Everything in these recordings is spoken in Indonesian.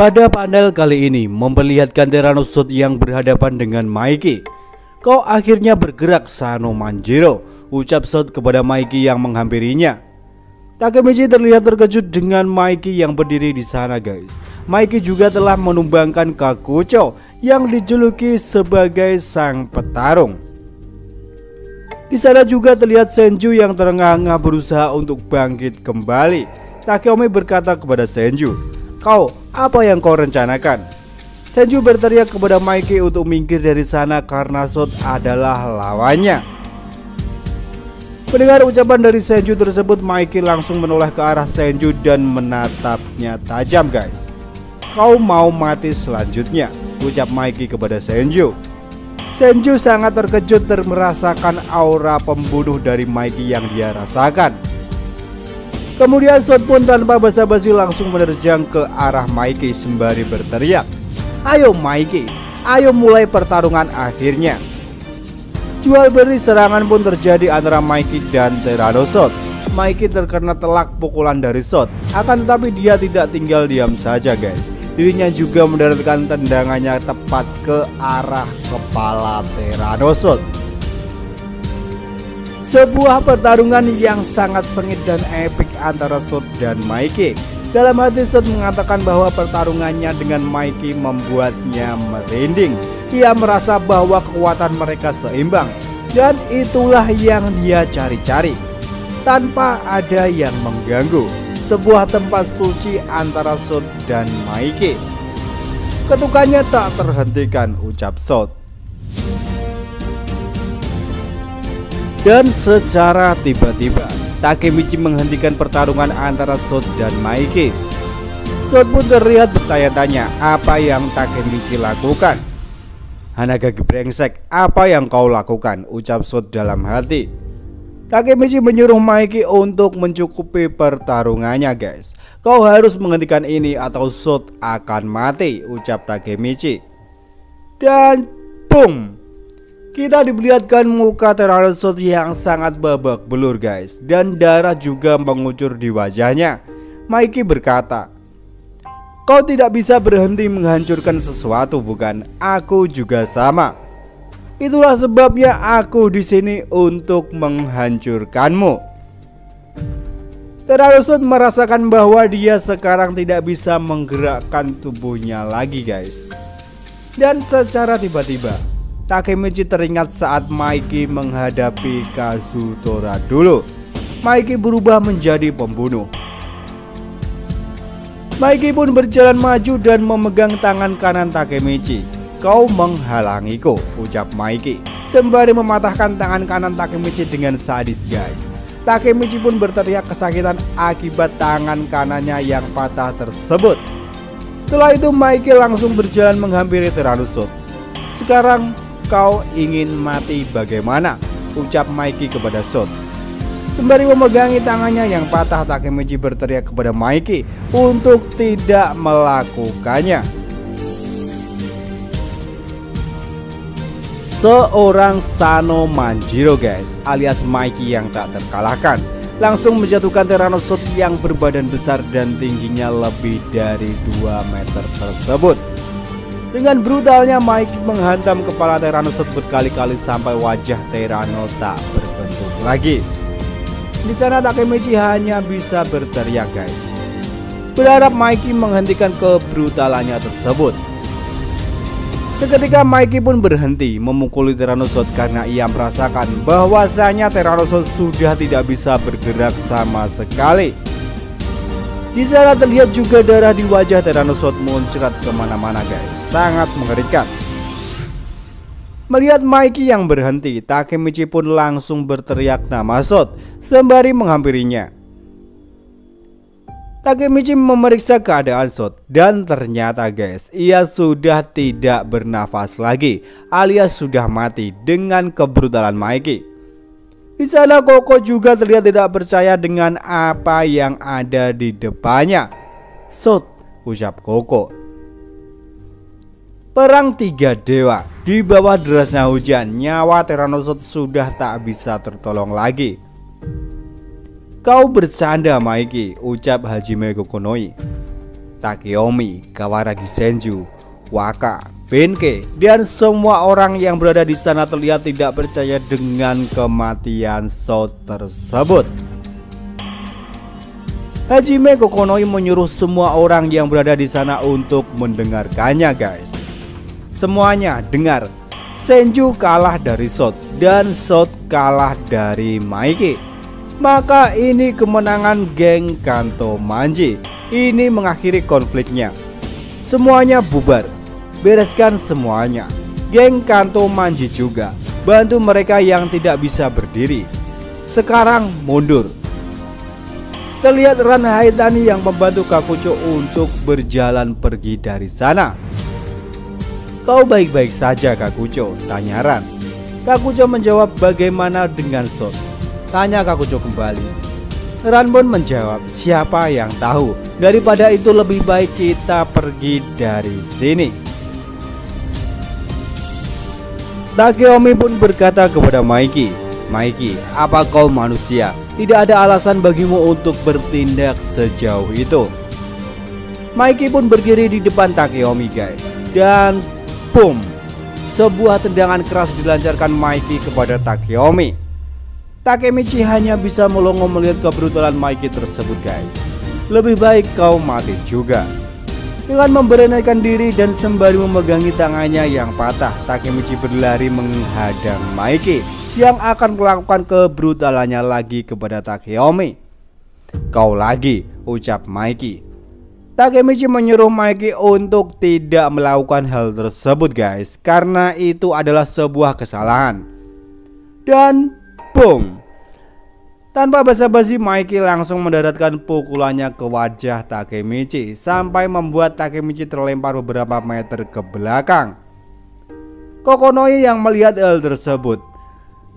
Pada panel kali ini memperlihatkan Teranosut yang berhadapan dengan Mikey. Kau akhirnya bergerak Sano Manjiro, ucap Sot kepada Mikey yang menghampirinya. Takemichi terlihat terkejut dengan Mikey yang berdiri di sana guys Mikey juga telah menumbangkan Kakucho yang dijuluki sebagai sang petarung Di sana juga terlihat Senju yang terengah-engah berusaha untuk bangkit kembali Takeomi berkata kepada Senju Kau, apa yang kau rencanakan? Senju berteriak kepada Mikey untuk minggir dari sana karena Sot adalah lawannya. Mendengar ucapan dari Senju tersebut, Mikey langsung menoleh ke arah Senju dan menatapnya tajam guys. Kau mau mati selanjutnya, ucap Mikey kepada Senju. Senju sangat terkejut termerasakan aura pembunuh dari Mikey yang dia rasakan. Kemudian Son pun tanpa basa-basi langsung menerjang ke arah Mikey sembari berteriak. Ayo Mikey, ayo mulai pertarungan akhirnya. Jual beli serangan pun terjadi antara Mikey dan Tyrannosaur. Mikey terkena telak pukulan dari Sot, akan tetapi dia tidak tinggal diam saja guys. Dirinya juga mendaratkan tendangannya tepat ke arah kepala Tyrannosaur. Sebuah pertarungan yang sangat sengit dan epik antara Sud dan Mikey. Dalam hati Sud mengatakan bahwa pertarungannya dengan Mikey membuatnya merinding. Ia merasa bahwa kekuatan mereka seimbang dan itulah yang dia cari-cari. Tanpa ada yang mengganggu. Sebuah tempat suci antara Sud dan Mikey. Ketukannya tak terhentikan ucap Sud. Dan secara tiba-tiba, Takemichi menghentikan pertarungan antara Sod dan Maike. Sod pun terlihat bertanya-tanya apa yang Takemichi lakukan. Hanagaki brengsek, apa yang kau lakukan? Ucap Sod dalam hati. Takemichi menyuruh Maike untuk mencukupi pertarungannya guys. Kau harus menghentikan ini atau Sod akan mati, ucap Takemichi. Dan boom, kita diperlihatkan muka Tyrannosaurus yang sangat babak belur guys Dan darah juga mengucur di wajahnya Mikey berkata Kau tidak bisa berhenti menghancurkan sesuatu bukan? Aku juga sama Itulah sebabnya aku di sini untuk menghancurkanmu Tyrannosaurus merasakan bahwa dia sekarang tidak bisa menggerakkan tubuhnya lagi guys Dan secara tiba-tiba Takemichi teringat saat Mikey menghadapi Kazutora dulu. Mikey berubah menjadi pembunuh. Mikey pun berjalan maju dan memegang tangan kanan Takemichi. Kau menghalangiku, ucap Mikey. Sembari mematahkan tangan kanan Takemichi dengan sadis guys. Takemichi pun berteriak kesakitan akibat tangan kanannya yang patah tersebut. Setelah itu Mikey langsung berjalan menghampiri Tiranusut Sekarang Kau ingin mati bagaimana? Ucap Mikey kepada Sot Sembari memegangi tangannya yang patah Takemichi berteriak kepada Mikey Untuk tidak melakukannya Seorang Sano Manjiro guys Alias Mikey yang tak terkalahkan langsung menjatuhkan Tyrannosaurus yang berbadan besar dan tingginya lebih dari 2 meter tersebut. Dengan brutalnya Mike menghantam kepala Tyrannosaurus berkali-kali sampai wajah Tyranno tak berbentuk lagi. Di sana Takemichi hanya bisa berteriak guys. Berharap Mikey menghentikan kebrutalannya tersebut. Seketika Mikey pun berhenti memukuli Tyrannosaurus karena ia merasakan bahwasanya Tyrannosaurus sudah tidak bisa bergerak sama sekali. Di sana terlihat juga darah di wajah Tyrannosaurus muncrat kemana-mana guys sangat mengerikan. Melihat Mikey yang berhenti, Takemichi pun langsung berteriak nama Sot sembari menghampirinya. Takemichi memeriksa keadaan Sot dan ternyata guys, ia sudah tidak bernafas lagi alias sudah mati dengan kebrutalan Mikey. Di sana Koko juga terlihat tidak percaya dengan apa yang ada di depannya. Sot, ucap Koko Perang Tiga Dewa Di bawah derasnya hujan, nyawa Tyrannosaurus sudah tak bisa tertolong lagi Kau bersandar, Maiki, ucap Hajime Kokonoi Takeomi, Kawaragi Senju, Waka, Benke, dan semua orang yang berada di sana terlihat tidak percaya dengan kematian Sho tersebut Hajime Kokonoi menyuruh semua orang yang berada di sana untuk mendengarkannya guys Semuanya dengar, Senju kalah dari Sot dan Sot kalah dari Maiki. Maka ini kemenangan geng Kanto Manji. Ini mengakhiri konfliknya. Semuanya bubar. Bereskan semuanya. Geng Kanto Manji juga bantu mereka yang tidak bisa berdiri. Sekarang mundur. Terlihat Ran Haitani yang membantu Kakucho untuk berjalan pergi dari sana. Kau baik-baik saja Kak Kakujo, tanya Ran. Kakujo menjawab bagaimana dengan Sot. Tanya Kak Kakujo kembali. Ran pun menjawab, siapa yang tahu. Daripada itu lebih baik kita pergi dari sini. Takeomi pun berkata kepada Maiki, Maiki, apa kau manusia? Tidak ada alasan bagimu untuk bertindak sejauh itu. Maiki pun berdiri di depan Takeomi guys dan Boom! Sebuah tendangan keras dilancarkan Mikey kepada Takeomi Takemichi hanya bisa melongo melihat kebrutalan Mikey tersebut guys. Lebih baik kau mati juga. Dengan memberanikan diri dan sembari memegangi tangannya yang patah, Takemichi berlari menghadang Mikey yang akan melakukan kebrutalannya lagi kepada Takeomi. Kau lagi, ucap Mikey. Takemichi menyuruh Mikey untuk tidak melakukan hal tersebut guys Karena itu adalah sebuah kesalahan Dan boom Tanpa basa-basi Mikey langsung mendaratkan pukulannya ke wajah Takemichi Sampai membuat Takemichi terlempar beberapa meter ke belakang Kokonoi yang melihat hal tersebut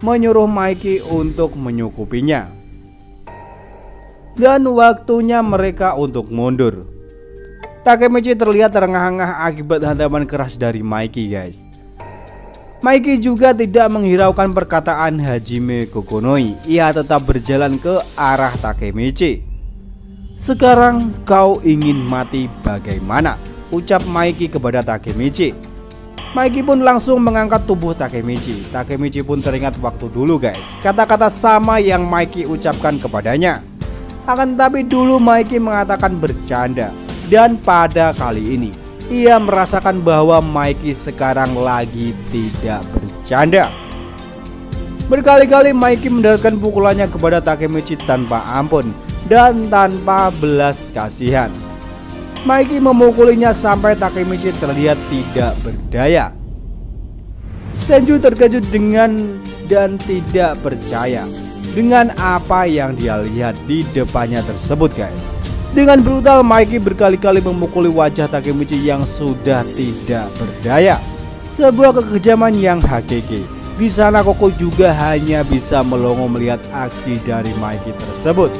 Menyuruh Mikey untuk menyukupinya Dan waktunya mereka untuk mundur Takemichi terlihat terengah-engah akibat hantaman keras dari Mikey guys. Mikey juga tidak menghiraukan perkataan Hajime Kokonoi. Ia tetap berjalan ke arah Takemichi. Sekarang kau ingin mati bagaimana? Ucap Mikey kepada Takemichi. Mikey pun langsung mengangkat tubuh Takemichi. Takemichi pun teringat waktu dulu guys. Kata-kata sama yang Mikey ucapkan kepadanya. Akan tetapi dulu Mikey mengatakan bercanda dan pada kali ini ia merasakan bahwa Mikey sekarang lagi tidak bercanda. Berkali-kali Mikey mendapatkan pukulannya kepada Takemichi tanpa ampun dan tanpa belas kasihan. Mikey memukulinya sampai Takemichi terlihat tidak berdaya. Senju terkejut dengan dan tidak percaya dengan apa yang dia lihat di depannya tersebut guys. Dengan brutal, Mikey berkali-kali memukuli wajah Takemichi yang sudah tidak berdaya. Sebuah kekejaman yang hakiki. Di sana Koko juga hanya bisa melongo melihat aksi dari Mikey tersebut.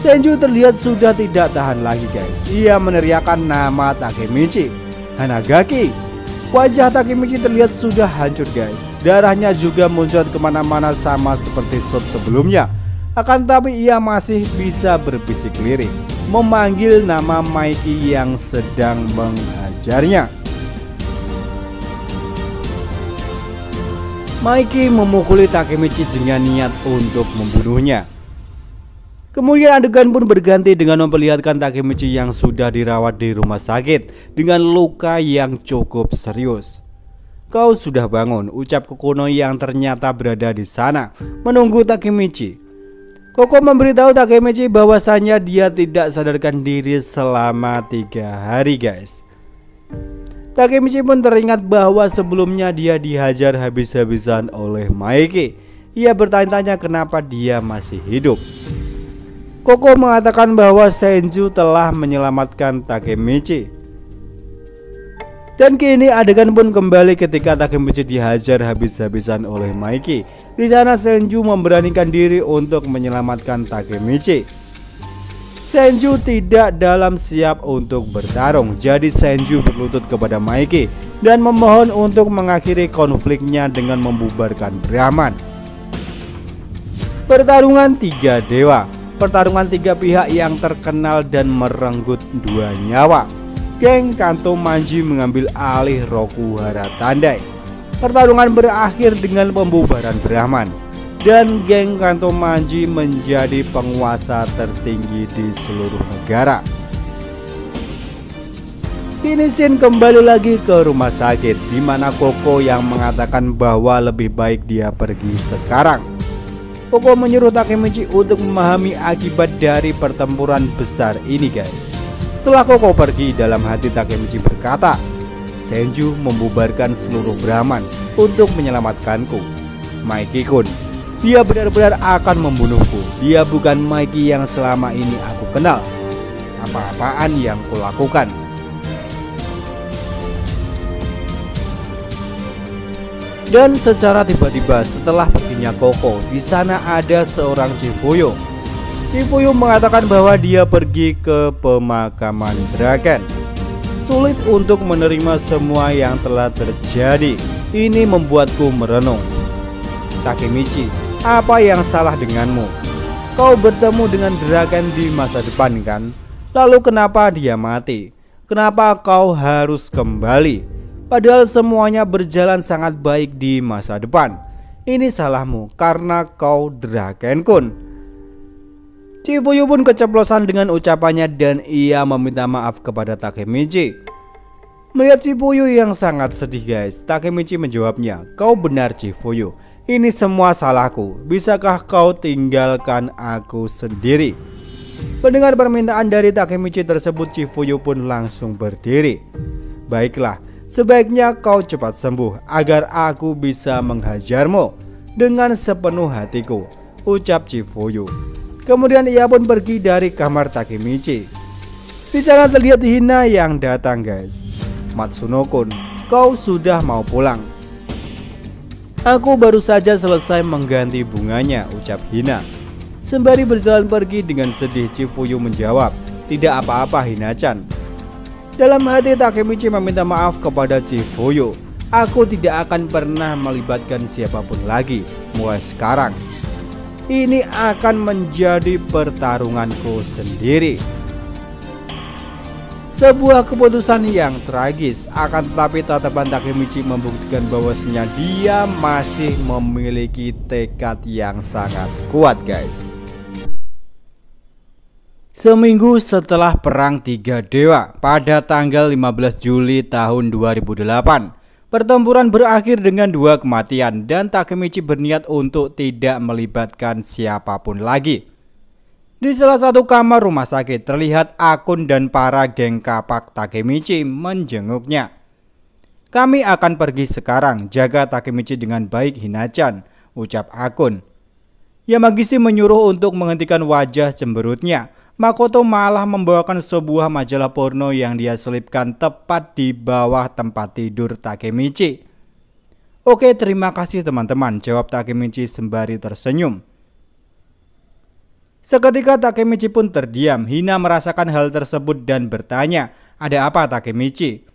Senju terlihat sudah tidak tahan lagi guys Ia meneriakkan nama Takemichi Hanagaki Wajah Takemichi terlihat sudah hancur guys Darahnya juga muncul kemana-mana sama seperti sub sebelumnya akan tapi ia masih bisa berbisik lirik, memanggil nama Mikey yang sedang menghajarnya. Mikey memukuli Takemichi dengan niat untuk membunuhnya. Kemudian adegan pun berganti dengan memperlihatkan Takemichi yang sudah dirawat di rumah sakit dengan luka yang cukup serius. Kau sudah bangun, ucap Kokono yang ternyata berada di sana, menunggu Takemichi. Koko memberitahu Takemichi bahwasanya dia tidak sadarkan diri selama tiga hari guys Takemichi pun teringat bahwa sebelumnya dia dihajar habis-habisan oleh Maiki Ia bertanya-tanya kenapa dia masih hidup Koko mengatakan bahwa Senju telah menyelamatkan Takemichi dan kini adegan pun kembali ketika Takemichi dihajar habis-habisan oleh Mikey. Di sana Senju memberanikan diri untuk menyelamatkan Takemichi. Senju tidak dalam siap untuk bertarung, jadi Senju berlutut kepada Mikey dan memohon untuk mengakhiri konfliknya dengan membubarkan Brahman. Pertarungan tiga dewa, pertarungan tiga pihak yang terkenal dan merenggut dua nyawa geng Kanto Manji mengambil alih Rokuhara Tandai. Pertarungan berakhir dengan pembubaran Brahman dan geng Kanto Manji menjadi penguasa tertinggi di seluruh negara. Kini Shin kembali lagi ke rumah sakit di mana Koko yang mengatakan bahwa lebih baik dia pergi sekarang. Koko menyuruh Takemichi untuk memahami akibat dari pertempuran besar ini guys. Setelah Koko pergi dalam hati Takemichi berkata, Senju membubarkan seluruh Brahman untuk menyelamatkanku. Mikey Kun, dia benar-benar akan membunuhku. Dia bukan Mikey yang selama ini aku kenal. Apa-apaan yang kulakukan? Dan secara tiba-tiba setelah perginya Koko, di sana ada seorang Jifuyo. Si Puyuh mengatakan bahwa dia pergi ke pemakaman Draken. Sulit untuk menerima semua yang telah terjadi. Ini membuatku merenung. Takemichi, apa yang salah denganmu? Kau bertemu dengan Draken di masa depan kan? Lalu kenapa dia mati? Kenapa kau harus kembali? Padahal semuanya berjalan sangat baik di masa depan. Ini salahmu karena kau Draken Kun Chifuyu pun keceplosan dengan ucapannya dan ia meminta maaf kepada Takemichi. Melihat Chifuyu yang sangat sedih guys, Takemichi menjawabnya, kau benar Chifuyu, ini semua salahku, bisakah kau tinggalkan aku sendiri? Mendengar permintaan dari Takemichi tersebut, Chifuyu pun langsung berdiri. Baiklah, sebaiknya kau cepat sembuh agar aku bisa menghajarmu dengan sepenuh hatiku, ucap Chifuyu. Kemudian ia pun pergi dari kamar Takemichi. Di sana terlihat Hina yang datang guys. Matsuno kun, kau sudah mau pulang. Aku baru saja selesai mengganti bunganya, ucap Hina. Sembari berjalan pergi dengan sedih Chifuyu menjawab, tidak apa-apa Hina-chan. Dalam hati Takemichi meminta maaf kepada Chifuyu. Aku tidak akan pernah melibatkan siapapun lagi mulai sekarang ini akan menjadi pertarunganku sendiri. Sebuah keputusan yang tragis akan tetapi tatapan Takemichi membuktikan bahwasanya dia masih memiliki tekad yang sangat kuat guys. Seminggu setelah Perang Tiga Dewa pada tanggal 15 Juli tahun 2008 Pertempuran berakhir dengan dua kematian dan Takemichi berniat untuk tidak melibatkan siapapun lagi. Di salah satu kamar rumah sakit terlihat Akun dan para geng kapak Takemichi menjenguknya. Kami akan pergi sekarang, jaga Takemichi dengan baik Hinachan, ucap Akun. Yamagishi menyuruh untuk menghentikan wajah cemberutnya Makoto malah membawakan sebuah majalah porno yang dia selipkan tepat di bawah tempat tidur Takemichi. Oke terima kasih teman-teman, jawab Takemichi sembari tersenyum. Seketika Takemichi pun terdiam, Hina merasakan hal tersebut dan bertanya, ada apa Takemichi?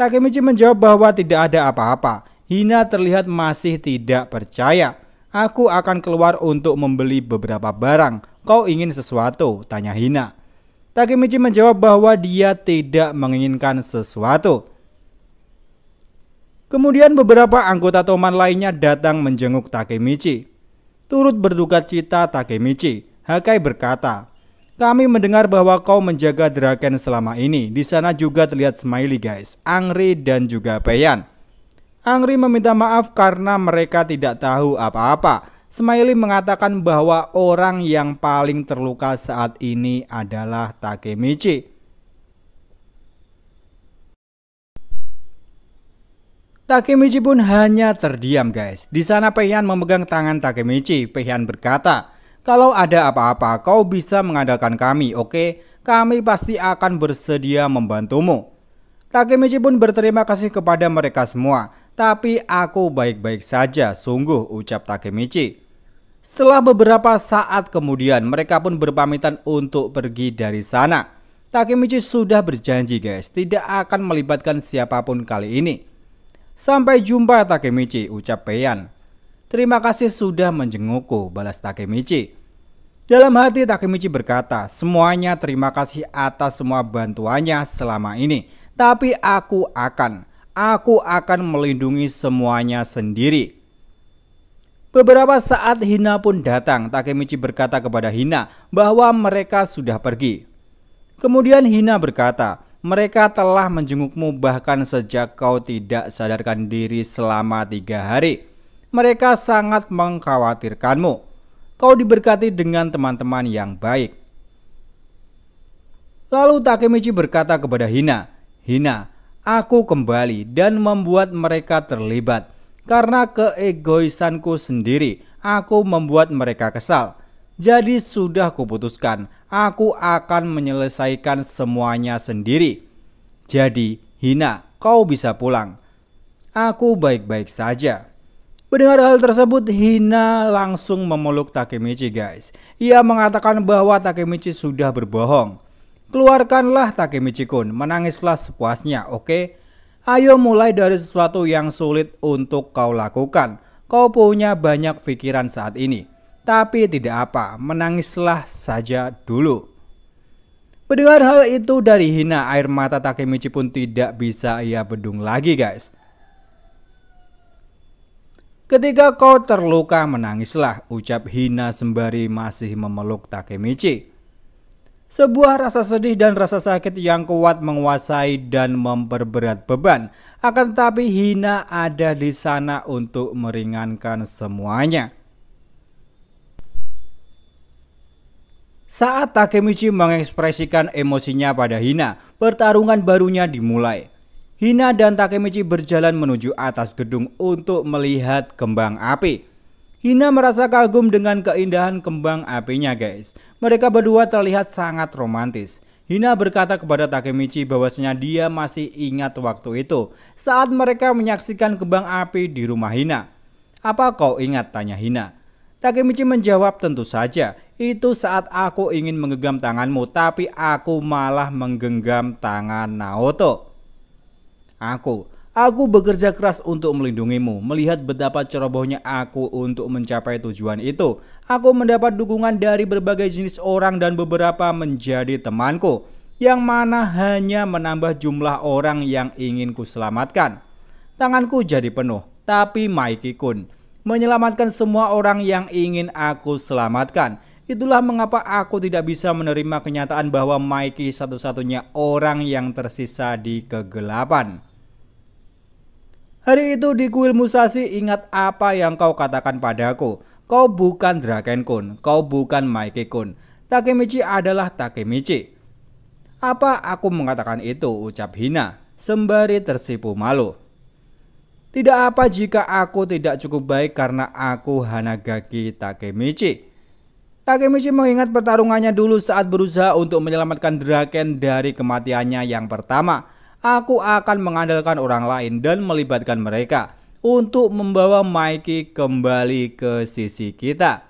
Takemichi menjawab bahwa tidak ada apa-apa. Hina terlihat masih tidak percaya. Aku akan keluar untuk membeli beberapa barang Kau ingin sesuatu? Tanya Hina. Takemichi menjawab bahwa dia tidak menginginkan sesuatu. Kemudian beberapa anggota Toman lainnya datang menjenguk Takemichi. Turut berduka cita Takemichi, Hakai berkata, kami mendengar bahwa kau menjaga Draken selama ini. Di sana juga terlihat Smiley guys, Angri dan juga Peyan. Angri meminta maaf karena mereka tidak tahu apa-apa. Smiley mengatakan bahwa orang yang paling terluka saat ini adalah Takemichi. Takemichi pun hanya terdiam guys. Di sana Peian memegang tangan Takemichi. Pehan berkata, kalau ada apa-apa kau bisa mengandalkan kami, oke? Okay? Kami pasti akan bersedia membantumu. Takemichi pun berterima kasih kepada mereka semua tapi aku baik-baik saja, sungguh ucap Takemichi. Setelah beberapa saat kemudian mereka pun berpamitan untuk pergi dari sana. Takemichi sudah berjanji guys, tidak akan melibatkan siapapun kali ini. Sampai jumpa Takemichi, ucap Peian. Terima kasih sudah menjengukku, balas Takemichi. Dalam hati Takemichi berkata, semuanya terima kasih atas semua bantuannya selama ini. Tapi aku akan aku akan melindungi semuanya sendiri. Beberapa saat Hina pun datang, Takemichi berkata kepada Hina bahwa mereka sudah pergi. Kemudian Hina berkata, mereka telah menjengukmu bahkan sejak kau tidak sadarkan diri selama tiga hari. Mereka sangat mengkhawatirkanmu. Kau diberkati dengan teman-teman yang baik. Lalu Takemichi berkata kepada Hina, Hina, aku kembali dan membuat mereka terlibat. Karena keegoisanku sendiri, aku membuat mereka kesal. Jadi sudah kuputuskan, aku akan menyelesaikan semuanya sendiri. Jadi, Hina, kau bisa pulang. Aku baik-baik saja. Mendengar hal tersebut, Hina langsung memeluk Takemichi guys. Ia mengatakan bahwa Takemichi sudah berbohong. Keluarkanlah Takemichi-kun, menangislah sepuasnya, oke? Okay? Ayo mulai dari sesuatu yang sulit untuk kau lakukan. Kau punya banyak pikiran saat ini. Tapi tidak apa, menangislah saja dulu. Mendengar hal itu dari Hina, air mata Takemichi pun tidak bisa ia bedung lagi guys. Ketika kau terluka menangislah, ucap Hina sembari masih memeluk Takemichi. Sebuah rasa sedih dan rasa sakit yang kuat menguasai dan memperberat beban, akan tetapi Hina ada di sana untuk meringankan semuanya. Saat Takemichi mengekspresikan emosinya pada Hina, pertarungan barunya dimulai. Hina dan Takemichi berjalan menuju atas gedung untuk melihat kembang api. Hina merasa kagum dengan keindahan kembang apinya guys. Mereka berdua terlihat sangat romantis. Hina berkata kepada Takemichi bahwasanya dia masih ingat waktu itu saat mereka menyaksikan kembang api di rumah Hina. Apa kau ingat? tanya Hina. Takemichi menjawab tentu saja, itu saat aku ingin menggenggam tanganmu tapi aku malah menggenggam tangan Naoto. Aku, Aku bekerja keras untuk melindungimu, melihat betapa cerobohnya aku untuk mencapai tujuan itu. Aku mendapat dukungan dari berbagai jenis orang dan beberapa menjadi temanku, yang mana hanya menambah jumlah orang yang ingin kuselamatkan. Tanganku jadi penuh, tapi Mikey Kun menyelamatkan semua orang yang ingin aku selamatkan. Itulah mengapa aku tidak bisa menerima kenyataan bahwa Mikey satu-satunya orang yang tersisa di kegelapan. Hari itu di kuil Musashi ingat apa yang kau katakan padaku. Kau bukan Draken Kun, kau bukan Maike Kun. Takemichi adalah Takemichi. Apa aku mengatakan itu ucap Hina sembari tersipu malu. Tidak apa jika aku tidak cukup baik karena aku Hanagaki Takemichi. Takemichi mengingat pertarungannya dulu saat berusaha untuk menyelamatkan Draken dari kematiannya yang pertama aku akan mengandalkan orang lain dan melibatkan mereka untuk membawa Mikey kembali ke sisi kita.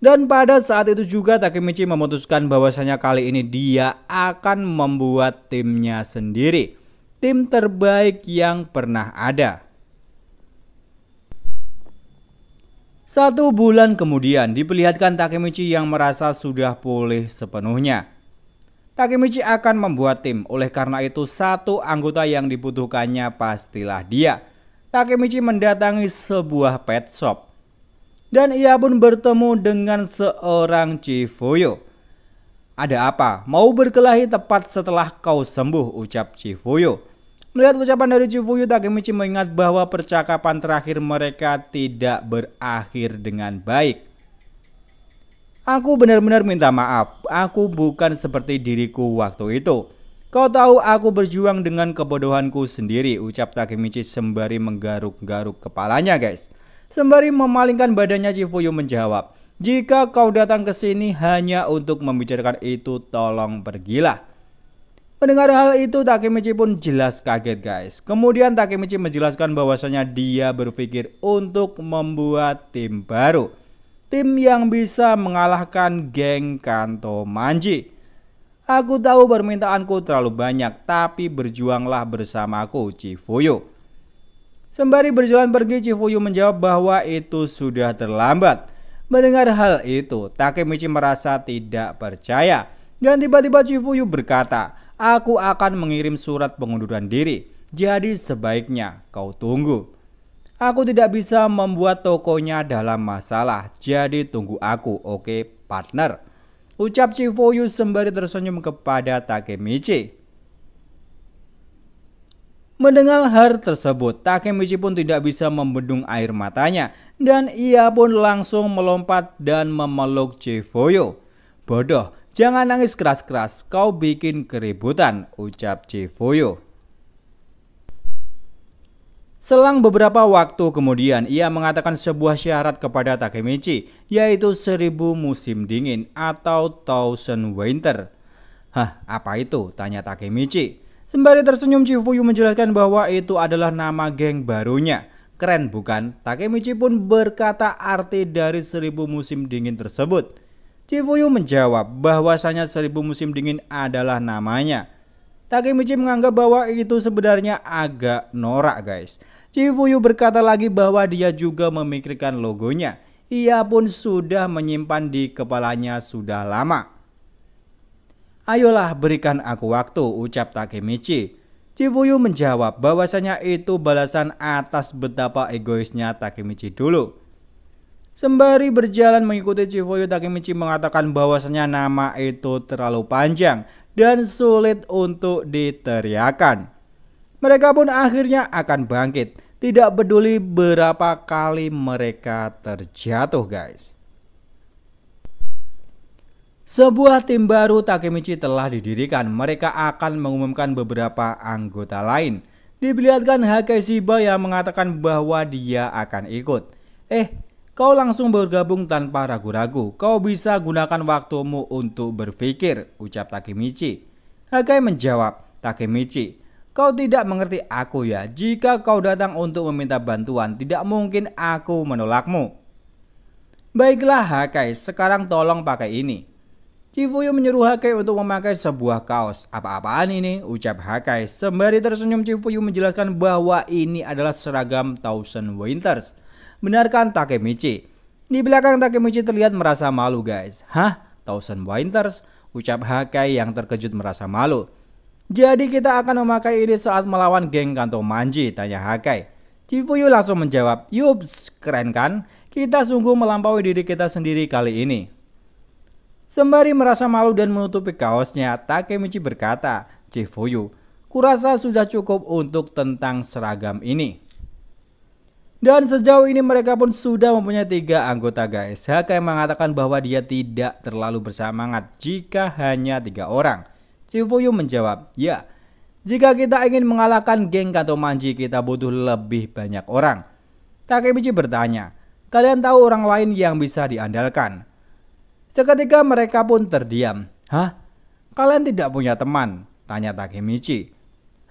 Dan pada saat itu juga Takemichi memutuskan bahwasanya kali ini dia akan membuat timnya sendiri. Tim terbaik yang pernah ada. Satu bulan kemudian diperlihatkan Takemichi yang merasa sudah pulih sepenuhnya. Takemichi akan membuat tim. Oleh karena itu, satu anggota yang dibutuhkannya pastilah dia. Takemichi mendatangi sebuah pet shop. Dan ia pun bertemu dengan seorang Chifuyo. Ada apa? Mau berkelahi tepat setelah kau sembuh, ucap Chifuyo. Melihat ucapan dari Chifuyo, Takemichi mengingat bahwa percakapan terakhir mereka tidak berakhir dengan baik. Aku benar-benar minta maaf, aku bukan seperti diriku waktu itu. Kau tahu aku berjuang dengan kebodohanku sendiri, ucap Takemichi sembari menggaruk-garuk kepalanya guys. Sembari memalingkan badannya Chifuyu menjawab, jika kau datang ke sini hanya untuk membicarakan itu, tolong pergilah. Mendengar hal itu, Takemichi pun jelas kaget guys. Kemudian Takemichi menjelaskan bahwasanya dia berpikir untuk membuat tim baru tim yang bisa mengalahkan geng Kanto Manji. Aku tahu permintaanku terlalu banyak, tapi berjuanglah bersamaku, Cifuyu. Sembari berjalan pergi, Cifuyu menjawab bahwa itu sudah terlambat. Mendengar hal itu, Takemichi merasa tidak percaya. Dan tiba-tiba Cifuyu berkata, aku akan mengirim surat pengunduran diri. Jadi sebaiknya kau tunggu. Aku tidak bisa membuat tokonya dalam masalah, jadi tunggu aku, oke okay, partner. Ucap Chifoyu sembari tersenyum kepada Takemichi. Mendengar hal tersebut, Takemichi pun tidak bisa membendung air matanya dan ia pun langsung melompat dan memeluk Chifoyu. Bodoh, jangan nangis keras-keras, kau bikin keributan, ucap Chifoyu. Selang beberapa waktu kemudian, ia mengatakan sebuah syarat kepada Takemichi, yaitu seribu musim dingin atau thousand winter. Hah, apa itu? Tanya Takemichi. Sembari tersenyum, Chifuyu menjelaskan bahwa itu adalah nama geng barunya. Keren bukan? Takemichi pun berkata arti dari seribu musim dingin tersebut. Chifuyu menjawab bahwasanya seribu musim dingin adalah namanya. Takemichi menganggap bahwa itu sebenarnya agak norak guys. Chifuyu berkata lagi bahwa dia juga memikirkan logonya. Ia pun sudah menyimpan di kepalanya sudah lama. Ayolah berikan aku waktu ucap Takemichi. Chifuyu menjawab bahwasanya itu balasan atas betapa egoisnya Takemichi dulu. Sembari berjalan mengikuti Chifuyu, Takemichi mengatakan bahwasanya nama itu terlalu panjang dan sulit untuk diteriakan. Mereka pun akhirnya akan bangkit, tidak peduli berapa kali mereka terjatuh, guys. Sebuah tim baru Takemichi telah didirikan. Mereka akan mengumumkan beberapa anggota lain. Diperlihatkan Hakeshiba yang mengatakan bahwa dia akan ikut. Eh, kau langsung bergabung tanpa ragu-ragu. Kau bisa gunakan waktumu untuk berpikir, ucap Takemichi. Hagai menjawab, Takemichi, kau tidak mengerti aku ya. Jika kau datang untuk meminta bantuan, tidak mungkin aku menolakmu. Baiklah Hakai, sekarang tolong pakai ini. Cifuyu menyuruh Hakai untuk memakai sebuah kaos. Apa-apaan ini? Ucap Hakai. Sembari tersenyum Cifuyu menjelaskan bahwa ini adalah seragam Thousand Winters benarkan Takemichi. Di belakang Takemichi terlihat merasa malu guys. Hah? Thousand Winters? Ucap Hakai yang terkejut merasa malu. Jadi kita akan memakai ini saat melawan geng Kanto Manji, tanya Hakai. Chifuyu langsung menjawab, yups, keren kan? Kita sungguh melampaui diri kita sendiri kali ini. Sembari merasa malu dan menutupi kaosnya, Takemichi berkata, Chifuyu, kurasa sudah cukup untuk tentang seragam ini. Dan sejauh ini mereka pun sudah mempunyai tiga anggota guys. HK yang mengatakan bahwa dia tidak terlalu bersemangat jika hanya tiga orang. Cifuyu menjawab, ya. Jika kita ingin mengalahkan geng manji kita butuh lebih banyak orang. Takemichi bertanya, kalian tahu orang lain yang bisa diandalkan? Seketika mereka pun terdiam. Hah? Kalian tidak punya teman? Tanya Takemichi.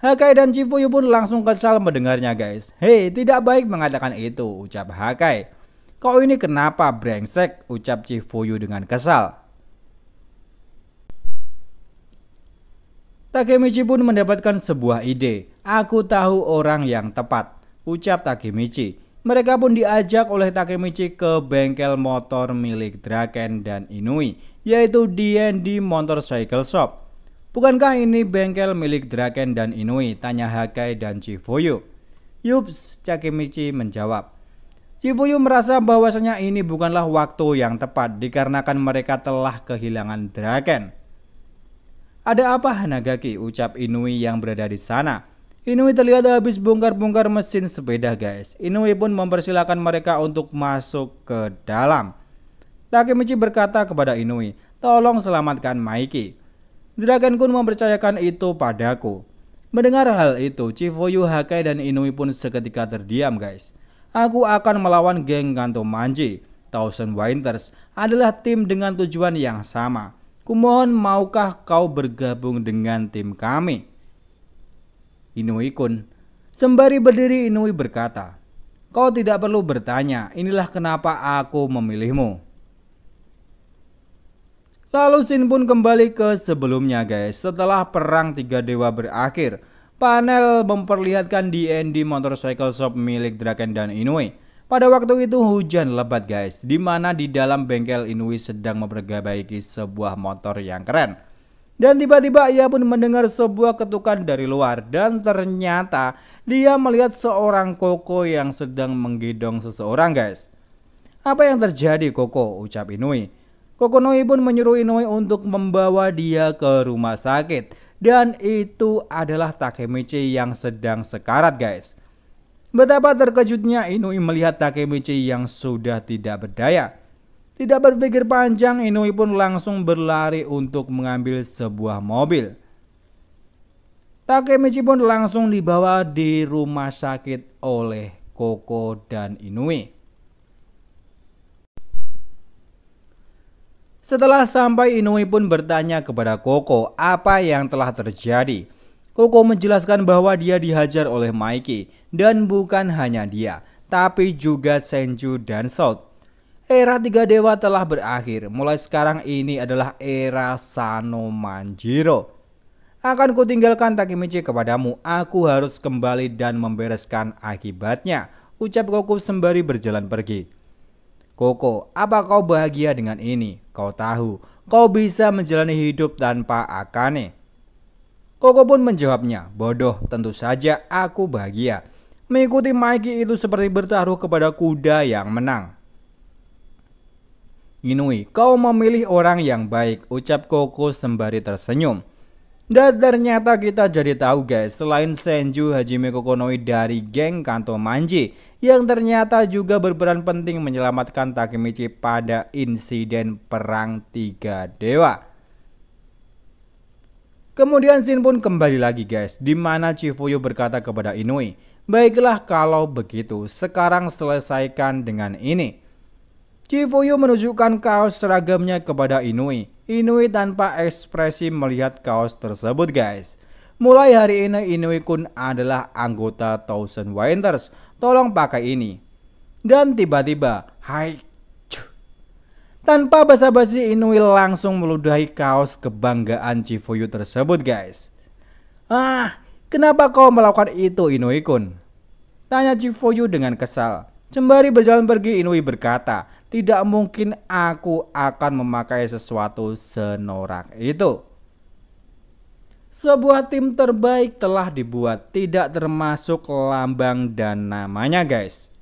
Hakai dan Chifuyu pun langsung kesal mendengarnya guys. Hei, tidak baik mengatakan itu, ucap Hakai. Kau ini kenapa brengsek, ucap Chifuyu dengan kesal. Takemichi pun mendapatkan sebuah ide. Aku tahu orang yang tepat, ucap Takemichi. Mereka pun diajak oleh Takemichi ke bengkel motor milik Draken dan Inui, yaitu D&D Motorcycle Shop. Bukankah ini bengkel milik Draken dan Inui? Tanya Hakai dan Chifuyu. Yups, Cakemichi menjawab. Chifuyu merasa bahwasanya ini bukanlah waktu yang tepat dikarenakan mereka telah kehilangan Draken. Ada apa Hanagaki? Ucap Inui yang berada di sana. Inui terlihat habis bongkar-bongkar mesin sepeda guys. Inui pun mempersilahkan mereka untuk masuk ke dalam. Takemichi berkata kepada Inui, tolong selamatkan Mikey. Juragan Kun mempercayakan itu padaku. Mendengar hal itu, Chifuyu Hakai dan Inui pun seketika terdiam guys. Aku akan melawan geng Kanto Manji. Thousand Winters adalah tim dengan tujuan yang sama. Kumohon maukah kau bergabung dengan tim kami? Inui kun. Sembari berdiri Inui berkata, Kau tidak perlu bertanya, inilah kenapa aku memilihmu. Lalu sin pun kembali ke sebelumnya guys Setelah perang tiga dewa berakhir Panel memperlihatkan D&D Motorcycle Shop milik Draken dan Inui. Pada waktu itu hujan lebat guys Di mana di dalam bengkel Inui sedang memperbaiki sebuah motor yang keren dan tiba-tiba ia pun mendengar sebuah ketukan dari luar dan ternyata dia melihat seorang Koko yang sedang menggendong seseorang guys. Apa yang terjadi Koko? ucap Inui. Kokonoi pun menyuruh Inoue untuk membawa dia ke rumah sakit. Dan itu adalah Takemichi yang sedang sekarat guys. Betapa terkejutnya Inui melihat Takemichi yang sudah tidak berdaya. Tidak berpikir panjang Inui pun langsung berlari untuk mengambil sebuah mobil. Takemichi pun langsung dibawa di rumah sakit oleh Koko dan Inui. Setelah sampai Inui pun bertanya kepada Koko apa yang telah terjadi. Koko menjelaskan bahwa dia dihajar oleh Mikey dan bukan hanya dia, tapi juga Senju dan South. Era Tiga Dewa telah berakhir, mulai sekarang ini adalah era Sano Manjiro. Akan kutinggalkan Takemichi kepadamu, aku harus kembali dan membereskan akibatnya, ucap Koko sembari berjalan pergi. Koko, apa kau bahagia dengan ini? Kau tahu, kau bisa menjalani hidup tanpa Akane. Koko pun menjawabnya, bodoh, tentu saja aku bahagia. Mengikuti Mikey itu seperti bertaruh kepada kuda yang menang. Inui, kau memilih orang yang baik, ucap Koko sembari tersenyum. Dan ternyata kita jadi tahu guys, selain Senju Hajime Kokonoi dari geng Kanto Manji yang ternyata juga berperan penting menyelamatkan Takemichi pada insiden perang tiga dewa. Kemudian Shin pun kembali lagi guys, di mana Chifuyu berkata kepada Inui, "Baiklah kalau begitu, sekarang selesaikan dengan ini." Chifuyu menunjukkan kaos seragamnya kepada Inui. Inui tanpa ekspresi melihat kaos tersebut guys. Mulai hari ini Inui kun adalah anggota Thousand Winters. Tolong pakai ini. Dan tiba-tiba, hai tanpa basa-basi Inui langsung meludahi kaos kebanggaan Chifuyu tersebut guys. Ah, kenapa kau melakukan itu Inui kun? Tanya Chifuyu dengan kesal. Sembari berjalan pergi Inui berkata, tidak mungkin aku akan memakai sesuatu senorak itu. Sebuah tim terbaik telah dibuat tidak termasuk lambang dan namanya guys.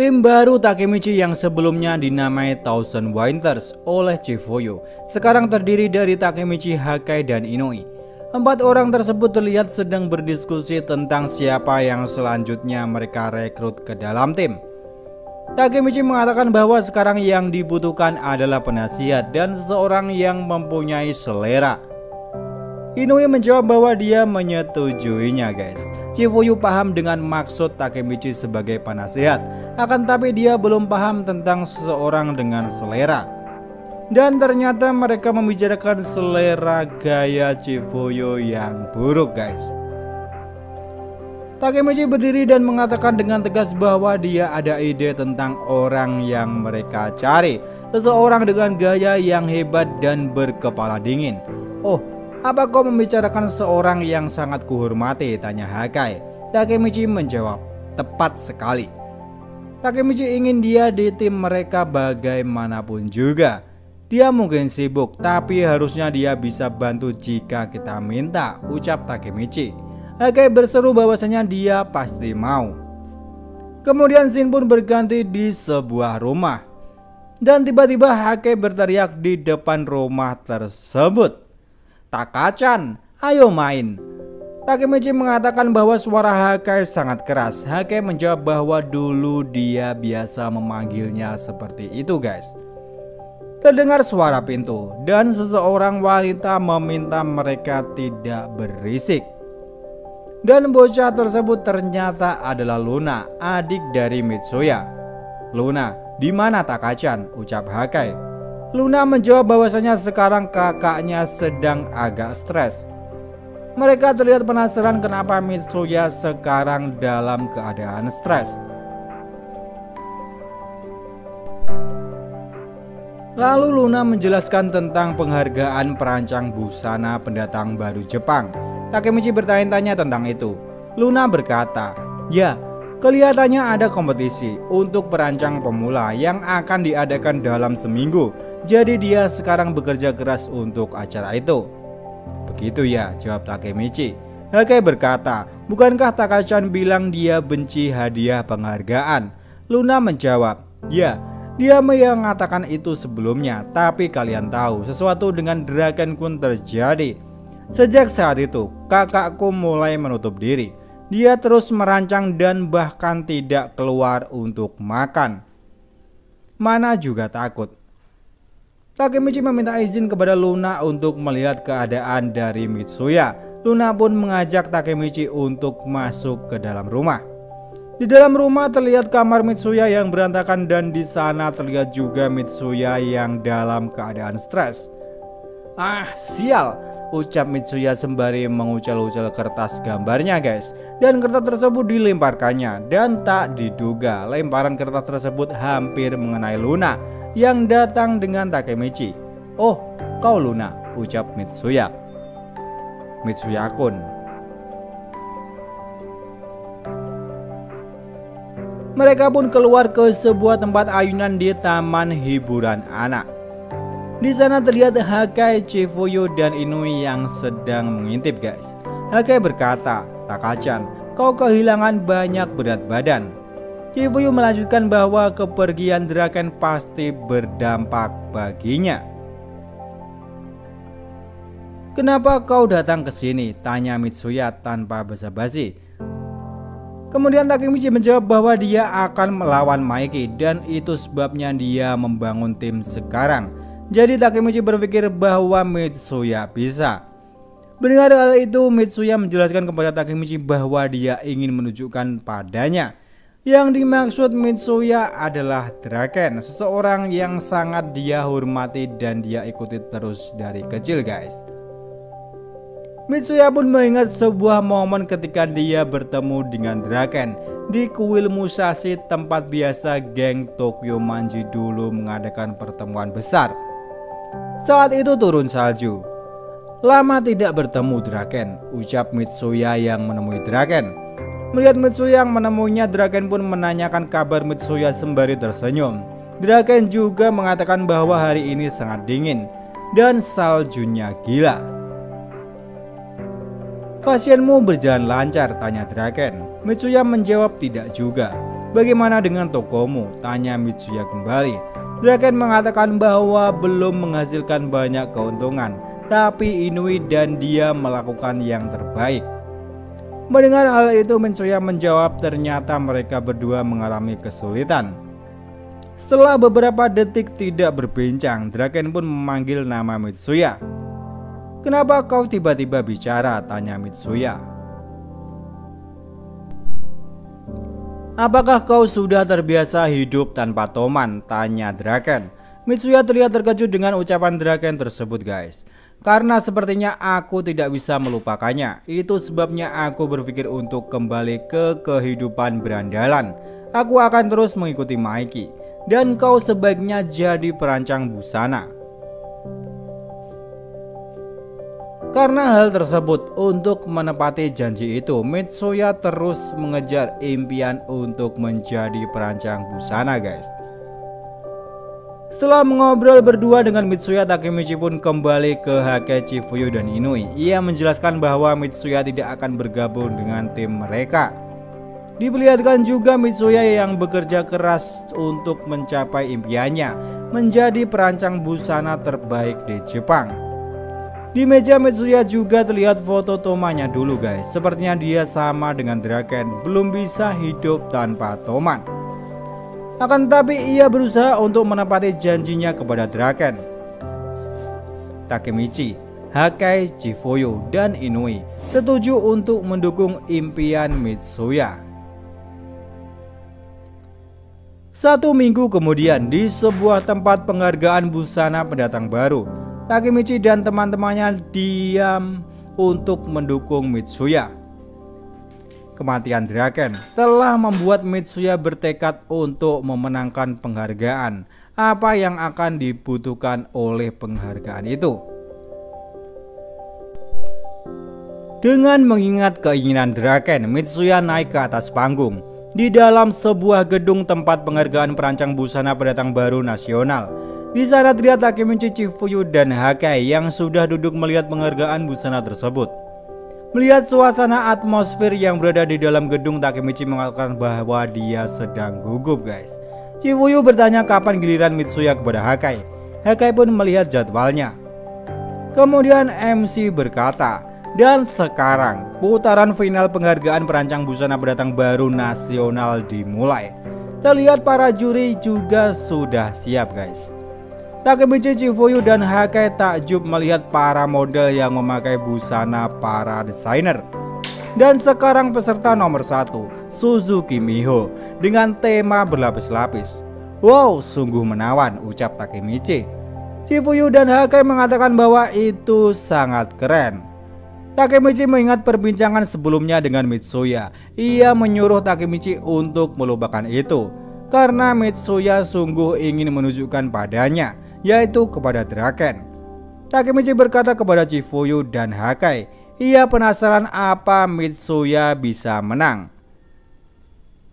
Tim baru Takemichi yang sebelumnya dinamai Thousand Winters oleh Chifuyu sekarang terdiri dari Takemichi Hakai dan Inoue. Empat orang tersebut terlihat sedang berdiskusi tentang siapa yang selanjutnya mereka rekrut ke dalam tim. Takemichi mengatakan bahwa sekarang yang dibutuhkan adalah penasihat dan seseorang yang mempunyai selera. Inui menjawab bahwa dia menyetujuinya guys. Chifuyu paham dengan maksud Takemichi sebagai penasihat, akan tapi dia belum paham tentang seseorang dengan selera dan ternyata mereka membicarakan selera gaya Chivoyo yang buruk guys. Takemichi berdiri dan mengatakan dengan tegas bahwa dia ada ide tentang orang yang mereka cari Seseorang dengan gaya yang hebat dan berkepala dingin Oh, apa kau membicarakan seorang yang sangat kuhormati? Tanya Hakai Takemichi menjawab, tepat sekali Takemichi ingin dia di tim mereka bagaimanapun juga dia mungkin sibuk, tapi harusnya dia bisa bantu jika kita minta, ucap Takemichi. Hakai berseru bahwasanya dia pasti mau. Kemudian Shin pun berganti di sebuah rumah. Dan tiba-tiba Hakai berteriak di depan rumah tersebut. Takacan, ayo main. Takemichi mengatakan bahwa suara Hakai sangat keras. Hakai menjawab bahwa dulu dia biasa memanggilnya seperti itu guys. Terdengar suara pintu dan seseorang wanita meminta mereka tidak berisik. Dan bocah tersebut ternyata adalah Luna, adik dari Mitsuya. Luna, di mana Takachan? ucap Hakai. Luna menjawab bahwasanya sekarang kakaknya sedang agak stres. Mereka terlihat penasaran kenapa Mitsuya sekarang dalam keadaan stres. Lalu Luna menjelaskan tentang penghargaan perancang busana pendatang baru Jepang. Takemichi bertanya-tanya tentang itu. Luna berkata, "Ya, kelihatannya ada kompetisi untuk perancang pemula yang akan diadakan dalam seminggu. Jadi dia sekarang bekerja keras untuk acara itu." Begitu ya, jawab Takemichi. Hake berkata, "Bukankah Takachan bilang dia benci hadiah penghargaan?" Luna menjawab, "Ya, dia mengatakan itu sebelumnya, tapi kalian tahu sesuatu dengan Dragon Kun terjadi. Sejak saat itu, kakakku mulai menutup diri. Dia terus merancang dan bahkan tidak keluar untuk makan. Mana juga takut. Takemichi meminta izin kepada Luna untuk melihat keadaan dari Mitsuya. Luna pun mengajak Takemichi untuk masuk ke dalam rumah. Di dalam rumah terlihat kamar Mitsuya yang berantakan dan di sana terlihat juga Mitsuya yang dalam keadaan stres. Ah, sial, ucap Mitsuya sembari mengucel-ucel kertas gambarnya guys. Dan kertas tersebut dilemparkannya dan tak diduga lemparan kertas tersebut hampir mengenai Luna yang datang dengan Takemichi. Oh, kau Luna, ucap Mitsuya. Mitsuya-kun, Mereka pun keluar ke sebuah tempat ayunan di taman hiburan anak. Di sana terlihat Hakai, Chifuyu dan Inui yang sedang mengintip guys. Hakai berkata, Takachan, kau kehilangan banyak berat badan. Chifuyu melanjutkan bahwa kepergian Draken pasti berdampak baginya. Kenapa kau datang ke sini? Tanya Mitsuya tanpa basa-basi. Kemudian Takemichi menjawab bahwa dia akan melawan Mikey dan itu sebabnya dia membangun tim sekarang. Jadi Takemichi berpikir bahwa Mitsuya bisa. Mendengar hal itu, Mitsuya menjelaskan kepada Takemichi bahwa dia ingin menunjukkan padanya. Yang dimaksud Mitsuya adalah Draken, seseorang yang sangat dia hormati dan dia ikuti terus dari kecil guys. Mitsuya pun mengingat sebuah momen ketika dia bertemu dengan Draken di kuil Musashi tempat biasa geng Tokyo Manji dulu mengadakan pertemuan besar. Saat itu turun salju. Lama tidak bertemu Draken, ucap Mitsuya yang menemui Draken. Melihat Mitsuya yang menemuinya, Draken pun menanyakan kabar Mitsuya sembari tersenyum. Draken juga mengatakan bahwa hari ini sangat dingin dan saljunya gila. Pasienmu berjalan lancar, tanya Draken. Mitsuya menjawab tidak juga. Bagaimana dengan tokomu? Tanya Mitsuya kembali. Draken mengatakan bahwa belum menghasilkan banyak keuntungan, tapi Inui dan dia melakukan yang terbaik. Mendengar hal itu, Mitsuya menjawab ternyata mereka berdua mengalami kesulitan. Setelah beberapa detik tidak berbincang, Draken pun memanggil nama Mitsuya. Kenapa kau tiba-tiba bicara? Tanya Mitsuya. Apakah kau sudah terbiasa hidup tanpa Toman? Tanya Draken. Mitsuya terlihat terkejut dengan ucapan Draken tersebut guys. Karena sepertinya aku tidak bisa melupakannya. Itu sebabnya aku berpikir untuk kembali ke kehidupan berandalan. Aku akan terus mengikuti Mikey. Dan kau sebaiknya jadi perancang busana. Karena hal tersebut untuk menepati janji itu Mitsuya terus mengejar impian untuk menjadi perancang busana guys setelah mengobrol berdua dengan Mitsuya, Takemichi pun kembali ke Hakechi Fuyu dan Inui. Ia menjelaskan bahwa Mitsuya tidak akan bergabung dengan tim mereka. Diperlihatkan juga Mitsuya yang bekerja keras untuk mencapai impiannya, menjadi perancang busana terbaik di Jepang. Di meja Mitsuya juga terlihat foto Tomanya dulu guys Sepertinya dia sama dengan Draken Belum bisa hidup tanpa Toman Akan tapi ia berusaha untuk menepati janjinya kepada Draken Takemichi Hakai, Chifoyo, dan Inui setuju untuk mendukung impian Mitsuya. Satu minggu kemudian di sebuah tempat penghargaan busana pendatang baru, Takemichi dan teman-temannya diam untuk mendukung Mitsuya. Kematian Draken telah membuat Mitsuya bertekad untuk memenangkan penghargaan. Apa yang akan dibutuhkan oleh penghargaan itu? Dengan mengingat keinginan Draken, Mitsuya naik ke atas panggung di dalam sebuah gedung tempat penghargaan perancang busana pendatang baru nasional. Di terlihat Taki Takemichi Fuyu dan Hakai yang sudah duduk melihat penghargaan busana tersebut. Melihat suasana atmosfer yang berada di dalam gedung, Takemichi mengatakan bahwa dia sedang gugup guys. Chifuyu bertanya kapan giliran Mitsuya kepada Hakai. Hakai pun melihat jadwalnya. Kemudian MC berkata, dan sekarang putaran final penghargaan perancang busana pendatang baru nasional dimulai. Terlihat para juri juga sudah siap guys. Takemichi Chifuyu dan Hakai takjub melihat para model yang memakai busana para desainer. Dan sekarang peserta nomor satu, Suzuki Miho, dengan tema berlapis-lapis. Wow, sungguh menawan, ucap Takemichi. Chifuyu dan Hakai mengatakan bahwa itu sangat keren. Takemichi mengingat perbincangan sebelumnya dengan Mitsuya. Ia menyuruh Takemichi untuk melupakan itu karena Mitsuya sungguh ingin menunjukkan padanya, yaitu kepada Draken. Takemichi berkata kepada Chifuyu dan Hakai, ia penasaran apa Mitsuya bisa menang.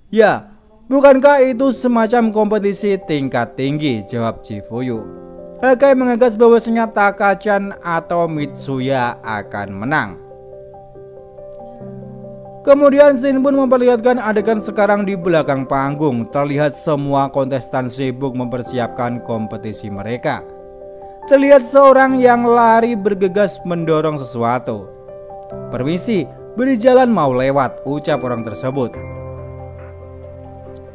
Ya, bukankah itu semacam kompetisi tingkat tinggi? Jawab Chifuyu. Hakai mengegas bahwasanya Takachan atau Mitsuya akan menang. Kemudian Shin pun memperlihatkan adegan sekarang di belakang panggung. Terlihat semua kontestan sibuk mempersiapkan kompetisi mereka. Terlihat seorang yang lari bergegas mendorong sesuatu. Permisi, beri jalan mau lewat, ucap orang tersebut.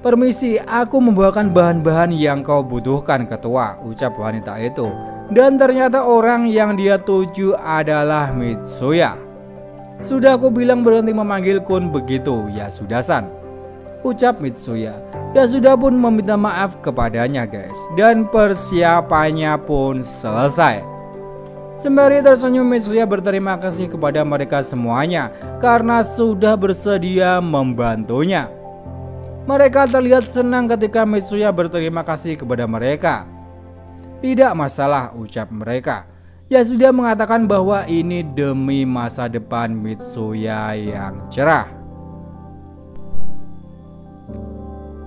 Permisi, aku membawakan bahan-bahan yang kau butuhkan ketua, ucap wanita itu. Dan ternyata orang yang dia tuju adalah Mitsuya. Sudah aku bilang berhenti memanggil kun begitu, ya sudah san. Ucap Mitsuya. Ya sudah pun meminta maaf kepadanya guys. Dan persiapannya pun selesai. Sembari tersenyum Mitsuya berterima kasih kepada mereka semuanya karena sudah bersedia membantunya. Mereka terlihat senang ketika Mitsuya berterima kasih kepada mereka. Tidak masalah ucap mereka. Ya sudah mengatakan bahwa ini demi masa depan Mitsuya yang cerah.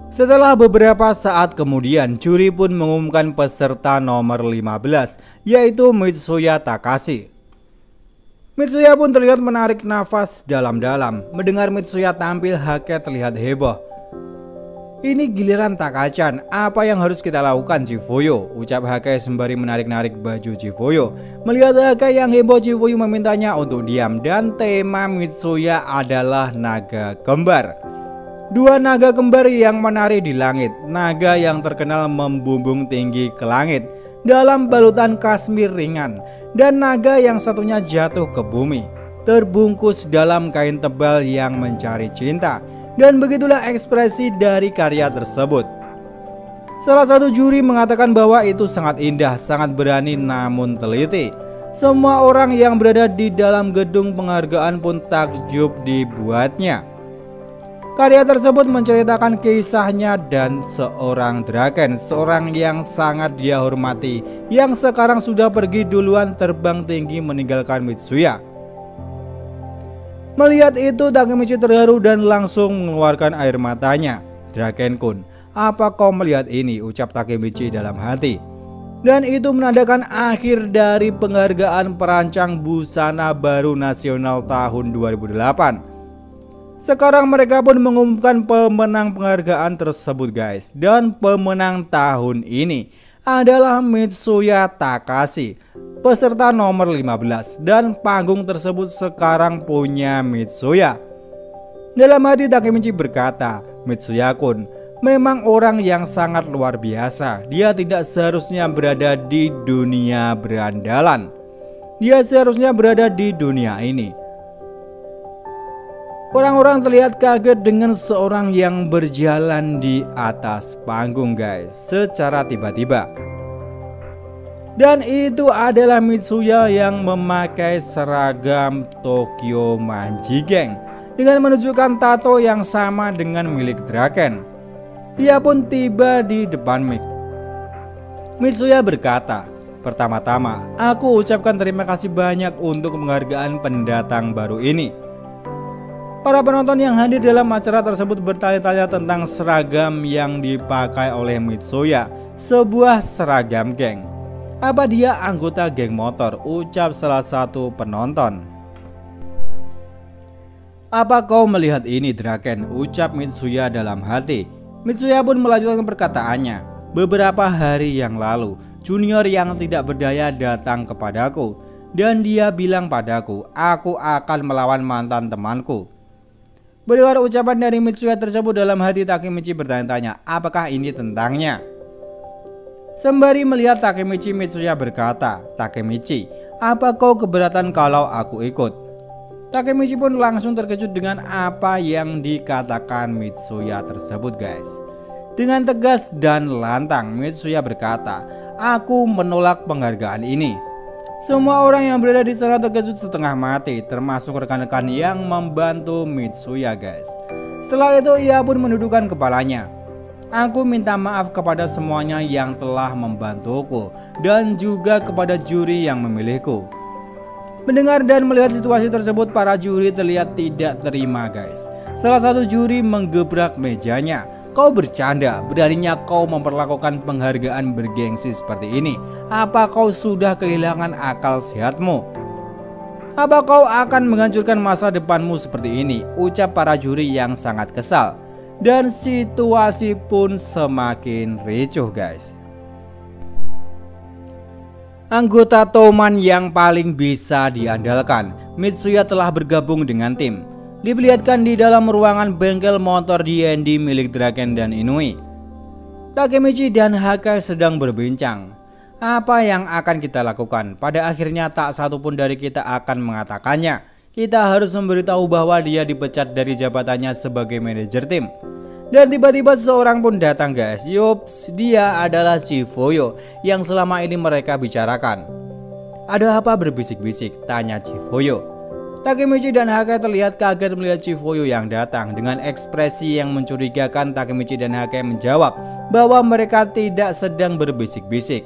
Setelah beberapa saat kemudian, juri pun mengumumkan peserta nomor 15, yaitu Mitsuya Takashi. Mitsuya pun terlihat menarik nafas dalam-dalam. Mendengar Mitsuya tampil, Hake terlihat heboh. Ini giliran tak apa yang harus kita lakukan Jifoyo? Ucap Hakai sembari menarik-narik baju Jifoyo Melihat Hakai yang heboh Jifoyo memintanya untuk diam Dan tema Mitsuya adalah naga kembar Dua naga kembar yang menari di langit Naga yang terkenal membumbung tinggi ke langit Dalam balutan kasmir ringan Dan naga yang satunya jatuh ke bumi Terbungkus dalam kain tebal yang mencari cinta dan begitulah ekspresi dari karya tersebut. Salah satu juri mengatakan bahwa itu sangat indah, sangat berani namun teliti. Semua orang yang berada di dalam gedung penghargaan pun takjub dibuatnya. Karya tersebut menceritakan kisahnya dan seorang draken, seorang yang sangat dia hormati, yang sekarang sudah pergi duluan terbang tinggi meninggalkan Mitsuya. Melihat itu Takemichi terharu dan langsung mengeluarkan air matanya. Draken Kun, apa kau melihat ini? Ucap Takemichi dalam hati. Dan itu menandakan akhir dari penghargaan perancang busana baru nasional tahun 2008. Sekarang mereka pun mengumumkan pemenang penghargaan tersebut guys Dan pemenang tahun ini adalah Mitsuya Takashi peserta nomor 15 dan panggung tersebut sekarang punya Mitsuya. Dalam hati Takemichi berkata, Mitsuya kun memang orang yang sangat luar biasa. Dia tidak seharusnya berada di dunia berandalan. Dia seharusnya berada di dunia ini. Orang-orang terlihat kaget dengan seorang yang berjalan di atas panggung guys secara tiba-tiba Dan itu adalah Mitsuya yang memakai seragam Tokyo Manji Gang Dengan menunjukkan tato yang sama dengan milik Draken Ia pun tiba di depan mic Mitsuya berkata Pertama-tama aku ucapkan terima kasih banyak untuk penghargaan pendatang baru ini Para penonton yang hadir dalam acara tersebut bertanya-tanya tentang seragam yang dipakai oleh Mitsuya, sebuah seragam geng. Apa dia anggota geng motor? Ucap salah satu penonton. Apa kau melihat ini Draken? Ucap Mitsuya dalam hati. Mitsuya pun melanjutkan perkataannya. Beberapa hari yang lalu, junior yang tidak berdaya datang kepadaku dan dia bilang padaku, aku akan melawan mantan temanku. Berdengar ucapan dari Mitsuya tersebut dalam hati Takemichi bertanya-tanya, apakah ini tentangnya? Sembari melihat Takemichi, Mitsuya berkata, Takemichi, apa kau keberatan kalau aku ikut? Takemichi pun langsung terkejut dengan apa yang dikatakan Mitsuya tersebut guys. Dengan tegas dan lantang, Mitsuya berkata, aku menolak penghargaan ini. Semua orang yang berada di sana terkejut setengah mati, termasuk rekan-rekan yang membantu Mitsuya guys. Setelah itu ia pun menundukkan kepalanya. Aku minta maaf kepada semuanya yang telah membantuku dan juga kepada juri yang memilihku. Mendengar dan melihat situasi tersebut, para juri terlihat tidak terima, guys. Salah satu juri menggebrak mejanya, Kau bercanda, beraninya kau memperlakukan penghargaan bergengsi seperti ini. Apa kau sudah kehilangan akal sehatmu? Apa kau akan menghancurkan masa depanmu seperti ini? Ucap para juri yang sangat kesal. Dan situasi pun semakin ricuh guys. Anggota Toman yang paling bisa diandalkan, Mitsuya telah bergabung dengan tim diperlihatkan di dalam ruangan bengkel motor D&D milik Draken dan Inui. Takemichi dan Haka sedang berbincang. Apa yang akan kita lakukan? Pada akhirnya tak satupun dari kita akan mengatakannya. Kita harus memberitahu bahwa dia dipecat dari jabatannya sebagai manajer tim. Dan tiba-tiba seorang pun datang guys. Yups, dia adalah Chifoyo yang selama ini mereka bicarakan. Ada apa berbisik-bisik? Tanya Chifoyo. Takemichi dan Hake terlihat kaget melihat Chifuyu yang datang. Dengan ekspresi yang mencurigakan, Takemichi dan Hake menjawab bahwa mereka tidak sedang berbisik-bisik.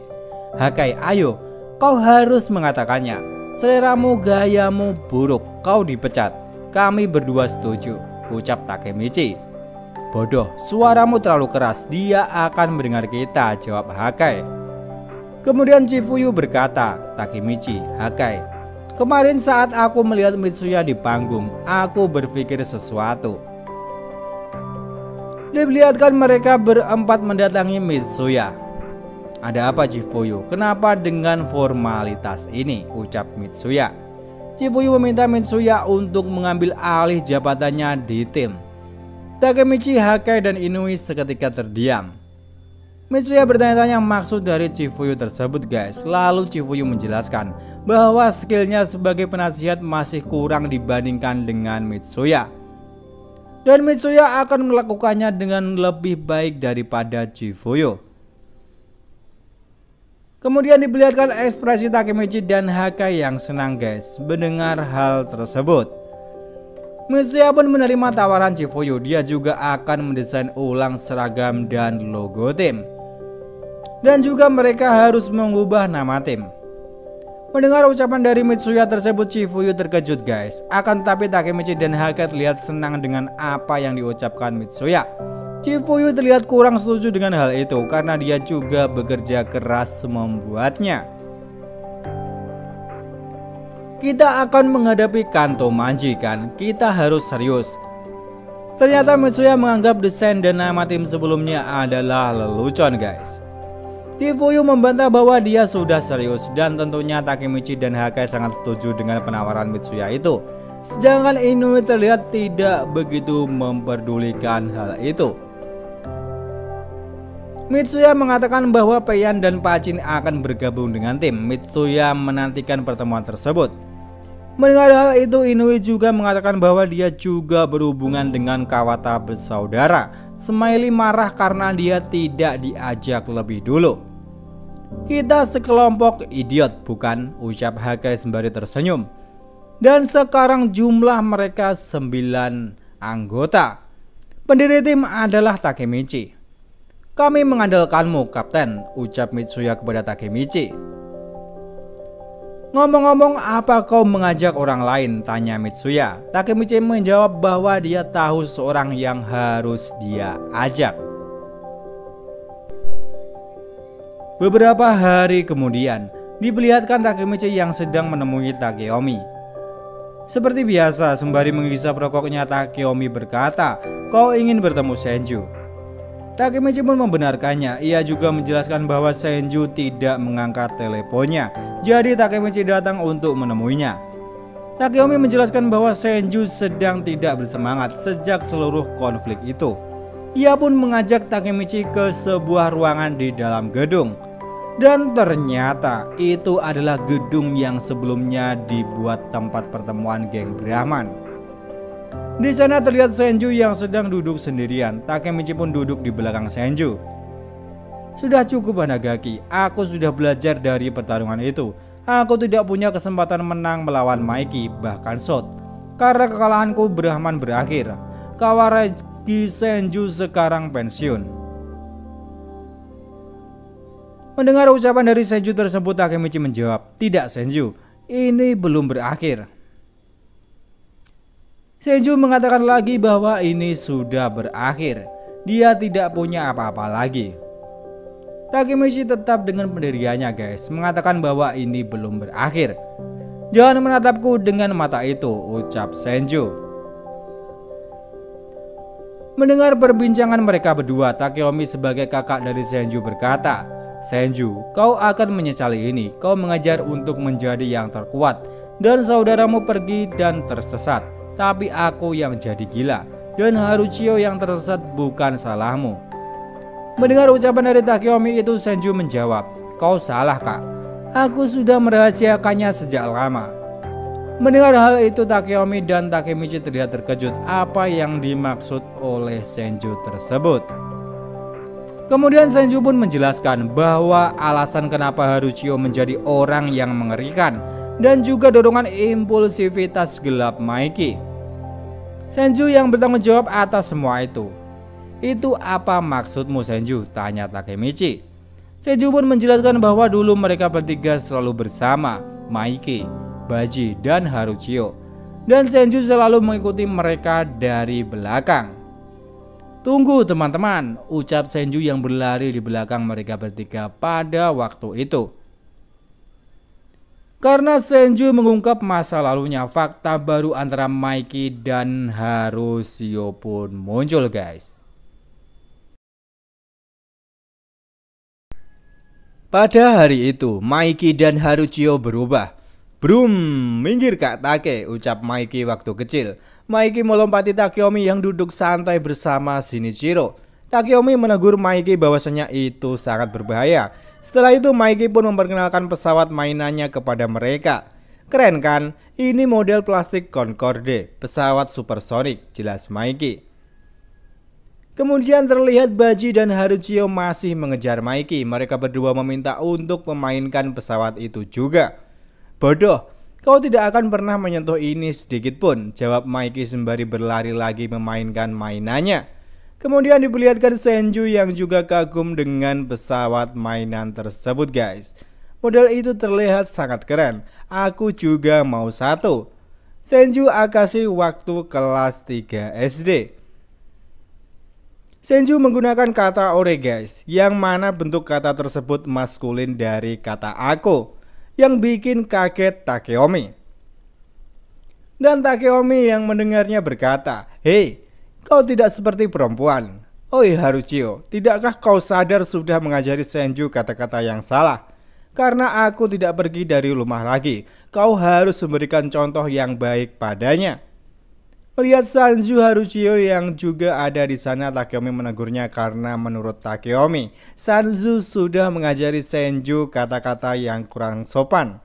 Hake, ayo, kau harus mengatakannya. Seleramu, gayamu buruk, kau dipecat. Kami berdua setuju, ucap Takemichi. Bodoh, suaramu terlalu keras, dia akan mendengar kita, jawab Hakai. Kemudian Chifuyu berkata, Takemichi, Hakai, Kemarin saat aku melihat Mitsuya di panggung, aku berpikir sesuatu. Diperlihatkan mereka berempat mendatangi Mitsuya. Ada apa Jifuyu? Kenapa dengan formalitas ini? Ucap Mitsuya. Jifuyu meminta Mitsuya untuk mengambil alih jabatannya di tim. Takemichi Hakai dan Inui seketika terdiam. Mitsuya bertanya-tanya maksud dari Chifuyu tersebut guys Lalu Chifuyu menjelaskan bahwa skillnya sebagai penasihat masih kurang dibandingkan dengan Mitsuya Dan Mitsuya akan melakukannya dengan lebih baik daripada Chifuyu Kemudian diperlihatkan ekspresi Takemichi dan Haka yang senang guys mendengar hal tersebut Mitsuya pun menerima tawaran Chifuyu, dia juga akan mendesain ulang seragam dan logo tim dan juga mereka harus mengubah nama tim. Mendengar ucapan dari Mitsuya tersebut, Chifuyu terkejut guys. Akan tetapi Takemichi dan Haka terlihat senang dengan apa yang diucapkan Mitsuya. Chifuyu terlihat kurang setuju dengan hal itu karena dia juga bekerja keras membuatnya. Kita akan menghadapi Kanto Manji, kan? kita harus serius. Ternyata Mitsuya menganggap desain dan nama tim sebelumnya adalah lelucon guys. Kifuyu membantah bahwa dia sudah serius dan tentunya Takemichi dan Hakai sangat setuju dengan penawaran Mitsuya itu. Sedangkan Inui terlihat tidak begitu memperdulikan hal itu. Mitsuya mengatakan bahwa Peian dan Pacin akan bergabung dengan tim. Mitsuya menantikan pertemuan tersebut. Mendengar hal itu, Inui juga mengatakan bahwa dia juga berhubungan dengan Kawata bersaudara. Smiley marah karena dia tidak diajak lebih dulu. Kita sekelompok idiot bukan? Ucap Hake sembari tersenyum. Dan sekarang jumlah mereka 9 anggota. Pendiri tim adalah Takemichi. Kami mengandalkanmu, Kapten, ucap Mitsuya kepada Takemichi. Ngomong-ngomong, apa kau mengajak orang lain? Tanya Mitsuya. Takemichi menjawab bahwa dia tahu seorang yang harus dia ajak. Beberapa hari kemudian, diperlihatkan Takemichi yang sedang menemui Takeomi. Seperti biasa, sembari menghisap rokoknya Takeomi berkata, kau ingin bertemu Senju. Takemichi pun membenarkannya, ia juga menjelaskan bahwa Senju tidak mengangkat teleponnya, jadi Takemichi datang untuk menemuinya. Takeomi menjelaskan bahwa Senju sedang tidak bersemangat sejak seluruh konflik itu. Ia pun mengajak Takemichi ke sebuah ruangan di dalam gedung. Dan ternyata itu adalah gedung yang sebelumnya dibuat tempat pertemuan geng Brahman. Di sana terlihat Senju yang sedang duduk sendirian. Takemichi pun duduk di belakang Senju. Sudah cukup Hanagaki, aku sudah belajar dari pertarungan itu. Aku tidak punya kesempatan menang melawan Mikey, bahkan Shot. Karena kekalahanku Brahman berakhir. Kawaragi Senju sekarang pensiun. Mendengar ucapan dari Senju tersebut, Takemichi menjawab, "Tidak, Senju. Ini belum berakhir." Senju mengatakan lagi bahwa ini sudah berakhir. Dia tidak punya apa-apa lagi. Takemichi tetap dengan pendiriannya, guys, mengatakan bahwa ini belum berakhir. Jangan menatapku dengan mata itu, ucap Senju. Mendengar perbincangan mereka berdua, Takeomi sebagai kakak dari Senju berkata, Senju, kau akan menyesali ini. Kau mengajar untuk menjadi yang terkuat dan saudaramu pergi dan tersesat. Tapi aku yang jadi gila dan Haruchio yang tersesat bukan salahmu. Mendengar ucapan dari Takeomi itu Senju menjawab, "Kau salah, Kak. Aku sudah merahasiakannya sejak lama." Mendengar hal itu Takeomi dan Takemichi terlihat terkejut apa yang dimaksud oleh Senju tersebut. Kemudian Senju pun menjelaskan bahwa alasan kenapa Haruchio menjadi orang yang mengerikan dan juga dorongan impulsivitas gelap Mikey. Senju yang bertanggung jawab atas semua itu. Itu apa maksudmu Senju? Tanya Takemichi. Senju pun menjelaskan bahwa dulu mereka bertiga selalu bersama Mikey, Baji, dan Haruchio. Dan Senju selalu mengikuti mereka dari belakang. Tunggu teman-teman, ucap Senju yang berlari di belakang mereka bertiga pada waktu itu. Karena Senju mengungkap masa lalunya, fakta baru antara Mikey dan Harushio pun muncul guys. Pada hari itu, Mikey dan Haruchio berubah. Brum, minggir Kak Take, ucap Mikey waktu kecil. Maiki melompati Takeomi yang duduk santai bersama Shinichiro. Takeomi menegur Maiki bahwasanya itu sangat berbahaya. Setelah itu Maiki pun memperkenalkan pesawat mainannya kepada mereka. Keren kan? Ini model plastik Concorde, pesawat supersonik, jelas Maiki. Kemudian terlihat Baji dan Haruchio masih mengejar Maiki. Mereka berdua meminta untuk memainkan pesawat itu juga. Bodoh, Kau tidak akan pernah menyentuh ini sedikit pun, jawab Mikey sembari berlari lagi memainkan mainannya. Kemudian diperlihatkan Senju yang juga kagum dengan pesawat mainan tersebut guys. Model itu terlihat sangat keren, aku juga mau satu. Senju Akashi waktu kelas 3 SD. Senju menggunakan kata ore guys, yang mana bentuk kata tersebut maskulin dari kata aku yang bikin kaget Takeomi. Dan Takeomi yang mendengarnya berkata, Hei, kau tidak seperti perempuan. Oi Harucio, tidakkah kau sadar sudah mengajari Senju kata-kata yang salah? Karena aku tidak pergi dari rumah lagi, kau harus memberikan contoh yang baik padanya. Melihat Sanju Haruchio yang juga ada di sana, Takeomi menegurnya karena menurut Takeomi, Sanju sudah mengajari Senju kata-kata yang kurang sopan.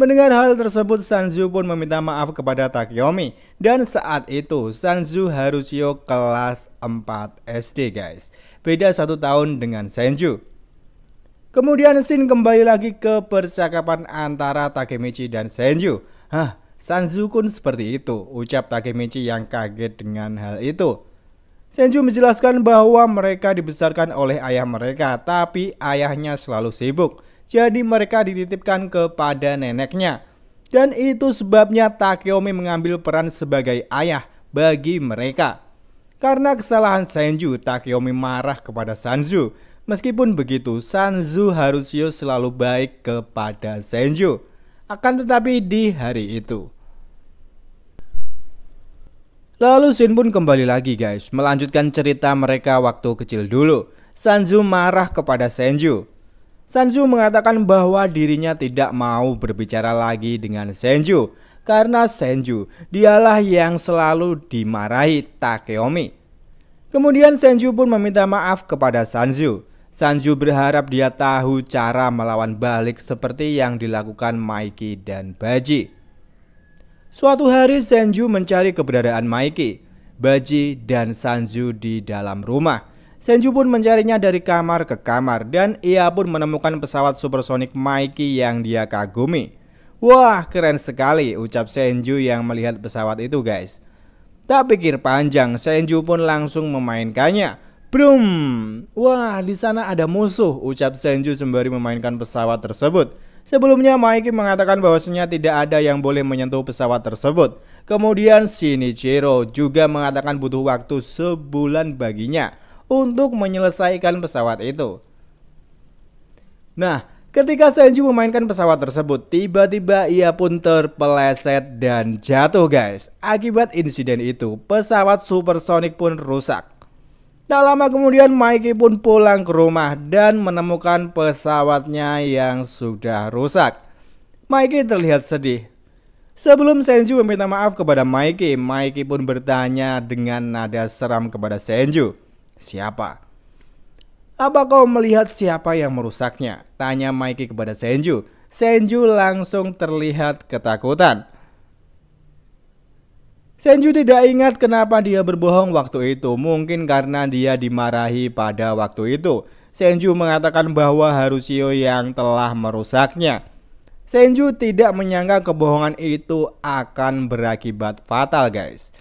Mendengar hal tersebut, Sanju pun meminta maaf kepada Takeomi. Dan saat itu, Sanju Haruchio kelas 4 SD guys. Beda satu tahun dengan Senju. Kemudian Shin kembali lagi ke percakapan antara Takemichi dan Senju. Hah, Sanzu kun seperti itu, ucap Takemichi yang kaget dengan hal itu. Senju menjelaskan bahwa mereka dibesarkan oleh ayah mereka, tapi ayahnya selalu sibuk. Jadi mereka dititipkan kepada neneknya. Dan itu sebabnya Takeomi mengambil peran sebagai ayah bagi mereka. Karena kesalahan Senju, Takeomi marah kepada Sanzu. Meskipun begitu, Sanzu harusnya selalu baik kepada Senju akan tetapi di hari itu. Lalu Shin pun kembali lagi guys, melanjutkan cerita mereka waktu kecil dulu. Sanju marah kepada Senju. Sanju mengatakan bahwa dirinya tidak mau berbicara lagi dengan Senju karena Senju dialah yang selalu dimarahi Takeomi. Kemudian Senju pun meminta maaf kepada Sanju. Sanju berharap dia tahu cara melawan balik seperti yang dilakukan Mikey dan Baji. Suatu hari Sanju mencari keberadaan Mikey, Baji, dan Sanju di dalam rumah. Sanju pun mencarinya dari kamar ke kamar dan ia pun menemukan pesawat supersonik Mikey yang dia kagumi. Wah keren sekali ucap Sanju yang melihat pesawat itu guys. Tak pikir panjang Sanju pun langsung memainkannya. Brum! Wah, di sana ada musuh, ucap Senju sembari memainkan pesawat tersebut. Sebelumnya, Mikey mengatakan bahwasanya tidak ada yang boleh menyentuh pesawat tersebut. Kemudian, Shinichiro juga mengatakan butuh waktu sebulan baginya untuk menyelesaikan pesawat itu. Nah, ketika Senju memainkan pesawat tersebut, tiba-tiba ia pun terpeleset dan jatuh guys. Akibat insiden itu, pesawat supersonik pun rusak. Tak lama kemudian Mikey pun pulang ke rumah dan menemukan pesawatnya yang sudah rusak. Mikey terlihat sedih. Sebelum Senju meminta maaf kepada Mikey, Mikey pun bertanya dengan nada seram kepada Senju. Siapa? Apa kau melihat siapa yang merusaknya? Tanya Mikey kepada Senju. Senju langsung terlihat ketakutan. Senju tidak ingat kenapa dia berbohong waktu itu, mungkin karena dia dimarahi pada waktu itu. Senju mengatakan bahwa Harusio yang telah merusaknya. Senju tidak menyangka kebohongan itu akan berakibat fatal guys.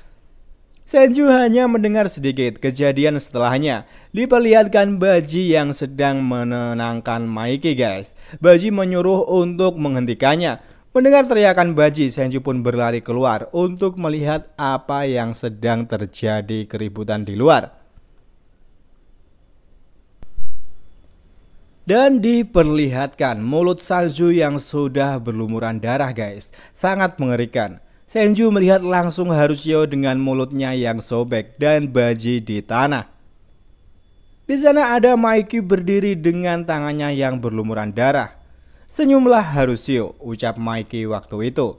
Senju hanya mendengar sedikit kejadian setelahnya. Diperlihatkan Baji yang sedang menenangkan Maiki guys. Baji menyuruh untuk menghentikannya. Mendengar teriakan Baji, Senju pun berlari keluar untuk melihat apa yang sedang terjadi keributan di luar. Dan diperlihatkan mulut Sanju yang sudah berlumuran darah guys Sangat mengerikan Senju melihat langsung Harusio dengan mulutnya yang sobek dan baji di tanah Di sana ada Maiki berdiri dengan tangannya yang berlumuran darah Senyumlah Harusio, ucap Mikey waktu itu.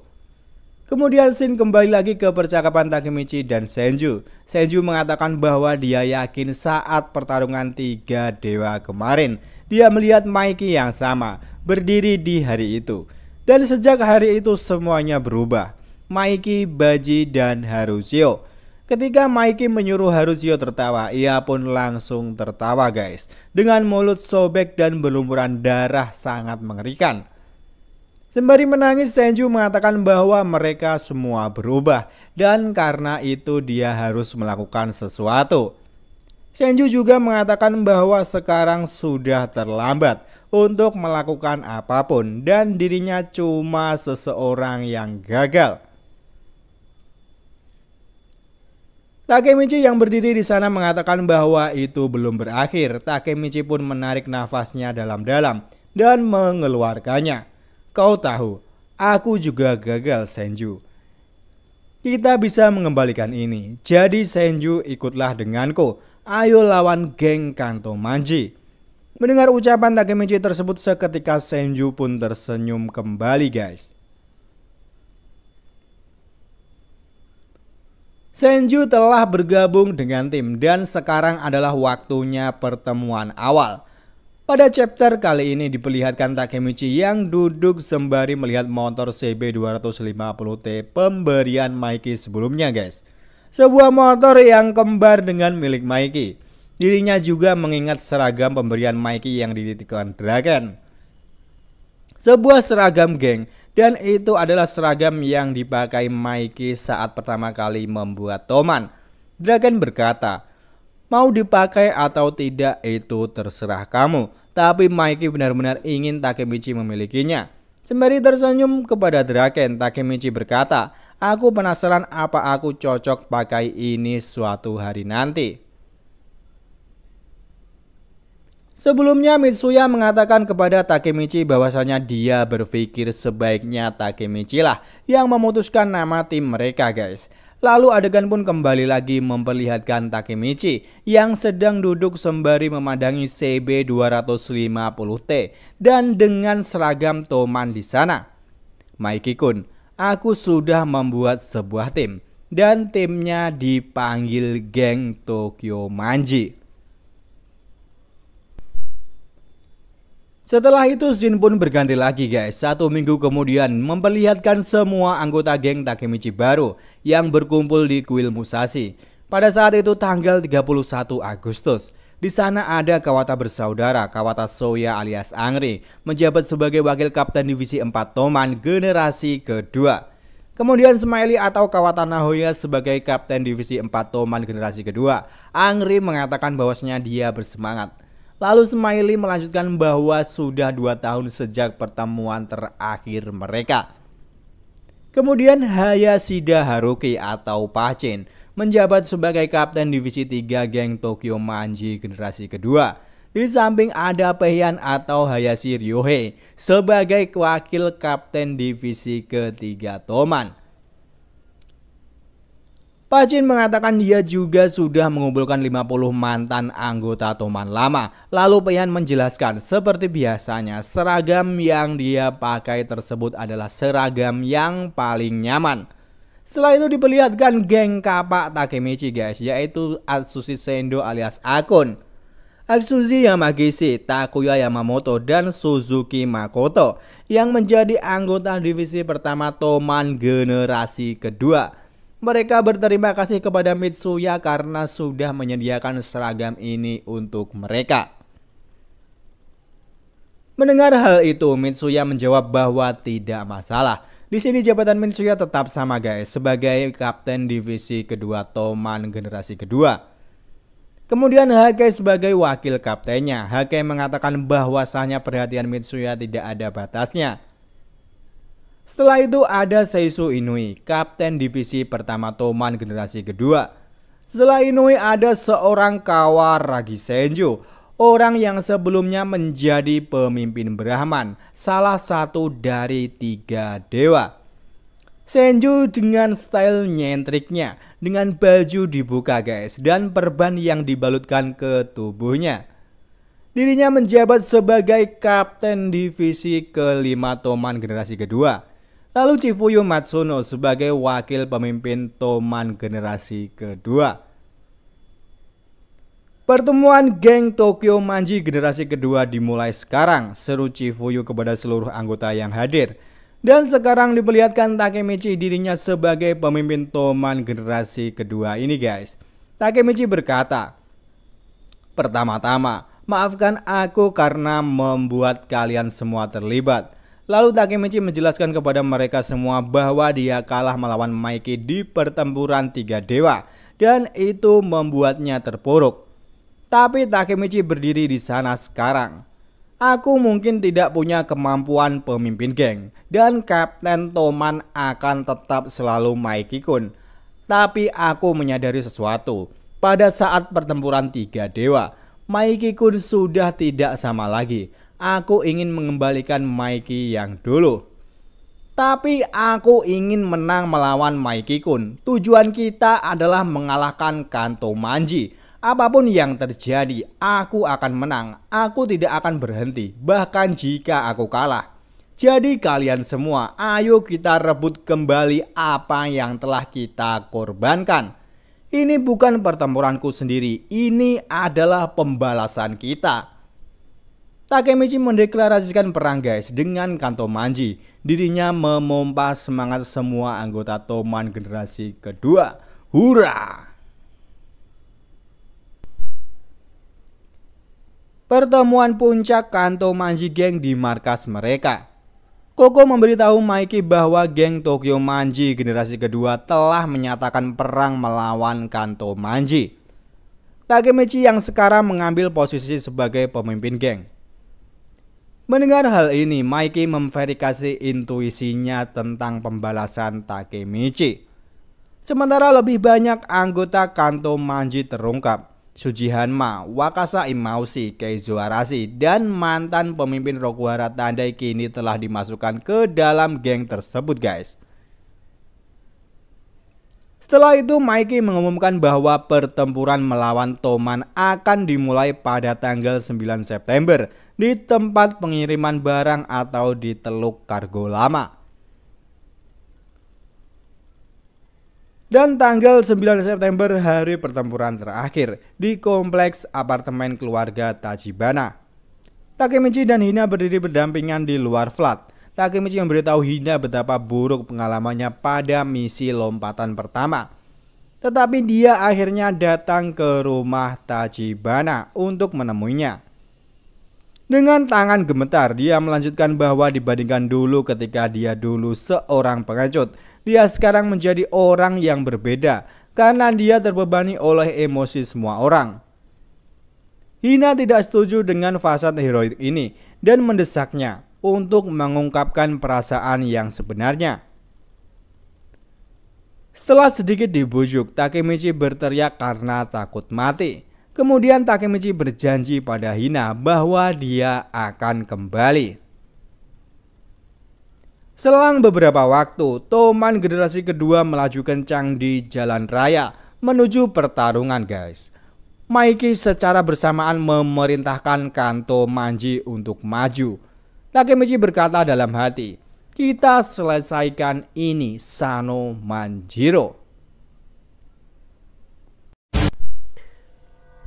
Kemudian Shin kembali lagi ke percakapan Takemichi dan Senju. Senju mengatakan bahwa dia yakin saat pertarungan tiga dewa kemarin, dia melihat Mikey yang sama, berdiri di hari itu. Dan sejak hari itu semuanya berubah. Mikey, Baji, dan Harusio. Ketika Mikey menyuruh Haruzio tertawa, ia pun langsung tertawa guys. Dengan mulut sobek dan berlumuran darah sangat mengerikan. Sembari menangis, Senju mengatakan bahwa mereka semua berubah dan karena itu dia harus melakukan sesuatu. Senju juga mengatakan bahwa sekarang sudah terlambat untuk melakukan apapun dan dirinya cuma seseorang yang gagal. Takemichi yang berdiri di sana mengatakan bahwa itu belum berakhir. Takemichi pun menarik nafasnya dalam-dalam dan mengeluarkannya. Kau tahu, aku juga gagal Senju. Kita bisa mengembalikan ini. Jadi Senju ikutlah denganku. Ayo lawan geng Kanto Manji. Mendengar ucapan Takemichi tersebut seketika Senju pun tersenyum kembali guys. Senju telah bergabung dengan tim dan sekarang adalah waktunya pertemuan awal. Pada chapter kali ini diperlihatkan Takemichi yang duduk sembari melihat motor CB250T pemberian Mikey sebelumnya guys. Sebuah motor yang kembar dengan milik Mikey. Dirinya juga mengingat seragam pemberian Mikey yang dititipkan Dragon. Sebuah seragam geng dan itu adalah seragam yang dipakai Mikey saat pertama kali membuat Toman. Dragon berkata, Mau dipakai atau tidak itu terserah kamu. Tapi Mikey benar-benar ingin Takemichi memilikinya. Sembari tersenyum kepada Draken, Takemichi berkata, Aku penasaran apa aku cocok pakai ini suatu hari nanti. Sebelumnya Mitsuya mengatakan kepada Takemichi bahwasanya dia berpikir sebaiknya Takemichi lah yang memutuskan nama tim mereka guys. Lalu adegan pun kembali lagi memperlihatkan Takemichi yang sedang duduk sembari memandangi CB250T dan dengan seragam Toman di sana. maiki Kun, aku sudah membuat sebuah tim dan timnya dipanggil geng Tokyo Manji. Setelah itu Zin pun berganti lagi guys Satu minggu kemudian memperlihatkan semua anggota geng Takemichi baru Yang berkumpul di kuil Musashi Pada saat itu tanggal 31 Agustus di sana ada Kawata bersaudara, Kawata Soya alias Angri, menjabat sebagai wakil kapten divisi 4 Toman generasi kedua. Kemudian Smiley atau Kawata Nahoya sebagai kapten divisi 4 Toman generasi kedua. Angri mengatakan bahwasanya dia bersemangat Lalu Smiley melanjutkan bahwa sudah dua tahun sejak pertemuan terakhir mereka. Kemudian Hayashida Haruki atau Pacin menjabat sebagai kapten divisi 3 geng Tokyo Manji generasi kedua. Di samping ada Peian atau Hayashi Ryohei sebagai wakil kapten divisi ketiga Toman. Pacin mengatakan dia juga sudah mengumpulkan 50 mantan anggota Toman lama. Lalu Pehan menjelaskan seperti biasanya seragam yang dia pakai tersebut adalah seragam yang paling nyaman. Setelah itu diperlihatkan geng kapak Takemichi guys yaitu Atsushi Sendo alias Akun. Atsushi Yamagishi, Takuya Yamamoto, dan Suzuki Makoto yang menjadi anggota divisi pertama Toman generasi kedua. Mereka berterima kasih kepada Mitsuya karena sudah menyediakan seragam ini untuk mereka. Mendengar hal itu, Mitsuya menjawab bahwa tidak masalah. Di sini jabatan Mitsuya tetap sama guys, sebagai kapten divisi kedua Toman generasi kedua. Kemudian Hake sebagai wakil kaptennya, Hake mengatakan bahwasanya perhatian Mitsuya tidak ada batasnya. Setelah itu ada Seisu Inui, kapten divisi pertama Toman generasi kedua. Setelah Inui ada seorang Kawaragi Senju, orang yang sebelumnya menjadi pemimpin Brahman, salah satu dari tiga dewa. Senju dengan style nyentriknya, dengan baju dibuka guys dan perban yang dibalutkan ke tubuhnya. Dirinya menjabat sebagai kapten divisi kelima Toman generasi kedua lalu Chifuyu Matsuno sebagai wakil pemimpin Toman generasi kedua. Pertemuan geng Tokyo Manji generasi kedua dimulai sekarang, seru Chifuyu kepada seluruh anggota yang hadir. Dan sekarang diperlihatkan Takemichi dirinya sebagai pemimpin Toman generasi kedua ini guys. Takemichi berkata, Pertama-tama, maafkan aku karena membuat kalian semua terlibat. Lalu Takemichi menjelaskan kepada mereka semua bahwa dia kalah melawan Mikey di pertempuran tiga dewa dan itu membuatnya terpuruk. Tapi Takemichi berdiri di sana sekarang. Aku mungkin tidak punya kemampuan pemimpin geng dan Kapten Toman akan tetap selalu Mikey kun Tapi aku menyadari sesuatu. Pada saat pertempuran tiga dewa, Mikey kun sudah tidak sama lagi Aku ingin mengembalikan Mikey yang dulu. Tapi aku ingin menang melawan Mikey Kun. Tujuan kita adalah mengalahkan Kanto Manji. Apapun yang terjadi, aku akan menang. Aku tidak akan berhenti, bahkan jika aku kalah. Jadi kalian semua, ayo kita rebut kembali apa yang telah kita korbankan. Ini bukan pertempuranku sendiri, ini adalah pembalasan kita. Takemichi mendeklarasikan perang guys dengan Kanto Manji. Dirinya memompa semangat semua anggota Toman generasi kedua. Hura! Pertemuan puncak Kanto Manji geng di markas mereka. Koko memberitahu Mikey bahwa geng Tokyo Manji generasi kedua telah menyatakan perang melawan Kanto Manji. Takemichi yang sekarang mengambil posisi sebagai pemimpin geng. Mendengar hal ini, Mikey memverifikasi intuisinya tentang pembalasan Takemichi. Sementara lebih banyak anggota Kanto Manji terungkap. Sujihanma, Wakasa Imausi, Keizo Arashi, dan mantan pemimpin Rokuhara Tandai kini telah dimasukkan ke dalam geng tersebut guys. Setelah itu, Mikey mengumumkan bahwa pertempuran melawan Toman akan dimulai pada tanggal 9 September di tempat pengiriman barang atau di Teluk Kargo Lama. Dan tanggal 9 September hari pertempuran terakhir di kompleks apartemen keluarga Tachibana. Takemichi dan Hina berdiri berdampingan di luar flat Takemichi memberitahu Hina betapa buruk pengalamannya pada misi lompatan pertama. Tetapi dia akhirnya datang ke rumah Tachibana untuk menemuinya. Dengan tangan gemetar, dia melanjutkan bahwa dibandingkan dulu ketika dia dulu seorang pengecut, dia sekarang menjadi orang yang berbeda karena dia terbebani oleh emosi semua orang. Hina tidak setuju dengan fasad heroik ini dan mendesaknya untuk mengungkapkan perasaan yang sebenarnya. Setelah sedikit dibujuk, Takemichi berteriak karena takut mati. Kemudian Takemichi berjanji pada Hina bahwa dia akan kembali. Selang beberapa waktu, Toman generasi kedua melaju kencang di jalan raya menuju pertarungan guys. Mikey secara bersamaan memerintahkan Kanto Manji untuk maju Takemichi berkata dalam hati, kita selesaikan ini Sano Manjiro.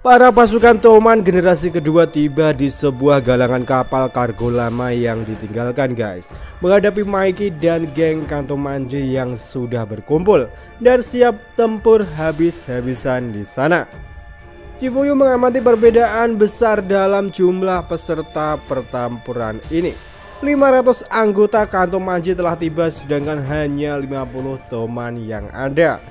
Para pasukan Toman generasi kedua tiba di sebuah galangan kapal kargo lama yang ditinggalkan guys Menghadapi Mikey dan geng Kanto Manji yang sudah berkumpul Dan siap tempur habis-habisan di sana Civuyu mengamati perbedaan besar dalam jumlah peserta pertempuran ini. 500 anggota kantong manji telah tiba sedangkan hanya 50 teman yang ada.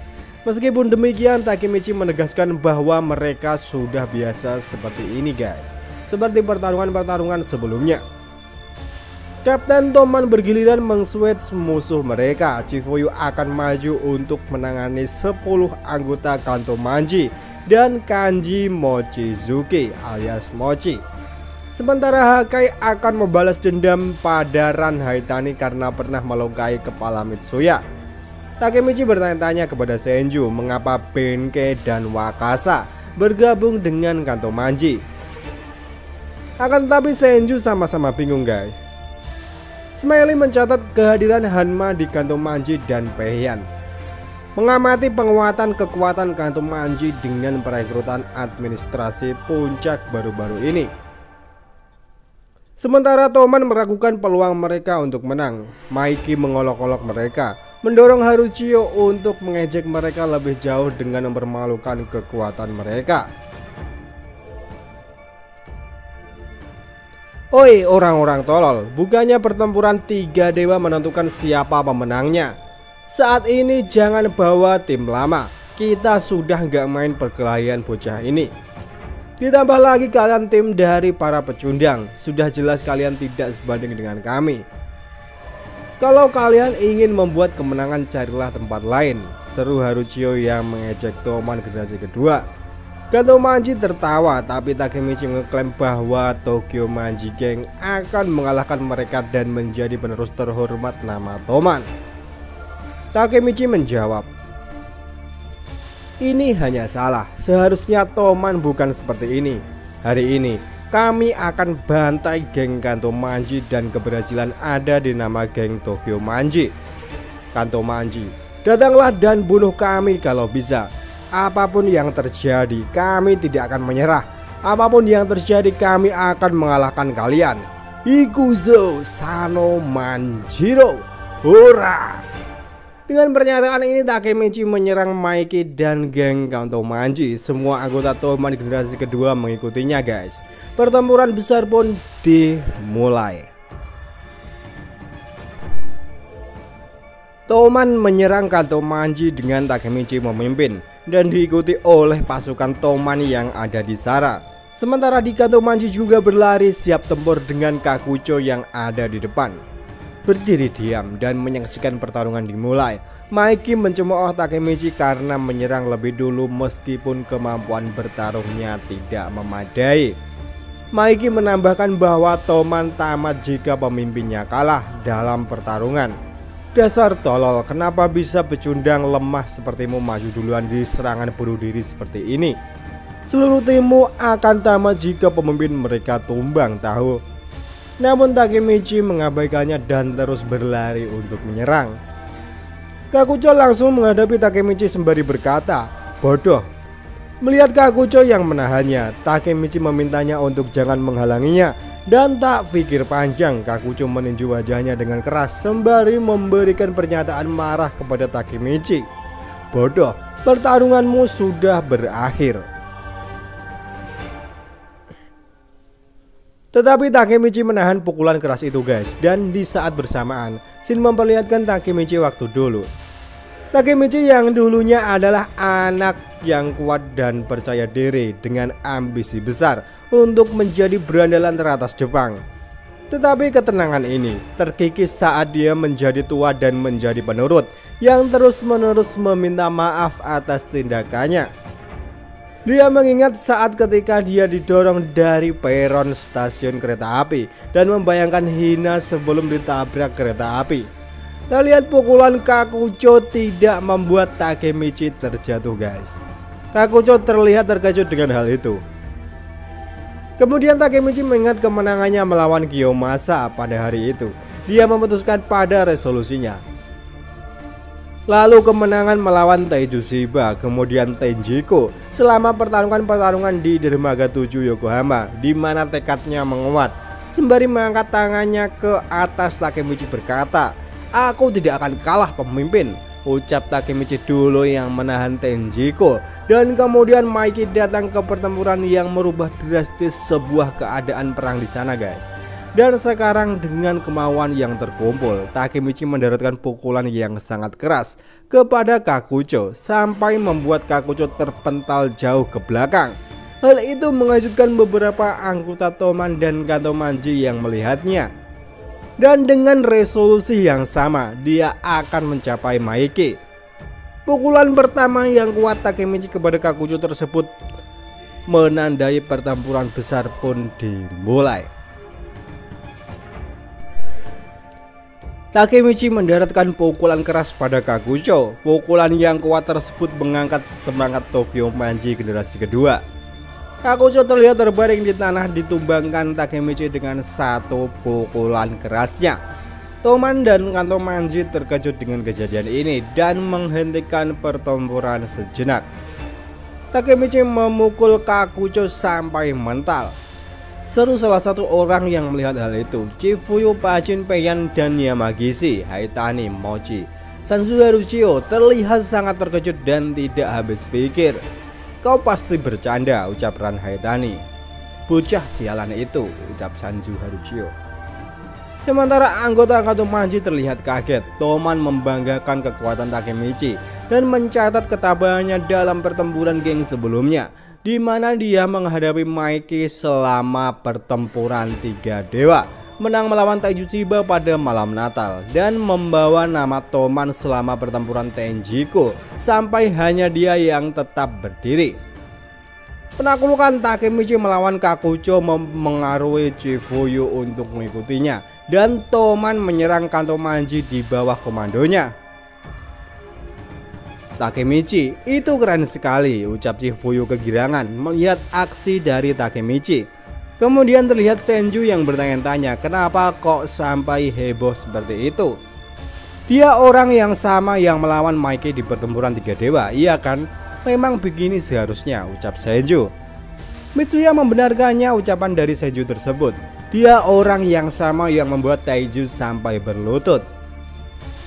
Meskipun demikian, Takemichi menegaskan bahwa mereka sudah biasa seperti ini guys. Seperti pertarungan-pertarungan sebelumnya. Kapten Toman bergiliran mengswet musuh mereka. Chifuyu akan maju untuk menangani 10 anggota Kanto Manji dan Kanji Mochizuki alias Mochi. Sementara Hakai akan membalas dendam pada Ran Haitani karena pernah melukai kepala Mitsuya. Takemichi bertanya-tanya kepada Senju mengapa Benkei dan Wakasa bergabung dengan Kanto Manji. Akan tetapi Senju sama-sama bingung guys Smiley mencatat kehadiran Hanma di kantung Manji dan Peian. Mengamati penguatan kekuatan kantung Manji dengan perekrutan administrasi puncak baru-baru ini. Sementara Toman meragukan peluang mereka untuk menang, Mikey mengolok-olok mereka, mendorong Haruchio untuk mengejek mereka lebih jauh dengan mempermalukan kekuatan mereka. Oi orang-orang tolol, bukannya pertempuran tiga dewa menentukan siapa pemenangnya Saat ini jangan bawa tim lama Kita sudah nggak main perkelahian bocah ini Ditambah lagi kalian tim dari para pecundang Sudah jelas kalian tidak sebanding dengan kami Kalau kalian ingin membuat kemenangan carilah tempat lain Seru Haruchio yang mengejek Toman generasi kedua Gato Manji tertawa tapi Takemichi ngeklaim bahwa Tokyo Manji Gang akan mengalahkan mereka dan menjadi penerus terhormat nama Toman. Takemichi menjawab, ini hanya salah, seharusnya Toman bukan seperti ini. Hari ini, kami akan bantai geng Kanto Manji dan keberhasilan ada di nama geng Tokyo Manji. Kanto Manji, datanglah dan bunuh kami kalau bisa Apapun yang terjadi, kami tidak akan menyerah. Apapun yang terjadi, kami akan mengalahkan kalian. Ikuzo Sano Manjiro. Hurrah! Dengan pernyataan ini Takemichi menyerang Mikey dan geng Kanto Manji Semua anggota Toman generasi kedua mengikutinya guys Pertempuran besar pun dimulai Toman menyerang Kanto Manji dengan Takemichi memimpin dan diikuti oleh pasukan Toman yang ada di Sara. Sementara Dika Tomanji juga berlari siap tempur dengan Kakucho yang ada di depan. Berdiri diam dan menyaksikan pertarungan dimulai, Maiki mencemooh Takemichi karena menyerang lebih dulu meskipun kemampuan bertarungnya tidak memadai. Maiki menambahkan bahwa Toman tamat jika pemimpinnya kalah dalam pertarungan. Dasar tolol, kenapa bisa pecundang lemah sepertimu maju duluan di serangan bunuh diri seperti ini? Seluruh timmu akan tamat jika pemimpin mereka tumbang tahu. Namun Takemichi mengabaikannya dan terus berlari untuk menyerang. Kakucho langsung menghadapi Takemichi sembari berkata, "Bodoh." Melihat Kakucho yang menahannya, Takemichi memintanya untuk jangan menghalanginya dan tak pikir panjang kakucu meninju wajahnya dengan keras sembari memberikan pernyataan marah kepada Takemichi Bodoh, pertarunganmu sudah berakhir Tetapi Takemichi menahan pukulan keras itu guys Dan di saat bersamaan Shin memperlihatkan Takemichi waktu dulu Takemichi yang dulunya adalah anak yang kuat dan percaya diri dengan ambisi besar untuk menjadi berandalan teratas Jepang. Tetapi ketenangan ini terkikis saat dia menjadi tua dan menjadi penurut yang terus-menerus meminta maaf atas tindakannya. Dia mengingat saat ketika dia didorong dari peron stasiun kereta api dan membayangkan Hina sebelum ditabrak kereta api. Nah, lihat pukulan Kakucho tidak membuat Takemichi terjatuh guys. Kakucho terlihat terkejut dengan hal itu. Kemudian Takemichi mengingat kemenangannya melawan Kiyomasa pada hari itu. Dia memutuskan pada resolusinya. Lalu kemenangan melawan Taiju Shiba, kemudian Tenjiko selama pertarungan-pertarungan di Dermaga 7 Yokohama di mana tekadnya menguat. Sembari mengangkat tangannya ke atas Takemichi berkata, Aku tidak akan kalah pemimpin Ucap Takemichi dulu yang menahan Tenjiko Dan kemudian Mikey datang ke pertempuran yang merubah drastis sebuah keadaan perang di sana guys dan sekarang dengan kemauan yang terkumpul, Takemichi mendaratkan pukulan yang sangat keras kepada Kakucho sampai membuat Kakucho terpental jauh ke belakang. Hal itu mengajutkan beberapa anggota Toman dan Kanto Manji yang melihatnya dan dengan resolusi yang sama dia akan mencapai Maiki. Pukulan pertama yang kuat Takemichi kepada Kakuju tersebut menandai pertempuran besar pun dimulai. Takemichi mendaratkan pukulan keras pada Kakuju. Pukulan yang kuat tersebut mengangkat semangat Tokyo Manji generasi kedua. Kakucho terlihat terbaring di tanah ditumbangkan Takemichi dengan satu pukulan kerasnya. Toman dan Kanto Manji terkejut dengan kejadian ini dan menghentikan pertempuran sejenak. Takemichi memukul Kakucho sampai mental. Seru salah satu orang yang melihat hal itu, Chifuyu Pajin Peyan dan Yamagishi Haitani Mochi. Sansuharu Chio terlihat sangat terkejut dan tidak habis pikir. Kau pasti bercanda, ucap Ran Haitani. Bocah sialan itu, ucap Sanju Haruchio. Sementara anggota manji terlihat kaget, Toman membanggakan kekuatan Takemichi dan mencatat ketabahannya dalam pertempuran geng sebelumnya, di mana dia menghadapi Mikey selama pertempuran tiga dewa menang melawan Taijutsuba pada malam Natal dan membawa nama Toman selama pertempuran Tenjiku sampai hanya dia yang tetap berdiri. Penaklukan Takemichi melawan Kakucho mempengaruhi Chifuyu untuk mengikutinya dan Toman menyerang Kanto Manji di bawah komandonya. Takemichi, itu keren sekali ucap Chifuyu kegirangan melihat aksi dari Takemichi. Kemudian terlihat Senju yang bertanya-tanya kenapa kok sampai heboh seperti itu. Dia orang yang sama yang melawan Mikey di pertempuran tiga dewa, iya kan? Memang begini seharusnya, ucap Senju. Mitsuya membenarkannya ucapan dari Senju tersebut. Dia orang yang sama yang membuat Taiju sampai berlutut.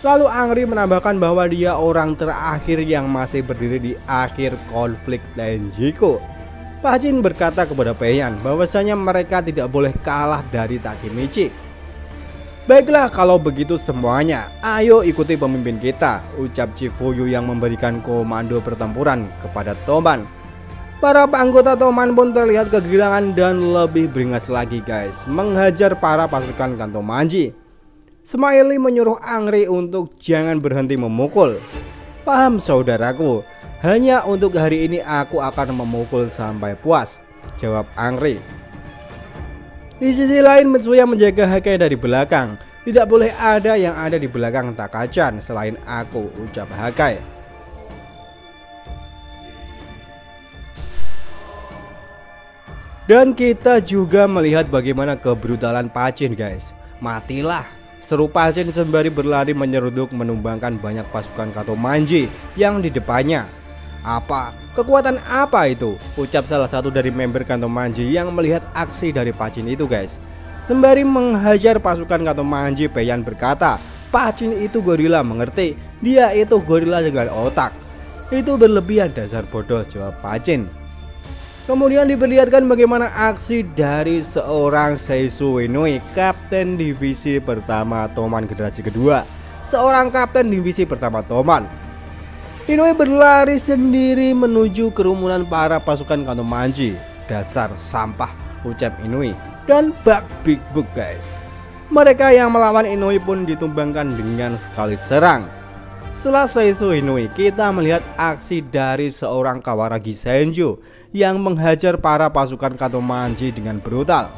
Lalu Angri menambahkan bahwa dia orang terakhir yang masih berdiri di akhir konflik Tenjiku Pak Jin berkata kepada Peyan bahwasanya mereka tidak boleh kalah dari Takemichi. Baiklah kalau begitu semuanya, ayo ikuti pemimpin kita, ucap Chifuyu yang memberikan komando pertempuran kepada Toman. Para anggota Toman pun terlihat kegirangan dan lebih beringas lagi guys, menghajar para pasukan kanto Manji. Smiley menyuruh Angri untuk jangan berhenti memukul. Paham saudaraku, hanya untuk hari ini aku akan memukul sampai puas, jawab Angri. Di sisi lain Mitsuya menjaga Hakai dari belakang. Tidak boleh ada yang ada di belakang Takacan selain aku, ucap Hakai. Dan kita juga melihat bagaimana kebrutalan Pacin guys. Matilah Seru Pacin sembari berlari menyeruduk menumbangkan banyak pasukan Kato Manji yang di depannya apa? Kekuatan apa itu? Ucap salah satu dari member Kanto Manji yang melihat aksi dari Pacin itu guys Sembari menghajar pasukan Kanto Manji, Peyan berkata Pacin itu gorila mengerti, dia itu gorila dengan otak Itu berlebihan dasar bodoh jawab Pacin Kemudian diperlihatkan bagaimana aksi dari seorang Seisu Inui, Kapten Divisi Pertama Toman Generasi Kedua Seorang Kapten Divisi Pertama Toman Inoue berlari sendiri menuju kerumunan para pasukan Kanto Manji. Dasar sampah, ucap Inoue dan bak Big Book guys. Mereka yang melawan Inoue pun ditumbangkan dengan sekali serang. Setelah Seisu Inui kita melihat aksi dari seorang Kawaragi Senju yang menghajar para pasukan Manji dengan brutal.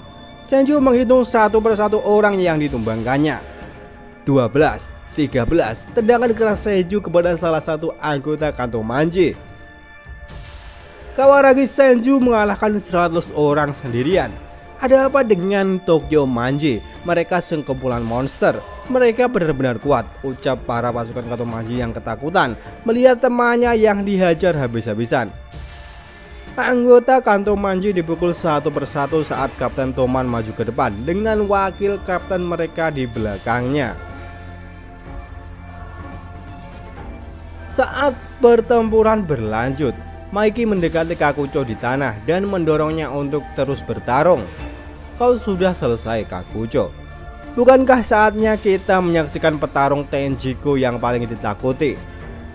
Senju menghitung satu persatu orang yang ditumbangkannya. 12 13 tendangan keras Seju kepada salah satu anggota kantong Manji. Kawaragi Senju mengalahkan 100 orang sendirian. Ada apa dengan Tokyo Manji? Mereka sekumpulan monster. Mereka benar-benar kuat, ucap para pasukan kantong Manji yang ketakutan melihat temannya yang dihajar habis-habisan. Anggota kantong Manji dipukul satu persatu saat Kapten Toman maju ke depan dengan wakil kapten mereka di belakangnya. Saat pertempuran berlanjut, Mikey mendekati Kakucho di tanah dan mendorongnya untuk terus bertarung. Kau sudah selesai Kakucho. Bukankah saatnya kita menyaksikan petarung Tenjiko yang paling ditakuti?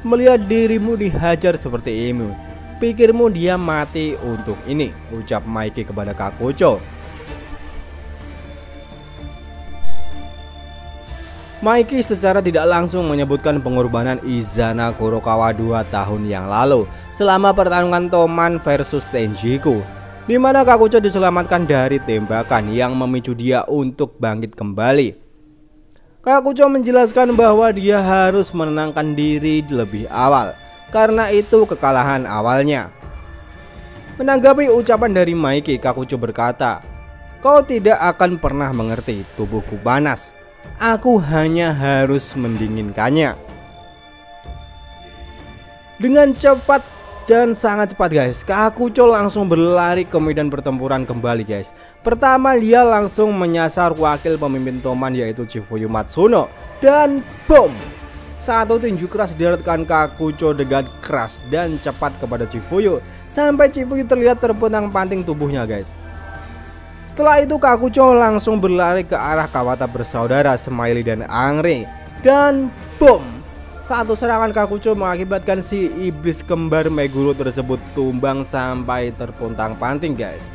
Melihat dirimu dihajar seperti ini, pikirmu dia mati untuk ini, ucap Mikey kepada Kakucho. Mikey secara tidak langsung menyebutkan pengorbanan Izana Kurokawa 2 tahun yang lalu selama pertarungan Toman versus Tenjiku di mana Kakucho diselamatkan dari tembakan yang memicu dia untuk bangkit kembali. Kakucho menjelaskan bahwa dia harus menenangkan diri lebih awal karena itu kekalahan awalnya. Menanggapi ucapan dari Mikey, Kakucho berkata, "Kau tidak akan pernah mengerti, tubuhku panas." Aku hanya harus mendinginkannya. Dengan cepat dan sangat cepat guys Kakucho langsung berlari ke medan pertempuran kembali guys Pertama dia langsung menyasar wakil pemimpin Toman yaitu Chifuyu Matsuno Dan BOM Satu tinju keras diletakkan Kakucho dengan keras dan cepat kepada Chifuyu Sampai Chifuyu terlihat terpenang panting tubuhnya guys setelah itu Kakucho langsung berlari ke arah Kawata bersaudara Smiley dan Angri Dan boom Satu serangan Kakucho mengakibatkan si iblis kembar Meguro tersebut tumbang sampai terpontang panting guys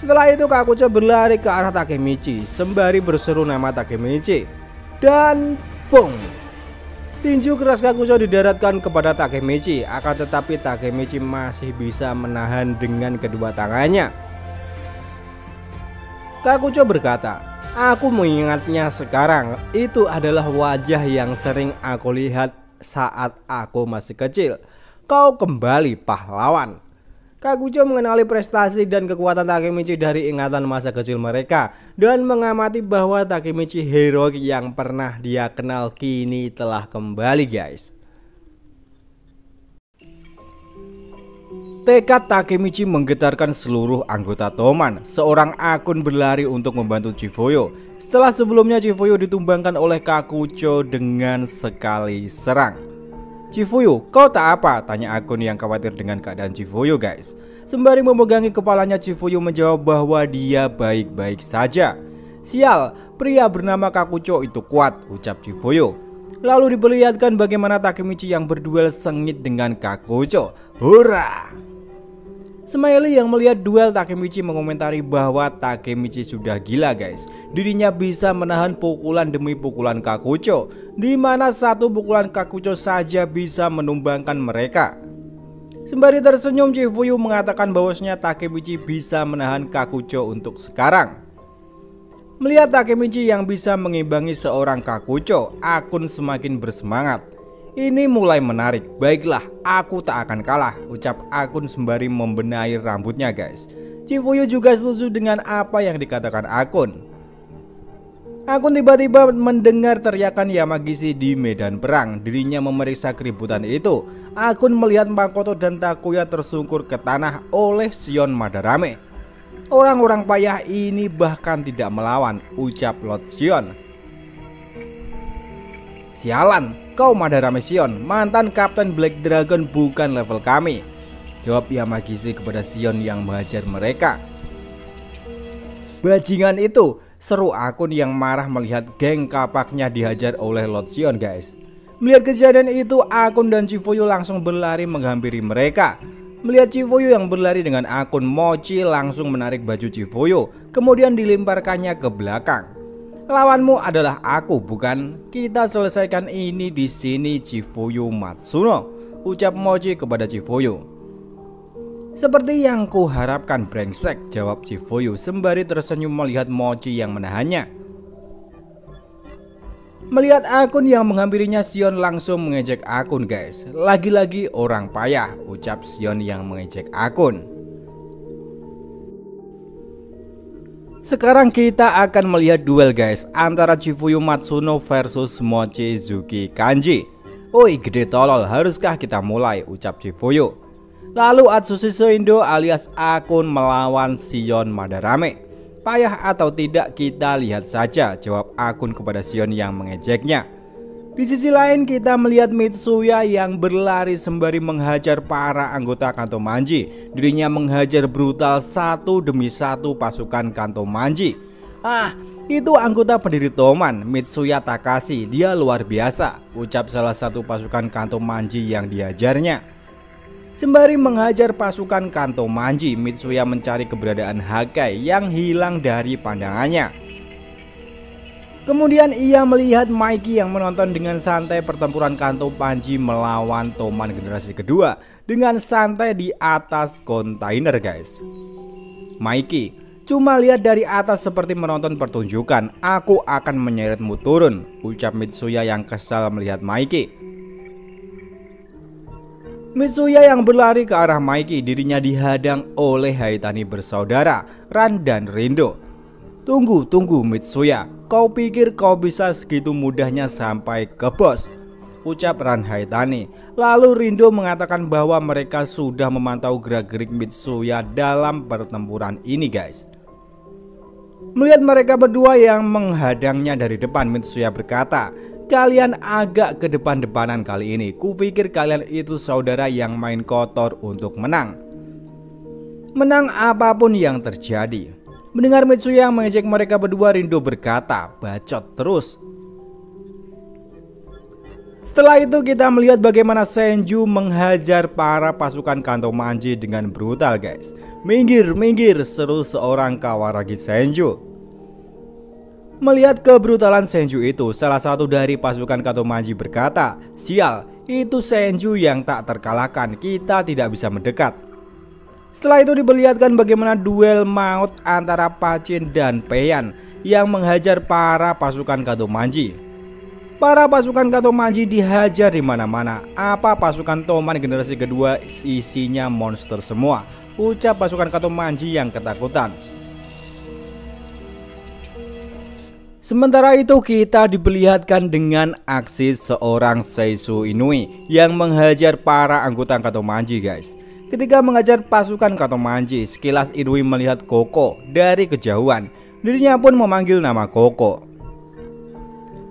Setelah itu Kakucho berlari ke arah Takemichi Sembari berseru nama Takemichi Dan boom Tinju keras Kakucho didaratkan kepada Takemichi, akan tetapi Takemichi masih bisa menahan dengan kedua tangannya. Takucho berkata, Aku mengingatnya sekarang, itu adalah wajah yang sering aku lihat saat aku masih kecil. Kau kembali pahlawan. Kagujo mengenali prestasi dan kekuatan Takemichi dari ingatan masa kecil mereka dan mengamati bahwa Takemichi hero yang pernah dia kenal kini telah kembali guys. Tekad Takemichi menggetarkan seluruh anggota Toman, seorang akun berlari untuk membantu Chifoyo Setelah sebelumnya Chifoyo ditumbangkan oleh Kakucho dengan sekali serang. Chifuyu, kau tak apa? Tanya akun yang khawatir dengan keadaan Chifuyu guys. Sembari memegangi kepalanya Chifuyu menjawab bahwa dia baik-baik saja. Sial, pria bernama Kakucho itu kuat, ucap Chifuyu Lalu diperlihatkan bagaimana Takemichi yang berduel sengit dengan Kakucho. Hurrah! Smiley yang melihat duel Takemichi mengomentari bahwa Takemichi sudah gila guys Dirinya bisa menahan pukulan demi pukulan Kakucho Dimana satu pukulan Kakucho saja bisa menumbangkan mereka Sembari tersenyum Chifuyu mengatakan bahwasanya Takemichi bisa menahan Kakucho untuk sekarang Melihat Takemichi yang bisa mengimbangi seorang Kakucho, Akun semakin bersemangat ini mulai menarik. Baiklah, aku tak akan kalah, ucap Akun sembari membenahi rambutnya, guys. Cifuyu juga setuju dengan apa yang dikatakan Akun. Akun tiba-tiba mendengar teriakan Yamagishi di medan perang. Dirinya memeriksa keributan itu. Akun melihat Makoto dan Takuya tersungkur ke tanah oleh Sion Madarame. Orang-orang payah ini bahkan tidak melawan, ucap Lot Sion. Sialan, kau Madara Mission, mantan Kapten Black Dragon bukan level kami. Jawab Yamagishi kepada Sion yang menghajar mereka. Bajingan itu, seru akun yang marah melihat geng kapaknya dihajar oleh Lord Sion guys. Melihat kejadian itu, akun dan Chifuyu langsung berlari menghampiri mereka. Melihat Chifuyu yang berlari dengan akun Mochi langsung menarik baju Chifuyu, kemudian dilimparkannya ke belakang. Lawanmu adalah aku, bukan? Kita selesaikan ini di sini, Chifuyu Matsuno. Ucap Moji kepada Chifuyu. Seperti yang kuharapkan brengsek, jawab Chifuyu sembari tersenyum melihat Mochi yang menahannya. Melihat akun yang menghampirinya Sion langsung mengejek akun guys Lagi-lagi orang payah ucap Sion yang mengejek akun Sekarang kita akan melihat duel guys antara Chifuyu Matsuno versus Mochizuki Kanji. Oi gede tolol haruskah kita mulai ucap Chifuyu. Lalu Atsushi Soindo alias Akun melawan Sion Madarame. Payah atau tidak kita lihat saja jawab Akun kepada Sion yang mengejeknya. Di sisi lain kita melihat Mitsuya yang berlari sembari menghajar para anggota Kanto Manji Dirinya menghajar brutal satu demi satu pasukan Kanto Manji Ah itu anggota pendiri Toman Mitsuya Takashi dia luar biasa Ucap salah satu pasukan Kanto Manji yang diajarnya Sembari menghajar pasukan Kanto Manji Mitsuya mencari keberadaan Hakai yang hilang dari pandangannya Kemudian ia melihat Mikey yang menonton dengan santai pertempuran Kanto Panji melawan Toman generasi kedua dengan santai di atas kontainer guys. Mikey cuma lihat dari atas seperti menonton pertunjukan. Aku akan menyeretmu turun, ucap Mitsuya yang kesal melihat Mikey. Mitsuya yang berlari ke arah Mikey dirinya dihadang oleh Haitani bersaudara, Ran dan Rindo Tunggu, tunggu Mitsuya, kau pikir kau bisa segitu mudahnya sampai ke bos? Ucap Ran Haitani. Lalu Rindo mengatakan bahwa mereka sudah memantau gerak-gerik Mitsuya dalam pertempuran ini guys. Melihat mereka berdua yang menghadangnya dari depan, Mitsuya berkata, Kalian agak ke depan-depanan kali ini, kupikir kalian itu saudara yang main kotor untuk menang. Menang apapun yang terjadi, Mendengar Mitsuya yang mengejek mereka berdua, Rindo berkata, "Bacot terus." Setelah itu kita melihat bagaimana Senju menghajar para pasukan Kanto Manji dengan brutal guys Minggir, minggir, seru seorang Kawaragi Senju Melihat kebrutalan Senju itu, salah satu dari pasukan Kanto Manji berkata Sial, itu Senju yang tak terkalahkan, kita tidak bisa mendekat setelah itu diperlihatkan bagaimana duel maut antara Pacin dan Peyan yang menghajar para pasukan Manji. Para pasukan Manji dihajar di mana-mana. Apa pasukan Toman generasi kedua isinya monster semua? Ucap pasukan Manji yang ketakutan. Sementara itu kita diperlihatkan dengan aksi seorang Seisu Inui yang menghajar para anggota Manji, guys Ketika mengajar pasukan Katomanji, sekilas Inui melihat Koko dari kejauhan. Dirinya pun memanggil nama Koko.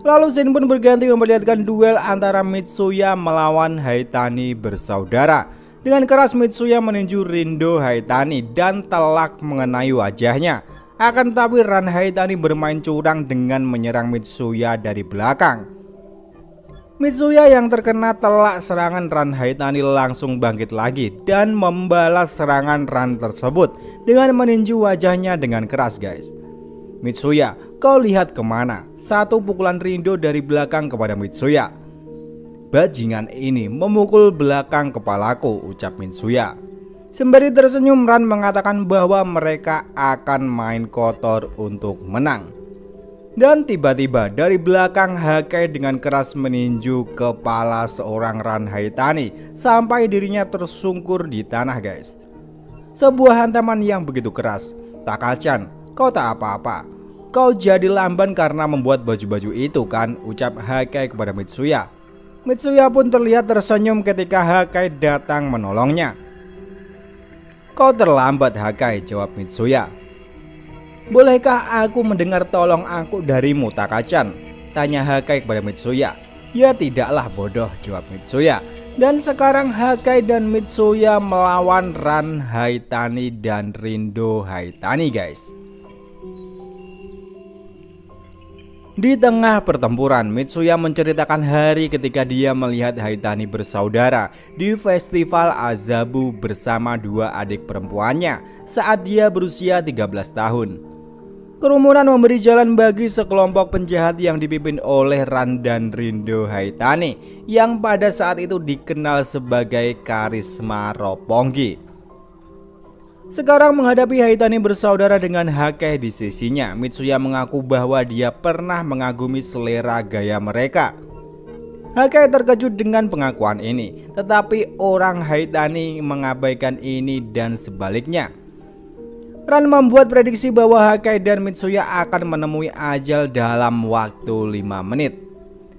Lalu Shin pun berganti memperlihatkan duel antara Mitsuya melawan Haitani bersaudara. Dengan keras Mitsuya meninju Rindo Haitani dan telak mengenai wajahnya. Akan tetapi Ran Haitani bermain curang dengan menyerang Mitsuya dari belakang. Mitsuya yang terkena telak serangan Ran Haitani langsung bangkit lagi dan membalas serangan Ran tersebut dengan meninju wajahnya dengan keras guys. Mitsuya, kau lihat kemana? Satu pukulan rindu dari belakang kepada Mitsuya. Bajingan ini memukul belakang kepalaku, ucap Mitsuya. Sembari tersenyum Ran mengatakan bahwa mereka akan main kotor untuk menang. Dan tiba-tiba dari belakang Hakai dengan keras meninju kepala seorang Ran Haitani sampai dirinya tersungkur di tanah guys. Sebuah hantaman yang begitu keras. Takachan, kau tak apa-apa. Kau jadi lamban karena membuat baju-baju itu kan, ucap Hakai kepada Mitsuya. Mitsuya pun terlihat tersenyum ketika Hakai datang menolongnya. Kau terlambat Hakai, jawab Mitsuya. Bolehkah aku mendengar tolong aku dari Mutakacan? Tanya Hakai kepada Mitsuya Ya tidaklah bodoh jawab Mitsuya Dan sekarang Hakai dan Mitsuya melawan Ran Haitani dan Rindo Haitani guys Di tengah pertempuran, Mitsuya menceritakan hari ketika dia melihat Haitani bersaudara di festival Azabu bersama dua adik perempuannya saat dia berusia 13 tahun. Kerumunan memberi jalan bagi sekelompok penjahat yang dipimpin oleh Randan Rindo Haitani yang pada saat itu dikenal sebagai Karisma Roponggi. Sekarang menghadapi Haitani bersaudara dengan Hakeh di sisinya, Mitsuya mengaku bahwa dia pernah mengagumi selera gaya mereka. Hakeh terkejut dengan pengakuan ini, tetapi orang Haitani mengabaikan ini dan sebaliknya. Ran membuat prediksi bahwa Hakai dan Mitsuya akan menemui ajal dalam waktu 5 menit.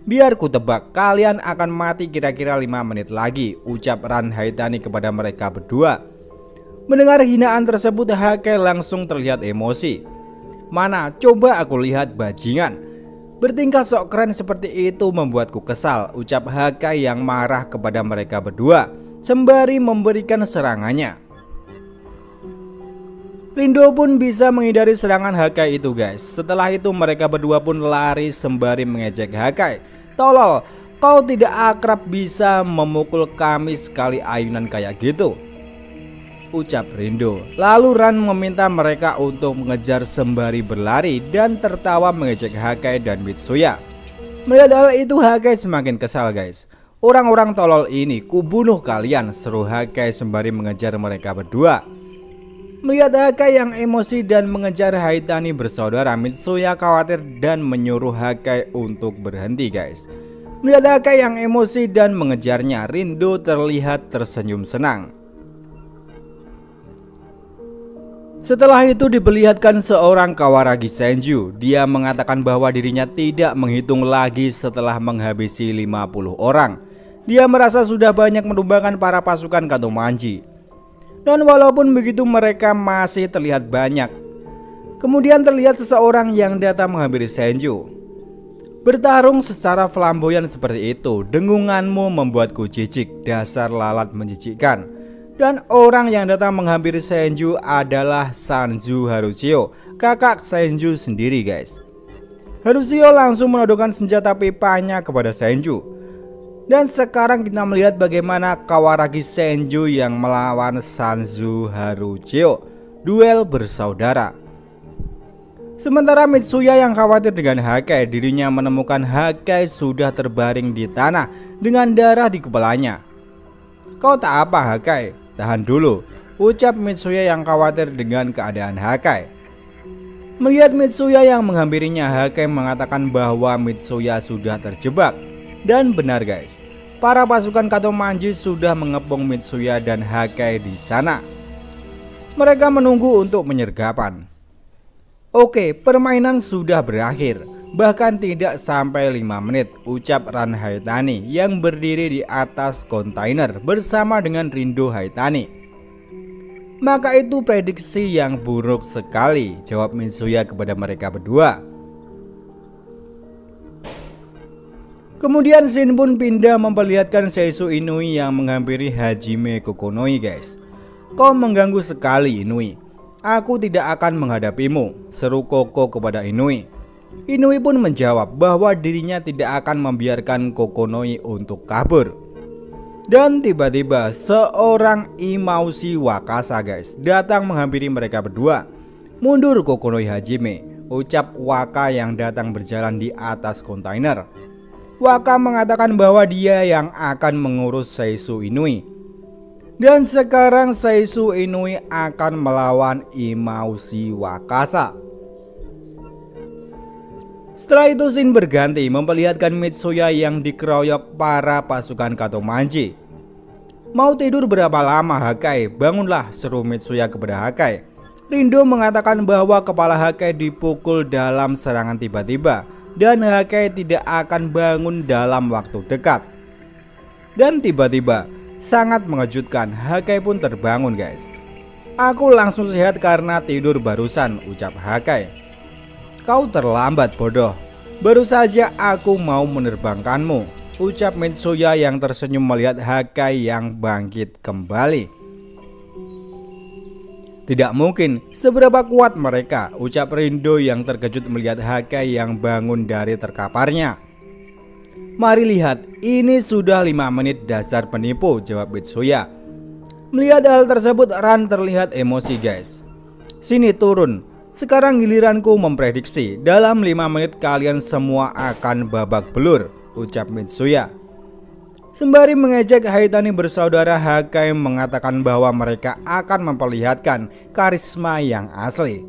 Biar ku tebak, kalian akan mati kira-kira 5 menit lagi, ucap Ran Haitani kepada mereka berdua. Mendengar hinaan tersebut, Hakai langsung terlihat emosi. Mana, coba aku lihat bajingan. Bertingkah sok keren seperti itu membuatku kesal, ucap Hakai yang marah kepada mereka berdua, sembari memberikan serangannya. Lindo pun bisa menghindari serangan Hakai itu guys Setelah itu mereka berdua pun lari sembari mengejek Hakai Tolol, kau tidak akrab bisa memukul kami sekali ayunan kayak gitu ucap Rindo. Lalu Ran meminta mereka untuk mengejar sembari berlari dan tertawa mengejek Hakai dan Mitsuya. Melihat hal itu Hakai semakin kesal guys. Orang-orang tolol ini kubunuh kalian seru Hakai sembari mengejar mereka berdua. Melihat Haka yang emosi dan mengejar Haitani bersaudara, Mitsuya khawatir dan menyuruh Hakai untuk berhenti guys. Melihat Haka yang emosi dan mengejarnya, Rindo terlihat tersenyum senang. Setelah itu diperlihatkan seorang Kawaragi Senju. Dia mengatakan bahwa dirinya tidak menghitung lagi setelah menghabisi 50 orang. Dia merasa sudah banyak menumbangkan para pasukan Katomanji. Dan walaupun begitu mereka masih terlihat banyak. Kemudian terlihat seseorang yang datang menghampiri Senju. Bertarung secara flamboyan seperti itu, dengunganmu membuatku jijik, dasar lalat menjijikkan. Dan orang yang datang menghampiri Senju adalah Sanju Haruchio, kakak Senju sendiri guys. Harushio langsung menodongkan senjata pipanya kepada Senju dan sekarang kita melihat bagaimana Kawaragi Senju yang melawan Sanzu Haruchio Duel bersaudara Sementara Mitsuya yang khawatir dengan Hakai Dirinya menemukan Hakai sudah terbaring di tanah dengan darah di kepalanya Kau tak apa Hakai, tahan dulu Ucap Mitsuya yang khawatir dengan keadaan Hakai Melihat Mitsuya yang menghampirinya Hakai mengatakan bahwa Mitsuya sudah terjebak dan benar guys, para pasukan Manji sudah mengepung Mitsuya dan Hakai di sana. Mereka menunggu untuk menyergapan. Oke, permainan sudah berakhir. Bahkan tidak sampai 5 menit, ucap Ran Haitani yang berdiri di atas kontainer bersama dengan Rindo Haitani. Maka itu prediksi yang buruk sekali, jawab Mitsuya kepada mereka berdua. Kemudian Shin pun pindah memperlihatkan Seisu Inui yang menghampiri Hajime Kokonoi guys Kau mengganggu sekali Inui Aku tidak akan menghadapimu Seru Koko kepada Inui Inui pun menjawab bahwa dirinya tidak akan membiarkan Kokonoi untuk kabur Dan tiba-tiba seorang Imausi Wakasa guys datang menghampiri mereka berdua Mundur Kokonoi Hajime Ucap Waka yang datang berjalan di atas kontainer Waka mengatakan bahwa dia yang akan mengurus Seisu Inui. Dan sekarang Seisu Inui akan melawan Imausi Wakasa. Setelah itu Shin berganti memperlihatkan Mitsuya yang dikeroyok para pasukan Manji. Mau tidur berapa lama Hakai? Bangunlah seru Mitsuya kepada Hakai. Rindo mengatakan bahwa kepala Hakai dipukul dalam serangan tiba-tiba dan Hakai tidak akan bangun dalam waktu dekat. Dan tiba-tiba sangat mengejutkan Hakai pun terbangun guys. Aku langsung sehat karena tidur barusan ucap Hakai. Kau terlambat bodoh. Baru saja aku mau menerbangkanmu ucap Mitsuya yang tersenyum melihat Hakai yang bangkit kembali. Tidak mungkin seberapa kuat mereka Ucap Rindo yang terkejut melihat Haka yang bangun dari terkaparnya Mari lihat ini sudah 5 menit dasar penipu Jawab Mitsuya Melihat hal tersebut Ran terlihat emosi guys Sini turun Sekarang giliranku memprediksi Dalam 5 menit kalian semua akan babak belur Ucap Mitsuya Sembari mengejek Haitani bersaudara Hakai mengatakan bahwa mereka akan memperlihatkan karisma yang asli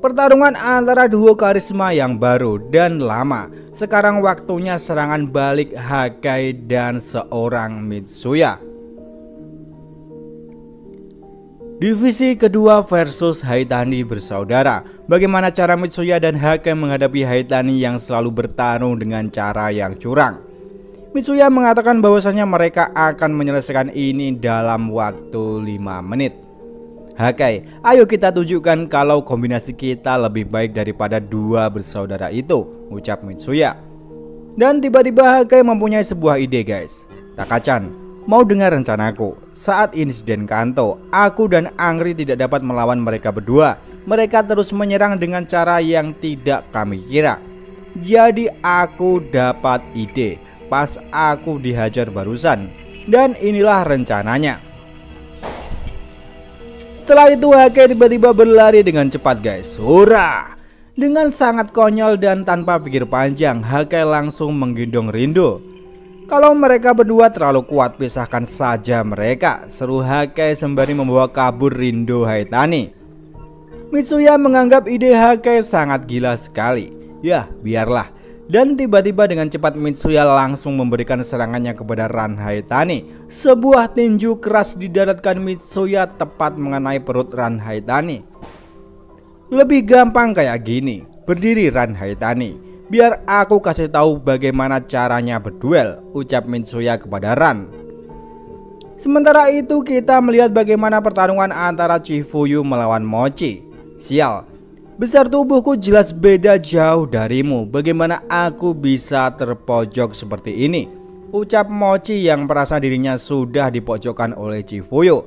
Pertarungan antara dua karisma yang baru dan lama Sekarang waktunya serangan balik Hakai dan seorang Mitsuya Divisi kedua versus Haitani bersaudara Bagaimana cara Mitsuya dan Hakai menghadapi Haitani yang selalu bertarung dengan cara yang curang Mitsuya mengatakan bahwasanya mereka akan menyelesaikan ini dalam waktu 5 menit. Hakai, ayo kita tunjukkan kalau kombinasi kita lebih baik daripada dua bersaudara itu, ucap Mitsuya. Dan tiba-tiba Hakai mempunyai sebuah ide guys. Takachan, mau dengar rencanaku. Saat insiden Kanto, aku dan Angri tidak dapat melawan mereka berdua. Mereka terus menyerang dengan cara yang tidak kami kira. Jadi aku dapat ide pas aku dihajar barusan Dan inilah rencananya Setelah itu Hake tiba-tiba berlari dengan cepat guys Hura Dengan sangat konyol dan tanpa pikir panjang Hake langsung menggendong Rindo kalau mereka berdua terlalu kuat pisahkan saja mereka Seru Hake sembari membawa kabur Rindo Haitani Mitsuya menganggap ide Hake sangat gila sekali Ya biarlah dan tiba-tiba dengan cepat Mitsuya langsung memberikan serangannya kepada Ran Tani. Sebuah tinju keras didaratkan Mitsuya tepat mengenai perut Ran Tani. Lebih gampang kayak gini, berdiri Ran Tani. Biar aku kasih tahu bagaimana caranya berduel, ucap Mitsuya kepada Ran. Sementara itu kita melihat bagaimana pertarungan antara Chifuyu melawan Mochi. Sial, Besar tubuhku jelas beda jauh darimu Bagaimana aku bisa terpojok seperti ini Ucap Mochi yang merasa dirinya sudah dipojokkan oleh Cifuyu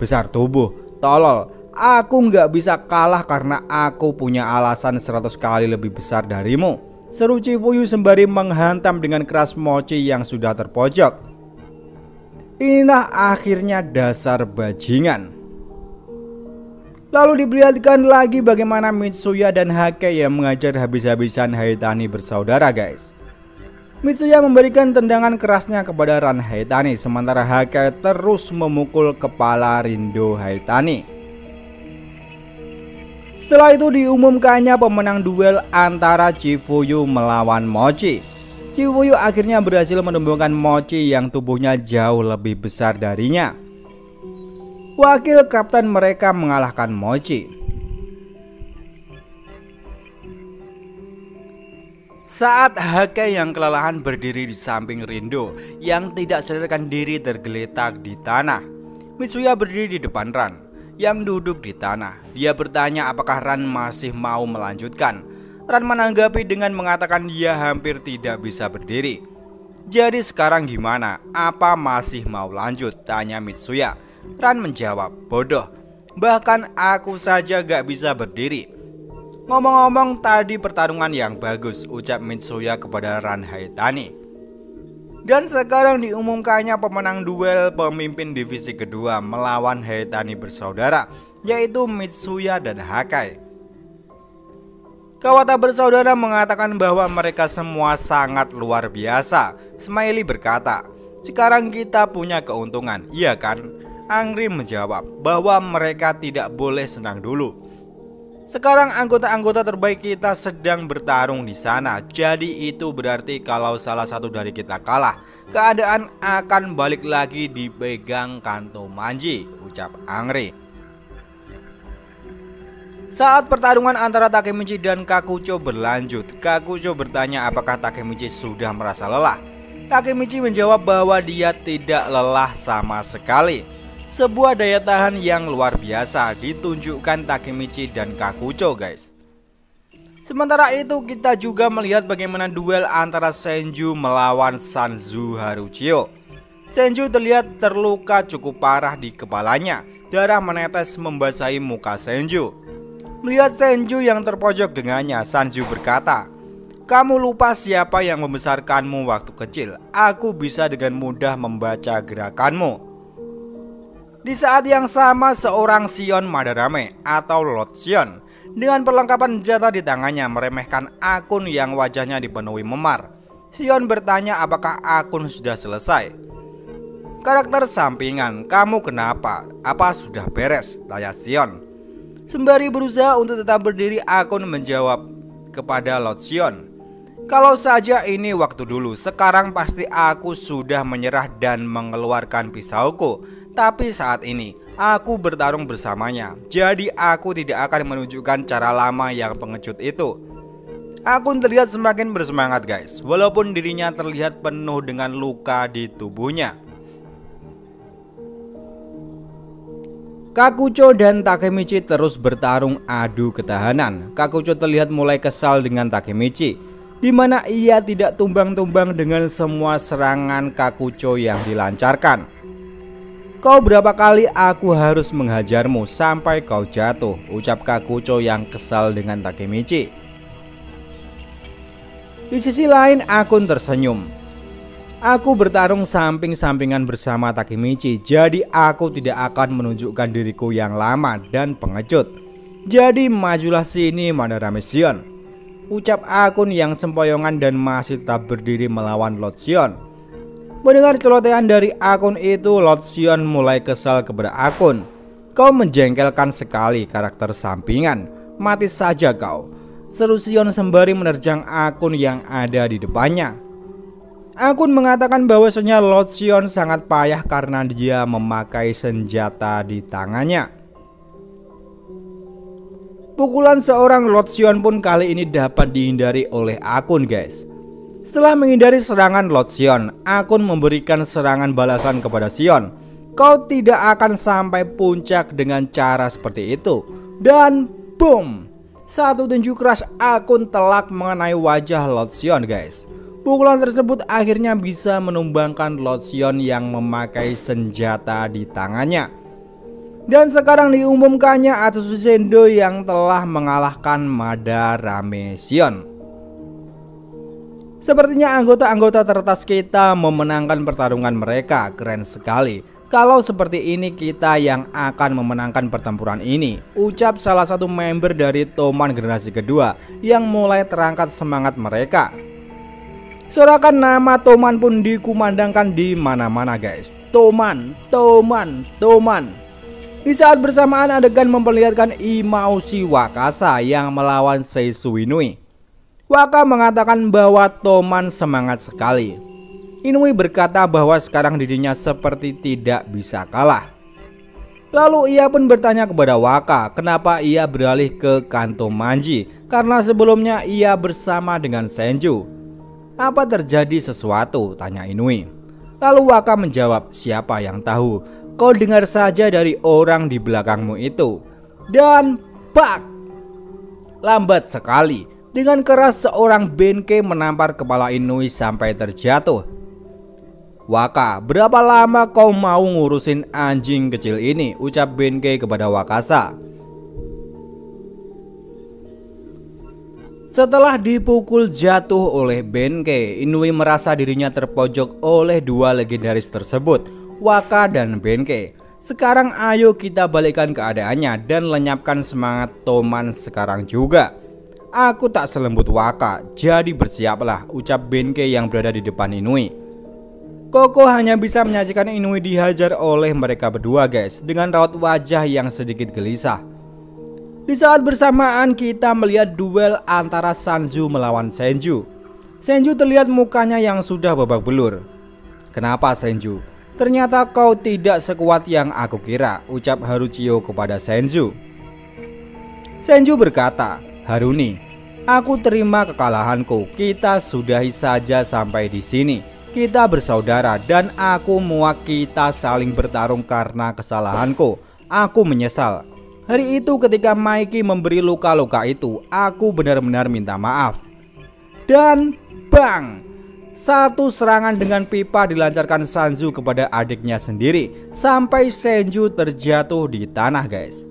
Besar tubuh, tolol Aku nggak bisa kalah karena aku punya alasan 100 kali lebih besar darimu Seru Cifuyu sembari menghantam dengan keras Mochi yang sudah terpojok Inilah akhirnya dasar bajingan Lalu diperlihatkan lagi bagaimana Mitsuya dan Hake yang mengajar habis-habisan Haitani bersaudara guys. Mitsuya memberikan tendangan kerasnya kepada Ran Haitani sementara Hake terus memukul kepala Rindo Haitani. Setelah itu diumumkannya pemenang duel antara Chifuyu melawan Mochi. Chifuyu akhirnya berhasil menumbuhkan Mochi yang tubuhnya jauh lebih besar darinya wakil kapten mereka mengalahkan Mochi. Saat Hake yang kelelahan berdiri di samping Rindo yang tidak sadarkan diri tergeletak di tanah, Mitsuya berdiri di depan Ran yang duduk di tanah. Dia bertanya apakah Ran masih mau melanjutkan. Ran menanggapi dengan mengatakan dia hampir tidak bisa berdiri. Jadi sekarang gimana? Apa masih mau lanjut? Tanya Mitsuya Ran menjawab, bodoh. Bahkan aku saja gak bisa berdiri. Ngomong-ngomong tadi pertarungan yang bagus ucap Mitsuya kepada Ran Haitani. Dan sekarang diumumkannya pemenang duel pemimpin divisi kedua melawan Haitani bersaudara yaitu Mitsuya dan Hakai. Kawata bersaudara mengatakan bahwa mereka semua sangat luar biasa. Smiley berkata, "Sekarang kita punya keuntungan, iya kan? Angri menjawab bahwa mereka tidak boleh senang dulu. Sekarang anggota-anggota terbaik kita sedang bertarung di sana. Jadi itu berarti kalau salah satu dari kita kalah, keadaan akan balik lagi dipegang Kanto Manji, ucap Angri. Saat pertarungan antara Takemichi dan Kakucho berlanjut, Kakucho bertanya apakah Takemichi sudah merasa lelah. Takemichi menjawab bahwa dia tidak lelah sama sekali. Sebuah daya tahan yang luar biasa ditunjukkan Takemichi dan Kakucho guys Sementara itu kita juga melihat bagaimana duel antara Senju melawan Sanzu Haruchio Senju terlihat terluka cukup parah di kepalanya Darah menetes membasahi muka Senju Melihat Senju yang terpojok dengannya Sanju berkata Kamu lupa siapa yang membesarkanmu waktu kecil Aku bisa dengan mudah membaca gerakanmu di saat yang sama seorang Sion Madarame atau Lord Sion dengan perlengkapan senjata di tangannya meremehkan akun yang wajahnya dipenuhi memar. Sion bertanya apakah akun sudah selesai. Karakter sampingan, kamu kenapa? Apa sudah beres? Tanya Sion. Sembari berusaha untuk tetap berdiri, akun menjawab kepada Lord Sion. Kalau saja ini waktu dulu, sekarang pasti aku sudah menyerah dan mengeluarkan pisauku tapi saat ini aku bertarung bersamanya. Jadi aku tidak akan menunjukkan cara lama yang pengecut itu. Aku terlihat semakin bersemangat guys, walaupun dirinya terlihat penuh dengan luka di tubuhnya. Kakucho dan Takemichi terus bertarung adu ketahanan. Kakucho terlihat mulai kesal dengan Takemichi, di mana ia tidak tumbang-tumbang dengan semua serangan Kakucho yang dilancarkan. Kau berapa kali aku harus menghajarmu sampai kau jatuh Ucap Kakucho yang kesal dengan Takemichi Di sisi lain Akun tersenyum Aku bertarung samping-sampingan bersama Takemichi Jadi aku tidak akan menunjukkan diriku yang lama dan pengecut Jadi majulah sini Madara Mission Ucap Akun yang sempoyongan dan masih tak berdiri melawan Lotion. Mendengar celotehan dari akun itu, Lotion mulai kesal kepada akun. Kau menjengkelkan sekali karakter sampingan. Mati saja kau. Seru Sion sembari menerjang akun yang ada di depannya. Akun mengatakan bahwasanya Lotion sangat payah karena dia memakai senjata di tangannya. Pukulan seorang Lotion pun kali ini dapat dihindari oleh akun guys setelah menghindari serangan Lord Sion, Akun memberikan serangan balasan kepada Sion. Kau tidak akan sampai puncak dengan cara seperti itu. Dan boom! Satu tinju keras Akun telak mengenai wajah Lord Sion guys. Pukulan tersebut akhirnya bisa menumbangkan Lord Sion yang memakai senjata di tangannya. Dan sekarang diumumkannya Atsushi Sendo yang telah mengalahkan Madarame Sion. Sepertinya anggota-anggota tertas kita memenangkan pertarungan mereka, keren sekali. Kalau seperti ini kita yang akan memenangkan pertempuran ini Ucap salah satu member dari Toman generasi kedua Yang mulai terangkat semangat mereka Sorakan nama Toman pun dikumandangkan di mana-mana guys Toman, Toman, Toman Di saat bersamaan adegan memperlihatkan Imao Shiwakasa yang melawan Seisui Nui Waka mengatakan bahwa Toman semangat sekali. Inui berkata bahwa sekarang dirinya seperti tidak bisa kalah. Lalu ia pun bertanya kepada Waka kenapa ia beralih ke Kanto Manji karena sebelumnya ia bersama dengan Senju. Apa terjadi sesuatu? tanya Inui. Lalu Waka menjawab siapa yang tahu kau dengar saja dari orang di belakangmu itu Dan pak, Lambat sekali dengan keras seorang Benke menampar kepala Inui sampai terjatuh. Waka, berapa lama kau mau ngurusin anjing kecil ini? Ucap Benke kepada Wakasa. Setelah dipukul jatuh oleh Benke, Inui merasa dirinya terpojok oleh dua legendaris tersebut, Waka dan Benke. Sekarang ayo kita balikan keadaannya dan lenyapkan semangat Toman sekarang juga. Aku tak selembut Waka, jadi bersiaplah, ucap Benke yang berada di depan Inui. Koko hanya bisa menyaksikan Inui dihajar oleh mereka berdua guys, dengan raut wajah yang sedikit gelisah. Di saat bersamaan kita melihat duel antara Sanju melawan Senju. Senju terlihat mukanya yang sudah babak belur. Kenapa Senju? Ternyata kau tidak sekuat yang aku kira, ucap Haruchio kepada Senju. Senju berkata, Haruni, aku terima kekalahanku. Kita sudahi saja sampai di sini. Kita bersaudara dan aku muak kita saling bertarung karena kesalahanku. Aku menyesal. Hari itu ketika Mikey memberi luka-luka itu, aku benar-benar minta maaf. Dan bang, satu serangan dengan pipa dilancarkan Sanju kepada adiknya sendiri sampai Senju terjatuh di tanah guys.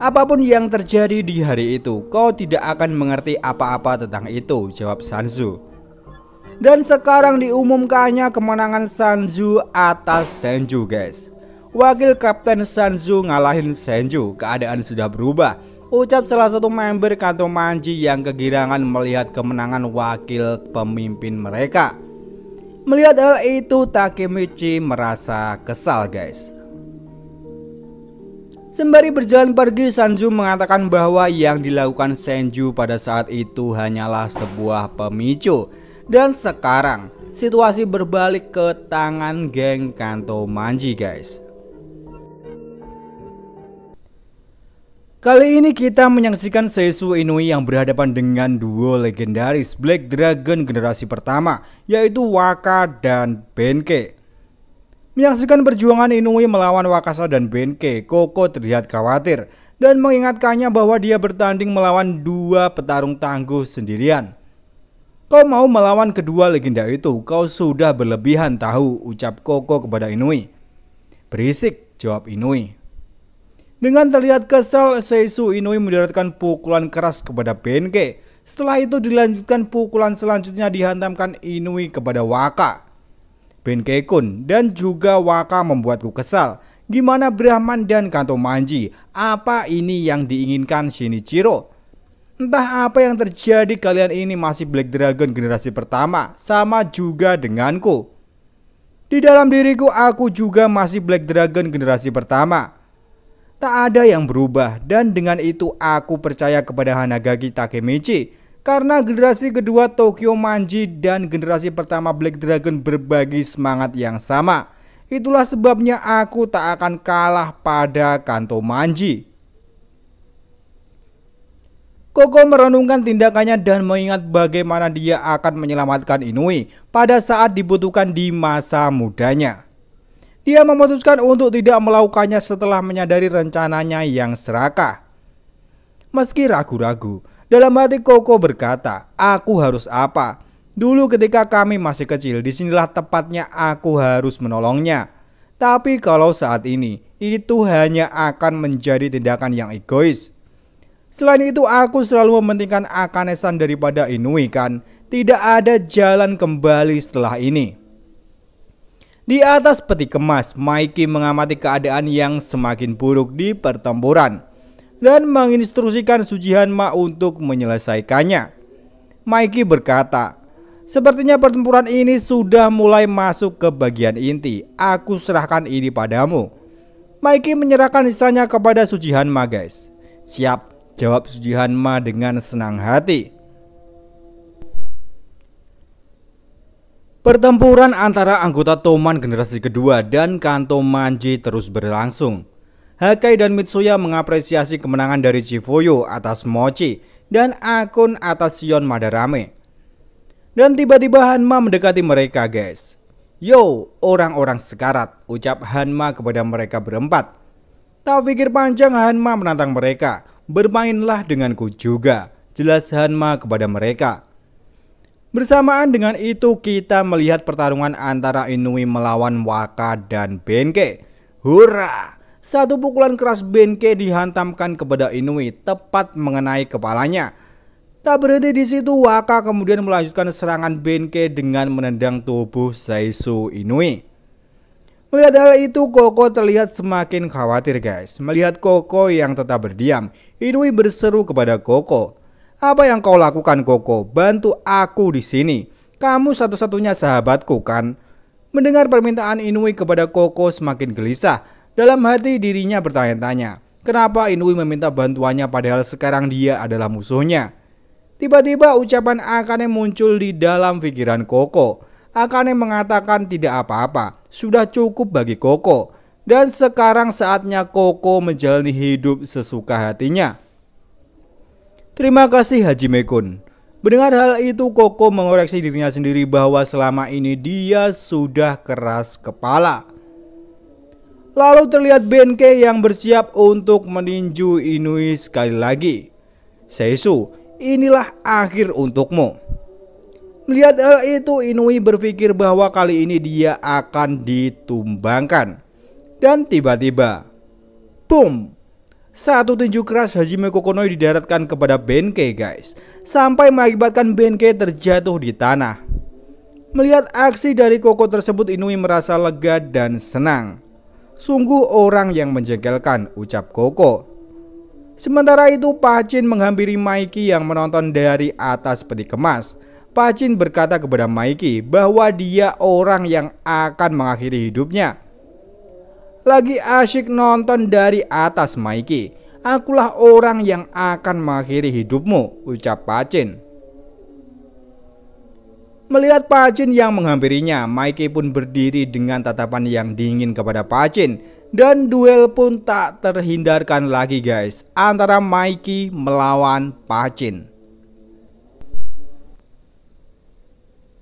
Apapun yang terjadi di hari itu, kau tidak akan mengerti apa-apa tentang itu, jawab Sanzu. Dan sekarang diumumkannya kemenangan Sanzu atas Senju guys Wakil Kapten Sanzu ngalahin Senju Keadaan sudah berubah Ucap salah satu member Kanto Manji yang kegirangan melihat kemenangan wakil pemimpin mereka Melihat hal itu Takemichi merasa kesal guys Sembari berjalan pergi, Sanju mengatakan bahwa yang dilakukan Senju pada saat itu hanyalah sebuah pemicu. Dan sekarang, situasi berbalik ke tangan geng Kanto Manji guys. Kali ini kita menyaksikan Seisu Inui yang berhadapan dengan duo legendaris Black Dragon generasi pertama yaitu Waka dan Benke. Menyaksikan perjuangan Inui melawan Wakasa dan Benke, Koko terlihat khawatir dan mengingatkannya bahwa dia bertanding melawan dua petarung tangguh sendirian. Kau mau melawan kedua legenda itu, kau sudah berlebihan tahu, ucap Koko kepada Inui. Berisik, jawab Inui. Dengan terlihat kesal, Seisu Inui mendaratkan pukulan keras kepada Benke. Setelah itu dilanjutkan pukulan selanjutnya dihantamkan Inui kepada Waka. Ben Kekun, dan juga Waka membuatku kesal. Gimana Brahman dan Kanto Manji? Apa ini yang diinginkan Shinichiro? Entah apa yang terjadi kalian ini masih Black Dragon generasi pertama, sama juga denganku. Di dalam diriku aku juga masih Black Dragon generasi pertama. Tak ada yang berubah dan dengan itu aku percaya kepada Hanagaki Takemichi karena generasi kedua Tokyo Manji dan generasi pertama Black Dragon berbagi semangat yang sama. Itulah sebabnya aku tak akan kalah pada Kanto Manji. Koko merenungkan tindakannya dan mengingat bagaimana dia akan menyelamatkan Inui pada saat dibutuhkan di masa mudanya. Dia memutuskan untuk tidak melakukannya setelah menyadari rencananya yang serakah. Meski ragu-ragu, dalam hati Koko berkata, aku harus apa? Dulu ketika kami masih kecil, disinilah tepatnya aku harus menolongnya. Tapi kalau saat ini, itu hanya akan menjadi tindakan yang egois. Selain itu, aku selalu mementingkan Akanesan daripada Inui kan. Tidak ada jalan kembali setelah ini. Di atas peti kemas, Mikey mengamati keadaan yang semakin buruk di pertempuran dan menginstruksikan Sujihan Ma untuk menyelesaikannya. Mikey berkata, Sepertinya pertempuran ini sudah mulai masuk ke bagian inti. Aku serahkan ini padamu. Mikey menyerahkan sisanya kepada Sujihan Ma guys. Siap, jawab Sujihan Ma dengan senang hati. Pertempuran antara anggota Toman generasi kedua dan Kanto Manji terus berlangsung. Hakai dan Mitsuya mengapresiasi kemenangan dari Jifuyu atas Mochi dan akun atas Sion Madarame. Dan tiba-tiba Hanma mendekati mereka guys. Yo, orang-orang sekarat, ucap Hanma kepada mereka berempat. Tak pikir panjang Hanma menantang mereka, bermainlah denganku juga, jelas Hanma kepada mereka. Bersamaan dengan itu kita melihat pertarungan antara Inui melawan Waka dan Benke. Hurrah! Satu pukulan keras Benke dihantamkan kepada Inui tepat mengenai kepalanya. Tak berhenti di situ, Waka kemudian melanjutkan serangan Benke dengan menendang tubuh Saisu Inui. Melihat hal itu, Koko terlihat semakin khawatir guys. Melihat Koko yang tetap berdiam, Inui berseru kepada Koko. Apa yang kau lakukan Koko? Bantu aku di sini. Kamu satu-satunya sahabatku kan? Mendengar permintaan Inui kepada Koko semakin gelisah, dalam hati dirinya bertanya-tanya, kenapa Inui meminta bantuannya padahal sekarang dia adalah musuhnya. Tiba-tiba ucapan Akane muncul di dalam pikiran Koko. Akane mengatakan tidak apa-apa, sudah cukup bagi Koko. Dan sekarang saatnya Koko menjalani hidup sesuka hatinya. Terima kasih Hajime Kun. Mendengar hal itu Koko mengoreksi dirinya sendiri bahwa selama ini dia sudah keras kepala. Lalu terlihat Benke yang bersiap untuk meninju Inui sekali lagi. Seisu, inilah akhir untukmu. Melihat hal itu, Inui berpikir bahwa kali ini dia akan ditumbangkan. Dan tiba-tiba, boom! Satu tinju keras Hajime Kokonoi didaratkan kepada Benke, guys Sampai mengakibatkan Benke terjatuh di tanah Melihat aksi dari Koko tersebut Inui merasa lega dan senang Sungguh orang yang menjegalkan, ucap Koko. Sementara itu Pacin menghampiri Mikey yang menonton dari atas peti kemas. Pacin berkata kepada Mikey bahwa dia orang yang akan mengakhiri hidupnya. Lagi asyik nonton dari atas Mikey. Akulah orang yang akan mengakhiri hidupmu, ucap Pacin. Melihat Pacin yang menghampirinya, Mikey pun berdiri dengan tatapan yang dingin kepada Pacin. Dan duel pun tak terhindarkan lagi guys, antara Mikey melawan Pacin.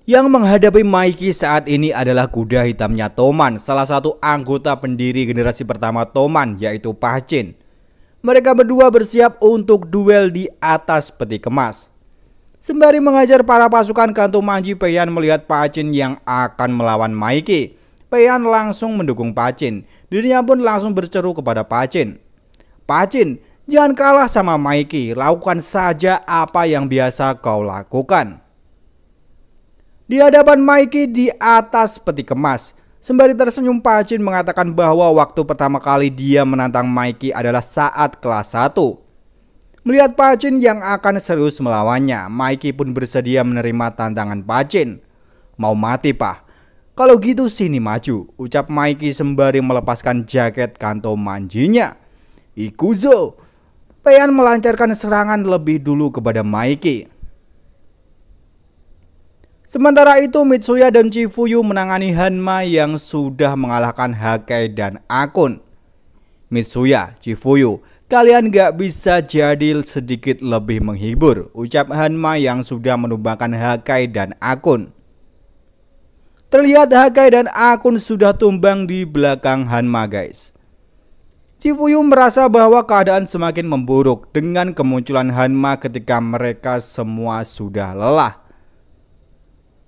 Yang menghadapi Mikey saat ini adalah kuda hitamnya Toman, salah satu anggota pendiri generasi pertama Toman yaitu Pacin. Mereka berdua bersiap untuk duel di atas peti kemas. Sembari mengajar para pasukan Kanto Manji, Peian melihat Pacin yang akan melawan Maiki. Peian langsung mendukung Pacin. Dirinya pun langsung berceru kepada Pacin. Pacin, jangan kalah sama Maiki. Lakukan saja apa yang biasa kau lakukan. Di hadapan Maiki di atas peti kemas, sembari tersenyum Pacin mengatakan bahwa waktu pertama kali dia menantang Maiki adalah saat kelas 1. Melihat Pacin yang akan serius melawannya, Mikey pun bersedia menerima tantangan Pacin. Mau mati, Pak. Kalau gitu sini maju, ucap Mikey sembari melepaskan jaket kanto manjinya. Ikuzo, Pean melancarkan serangan lebih dulu kepada Mikey. Sementara itu Mitsuya dan Chifuyu menangani Hanma yang sudah mengalahkan Hakai dan Akun. Mitsuya, Chifuyu, Kalian gak bisa jadi sedikit lebih menghibur, ucap Hanma yang sudah menumbangkan Hakai dan Akun. Terlihat Hakai dan Akun sudah tumbang di belakang Hanma guys. Cifuyu merasa bahwa keadaan semakin memburuk dengan kemunculan Hanma ketika mereka semua sudah lelah.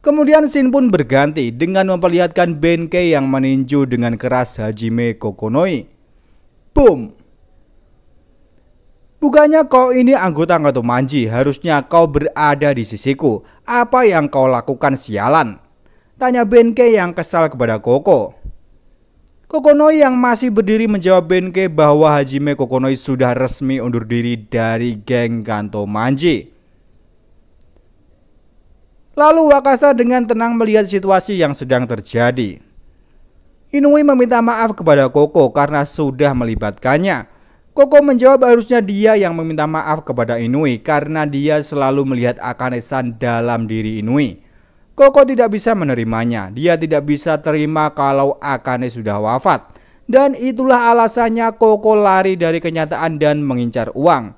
Kemudian Shin pun berganti dengan memperlihatkan Benkei yang meninju dengan keras Hajime Kokonoi. Boom! Bukannya kau ini anggota Angkatan Manji, harusnya kau berada di sisiku. Apa yang kau lakukan sialan? Tanya Benke yang kesal kepada Koko. Kokonoi yang masih berdiri menjawab Benke bahwa Hajime Kokonoi sudah resmi undur diri dari geng Ganto Manji. Lalu Wakasa dengan tenang melihat situasi yang sedang terjadi. Inui meminta maaf kepada Koko karena sudah melibatkannya Koko menjawab harusnya dia yang meminta maaf kepada Inui karena dia selalu melihat Akane-san dalam diri Inui. Koko tidak bisa menerimanya, dia tidak bisa terima kalau Akane sudah wafat. Dan itulah alasannya Koko lari dari kenyataan dan mengincar uang.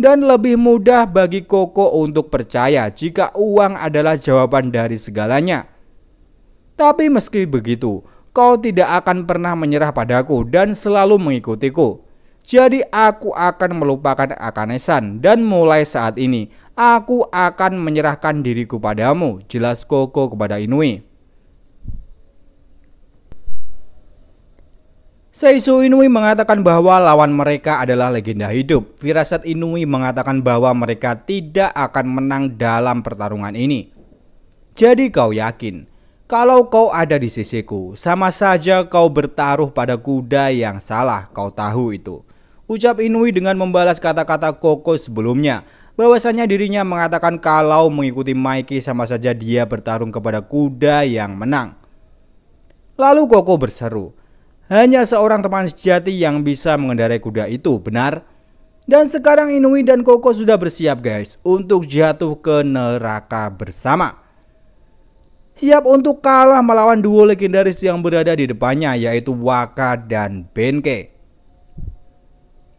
Dan lebih mudah bagi Koko untuk percaya jika uang adalah jawaban dari segalanya. Tapi meski begitu, kau tidak akan pernah menyerah padaku dan selalu mengikutiku. Jadi aku akan melupakan Akanesan dan mulai saat ini aku akan menyerahkan diriku padamu, jelas Koko kepada Inui. Seisu Inui mengatakan bahwa lawan mereka adalah legenda hidup. Firasat Inui mengatakan bahwa mereka tidak akan menang dalam pertarungan ini. Jadi kau yakin? Kalau kau ada di sisiku, sama saja kau bertaruh pada kuda yang salah, kau tahu itu ucap Inui dengan membalas kata-kata Koko sebelumnya. Bahwasanya dirinya mengatakan kalau mengikuti Mikey sama saja dia bertarung kepada kuda yang menang. Lalu Koko berseru, hanya seorang teman sejati yang bisa mengendarai kuda itu, benar? Dan sekarang Inui dan Koko sudah bersiap guys untuk jatuh ke neraka bersama siap untuk kalah melawan duo legendaris yang berada di depannya yaitu Waka dan Benkei.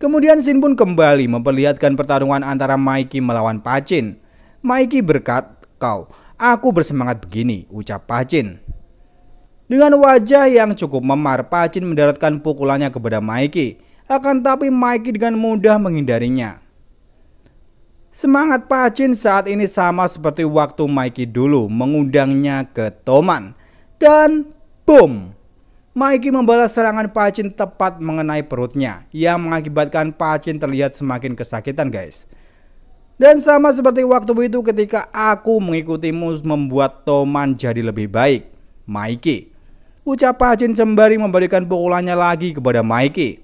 Kemudian Shin pun kembali memperlihatkan pertarungan antara Mikey melawan Pacin. Mikey berkat, kau, aku bersemangat begini, ucap Pacin. Dengan wajah yang cukup memar, Pacin mendaratkan pukulannya kepada Mikey. Akan tapi Mikey dengan mudah menghindarinya. Semangat Pacin saat ini sama seperti waktu Mikey dulu mengundangnya ke Toman. Dan boom! Mikey membalas serangan Pacin tepat mengenai perutnya yang mengakibatkan Pacin terlihat semakin kesakitan guys. Dan sama seperti waktu itu ketika aku mengikutimu membuat Toman jadi lebih baik. Mikey. Ucap Pacin sembari memberikan pukulannya lagi kepada Mikey.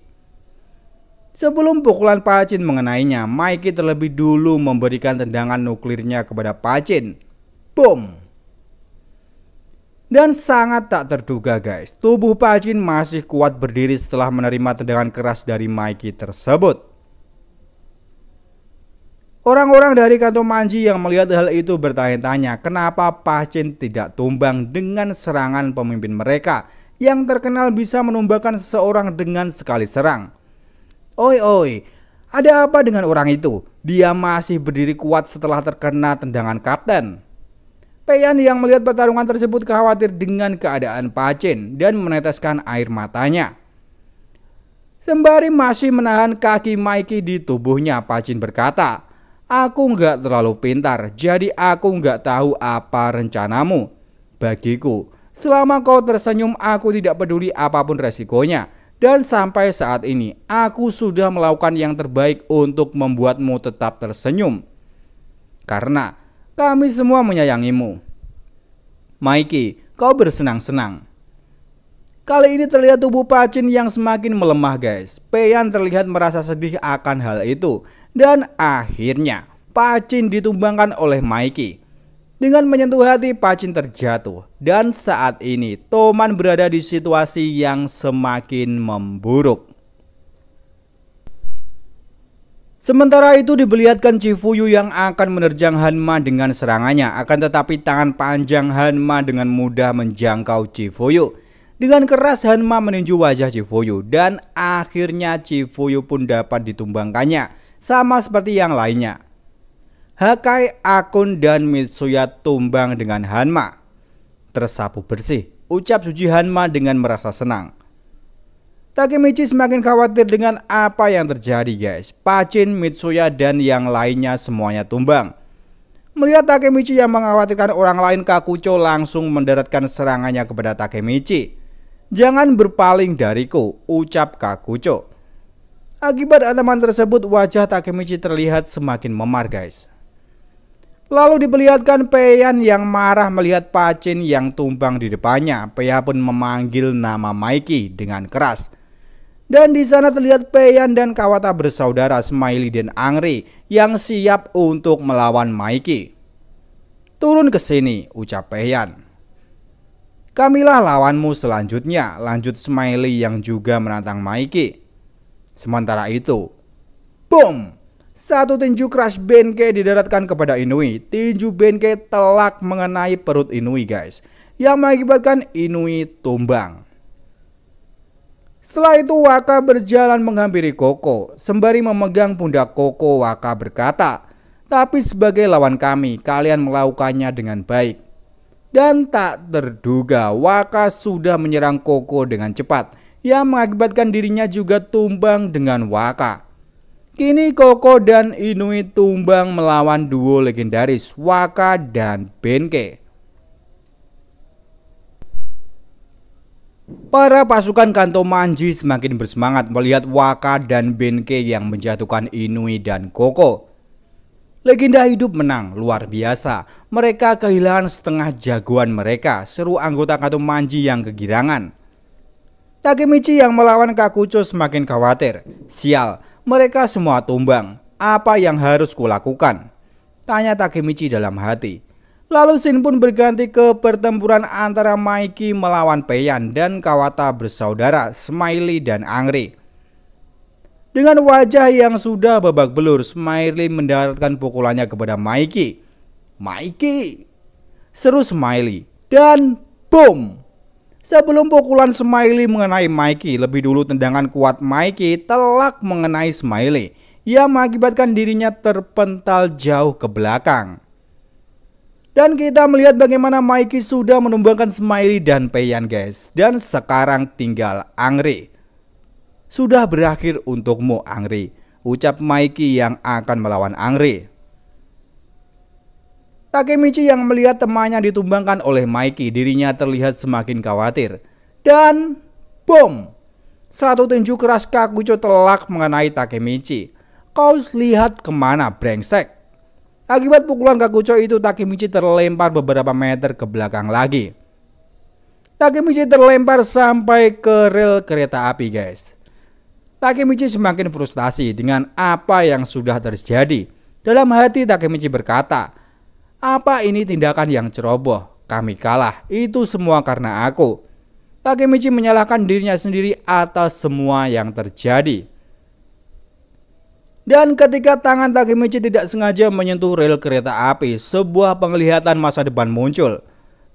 Sebelum pukulan Pacin mengenainya, Mikey terlebih dulu memberikan tendangan nuklirnya kepada Pacin. Boom! Dan sangat tak terduga guys, tubuh Pacin masih kuat berdiri setelah menerima tendangan keras dari Mikey tersebut. Orang-orang dari kantong Manji yang melihat hal itu bertanya-tanya kenapa Pacin tidak tumbang dengan serangan pemimpin mereka yang terkenal bisa menumbangkan seseorang dengan sekali serang. Oi oi, ada apa dengan orang itu? Dia masih berdiri kuat setelah terkena tendangan kapten. Peyan yang melihat pertarungan tersebut khawatir dengan keadaan Pacin dan meneteskan air matanya. Sembari masih menahan kaki Mikey di tubuhnya, Pacin berkata, Aku nggak terlalu pintar, jadi aku nggak tahu apa rencanamu. Bagiku, selama kau tersenyum aku tidak peduli apapun resikonya. Dan sampai saat ini, aku sudah melakukan yang terbaik untuk membuatmu tetap tersenyum. Karena kami semua menyayangimu. Mikey, kau bersenang-senang. Kali ini terlihat tubuh Pacin yang semakin melemah guys. Peyan terlihat merasa sedih akan hal itu. Dan akhirnya Pacin ditumbangkan oleh Mikey. Dengan menyentuh hati Pacin terjatuh. Dan saat ini Toman berada di situasi yang semakin memburuk. Sementara itu diperlihatkan Cifuyu yang akan menerjang Hanma dengan serangannya, akan tetapi tangan panjang Hanma dengan mudah menjangkau Cifuyu. Dengan keras Hanma meninju wajah Cifuyu dan akhirnya Cifuyu pun dapat ditumbangkannya, sama seperti yang lainnya. Hakai, Akun, dan Mitsuya tumbang dengan Hanma. Tersapu bersih, ucap Suji Hanma dengan merasa senang. Takemichi semakin khawatir dengan apa yang terjadi guys. Pacin, Mitsuya, dan yang lainnya semuanya tumbang. Melihat Takemichi yang mengkhawatirkan orang lain Kakucho langsung mendaratkan serangannya kepada Takemichi. Jangan berpaling dariku, ucap Kakucho. Akibat ancaman tersebut wajah Takemichi terlihat semakin memar guys. Lalu diperlihatkan Peian yang marah melihat Pacin yang tumbang di depannya. Peian pun memanggil nama Mikey dengan keras. Dan di sana terlihat Peyan dan Kawata bersaudara Smiley dan Angri yang siap untuk melawan Mikey. Turun ke sini, ucap Peyan. Kamilah lawanmu selanjutnya, lanjut Smiley yang juga menantang Mikey. Sementara itu, boom! Satu tinju crash benke didaratkan kepada Inui. Tinju benke telak mengenai perut Inui guys. Yang mengakibatkan Inui tumbang. Setelah itu Waka berjalan menghampiri Koko sembari memegang pundak Koko Waka berkata, "Tapi sebagai lawan kami, kalian melakukannya dengan baik." Dan tak terduga Waka sudah menyerang Koko dengan cepat yang mengakibatkan dirinya juga tumbang dengan Waka. Kini Koko dan Inui tumbang melawan duo legendaris Waka dan Benkei. Para pasukan Kanto Manji semakin bersemangat melihat Waka dan Benke yang menjatuhkan Inui dan Koko. Legenda hidup menang, luar biasa. Mereka kehilangan setengah jagoan mereka, seru anggota Kanto Manji yang kegirangan. Takemichi yang melawan Kakucho semakin khawatir. Sial, mereka semua tumbang. Apa yang harus kulakukan? Tanya Takemichi dalam hati. Lalu scene pun berganti ke pertempuran antara Mikey melawan Peyan dan Kawata bersaudara, Smiley dan Angri. Dengan wajah yang sudah babak belur, Smiley mendaratkan pukulannya kepada Mikey. Mikey! Seru Smiley. Dan boom! Sebelum pukulan Smiley mengenai Mikey, lebih dulu tendangan kuat Mikey telak mengenai Smiley yang mengakibatkan dirinya terpental jauh ke belakang. Dan kita melihat bagaimana Mikey sudah menumbangkan Smiley dan Peyan guys. Dan sekarang tinggal Angri. Sudah berakhir untukmu Angri. Ucap Mikey yang akan melawan Angri. Takemichi yang melihat temannya ditumbangkan oleh Mikey dirinya terlihat semakin khawatir. Dan bom! Satu tinju keras Kakucho telak mengenai Takemichi. Kau lihat kemana brengsek? Akibat pukulan Kakucho itu Takemichi terlempar beberapa meter ke belakang lagi. Takemichi terlempar sampai ke rel kereta api guys. Takemichi semakin frustasi dengan apa yang sudah terjadi. Dalam hati Takemichi berkata, apa ini tindakan yang ceroboh? Kami kalah, itu semua karena aku. Takemichi menyalahkan dirinya sendiri atas semua yang terjadi. Dan ketika tangan Takemichi tidak sengaja menyentuh rel kereta api, sebuah penglihatan masa depan muncul.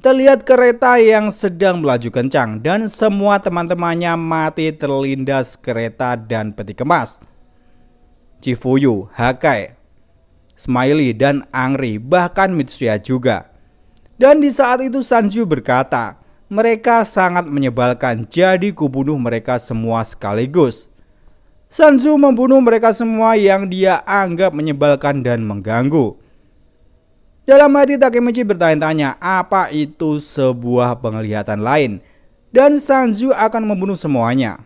Terlihat kereta yang sedang melaju kencang dan semua teman-temannya mati terlindas kereta dan peti kemas. Chifuyu, Hakai, Smiley, dan Angri, bahkan Mitsuya juga. Dan di saat itu Sanju berkata, mereka sangat menyebalkan jadi kubunuh mereka semua sekaligus. Sanzu membunuh mereka semua yang dia anggap menyebalkan dan mengganggu. Dalam hati Takemichi bertanya-tanya apa itu sebuah penglihatan lain dan Sanzu akan membunuh semuanya.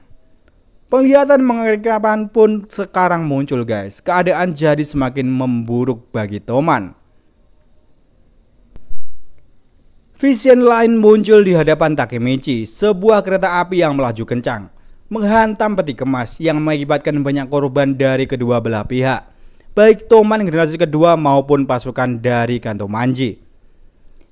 Penglihatan mengerikan pun sekarang muncul guys. Keadaan jadi semakin memburuk bagi Toman. Vision lain muncul di hadapan Takemichi, sebuah kereta api yang melaju kencang menghantam peti kemas yang mengakibatkan banyak korban dari kedua belah pihak, baik Toman generasi kedua maupun pasukan dari Kanto Manji.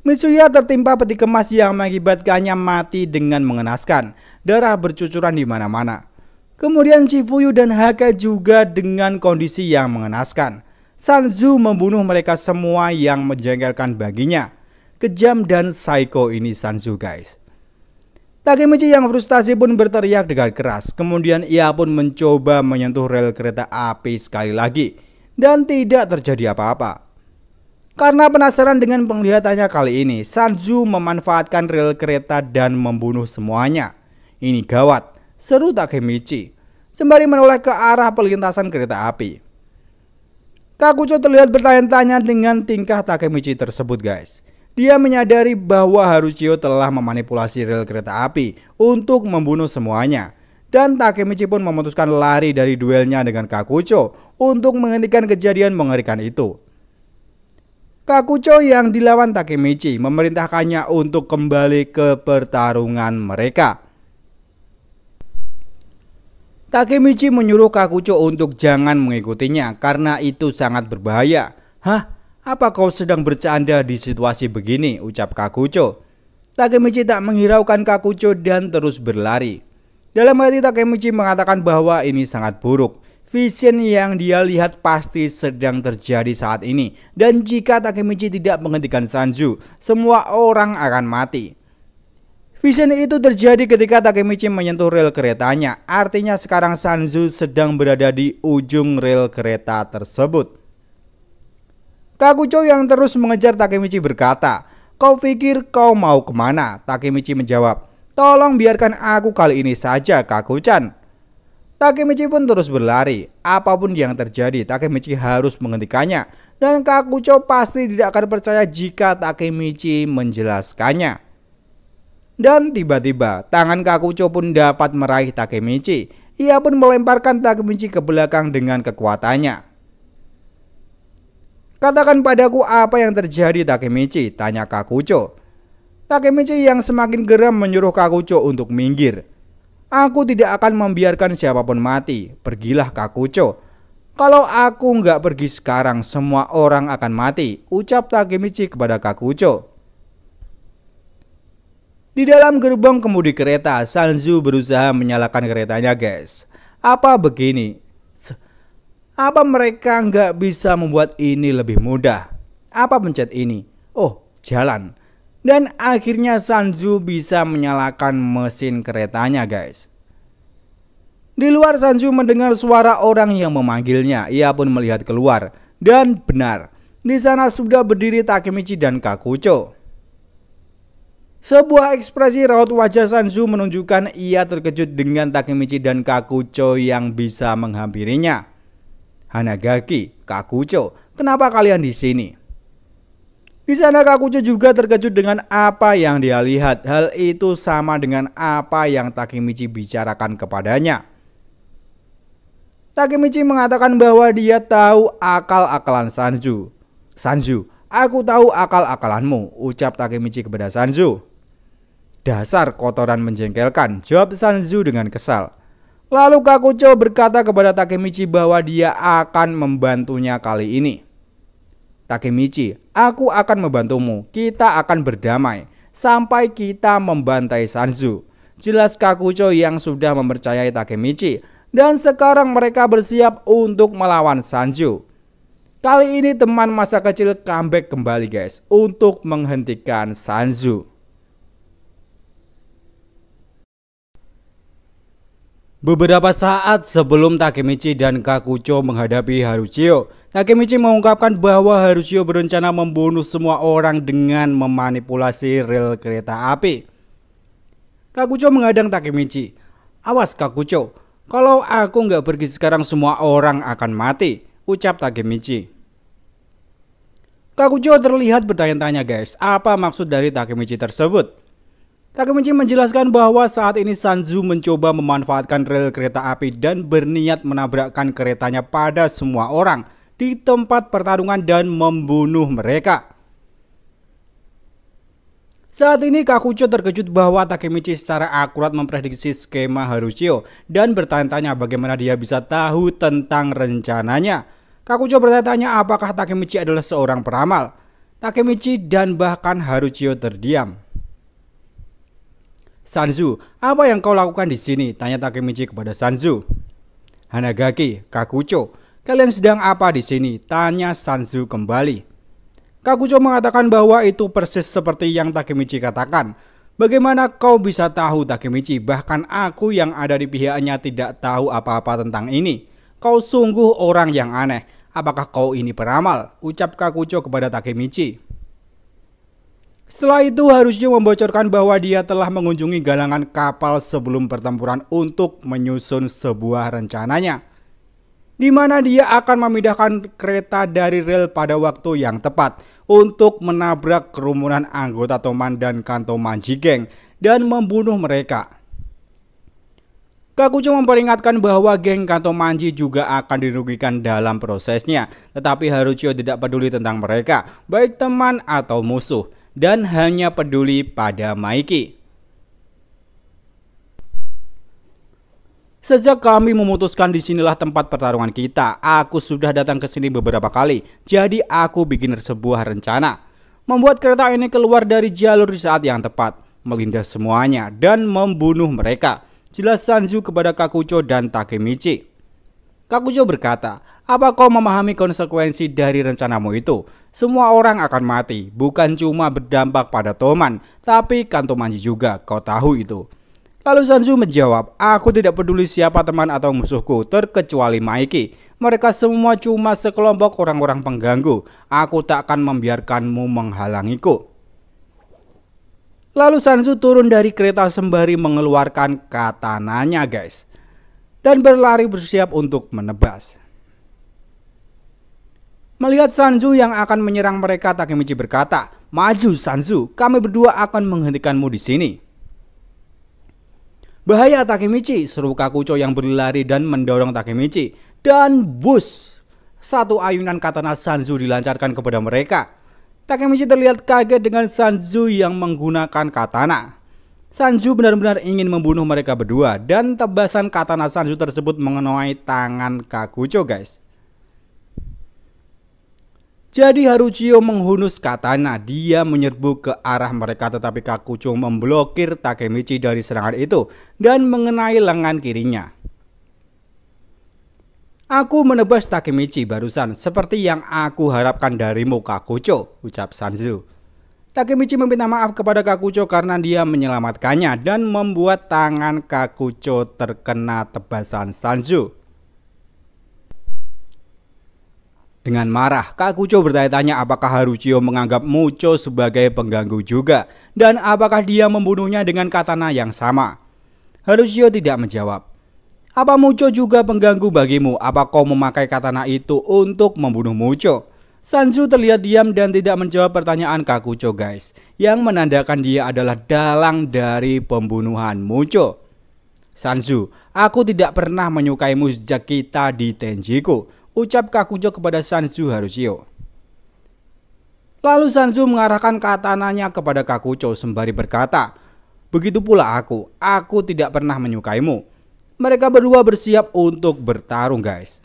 Mitsuya tertimpa peti kemas yang mengakibatkannya mati dengan mengenaskan, darah bercucuran di mana-mana. Kemudian Chifuyu dan Haka juga dengan kondisi yang mengenaskan. Sanzu membunuh mereka semua yang menjengkelkan baginya. Kejam dan psycho ini Sanzu guys. Takemichi yang frustasi pun berteriak dengan keras. Kemudian ia pun mencoba menyentuh rel kereta api sekali lagi dan tidak terjadi apa-apa. Karena penasaran dengan penglihatannya kali ini, Sanju memanfaatkan rel kereta dan membunuh semuanya. Ini gawat, seru Takemichi, sembari menoleh ke arah pelintasan kereta api. Kakucho terlihat bertanya-tanya dengan tingkah Takemichi tersebut guys. Dia menyadari bahwa Haruchio telah memanipulasi rel kereta api untuk membunuh semuanya. Dan Takemichi pun memutuskan lari dari duelnya dengan Kakucho untuk menghentikan kejadian mengerikan itu. Kakucho yang dilawan Takemichi memerintahkannya untuk kembali ke pertarungan mereka. Takemichi menyuruh Kakucho untuk jangan mengikutinya karena itu sangat berbahaya. Hah? Apa kau sedang bercanda di situasi begini? Ucap Kakucho. Takemichi tak menghiraukan Kakucho dan terus berlari. Dalam hati Takemichi mengatakan bahwa ini sangat buruk. Vision yang dia lihat pasti sedang terjadi saat ini. Dan jika Takemichi tidak menghentikan Sanju, semua orang akan mati. Vision itu terjadi ketika Takemichi menyentuh rel keretanya. Artinya sekarang Sanju sedang berada di ujung rel kereta tersebut. Kakucho yang terus mengejar Takemichi berkata, Kau pikir kau mau kemana? Takemichi menjawab, Tolong biarkan aku kali ini saja Kakuchan. Takemichi pun terus berlari. Apapun yang terjadi, Takemichi harus menghentikannya. Dan Kakucho pasti tidak akan percaya jika Takemichi menjelaskannya. Dan tiba-tiba, tangan Kakucho pun dapat meraih Takemichi. Ia pun melemparkan Takemichi ke belakang dengan kekuatannya. Katakan padaku apa yang terjadi Takemichi, tanya Kakucho. Takemichi yang semakin geram menyuruh Kakucho untuk minggir. Aku tidak akan membiarkan siapapun mati, pergilah Kakucho. Kalau aku nggak pergi sekarang, semua orang akan mati, ucap Takemichi kepada Kakucho. Di dalam gerbong kemudi kereta, Sanzu berusaha menyalakan keretanya guys. Apa begini? Apa mereka nggak bisa membuat ini lebih mudah? Apa pencet ini? Oh, jalan. Dan akhirnya sanzu bisa menyalakan mesin keretanya guys. Di luar sanzu mendengar suara orang yang memanggilnya. Ia pun melihat keluar. Dan benar, di sana sudah berdiri Takemichi dan Kakucho. Sebuah ekspresi raut wajah sanzu menunjukkan ia terkejut dengan Takemichi dan Kakucho yang bisa menghampirinya. Hanagaki, Kakucho, kenapa kalian di sini? Di sana Kakucho juga terkejut dengan apa yang dia lihat. Hal itu sama dengan apa yang Takemichi bicarakan kepadanya. Takemichi mengatakan bahwa dia tahu akal-akalan Sanju. Sanju, aku tahu akal-akalanmu, ucap Takemichi kepada Sanju. Dasar kotoran menjengkelkan, jawab Sanju dengan kesal. Lalu Kakucho berkata kepada Takemichi bahwa dia akan membantunya kali ini. Takemichi, aku akan membantumu. Kita akan berdamai sampai kita membantai Sanzu. Jelas Kakucho yang sudah mempercayai Takemichi dan sekarang mereka bersiap untuk melawan Sanzu. Kali ini teman masa kecil comeback kembali guys untuk menghentikan Sanzu. Beberapa saat sebelum Takemichi dan Kakucho menghadapi Haruchio, Takemichi mengungkapkan bahwa Haruchio berencana membunuh semua orang dengan memanipulasi rel kereta api. Kakucho mengadang Takemichi. Awas Kakucho, kalau aku nggak pergi sekarang semua orang akan mati, ucap Takemichi. Kakucho terlihat bertanya-tanya guys, apa maksud dari Takemichi tersebut? Takemichi menjelaskan bahwa saat ini Sanzu mencoba memanfaatkan rel kereta api dan berniat menabrakkan keretanya pada semua orang di tempat pertarungan dan membunuh mereka. Saat ini Kakucho terkejut bahwa Takemichi secara akurat memprediksi skema Haruchio dan bertanya-tanya bagaimana dia bisa tahu tentang rencananya. Kakucho bertanya tanya apakah Takemichi adalah seorang peramal. Takemichi dan bahkan Haruchio terdiam. Sanzu, apa yang kau lakukan di sini? Tanya Takemichi kepada Sanzu. Hanagaki, Kakucho, kalian sedang apa di sini? Tanya Sanzu kembali. Kakucho mengatakan bahwa itu persis seperti yang Takemichi katakan. Bagaimana kau bisa tahu Takemichi? Bahkan aku yang ada di pihaknya tidak tahu apa-apa tentang ini. Kau sungguh orang yang aneh. Apakah kau ini peramal? Ucap Kakucho kepada Takemichi. Setelah itu harusnya membocorkan bahwa dia telah mengunjungi galangan kapal sebelum pertempuran untuk menyusun sebuah rencananya. Di mana dia akan memindahkan kereta dari rel pada waktu yang tepat untuk menabrak kerumunan anggota Toman dan Kanto Manji Geng dan membunuh mereka. Kakucu memperingatkan bahwa geng Kanto Manji juga akan dirugikan dalam prosesnya, tetapi Harucio tidak peduli tentang mereka, baik teman atau musuh dan hanya peduli pada Mikey. Sejak kami memutuskan disinilah tempat pertarungan kita, aku sudah datang ke sini beberapa kali, jadi aku bikin sebuah rencana. Membuat kereta ini keluar dari jalur di saat yang tepat, melindas semuanya, dan membunuh mereka. Jelas Sanju kepada Kakucho dan Takemichi. Kakucho berkata, apa kau memahami konsekuensi dari rencanamu itu? Semua orang akan mati, bukan cuma berdampak pada Toman, tapi Kanto Manji juga, kau tahu itu. Lalu Sanju menjawab, aku tidak peduli siapa teman atau musuhku, terkecuali Maiki. Mereka semua cuma sekelompok orang-orang pengganggu. Aku tak akan membiarkanmu menghalangiku. Lalu Sanju turun dari kereta sembari mengeluarkan katananya guys. Dan berlari bersiap untuk menebas. Melihat Sanzu yang akan menyerang mereka, Takemichi berkata, Maju Sanzu, kami berdua akan menghentikanmu di sini. Bahaya Takemichi, seru Kakucho yang berlari dan mendorong Takemichi. Dan bus! Satu ayunan katana Sanzu dilancarkan kepada mereka. Takemichi terlihat kaget dengan Sanzu yang menggunakan katana. Sanzu benar-benar ingin membunuh mereka berdua dan tebasan katana Sanzu tersebut mengenai tangan Kakucho guys. Jadi Harucio menghunus katana, dia menyerbu ke arah mereka tetapi Kakucho memblokir Takemichi dari serangan itu dan mengenai lengan kirinya. Aku menebas Takemichi barusan seperti yang aku harapkan darimu Kakucho, ucap Sanzu. Takemichi meminta maaf kepada Kakucho karena dia menyelamatkannya dan membuat tangan Kakucho terkena tebasan Sanzu. Dengan marah, Kak Kucho bertanya-tanya apakah Haruchio menganggap Mucho sebagai pengganggu juga dan apakah dia membunuhnya dengan katana yang sama. Haruchio tidak menjawab. Apa Mucho juga pengganggu bagimu? Apa kau memakai katana itu untuk membunuh Mucho? Sanju terlihat diam dan tidak menjawab pertanyaan Kak Kakucho guys Yang menandakan dia adalah dalang dari pembunuhan Mucho Sanju, aku tidak pernah menyukaimu sejak kita di Tenjiku ucap Kakujo kepada Sanzu Harusio. Lalu Sanzu mengarahkan katananya kepada Kakujo sembari berkata, Begitu pula aku, aku tidak pernah menyukaimu. Mereka berdua bersiap untuk bertarung guys.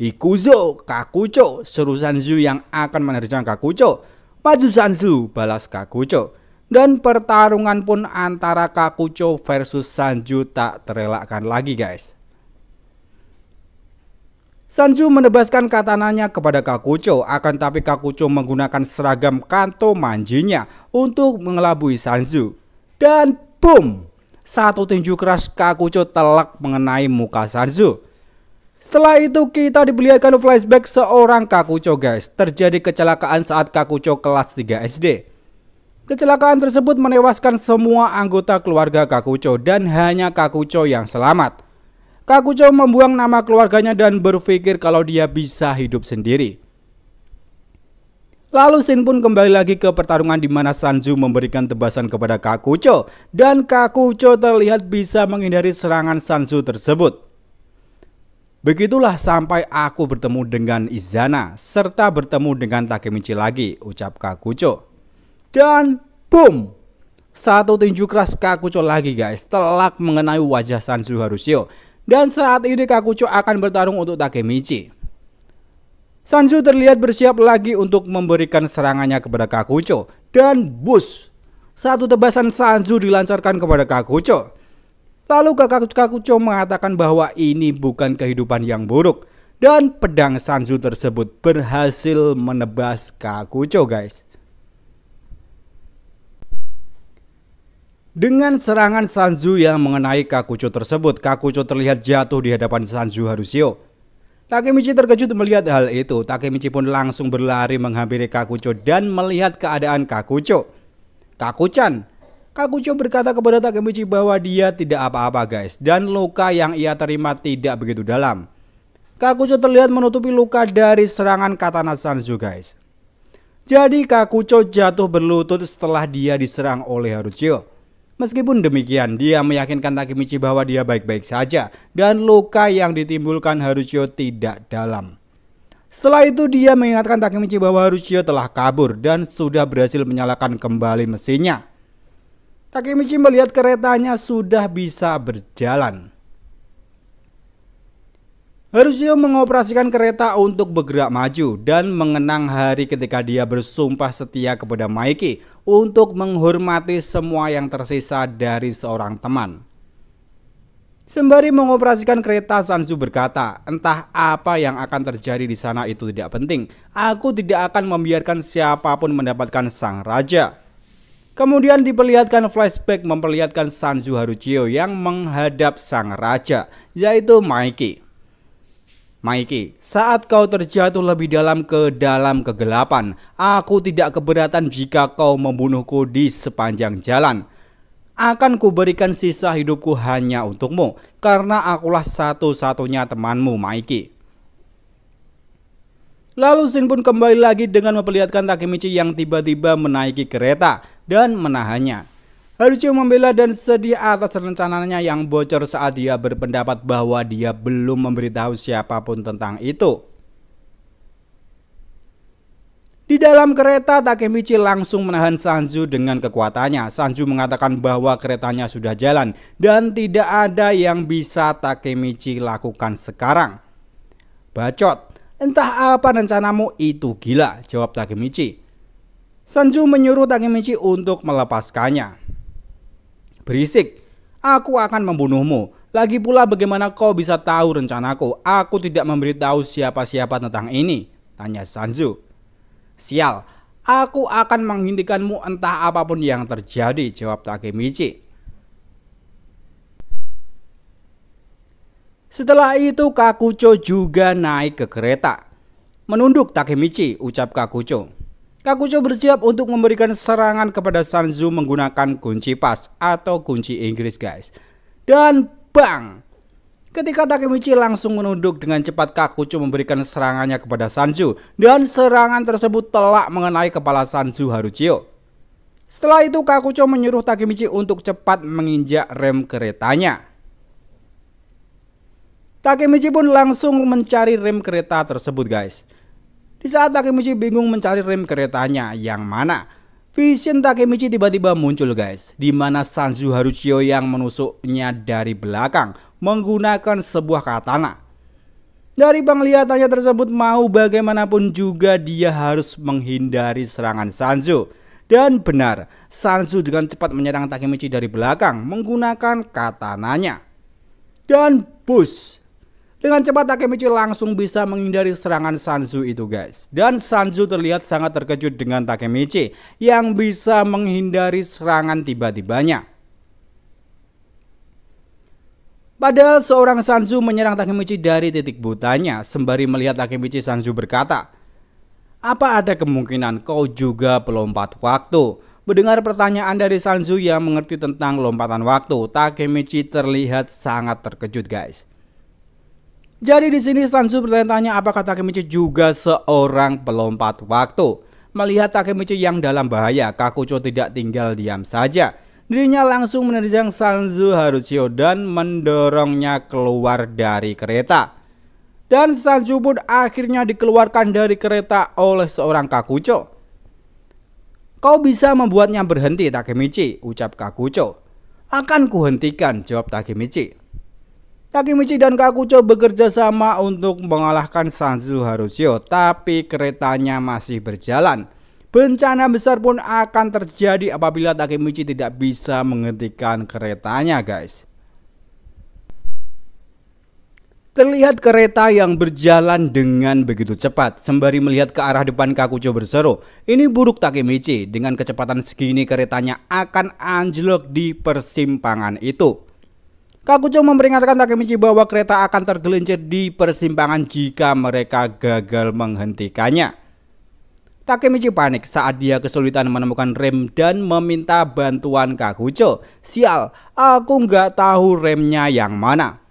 Ikuzo, Kakucho, seru Sanzu yang akan menerjang Kakucho. Maju Sanzu balas Kakucho. Dan pertarungan pun antara Kakucho versus Sanzu tak terelakkan lagi guys. Sanju menebaskan katananya kepada Kakucho, akan tapi Kakucho menggunakan seragam kanto manjinya untuk mengelabui Sanju. Dan boom! Satu tinju keras Kakucho telak mengenai muka Sanju. Setelah itu kita dibeliakan flashback seorang Kakucho guys. Terjadi kecelakaan saat Kakucho kelas 3 SD. Kecelakaan tersebut menewaskan semua anggota keluarga Kakucho dan hanya Kakucho yang selamat. Kakucho membuang nama keluarganya dan berpikir kalau dia bisa hidup sendiri. Lalu Shin pun kembali lagi ke pertarungan di mana Sanju memberikan tebasan kepada Kakucho dan Kakucho terlihat bisa menghindari serangan Sanju tersebut. Begitulah sampai aku bertemu dengan Izana serta bertemu dengan Takemichi lagi, ucap Kakucho. Dan boom! Satu tinju keras Kakucho lagi guys, telak mengenai wajah Sanju Harusio. Dan saat ini Kakucho akan bertarung untuk Takemichi. Sanju terlihat bersiap lagi untuk memberikan serangannya kepada Kakucho. Dan bus, satu tebasan Sanju dilancarkan kepada Kakucho. Lalu Kakucho mengatakan bahwa ini bukan kehidupan yang buruk. Dan pedang Sanju tersebut berhasil menebas Kakucho guys. Dengan serangan Sanzu yang mengenai Kakucho tersebut, Kakucho terlihat jatuh di hadapan Sanzu Harusio. Takemichi terkejut melihat hal itu. Takemichi pun langsung berlari menghampiri Kakucho dan melihat keadaan Kakucho. Kakuchan, Kakucho berkata kepada Takemichi bahwa dia tidak apa-apa guys dan luka yang ia terima tidak begitu dalam. Kakucho terlihat menutupi luka dari serangan katana Sanzu guys. Jadi Kakucho jatuh berlutut setelah dia diserang oleh Harusio. Meskipun demikian, dia meyakinkan Takemichi bahwa dia baik-baik saja dan luka yang ditimbulkan Harushio tidak dalam. Setelah itu dia mengingatkan Takemichi bahwa Harushio telah kabur dan sudah berhasil menyalakan kembali mesinnya. Takemichi melihat keretanya sudah bisa berjalan. Harusio mengoperasikan kereta untuk bergerak maju dan mengenang hari ketika dia bersumpah setia kepada Mikey untuk menghormati semua yang tersisa dari seorang teman. Sembari mengoperasikan kereta, Sanzu berkata, entah apa yang akan terjadi di sana itu tidak penting. Aku tidak akan membiarkan siapapun mendapatkan sang raja. Kemudian diperlihatkan flashback memperlihatkan Sanzu Haruchio yang menghadap sang raja, yaitu Mikey. Maiki, saat kau terjatuh lebih dalam ke dalam kegelapan, aku tidak keberatan jika kau membunuhku di sepanjang jalan. Akan kuberikan sisa hidupku hanya untukmu, karena akulah satu-satunya temanmu, Maiki. Lalu Shin pun kembali lagi dengan memperlihatkan Takemichi yang tiba-tiba menaiki kereta dan menahannya. Harjo membela dan sedih atas rencananya yang bocor saat dia berpendapat bahwa dia belum memberitahu siapapun tentang itu. Di dalam kereta, Takemichi langsung menahan Sanju dengan kekuatannya. Sanju mengatakan bahwa keretanya sudah jalan dan tidak ada yang bisa Takemichi lakukan sekarang. Bacot, entah apa rencanamu itu gila, jawab Takemichi. Sanju menyuruh Takemichi untuk melepaskannya. Berisik, aku akan membunuhmu. Lagi pula bagaimana kau bisa tahu rencanaku? Aku tidak memberitahu siapa-siapa tentang ini. Tanya Sanzu. Sial, aku akan menghentikanmu entah apapun yang terjadi, jawab Takemichi. Setelah itu Kakucho juga naik ke kereta. Menunduk Takemichi, ucap Kakucho. Kakucho bersiap untuk memberikan serangan kepada Sanzu menggunakan kunci pas atau kunci Inggris guys. Dan bang! Ketika Takemichi langsung menunduk dengan cepat Kakucho memberikan serangannya kepada Sanzu. Dan serangan tersebut telah mengenai kepala Sanzu Haruchio. Setelah itu Kakucho menyuruh Takemichi untuk cepat menginjak rem keretanya. Takemichi pun langsung mencari rem kereta tersebut guys. Di saat Takemichi bingung mencari rem keretanya yang mana, vision Takemichi tiba-tiba muncul guys, di mana Sanzu Haruchio yang menusuknya dari belakang menggunakan sebuah katana. Dari penglihatannya tersebut mau bagaimanapun juga dia harus menghindari serangan Sanzu. Dan benar, Sanzu dengan cepat menyerang Takemichi dari belakang menggunakan katananya. Dan push dengan cepat Takemichi langsung bisa menghindari serangan Sanzu itu guys. Dan Sanzu terlihat sangat terkejut dengan Takemichi yang bisa menghindari serangan tiba-tibanya. Padahal seorang Sanzu menyerang Takemichi dari titik butanya sembari melihat Takemichi Sanzu berkata, "Apa ada kemungkinan kau juga pelompat waktu?" Mendengar pertanyaan dari Sanzu yang mengerti tentang lompatan waktu, Takemichi terlihat sangat terkejut guys. Jadi di sini Sanzu bertanya apakah Takemichi juga seorang pelompat waktu. Melihat Takemichi yang dalam bahaya, Kakucho tidak tinggal diam saja. Dirinya langsung menerjang Sanzu Harusio dan mendorongnya keluar dari kereta. Dan Sanzu pun akhirnya dikeluarkan dari kereta oleh seorang Kakucho. Kau bisa membuatnya berhenti Takemichi, ucap Kakucho. Akan kuhentikan, jawab Takemichi. Takemichi dan Kakucho bekerja sama untuk mengalahkan Sanzu Harushio, tapi keretanya masih berjalan. Bencana besar pun akan terjadi apabila Takemichi tidak bisa menghentikan keretanya, guys. Terlihat kereta yang berjalan dengan begitu cepat sembari melihat ke arah depan Kakucho berseru, "Ini buruk Takemichi, dengan kecepatan segini keretanya akan anjlok di persimpangan itu." Kakucung memperingatkan Takemichi bahwa kereta akan tergelincir di persimpangan jika mereka gagal menghentikannya. Takemichi panik saat dia kesulitan menemukan rem dan meminta bantuan Kakucho. Sial, aku nggak tahu remnya yang mana.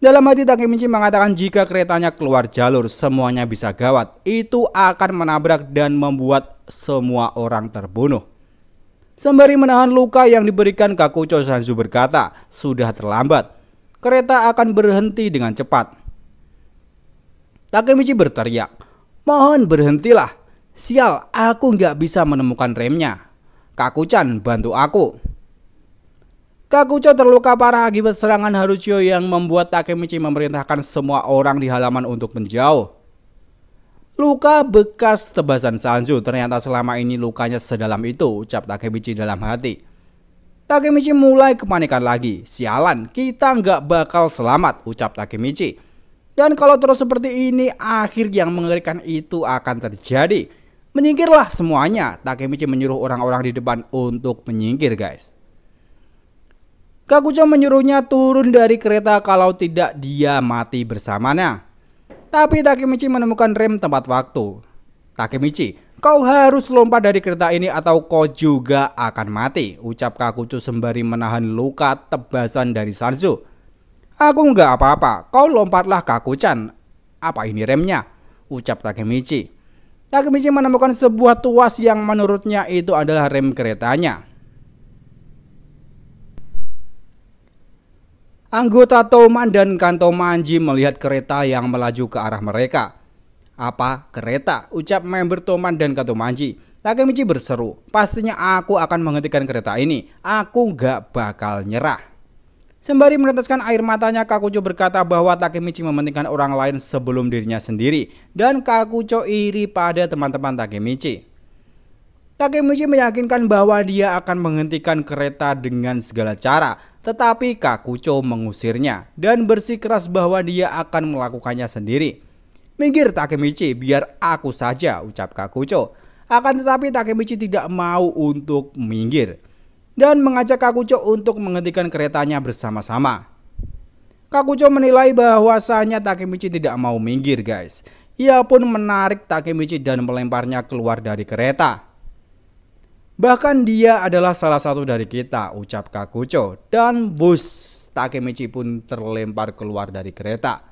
Dalam hati Takemichi mengatakan jika keretanya keluar jalur semuanya bisa gawat. Itu akan menabrak dan membuat semua orang terbunuh. Sembari menahan luka yang diberikan Kakucho Sanzu berkata, sudah terlambat. Kereta akan berhenti dengan cepat. Takemichi berteriak, mohon berhentilah. Sial, aku nggak bisa menemukan remnya. Kakuchan, bantu aku. Kakucho terluka parah akibat serangan Haruchio yang membuat Takemichi memerintahkan semua orang di halaman untuk menjauh. Luka bekas tebasan Sanju ternyata selama ini lukanya sedalam itu, ucap Takemichi dalam hati. Takemichi mulai kepanikan lagi. Sialan, kita nggak bakal selamat, ucap Takemichi. Dan kalau terus seperti ini, akhir yang mengerikan itu akan terjadi. Menyingkirlah semuanya, Takemichi menyuruh orang-orang di depan untuk menyingkir guys. Kakucho menyuruhnya turun dari kereta kalau tidak dia mati bersamanya. Tapi Takemichi menemukan rem tempat waktu. Takemichi, kau harus lompat dari kereta ini atau kau juga akan mati, ucap Kakucu sembari menahan luka tebasan dari Sanzu. Aku nggak apa-apa, kau lompatlah kakucan. Apa ini remnya? Ucap Takemichi. Takemichi menemukan sebuah tuas yang menurutnya itu adalah rem keretanya. Anggota Toman dan Kanto Manji melihat kereta yang melaju ke arah mereka. Apa kereta? Ucap member Toman dan Kanto Manji. Takemichi berseru, pastinya aku akan menghentikan kereta ini. Aku gak bakal nyerah. Sembari meneteskan air matanya, Kakucho berkata bahwa Takemichi mementingkan orang lain sebelum dirinya sendiri. Dan Kakucho iri pada teman-teman Takemichi. Takemichi meyakinkan bahwa dia akan menghentikan kereta dengan segala cara. Tetapi Kakucho mengusirnya dan bersikeras bahwa dia akan melakukannya sendiri. Minggir Takemichi, biar aku saja, ucap Kakucho. Akan tetapi Takemichi tidak mau untuk minggir dan mengajak Kakucho untuk menghentikan keretanya bersama-sama. Kakucho menilai bahwasanya Takemichi tidak mau minggir guys. Ia pun menarik Takemichi dan melemparnya keluar dari kereta. Bahkan dia adalah salah satu dari kita, ucap Kakucho. Dan bus Takemichi pun terlempar keluar dari kereta.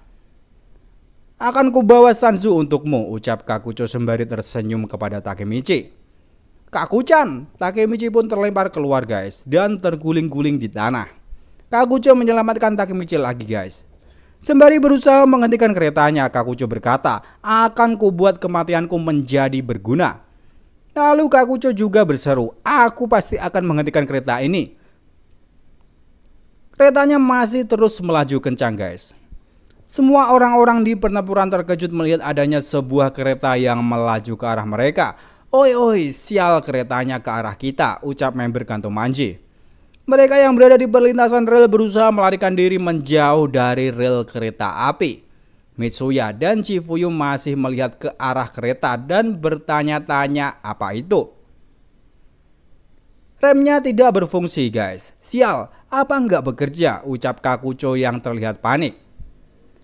Akan kubawa Sanzu untukmu, ucap Kakucho sembari tersenyum kepada Takemichi. Kakuchan, Takemichi pun terlempar keluar guys dan terguling-guling di tanah. Kakucho menyelamatkan Takemichi lagi guys. Sembari berusaha menghentikan keretanya, Kakucho berkata, akan kubuat kematianku menjadi berguna. Lalu Kakucho juga berseru, aku pasti akan menghentikan kereta ini. Keretanya masih terus melaju kencang guys. Semua orang-orang di pertempuran terkejut melihat adanya sebuah kereta yang melaju ke arah mereka. Oi oi, sial keretanya ke arah kita, ucap member kanto manji. Mereka yang berada di perlintasan rel berusaha melarikan diri menjauh dari rel kereta api. Mitsuya dan Chifuyu masih melihat ke arah kereta dan bertanya-tanya apa itu. Remnya tidak berfungsi guys. Sial, apa nggak bekerja? Ucap Kakucho yang terlihat panik.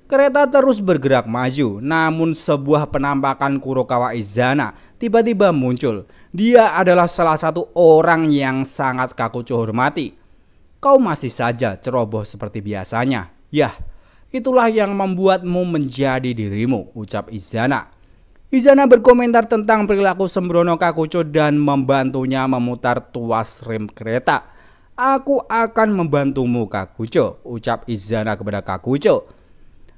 Kereta terus bergerak maju, namun sebuah penampakan Kurokawa Izana tiba-tiba muncul. Dia adalah salah satu orang yang sangat Kakucho hormati. Kau masih saja ceroboh seperti biasanya. Yah, Itulah yang membuatmu menjadi dirimu, ucap Izana. Izana berkomentar tentang perilaku sembrono Kakucho dan membantunya memutar tuas rem kereta. Aku akan membantumu Kakucho, ucap Izana kepada Kakucho.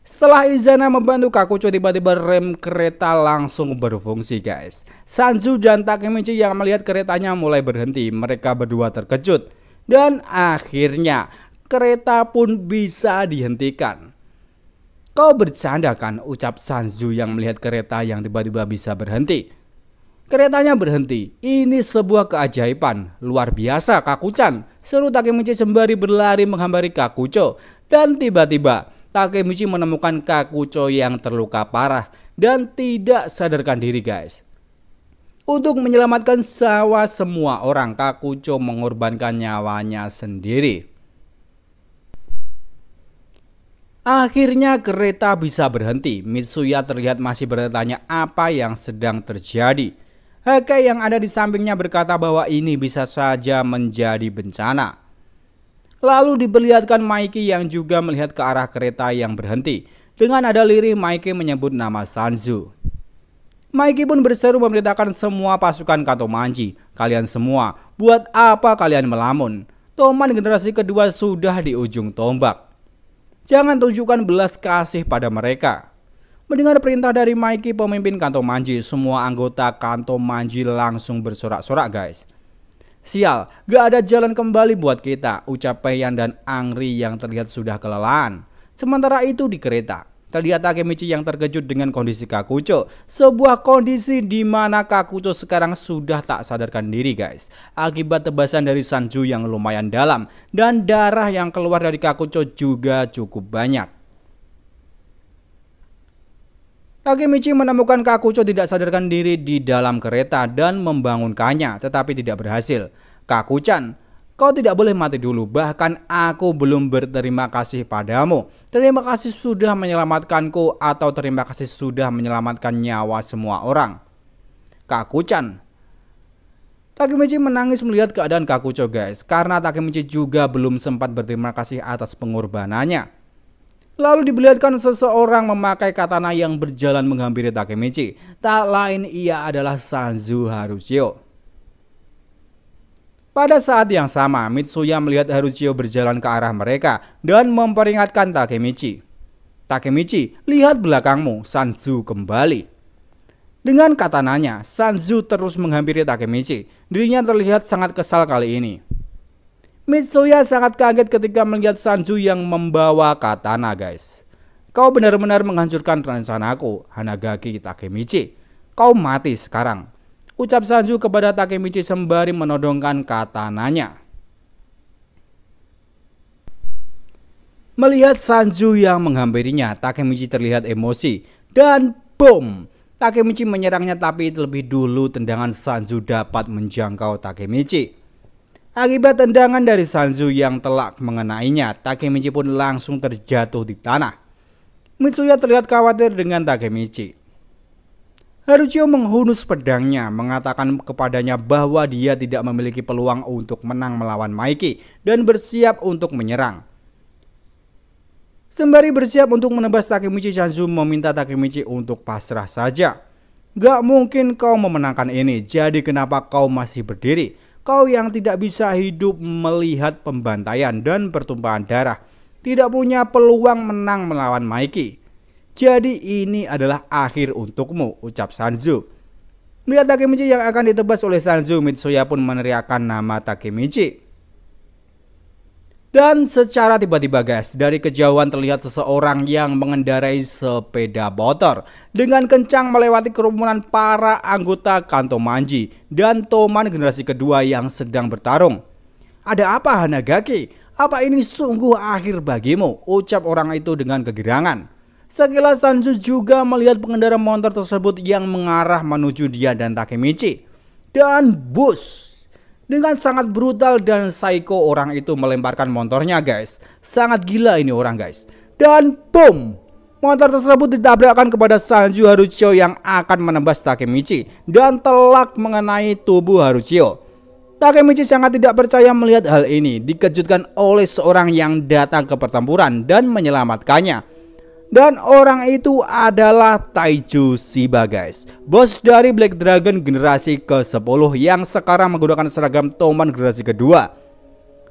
Setelah Izana membantu Kakucho tiba-tiba rem kereta langsung berfungsi guys. Sanzu dan Takemichi yang melihat keretanya mulai berhenti, mereka berdua terkejut. Dan akhirnya kereta pun bisa dihentikan. Kau bercanda kan ucap Sanzu yang melihat kereta yang tiba-tiba bisa berhenti. Keretanya berhenti. Ini sebuah keajaiban. Luar biasa Kakuchan. Seru Takemichi sembari berlari menghampiri Kakucho. Dan tiba-tiba Takemichi menemukan Kakucho yang terluka parah dan tidak sadarkan diri guys. Untuk menyelamatkan sawah semua orang Kakucho mengorbankan nyawanya sendiri. Akhirnya kereta bisa berhenti. Mitsuya terlihat masih bertanya apa yang sedang terjadi. Hake yang ada di sampingnya berkata bahwa ini bisa saja menjadi bencana. Lalu diperlihatkan Mikey yang juga melihat ke arah kereta yang berhenti. Dengan ada lirih Mikey menyebut nama Sanzu. Mikey pun berseru memerintahkan semua pasukan Katomanji. Kalian semua, buat apa kalian melamun? Toman generasi kedua sudah di ujung tombak. Jangan tunjukkan belas kasih pada mereka. Mendengar perintah dari Mikey, pemimpin Kanto Manji, semua anggota Kanto Manji langsung bersorak-sorak guys. Sial, gak ada jalan kembali buat kita, ucap Peyan dan Angri yang terlihat sudah kelelahan. Sementara itu di kereta, Terlihat Takemichi yang terkejut dengan kondisi Kakucho, sebuah kondisi di mana Kakucho sekarang sudah tak sadarkan diri guys. Akibat tebasan dari Sanju yang lumayan dalam dan darah yang keluar dari Kakucho juga cukup banyak. Takemichi menemukan Kakucho tidak sadarkan diri di dalam kereta dan membangunkannya tetapi tidak berhasil. Kakuchan Kau tidak boleh mati dulu, bahkan aku belum berterima kasih padamu. Terima kasih sudah menyelamatkanku atau terima kasih sudah menyelamatkan nyawa semua orang. Kakuchan Takemichi menangis melihat keadaan Kakucho guys, karena Takemichi juga belum sempat berterima kasih atas pengorbanannya. Lalu diperlihatkan seseorang memakai katana yang berjalan menghampiri Takemichi. Tak lain ia adalah Sanzu Harusyo. Pada saat yang sama, Mitsuya melihat Haruchio berjalan ke arah mereka dan memperingatkan Takemichi. Takemichi, lihat belakangmu, Sanzu kembali. Dengan katananya, Sanzu terus menghampiri Takemichi. Dirinya terlihat sangat kesal kali ini. Mitsuya sangat kaget ketika melihat Sanzu yang membawa katana, guys. Kau benar-benar menghancurkan rencanaku, Hanagaki Takemichi. Kau mati sekarang ucap Sanju kepada Takemichi sembari menodongkan katananya. Melihat Sanju yang menghampirinya, Takemichi terlihat emosi dan boom. Takemichi menyerangnya tapi lebih dulu tendangan Sanju dapat menjangkau Takemichi. Akibat tendangan dari Sanju yang telak mengenainya, Takemichi pun langsung terjatuh di tanah. Mitsuya terlihat khawatir dengan Takemichi. Harucio menghunus pedangnya, mengatakan kepadanya bahwa dia tidak memiliki peluang untuk menang melawan Maiki dan bersiap untuk menyerang. Sembari bersiap untuk menebas Takemichi, Shanzu meminta Takemichi untuk pasrah saja. Gak mungkin kau memenangkan ini, jadi kenapa kau masih berdiri? Kau yang tidak bisa hidup melihat pembantaian dan pertumpahan darah, tidak punya peluang menang melawan Maiki. Jadi ini adalah akhir untukmu, ucap Sanzu. Melihat Takemichi yang akan ditebas oleh Sanzu, Mitsuya pun meneriakkan nama Takemichi. Dan secara tiba-tiba guys, dari kejauhan terlihat seseorang yang mengendarai sepeda motor dengan kencang melewati kerumunan para anggota Kanto Manji dan Toman generasi kedua yang sedang bertarung. Ada apa Hanagaki? Apa ini sungguh akhir bagimu? Ucap orang itu dengan kegirangan. Sekilas Sanju juga melihat pengendara motor tersebut yang mengarah menuju dia dan Takemichi. Dan bus! Dengan sangat brutal dan psycho orang itu melemparkan motornya guys. Sangat gila ini orang guys. Dan boom! Motor tersebut ditabrakkan kepada Sanju Haruchio yang akan menembas Takemichi dan telak mengenai tubuh Haruchio. Takemichi sangat tidak percaya melihat hal ini, dikejutkan oleh seorang yang datang ke pertempuran dan menyelamatkannya. Dan orang itu adalah Taiju Shiba guys Bos dari Black Dragon generasi ke-10 yang sekarang menggunakan seragam Toman generasi kedua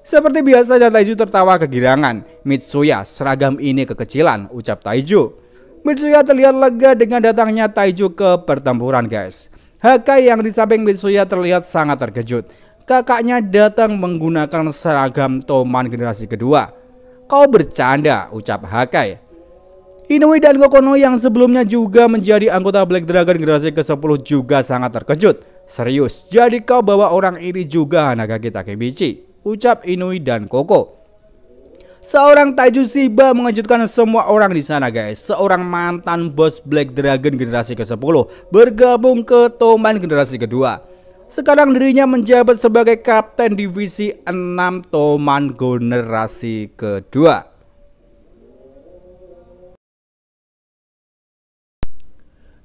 Seperti biasa Taiju tertawa kegirangan Mitsuya seragam ini kekecilan ucap Taiju Mitsuya terlihat lega dengan datangnya Taiju ke pertempuran guys Hakai yang di samping Mitsuya terlihat sangat terkejut Kakaknya datang menggunakan seragam Toman generasi kedua Kau bercanda ucap Hakai Inui dan Kokono yang sebelumnya juga menjadi anggota Black Dragon generasi ke-10 juga sangat terkejut. Serius, jadi kau bawa orang ini juga Hanagaki Takemichi, ucap Inui dan Koko. Seorang Taiju Shiba mengejutkan semua orang di sana guys. Seorang mantan bos Black Dragon generasi ke-10 bergabung ke Toman generasi kedua. Sekarang dirinya menjabat sebagai kapten divisi 6 Toman generasi kedua.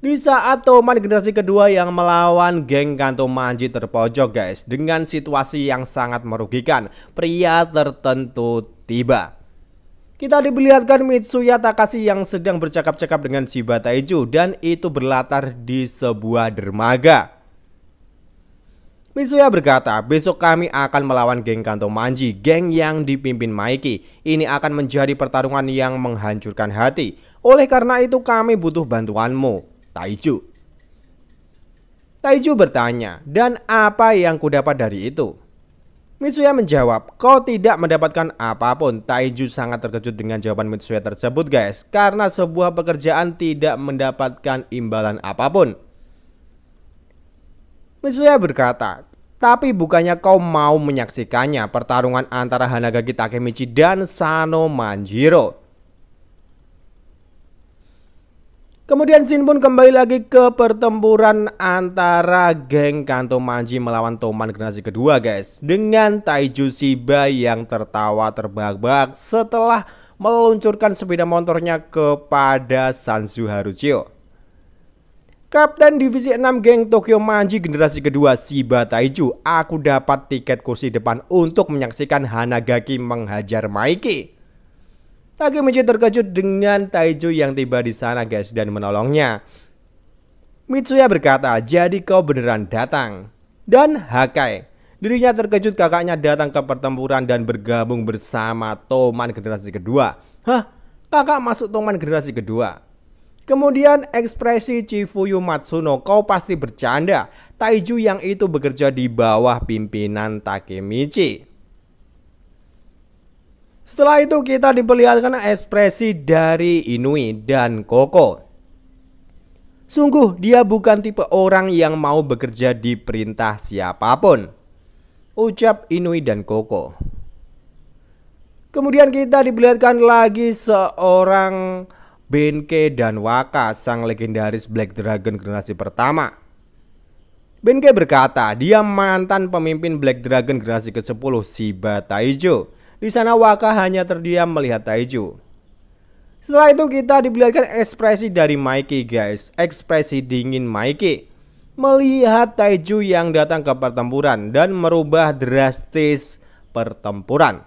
di saat Toman generasi kedua yang melawan geng Kanto Manji terpojok guys dengan situasi yang sangat merugikan pria tertentu tiba kita diperlihatkan Mitsuya Takashi yang sedang bercakap-cakap dengan Shibata Ichu dan itu berlatar di sebuah dermaga Mitsuya berkata, besok kami akan melawan geng Kanto Manji, geng yang dipimpin Maiki. Ini akan menjadi pertarungan yang menghancurkan hati. Oleh karena itu kami butuh bantuanmu. Taiju. Taiju bertanya, "Dan apa yang kudapat dari itu?" Mitsuya menjawab, "Kau tidak mendapatkan apapun." Taiju sangat terkejut dengan jawaban Mitsuya tersebut, guys, karena sebuah pekerjaan tidak mendapatkan imbalan apapun. Mitsuya berkata, "Tapi bukannya kau mau menyaksikannya pertarungan antara Hanagaki Takemichi dan Sano Manjiro?" Kemudian Sin pun kembali lagi ke pertempuran antara geng Kanto Manji melawan Toman generasi kedua guys Dengan Taiju Shiba yang tertawa terbahak-bahak setelah meluncurkan sepeda motornya kepada Sansu Haruchio Kapten Divisi 6 geng Tokyo Manji generasi kedua Shiba Taiju Aku dapat tiket kursi depan untuk menyaksikan Hanagaki menghajar Maiki Takemichi terkejut dengan Taiju yang tiba di sana guys dan menolongnya. Mitsuya berkata, jadi kau beneran datang. Dan Hakai, dirinya terkejut kakaknya datang ke pertempuran dan bergabung bersama Toman generasi kedua. Hah? Kakak masuk Toman generasi kedua? Kemudian ekspresi Chifuyu Matsuno, kau pasti bercanda. Taiju yang itu bekerja di bawah pimpinan Takemichi. Setelah itu kita diperlihatkan ekspresi dari Inui dan Koko. Sungguh dia bukan tipe orang yang mau bekerja di perintah siapapun. Ucap Inui dan Koko. Kemudian kita diperlihatkan lagi seorang Benke dan Waka, sang legendaris Black Dragon generasi pertama. Benke berkata, dia mantan pemimpin Black Dragon generasi ke-10 Shiba Taijo di sana Waka hanya terdiam melihat Taiju. Setelah itu kita diperlihatkan ekspresi dari Mikey guys Ekspresi dingin Mikey Melihat Taiju yang datang ke pertempuran dan merubah drastis pertempuran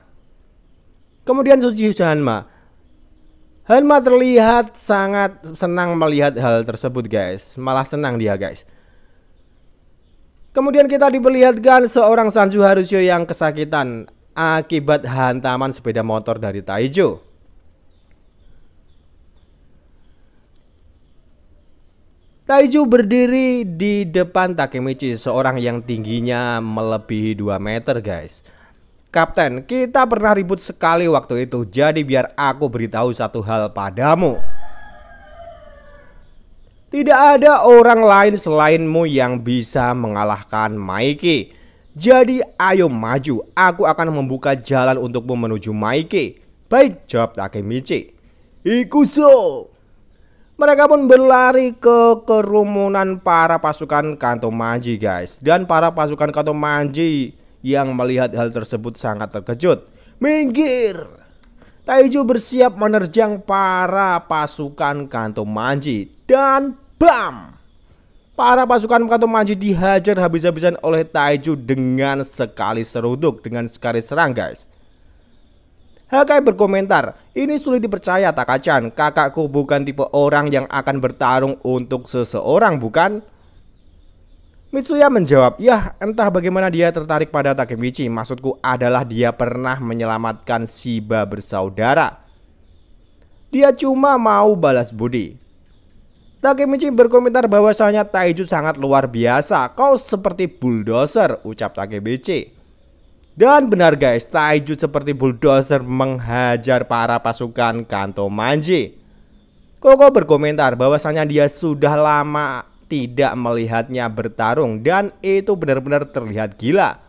Kemudian Suji Hanma Hanma terlihat sangat senang melihat hal tersebut guys Malah senang dia guys Kemudian kita diperlihatkan seorang Sanju Harusyo yang kesakitan akibat hantaman sepeda motor dari Taijo. Taiju berdiri di depan Takemichi, seorang yang tingginya melebihi 2 meter guys. Kapten, kita pernah ribut sekali waktu itu, jadi biar aku beritahu satu hal padamu. Tidak ada orang lain selainmu yang bisa mengalahkan Mikey. Jadi ayo maju, aku akan membuka jalan untukmu menuju Maike. Baik, jawab Takemichi. Ikuso. Mereka pun berlari ke kerumunan para pasukan Kanto Manji guys. Dan para pasukan Kanto Manji yang melihat hal tersebut sangat terkejut. Minggir! Taiju bersiap menerjang para pasukan Kanto Manji dan BAM! Para pasukan Makoto Manji dihajar habis-habisan oleh Taiju dengan sekali seruduk, dengan sekali serang guys. Hakai berkomentar, ini sulit dipercaya Takachan. kakakku bukan tipe orang yang akan bertarung untuk seseorang bukan? Mitsuya menjawab, Yah, entah bagaimana dia tertarik pada Takemichi, maksudku adalah dia pernah menyelamatkan Shiba bersaudara. Dia cuma mau balas budi, Takemichi berkomentar bahwasanya Taiju sangat luar biasa, kau seperti bulldozer, ucap Takemichi. Dan benar guys, Taiju seperti bulldozer menghajar para pasukan Kanto Manji. Koko berkomentar bahwasanya dia sudah lama tidak melihatnya bertarung dan itu benar-benar terlihat gila.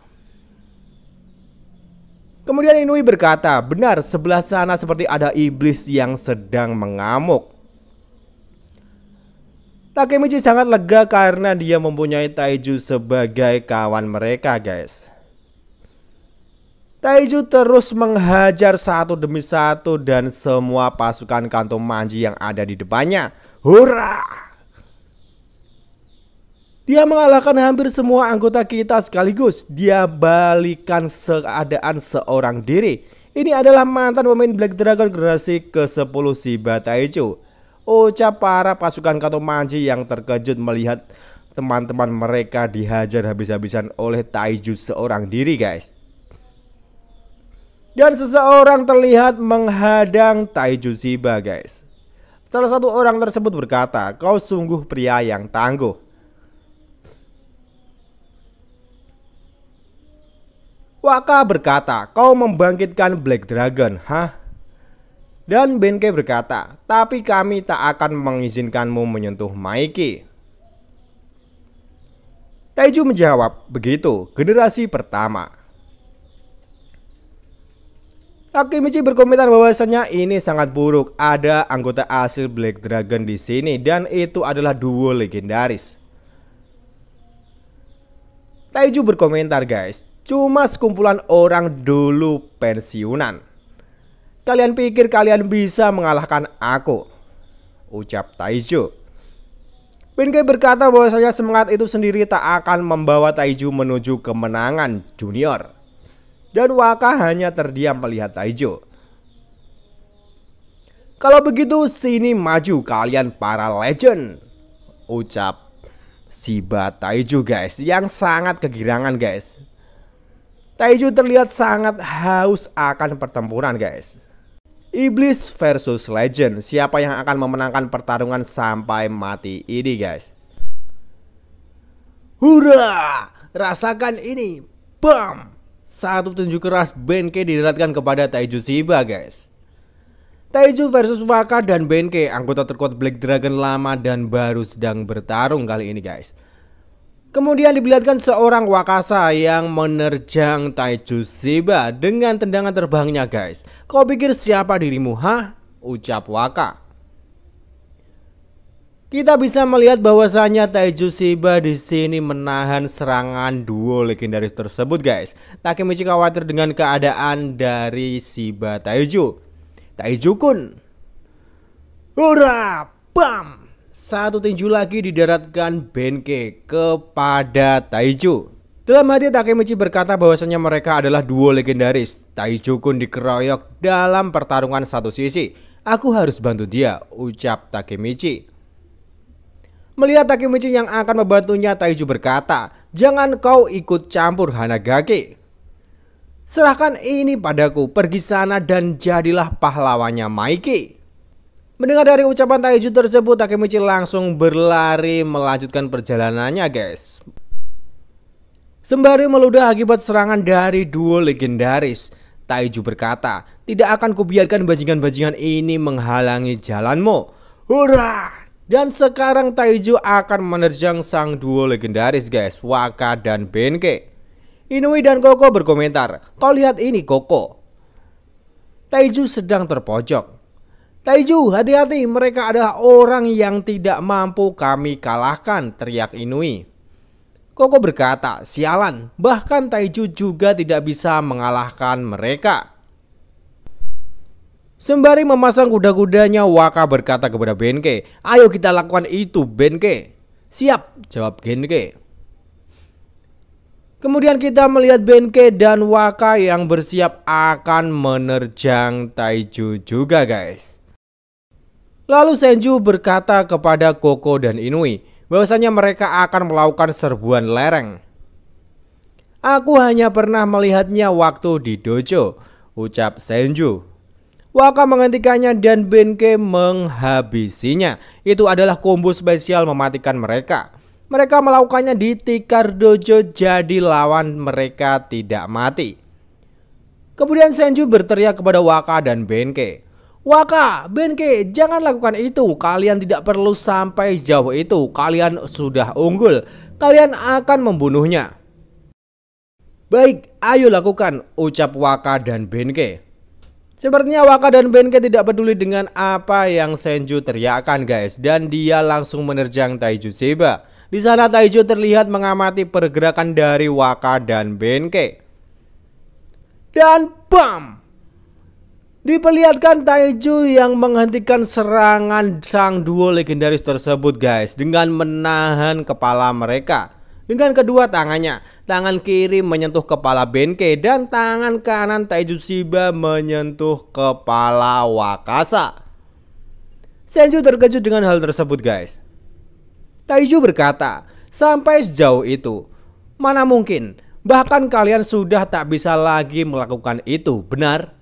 Kemudian Inui berkata, benar sebelah sana seperti ada iblis yang sedang mengamuk. Takemichi sangat lega karena dia mempunyai Taiju sebagai kawan mereka guys. Taiju terus menghajar satu demi satu dan semua pasukan kanto manji yang ada di depannya. Hurrah! Dia mengalahkan hampir semua anggota kita sekaligus. Dia balikan keadaan seorang diri. Ini adalah mantan pemain Black Dragon generasi ke-10 Shiba Taiju. Ucap para pasukan Manji yang terkejut melihat teman-teman mereka dihajar habis-habisan oleh Taiju seorang diri guys dan seseorang terlihat menghadang Taiju Shiba guys. Salah satu orang tersebut berkata, kau sungguh pria yang tangguh. Waka berkata, kau membangkitkan Black Dragon, hah? Dan Benke berkata, tapi kami tak akan mengizinkanmu menyentuh Mikey. Taiju menjawab, begitu, generasi pertama. Takemichi berkomentar bahwasanya ini sangat buruk. Ada anggota asli Black Dragon di sini dan itu adalah duo legendaris. Taiju berkomentar guys, cuma sekumpulan orang dulu pensiunan. Kalian pikir kalian bisa mengalahkan aku? Ucap Taiju. Pinkei berkata bahwa saya semangat itu sendiri tak akan membawa Taiju menuju kemenangan junior. Dan Waka hanya terdiam melihat Taiju. Kalau begitu sini maju kalian para legend. Ucap Shiba Taiju guys yang sangat kegirangan guys. Taiju terlihat sangat haus akan pertempuran guys. Iblis versus Legend. Siapa yang akan memenangkan pertarungan sampai mati ini, guys? Hura, Rasakan ini. Bam! Satu tunjuk keras Benke dilatkan kepada Taiju Shiba, guys. Taiju versus Waka dan Benke, anggota terkuat Black Dragon lama dan baru sedang bertarung kali ini, guys. Kemudian diperlihatkan seorang Wakasa yang menerjang Taiju Shiba dengan tendangan terbangnya guys. Kau pikir siapa dirimu ha? Ucap Waka. Kita bisa melihat bahwasannya Taiju Shiba di sini menahan serangan duo legendaris tersebut guys. Takemichi khawatir dengan keadaan dari Shiba Taiju. Taiju kun. Hurra! Bam! Satu tinju lagi didaratkan Benke kepada Taiju. Dalam hati Takemichi berkata bahwasanya mereka adalah duo legendaris. Taiju kun dikeroyok dalam pertarungan satu sisi. Aku harus bantu dia, ucap Takemichi. Melihat Takemichi yang akan membantunya, Taiju berkata, "Jangan kau ikut campur Hanagaki. Serahkan ini padaku, pergi sana dan jadilah pahlawannya Mikey." Mendengar dari ucapan Taiju tersebut, Takemichi langsung berlari melanjutkan perjalanannya, guys. Sembari meludah akibat serangan dari duo legendaris, Taiju berkata, "Tidak akan kubiarkan bajingan-bajingan ini menghalangi jalanmu." Hurrah! Dan sekarang Taiju akan menerjang sang duo legendaris, guys, Waka dan Benke. Inui dan Koko berkomentar, "Kau lihat ini, Koko." Taiju sedang terpojok Taiju, hati-hati, mereka adalah orang yang tidak mampu kami kalahkan, teriak Inui. Koko berkata, sialan, bahkan Taiju juga tidak bisa mengalahkan mereka. Sembari memasang kuda-kudanya, Waka berkata kepada Benke, ayo kita lakukan itu Benke. Siap, jawab Benke. Kemudian kita melihat Benke dan Waka yang bersiap akan menerjang Taiju juga guys. Lalu Senju berkata kepada Koko dan Inui bahwasanya mereka akan melakukan serbuan lereng. Aku hanya pernah melihatnya waktu di dojo, ucap Senju. Waka menghentikannya dan Benke menghabisinya. Itu adalah kombo spesial mematikan mereka. Mereka melakukannya di tikar dojo jadi lawan mereka tidak mati. Kemudian Senju berteriak kepada Waka dan Benke. Waka, Benke, jangan lakukan itu. Kalian tidak perlu sampai jauh itu. Kalian sudah unggul. Kalian akan membunuhnya. Baik, ayo lakukan, ucap Waka dan Benke. Sepertinya Waka dan Benke tidak peduli dengan apa yang Senju teriakkan guys Dan dia langsung menerjang Taiju Seba Di sana Taiju terlihat mengamati pergerakan dari Waka dan Benke Dan BAM! Diperlihatkan Taiju yang menghentikan serangan sang duo legendaris tersebut guys Dengan menahan kepala mereka dengan kedua tangannya. Tangan kiri menyentuh kepala Benkei dan tangan kanan Taiju Shiba menyentuh kepala Wakasa. Senju terkejut dengan hal tersebut guys. Taiju berkata, sampai sejauh itu, mana mungkin, bahkan kalian sudah tak bisa lagi melakukan itu, benar?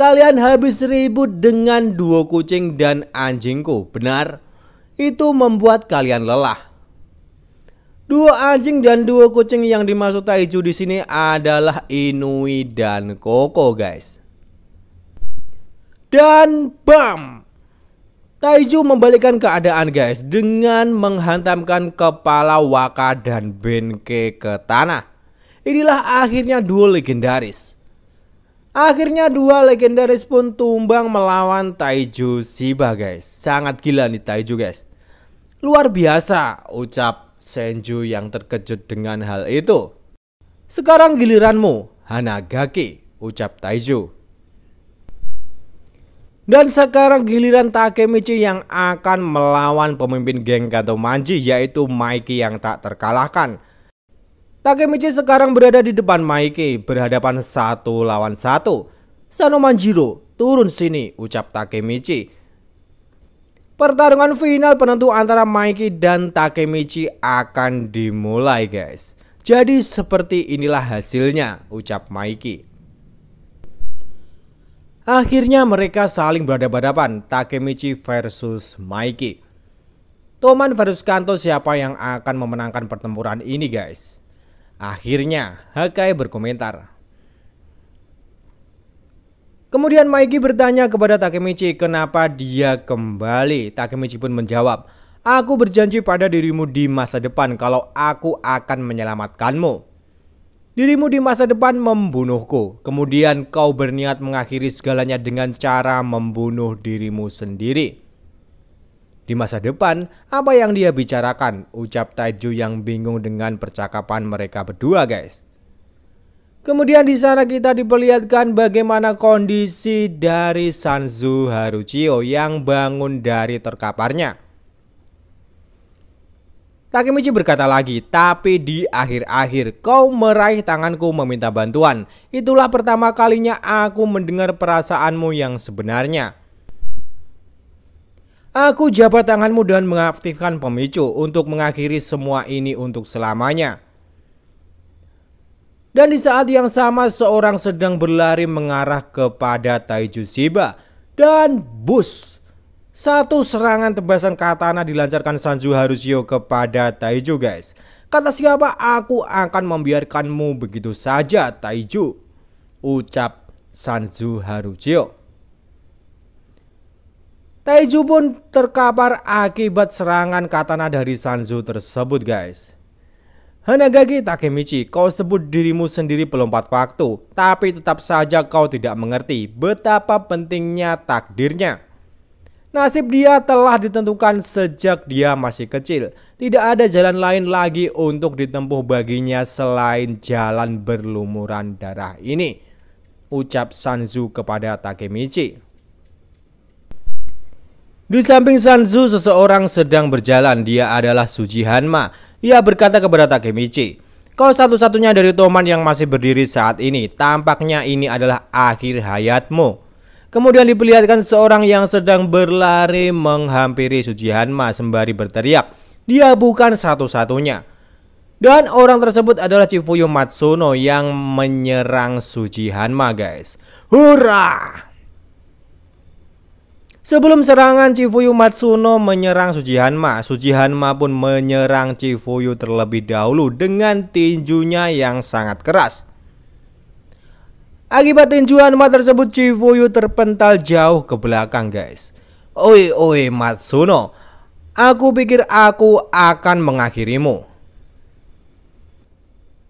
Kalian habis ribut dengan dua kucing dan anjingku, benar? Itu membuat kalian lelah. Dua anjing dan dua kucing yang dimaksud Taiju di sini adalah Inui dan Koko, guys. Dan bam! Taiju membalikkan keadaan guys dengan menghantamkan kepala Waka dan Benke ke tanah. Inilah akhirnya duo legendaris. Akhirnya dua legendaris pun tumbang melawan Taiju Shiba guys Sangat gila nih Taiju guys Luar biasa ucap Senju yang terkejut dengan hal itu Sekarang giliranmu Hanagaki ucap Taiju Dan sekarang giliran Takemichi yang akan melawan pemimpin geng Manji, yaitu Mikey yang tak terkalahkan Takemichi sekarang berada di depan Maike berhadapan satu lawan satu. Sano Manjiro, turun sini, ucap Takemichi. Pertarungan final penentu antara Maike dan Takemichi akan dimulai guys. Jadi seperti inilah hasilnya, ucap Maike. Akhirnya mereka saling berhadapan Takemichi versus Maiki. Toman versus Kanto siapa yang akan memenangkan pertempuran ini guys? Akhirnya, Hakai berkomentar. Kemudian Maiki bertanya kepada Takemichi kenapa dia kembali. Takemichi pun menjawab, Aku berjanji pada dirimu di masa depan kalau aku akan menyelamatkanmu. Dirimu di masa depan membunuhku, kemudian kau berniat mengakhiri segalanya dengan cara membunuh dirimu sendiri. Di masa depan, apa yang dia bicarakan? Ucap Taiju yang bingung dengan percakapan mereka berdua guys. Kemudian di sana kita diperlihatkan bagaimana kondisi dari Sanzu Haruchio yang bangun dari terkaparnya. Takemichi berkata lagi, tapi di akhir-akhir kau meraih tanganku meminta bantuan. Itulah pertama kalinya aku mendengar perasaanmu yang sebenarnya. Aku jabat tanganmu dan mengaktifkan pemicu untuk mengakhiri semua ini untuk selamanya. Dan di saat yang sama seorang sedang berlari mengarah kepada Taiju Shiba dan bus. Satu serangan tebasan katana dilancarkan Sanju Harusio kepada Taiju guys. Kata siapa aku akan membiarkanmu begitu saja Taiju. Ucap Sanju Harusio. Taiju pun terkapar akibat serangan katana dari Sanzu tersebut guys. Hanagaki Takemichi, kau sebut dirimu sendiri pelompat waktu, tapi tetap saja kau tidak mengerti betapa pentingnya takdirnya. Nasib dia telah ditentukan sejak dia masih kecil. Tidak ada jalan lain lagi untuk ditempuh baginya selain jalan berlumuran darah ini. Ucap Sanzu kepada Takemichi. Di samping Sanzu, seseorang sedang berjalan. Dia adalah Suji Hanma. Ia berkata kepada Takemichi, Kau satu-satunya dari Toman yang masih berdiri saat ini. Tampaknya ini adalah akhir hayatmu. Kemudian diperlihatkan seorang yang sedang berlari menghampiri Suji Hanma sembari berteriak. Dia bukan satu-satunya. Dan orang tersebut adalah Chifuyu Matsuno yang menyerang Suji Hanma guys. Hurrah! Sebelum serangan Chifuyu Matsuno menyerang Sujihanma, Sujihanma pun menyerang Chifuyu terlebih dahulu dengan tinjunya yang sangat keras. Akibat tinjuan Ma tersebut Chifuyu terpental jauh ke belakang guys. Oi oi Matsuno, aku pikir aku akan mengakhirimu.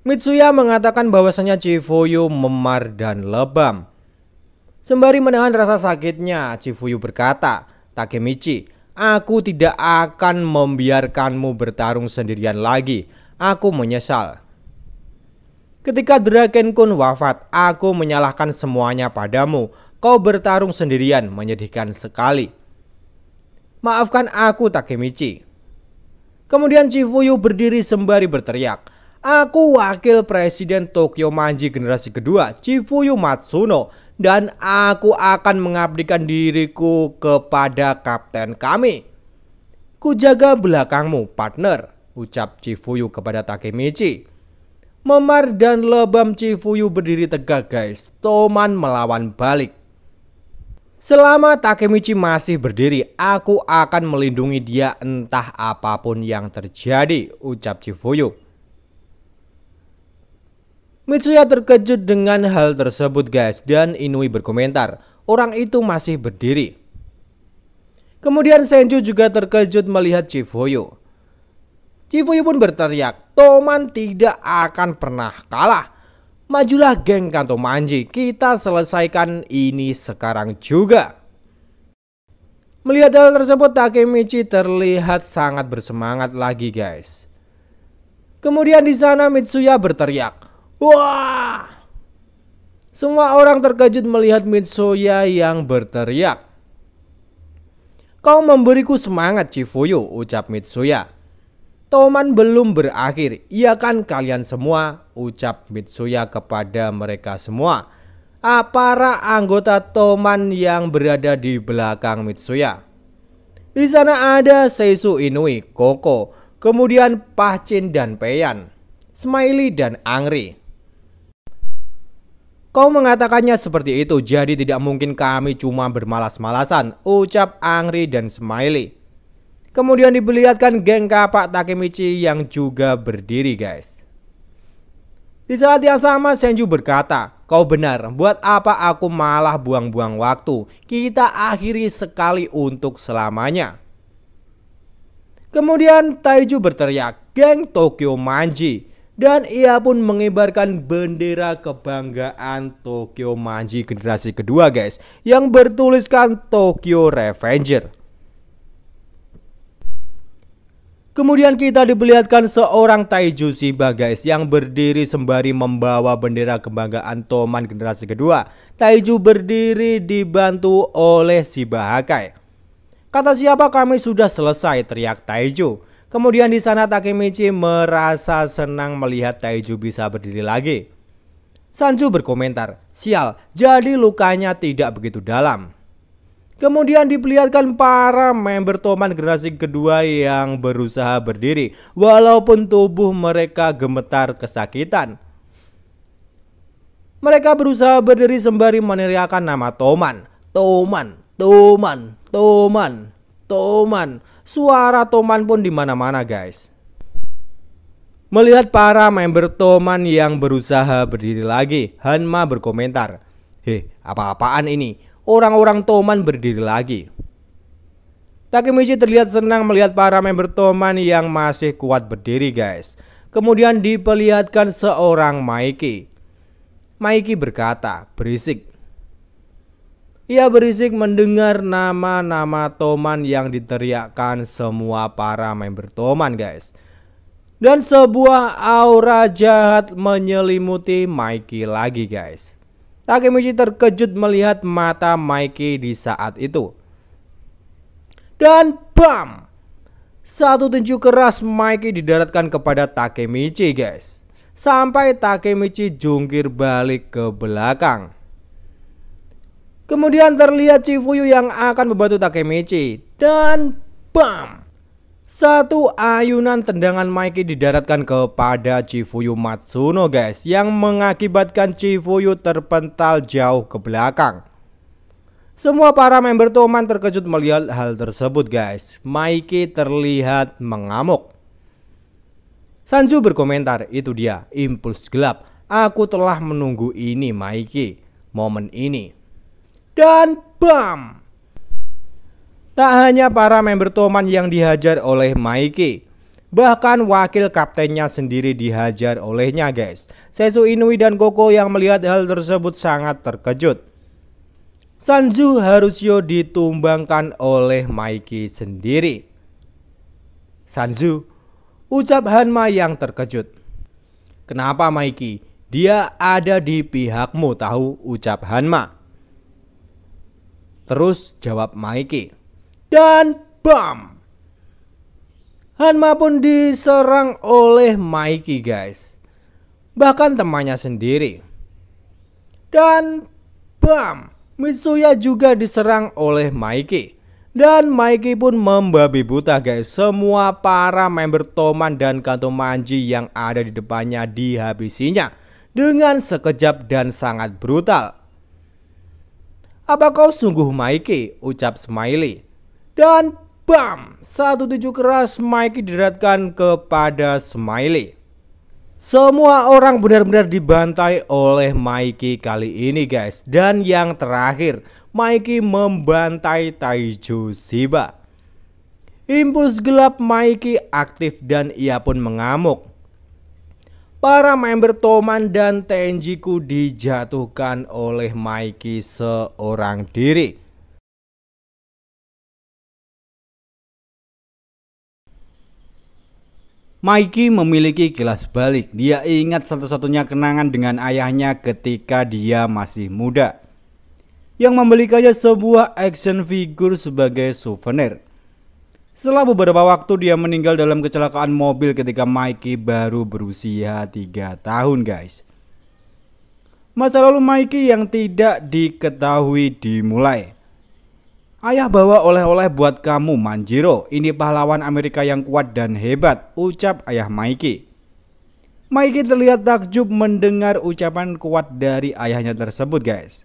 Mitsuya mengatakan bahwasannya Chifuyu memar dan lebam. Sembari menahan rasa sakitnya, Chifuyu berkata, Takemichi, aku tidak akan membiarkanmu bertarung sendirian lagi. Aku menyesal. Ketika Draken Kun wafat, aku menyalahkan semuanya padamu. Kau bertarung sendirian, menyedihkan sekali. Maafkan aku, Takemichi. Kemudian Chifuyu berdiri sembari berteriak, Aku wakil presiden Tokyo Manji generasi kedua, Chifuyu Matsuno, dan aku akan mengabdikan diriku kepada kapten kami. Kujaga belakangmu, partner, ucap Cifuyu kepada Takemichi. Memar dan lebam Cifuyu berdiri tegak guys, Toman melawan balik. Selama Takemichi masih berdiri, aku akan melindungi dia entah apapun yang terjadi, ucap Cifuyu. Mitsuya terkejut dengan hal tersebut guys dan Inui berkomentar, orang itu masih berdiri. Kemudian Senju juga terkejut melihat Chifuyu. Chifuyu pun berteriak, Toman tidak akan pernah kalah. Majulah geng Kanto Manji, kita selesaikan ini sekarang juga. Melihat hal tersebut Takemichi terlihat sangat bersemangat lagi guys. Kemudian di sana Mitsuya berteriak, Wah! Semua orang terkejut melihat Mitsuya yang berteriak. Kau memberiku semangat Chifuyu, ucap Mitsuya. Toman belum berakhir, iya kan kalian semua, ucap Mitsuya kepada mereka semua. Para anggota Toman yang berada di belakang Mitsuya. Di sana ada Seisu Inui, Koko, kemudian Pacin dan Peyan, Smiley dan Angri. Kau mengatakannya seperti itu, jadi tidak mungkin kami cuma bermalas-malasan, ucap Angri dan Smiley. Kemudian diperlihatkan geng kapak Takemichi yang juga berdiri guys. Di saat yang sama Senju berkata, Kau benar, buat apa aku malah buang-buang waktu? Kita akhiri sekali untuk selamanya. Kemudian Taiju berteriak, geng Tokyo Manji dan ia pun mengibarkan bendera kebanggaan Tokyo Manji generasi kedua guys yang bertuliskan Tokyo Revenger. Kemudian kita diperlihatkan seorang Taiju Shiba guys yang berdiri sembari membawa bendera kebanggaan Toman generasi kedua. Taiju berdiri dibantu oleh Shiba Hakai. Kata siapa kami sudah selesai teriak Taiju. Kemudian di sana Takemichi merasa senang melihat Taiju bisa berdiri lagi. Sanju berkomentar, sial, jadi lukanya tidak begitu dalam. Kemudian diperlihatkan para member Toman generasi kedua yang berusaha berdiri walaupun tubuh mereka gemetar kesakitan. Mereka berusaha berdiri sembari meneriakkan nama Toman. Toman, Toman, Toman. Toman. Suara Toman pun di mana-mana, guys. Melihat para member Toman yang berusaha berdiri lagi, Hanma berkomentar, "Heh, apa-apaan ini? Orang-orang Toman berdiri lagi." Takemichi terlihat senang melihat para member Toman yang masih kuat berdiri, guys. Kemudian diperlihatkan seorang Mikey. Mikey berkata, "Berisik, ia berisik mendengar nama-nama Toman yang diteriakkan semua para member Toman guys. Dan sebuah aura jahat menyelimuti Mikey lagi guys. Takemichi terkejut melihat mata Mikey di saat itu. Dan bam! Satu tinju keras Mikey didaratkan kepada Takemichi guys Sampai Takemichi jungkir balik ke belakang Kemudian terlihat Chifuyu yang akan membantu Takemichi dan bam! Satu ayunan tendangan Mikey didaratkan kepada Chifuyu Matsuno guys Yang mengakibatkan Chifuyu terpental jauh ke belakang Semua para member Toman terkejut melihat hal tersebut guys Mikey terlihat mengamuk Sanju berkomentar itu dia impuls gelap Aku telah menunggu ini Mikey Momen ini dan BAM! Tak hanya para member Toman yang dihajar oleh Mikey, bahkan wakil kaptennya sendiri dihajar olehnya guys. Sesu Inui dan Koko yang melihat hal tersebut sangat terkejut. Sanju Harushio ditumbangkan oleh Mikey sendiri. Sanju, ucap Hanma yang terkejut. Kenapa Mikey? Dia ada di pihakmu tahu ucap Hanma. Terus jawab Mikey. Dan bam! Hanma pun diserang oleh Mikey guys. Bahkan temannya sendiri. Dan bam! Mitsuya juga diserang oleh Mikey. Dan Mikey pun membabi buta guys Semua para member Toman dan Kanto Manji yang ada di depannya dihabisinya Dengan sekejap dan sangat brutal apa kau sungguh Mikey? Ucap Smiley. Dan bam! Satu tujuh keras Mikey diratkan kepada Smiley. Semua orang benar-benar dibantai oleh Mikey kali ini guys. Dan yang terakhir, Mikey membantai Taiju Shiba. Impuls gelap Mikey aktif dan ia pun mengamuk para member Toman dan Tenjiku dijatuhkan oleh Mikey seorang diri. Mikey memiliki kilas balik. Dia ingat satu-satunya kenangan dengan ayahnya ketika dia masih muda. Yang membelikannya sebuah action figure sebagai souvenir. Setelah beberapa waktu dia meninggal dalam kecelakaan mobil ketika Mikey baru berusia 3 tahun guys. Masa lalu Mikey yang tidak diketahui dimulai. Ayah bawa oleh-oleh buat kamu Manjiro, ini pahlawan Amerika yang kuat dan hebat, ucap ayah Mikey. Mikey terlihat takjub mendengar ucapan kuat dari ayahnya tersebut guys.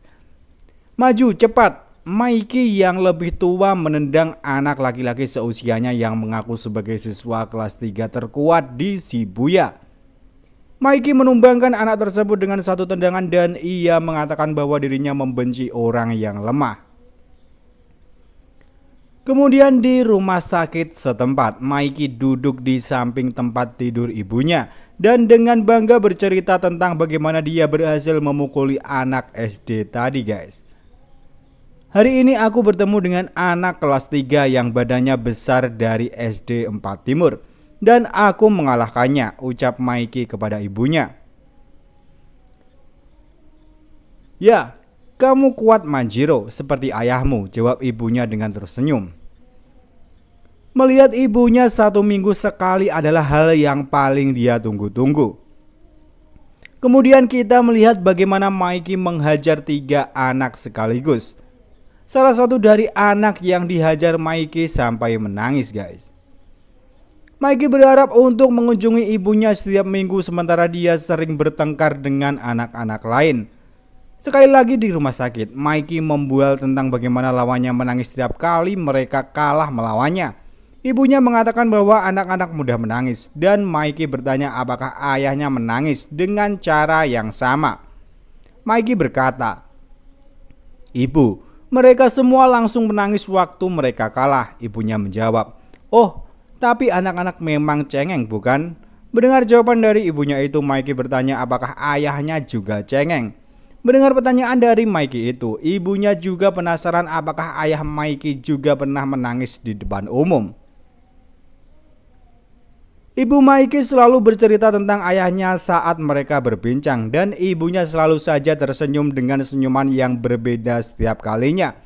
Maju cepat, Mikey yang lebih tua menendang anak laki-laki seusianya yang mengaku sebagai siswa kelas 3 terkuat di Shibuya. Mikey menumbangkan anak tersebut dengan satu tendangan dan ia mengatakan bahwa dirinya membenci orang yang lemah. Kemudian di rumah sakit setempat, Mikey duduk di samping tempat tidur ibunya dan dengan bangga bercerita tentang bagaimana dia berhasil memukuli anak SD tadi guys. Hari ini aku bertemu dengan anak kelas 3 yang badannya besar dari SD 4 Timur dan aku mengalahkannya, ucap Mikey kepada ibunya. Ya, kamu kuat Manjiro seperti ayahmu, jawab ibunya dengan tersenyum. Melihat ibunya satu minggu sekali adalah hal yang paling dia tunggu-tunggu. Kemudian kita melihat bagaimana Mikey menghajar tiga anak sekaligus salah satu dari anak yang dihajar Mikey sampai menangis guys. Mikey berharap untuk mengunjungi ibunya setiap minggu sementara dia sering bertengkar dengan anak-anak lain. Sekali lagi di rumah sakit, Mikey membual tentang bagaimana lawannya menangis setiap kali mereka kalah melawannya. Ibunya mengatakan bahwa anak-anak mudah menangis dan Mikey bertanya apakah ayahnya menangis dengan cara yang sama. Mikey berkata, "Ibu, mereka semua langsung menangis waktu mereka kalah. Ibunya menjawab, "Oh, tapi anak-anak memang cengeng, bukan?" Mendengar jawaban dari ibunya itu, Mikey bertanya apakah ayahnya juga cengeng. Mendengar pertanyaan dari Mikey itu, ibunya juga penasaran apakah ayah Mikey juga pernah menangis di depan umum. Ibu Maiki selalu bercerita tentang ayahnya saat mereka berbincang dan ibunya selalu saja tersenyum dengan senyuman yang berbeda setiap kalinya.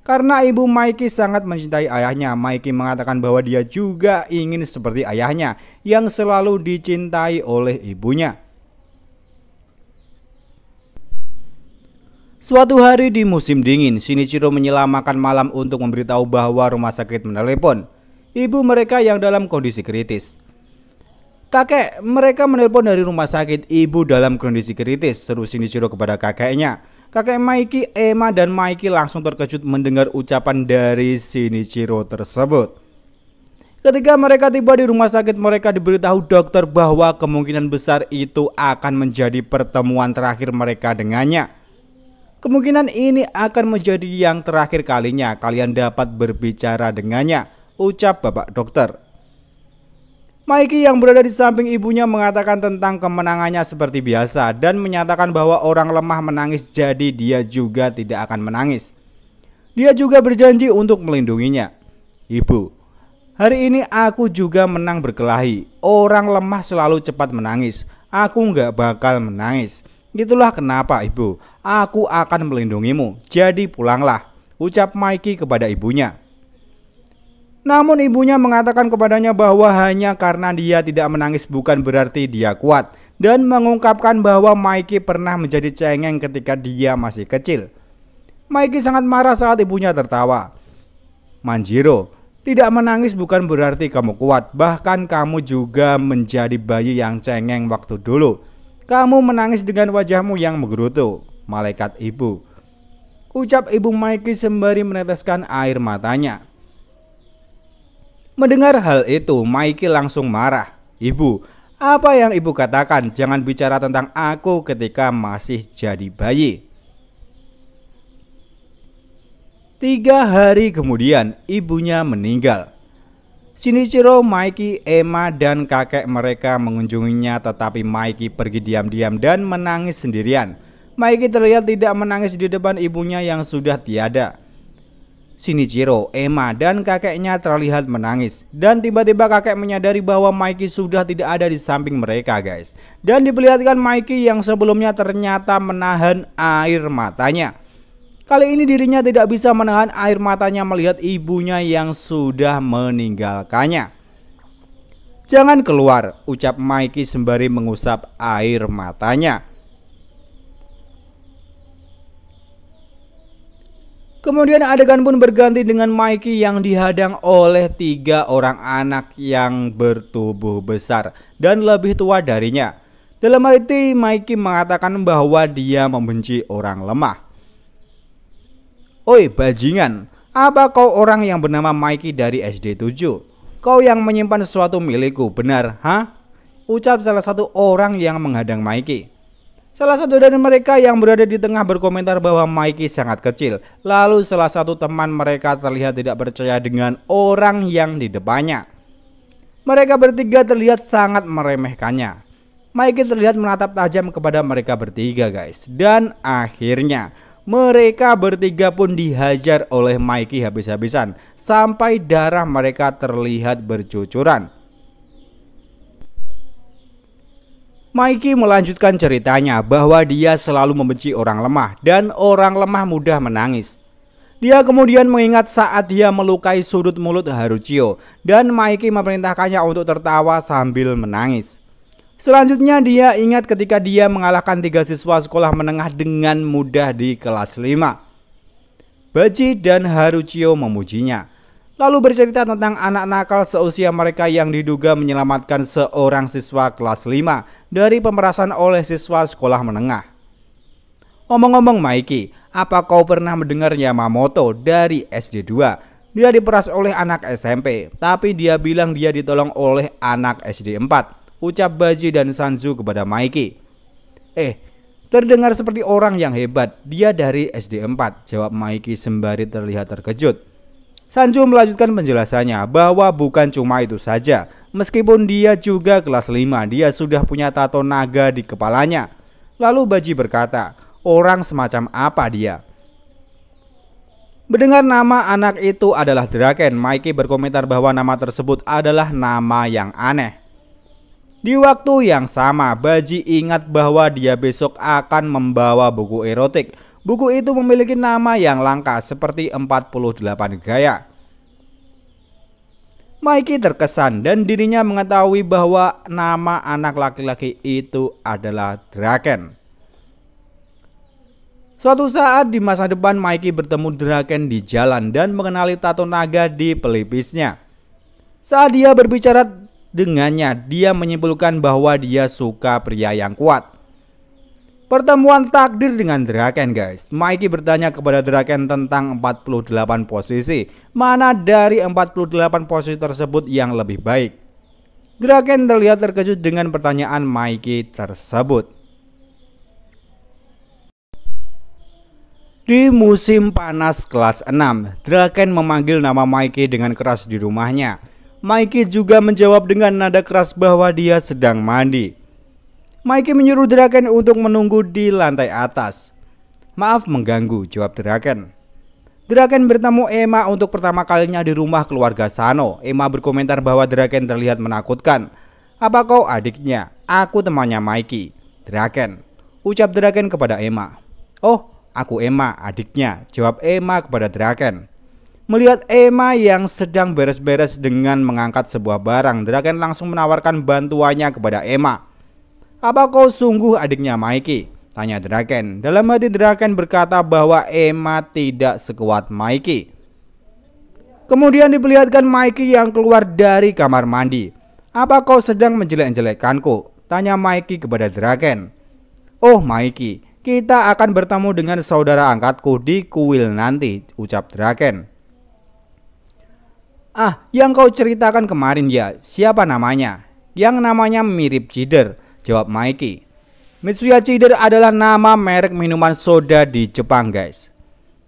Karena ibu Maiki sangat mencintai ayahnya, Maiki mengatakan bahwa dia juga ingin seperti ayahnya yang selalu dicintai oleh ibunya. Suatu hari di musim dingin, Shinichiro menyelamakan malam untuk memberitahu bahwa rumah sakit menelepon. Ibu mereka yang dalam kondisi kritis. Kakek, mereka menelpon dari rumah sakit ibu dalam kondisi kritis, seru Shinichiro kepada kakeknya. Kakek Mikey, Emma, dan Mikey langsung terkejut mendengar ucapan dari Shinichiro tersebut. Ketika mereka tiba di rumah sakit, mereka diberitahu dokter bahwa kemungkinan besar itu akan menjadi pertemuan terakhir mereka dengannya. Kemungkinan ini akan menjadi yang terakhir kalinya kalian dapat berbicara dengannya, ucap bapak dokter. Mikey yang berada di samping ibunya mengatakan tentang kemenangannya seperti biasa dan menyatakan bahwa orang lemah menangis jadi dia juga tidak akan menangis. Dia juga berjanji untuk melindunginya. Ibu, hari ini aku juga menang berkelahi. Orang lemah selalu cepat menangis. Aku nggak bakal menangis. Itulah kenapa ibu, aku akan melindungimu. Jadi pulanglah. Ucap Mikey kepada ibunya. Namun ibunya mengatakan kepadanya bahwa hanya karena dia tidak menangis bukan berarti dia kuat dan mengungkapkan bahwa Mikey pernah menjadi cengeng ketika dia masih kecil. Mikey sangat marah saat ibunya tertawa. Manjiro, tidak menangis bukan berarti kamu kuat, bahkan kamu juga menjadi bayi yang cengeng waktu dulu. Kamu menangis dengan wajahmu yang menggerutu, malaikat ibu. Ucap ibu Mikey sembari meneteskan air matanya. Mendengar hal itu, Mikey langsung marah. Ibu, apa yang ibu katakan? Jangan bicara tentang aku ketika masih jadi bayi. Tiga hari kemudian, ibunya meninggal. Shinichiro, Mikey, Emma, dan kakek mereka mengunjunginya tetapi Mikey pergi diam-diam dan menangis sendirian. Mikey terlihat tidak menangis di depan ibunya yang sudah tiada. Shinichiro, Emma, dan kakeknya terlihat menangis. Dan tiba-tiba kakek menyadari bahwa Mikey sudah tidak ada di samping mereka guys. Dan diperlihatkan Mikey yang sebelumnya ternyata menahan air matanya. Kali ini dirinya tidak bisa menahan air matanya melihat ibunya yang sudah meninggalkannya. Jangan keluar, ucap Mikey sembari mengusap air matanya. Kemudian adegan pun berganti dengan Mikey yang dihadang oleh tiga orang anak yang bertubuh besar dan lebih tua darinya. Dalam hal itu Mikey mengatakan bahwa dia membenci orang lemah. Oi bajingan, apa kau orang yang bernama Mikey dari SD 7? Kau yang menyimpan sesuatu milikku, benar, ha? Ucap salah satu orang yang menghadang Mikey. Salah satu dari mereka yang berada di tengah berkomentar bahwa Mikey sangat kecil. Lalu salah satu teman mereka terlihat tidak percaya dengan orang yang di depannya. Mereka bertiga terlihat sangat meremehkannya. Mikey terlihat menatap tajam kepada mereka bertiga guys. Dan akhirnya mereka bertiga pun dihajar oleh Mikey habis-habisan. Sampai darah mereka terlihat bercucuran. Mikey melanjutkan ceritanya bahwa dia selalu membenci orang lemah dan orang lemah mudah menangis. Dia kemudian mengingat saat dia melukai sudut mulut Haruchio dan Mikey memerintahkannya untuk tertawa sambil menangis. Selanjutnya dia ingat ketika dia mengalahkan tiga siswa sekolah menengah dengan mudah di kelas 5. Baji dan Haruchio memujinya lalu bercerita tentang anak nakal seusia mereka yang diduga menyelamatkan seorang siswa kelas 5 dari pemerasan oleh siswa sekolah menengah. Omong-omong Mikey, apa kau pernah mendengarnya Mamoto dari SD2? Dia diperas oleh anak SMP, tapi dia bilang dia ditolong oleh anak SD4, ucap Baji dan Sanzu kepada Mikey. Eh, terdengar seperti orang yang hebat, dia dari SD4, jawab Mikey sembari terlihat terkejut. Sanju melanjutkan penjelasannya bahwa bukan cuma itu saja. Meskipun dia juga kelas 5, dia sudah punya tato naga di kepalanya. Lalu Baji berkata, orang semacam apa dia? Mendengar nama anak itu adalah Draken, Mikey berkomentar bahwa nama tersebut adalah nama yang aneh. Di waktu yang sama, Baji ingat bahwa dia besok akan membawa buku erotik Buku itu memiliki nama yang langka seperti 48 gaya. Mikey terkesan dan dirinya mengetahui bahwa nama anak laki-laki itu adalah Draken. Suatu saat di masa depan Mikey bertemu Draken di jalan dan mengenali tato naga di pelipisnya. Saat dia berbicara dengannya, dia menyimpulkan bahwa dia suka pria yang kuat. Pertemuan takdir dengan Draken guys Mikey bertanya kepada Draken tentang 48 posisi Mana dari 48 posisi tersebut yang lebih baik Draken terlihat terkejut dengan pertanyaan Mikey tersebut Di musim panas kelas 6 Draken memanggil nama Mikey dengan keras di rumahnya Mikey juga menjawab dengan nada keras bahwa dia sedang mandi Mikey menyuruh Draken untuk menunggu di lantai atas. Maaf mengganggu, jawab Draken. Draken bertemu Emma untuk pertama kalinya di rumah keluarga Sano. Emma berkomentar bahwa Draken terlihat menakutkan. Apa kau adiknya? Aku temannya Mikey. Draken. Ucap Draken kepada Emma. Oh, aku Emma, adiknya. Jawab Emma kepada Draken. Melihat Emma yang sedang beres-beres dengan mengangkat sebuah barang, Draken langsung menawarkan bantuannya kepada Emma. Apa kau sungguh adiknya Mikey? Tanya Draken. Dalam hati Draken berkata bahwa Emma tidak sekuat Mikey. Kemudian diperlihatkan Mikey yang keluar dari kamar mandi. Apa kau sedang menjelek-jelekanku? Tanya Mikey kepada Draken. Oh Mikey, kita akan bertemu dengan saudara angkatku di kuil nanti, ucap Draken. Ah, yang kau ceritakan kemarin ya, siapa namanya? Yang namanya mirip Jider Jawab Mikey. Mitsuya Cider adalah nama merek minuman soda di Jepang guys.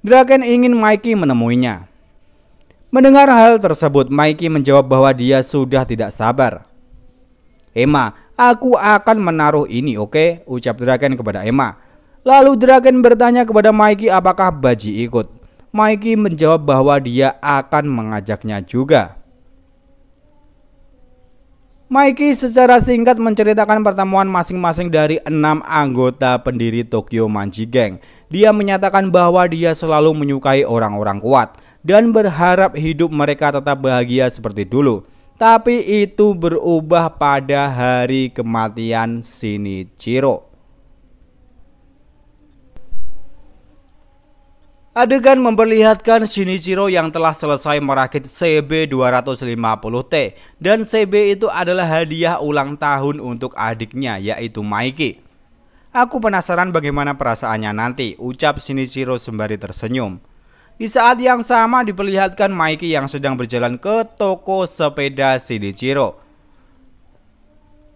Draken ingin Mikey menemuinya. Mendengar hal tersebut Mikey menjawab bahwa dia sudah tidak sabar. Emma, aku akan menaruh ini oke? Okay? Ucap Draken kepada Emma. Lalu Draken bertanya kepada Mikey apakah Baji ikut. Mikey menjawab bahwa dia akan mengajaknya juga. Mikey secara singkat menceritakan pertemuan masing-masing dari enam anggota pendiri Tokyo Manji Gang. Dia menyatakan bahwa dia selalu menyukai orang-orang kuat dan berharap hidup mereka tetap bahagia seperti dulu. Tapi itu berubah pada hari kematian Shinichiro. Adegan memperlihatkan Shinichiro yang telah selesai merakit CB250T dan CB itu adalah hadiah ulang tahun untuk adiknya yaitu Mikey. Aku penasaran bagaimana perasaannya nanti, ucap Shinichiro sembari tersenyum. Di saat yang sama diperlihatkan Mikey yang sedang berjalan ke toko sepeda Shinichiro.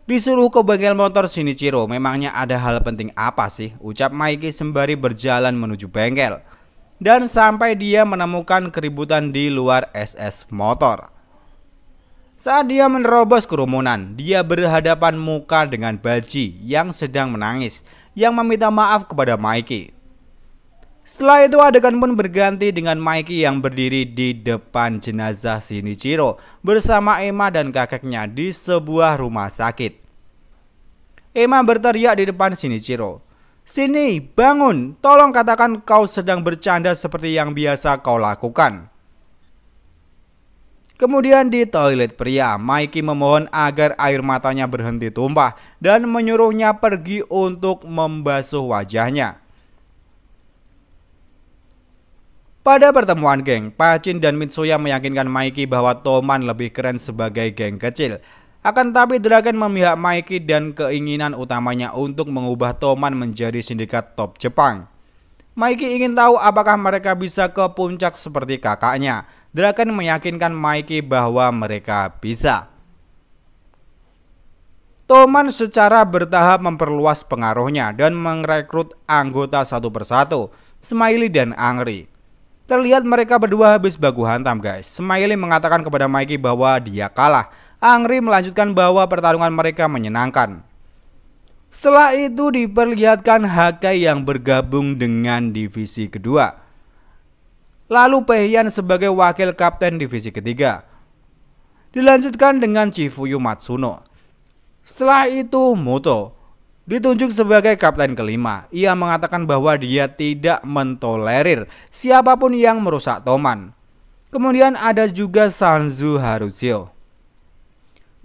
Disuruh ke bengkel motor Shinichiro, memangnya ada hal penting apa sih? Ucap Mikey sembari berjalan menuju bengkel dan sampai dia menemukan keributan di luar SS motor. Saat dia menerobos kerumunan, dia berhadapan muka dengan Baji yang sedang menangis yang meminta maaf kepada Mikey. Setelah itu adegan pun berganti dengan Mikey yang berdiri di depan jenazah Shinichiro bersama Emma dan kakeknya di sebuah rumah sakit. Emma berteriak di depan Shinichiro, Sini, bangun. Tolong katakan kau sedang bercanda seperti yang biasa kau lakukan. Kemudian di toilet pria, Mikey memohon agar air matanya berhenti tumpah dan menyuruhnya pergi untuk membasuh wajahnya. Pada pertemuan geng, Pacin dan Mitsuya meyakinkan Mikey bahwa Toman lebih keren sebagai geng kecil. Akan tapi Dragon memihak Mikey dan keinginan utamanya untuk mengubah Toman menjadi sindikat top Jepang. Mikey ingin tahu apakah mereka bisa ke puncak seperti kakaknya. Draken meyakinkan Mikey bahwa mereka bisa. Toman secara bertahap memperluas pengaruhnya dan merekrut anggota satu persatu, Smiley dan Angri. Terlihat mereka berdua habis baku hantam guys. Smiley mengatakan kepada Mikey bahwa dia kalah Angri melanjutkan bahwa pertarungan mereka menyenangkan. Setelah itu diperlihatkan Hakai yang bergabung dengan divisi kedua. Lalu Pehian sebagai wakil kapten divisi ketiga. Dilanjutkan dengan Chifuyu Matsuno. Setelah itu Moto ditunjuk sebagai kapten kelima. Ia mengatakan bahwa dia tidak mentolerir siapapun yang merusak Toman. Kemudian ada juga Sanzu Haruzio.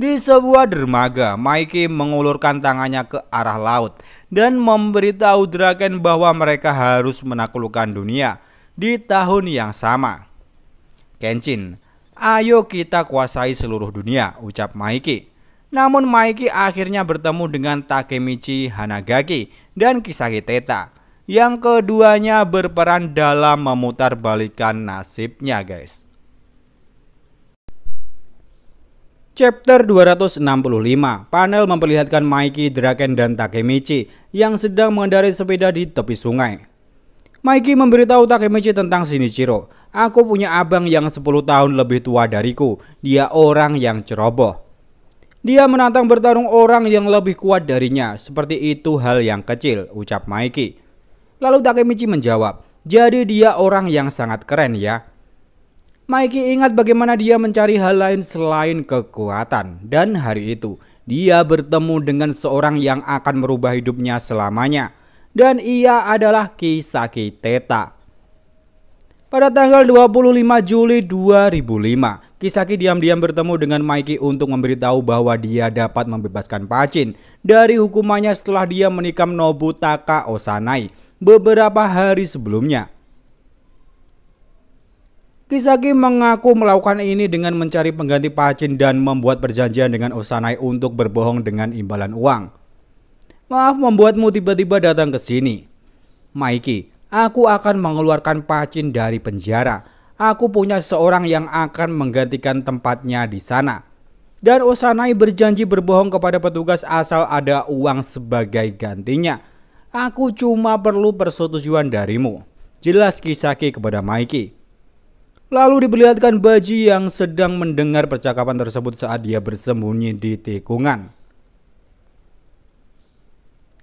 Di sebuah dermaga, Mikey mengulurkan tangannya ke arah laut dan memberitahu Draken bahwa mereka harus menaklukkan dunia di tahun yang sama. Kenshin, ayo kita kuasai seluruh dunia, ucap Mikey. Namun Mikey akhirnya bertemu dengan Takemichi Hanagaki dan Kisaki Teta yang keduanya berperan dalam memutarbalikkan nasibnya guys. Chapter 265 panel memperlihatkan Mikey, Draken, dan Takemichi yang sedang mengendarai sepeda di tepi sungai. Mikey memberitahu Takemichi tentang Shinichiro. Aku punya abang yang 10 tahun lebih tua dariku. Dia orang yang ceroboh. Dia menantang bertarung orang yang lebih kuat darinya. Seperti itu hal yang kecil, ucap Mikey. Lalu Takemichi menjawab, jadi dia orang yang sangat keren ya. Mikey ingat bagaimana dia mencari hal lain selain kekuatan dan hari itu dia bertemu dengan seorang yang akan merubah hidupnya selamanya dan ia adalah Kisaki Teta. Pada tanggal 25 Juli 2005, Kisaki diam-diam bertemu dengan Mikey untuk memberitahu bahwa dia dapat membebaskan Pacin dari hukumannya setelah dia menikam Nobutaka Osanai beberapa hari sebelumnya. Kisaki mengaku melakukan ini dengan mencari pengganti Pacin dan membuat perjanjian dengan Osanai untuk berbohong dengan imbalan uang. Maaf membuatmu tiba-tiba datang ke sini. Mikey, aku akan mengeluarkan Pacin dari penjara. Aku punya seorang yang akan menggantikan tempatnya di sana. Dan Osanai berjanji berbohong kepada petugas asal ada uang sebagai gantinya. Aku cuma perlu persetujuan darimu. Jelas Kisaki kepada Mikey. Lalu diperlihatkan Baji yang sedang mendengar percakapan tersebut saat dia bersembunyi di tikungan.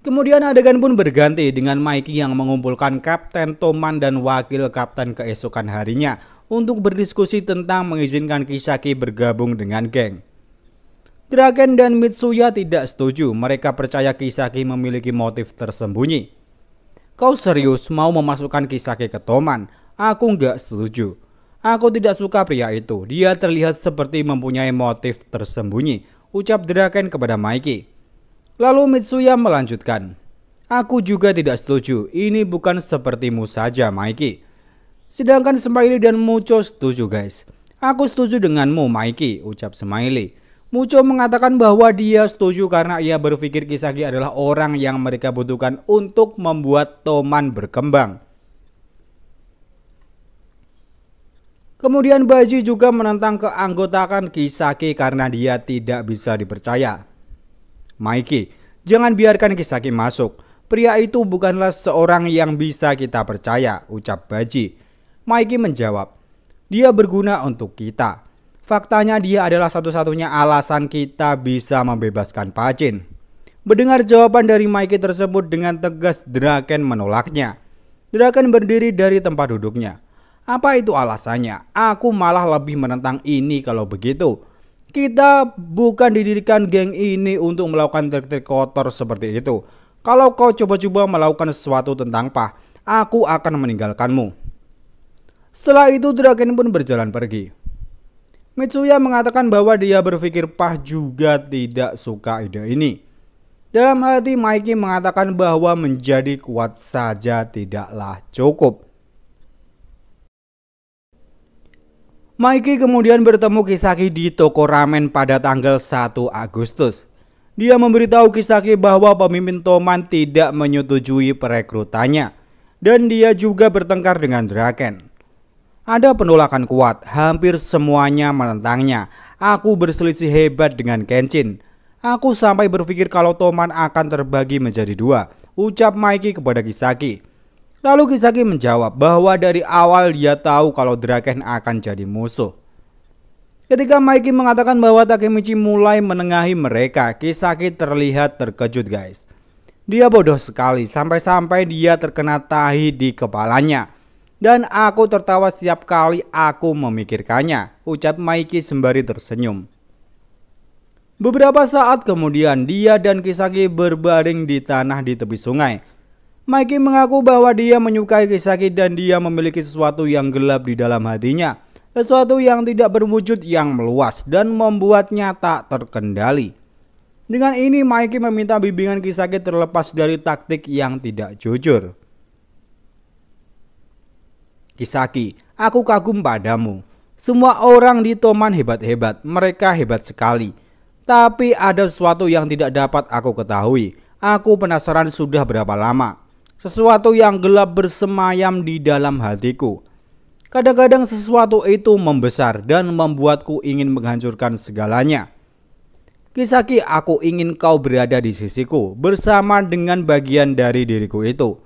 Kemudian adegan pun berganti dengan Mikey yang mengumpulkan Kapten Toman dan Wakil Kapten keesokan harinya untuk berdiskusi tentang mengizinkan Kisaki bergabung dengan geng. Draken dan Mitsuya tidak setuju, mereka percaya Kisaki memiliki motif tersembunyi. Kau serius mau memasukkan Kisaki ke Toman? Aku nggak setuju. Aku tidak suka pria itu. Dia terlihat seperti mempunyai motif tersembunyi, ucap Draken kepada Mikey. Lalu Mitsuya melanjutkan, Aku juga tidak setuju, ini bukan sepertimu saja Mikey. Sedangkan Smiley dan Mucho setuju guys. Aku setuju denganmu Mikey, ucap Smiley. Mucho mengatakan bahwa dia setuju karena ia berpikir Kisagi adalah orang yang mereka butuhkan untuk membuat Toman berkembang. Kemudian Baji juga menentang keanggotaan Kisaki karena dia tidak bisa dipercaya. Mikey, jangan biarkan Kisaki masuk. Pria itu bukanlah seorang yang bisa kita percaya, ucap Baji. Mikey menjawab, dia berguna untuk kita. Faktanya dia adalah satu-satunya alasan kita bisa membebaskan Pacin. Mendengar jawaban dari Mikey tersebut dengan tegas Draken menolaknya. Draken berdiri dari tempat duduknya. Apa itu alasannya? Aku malah lebih menentang ini kalau begitu. Kita bukan didirikan geng ini untuk melakukan trik-trik kotor seperti itu. Kalau kau coba-coba melakukan sesuatu tentang Pah, aku akan meninggalkanmu. Setelah itu Draken pun berjalan pergi. Mitsuya mengatakan bahwa dia berpikir Pah juga tidak suka ide ini. Dalam hati Mikey mengatakan bahwa menjadi kuat saja tidaklah cukup. Mikey kemudian bertemu Kisaki di toko ramen pada tanggal 1 Agustus. Dia memberitahu Kisaki bahwa pemimpin Toman tidak menyetujui perekrutannya dan dia juga bertengkar dengan Draken. Ada penolakan kuat, hampir semuanya menentangnya. Aku berselisih hebat dengan Kenshin. Aku sampai berpikir kalau Toman akan terbagi menjadi dua, ucap Mikey kepada Kisaki. Lalu Kisaki menjawab bahwa dari awal dia tahu kalau Draken akan jadi musuh. Ketika Mikey mengatakan bahwa Takemichi mulai menengahi mereka, Kisaki terlihat terkejut guys. Dia bodoh sekali sampai-sampai dia terkena tahi di kepalanya. Dan aku tertawa setiap kali aku memikirkannya, ucap Mikey sembari tersenyum. Beberapa saat kemudian dia dan Kisaki berbaring di tanah di tepi sungai. Mikey mengaku bahwa dia menyukai Kisaki dan dia memiliki sesuatu yang gelap di dalam hatinya. Sesuatu yang tidak berwujud yang meluas dan membuatnya tak terkendali. Dengan ini Mikey meminta bimbingan Kisaki terlepas dari taktik yang tidak jujur. Kisaki, aku kagum padamu. Semua orang di Toman hebat-hebat, mereka hebat sekali. Tapi ada sesuatu yang tidak dapat aku ketahui. Aku penasaran sudah berapa lama sesuatu yang gelap bersemayam di dalam hatiku. Kadang-kadang sesuatu itu membesar dan membuatku ingin menghancurkan segalanya. Kisaki, aku ingin kau berada di sisiku bersama dengan bagian dari diriku itu.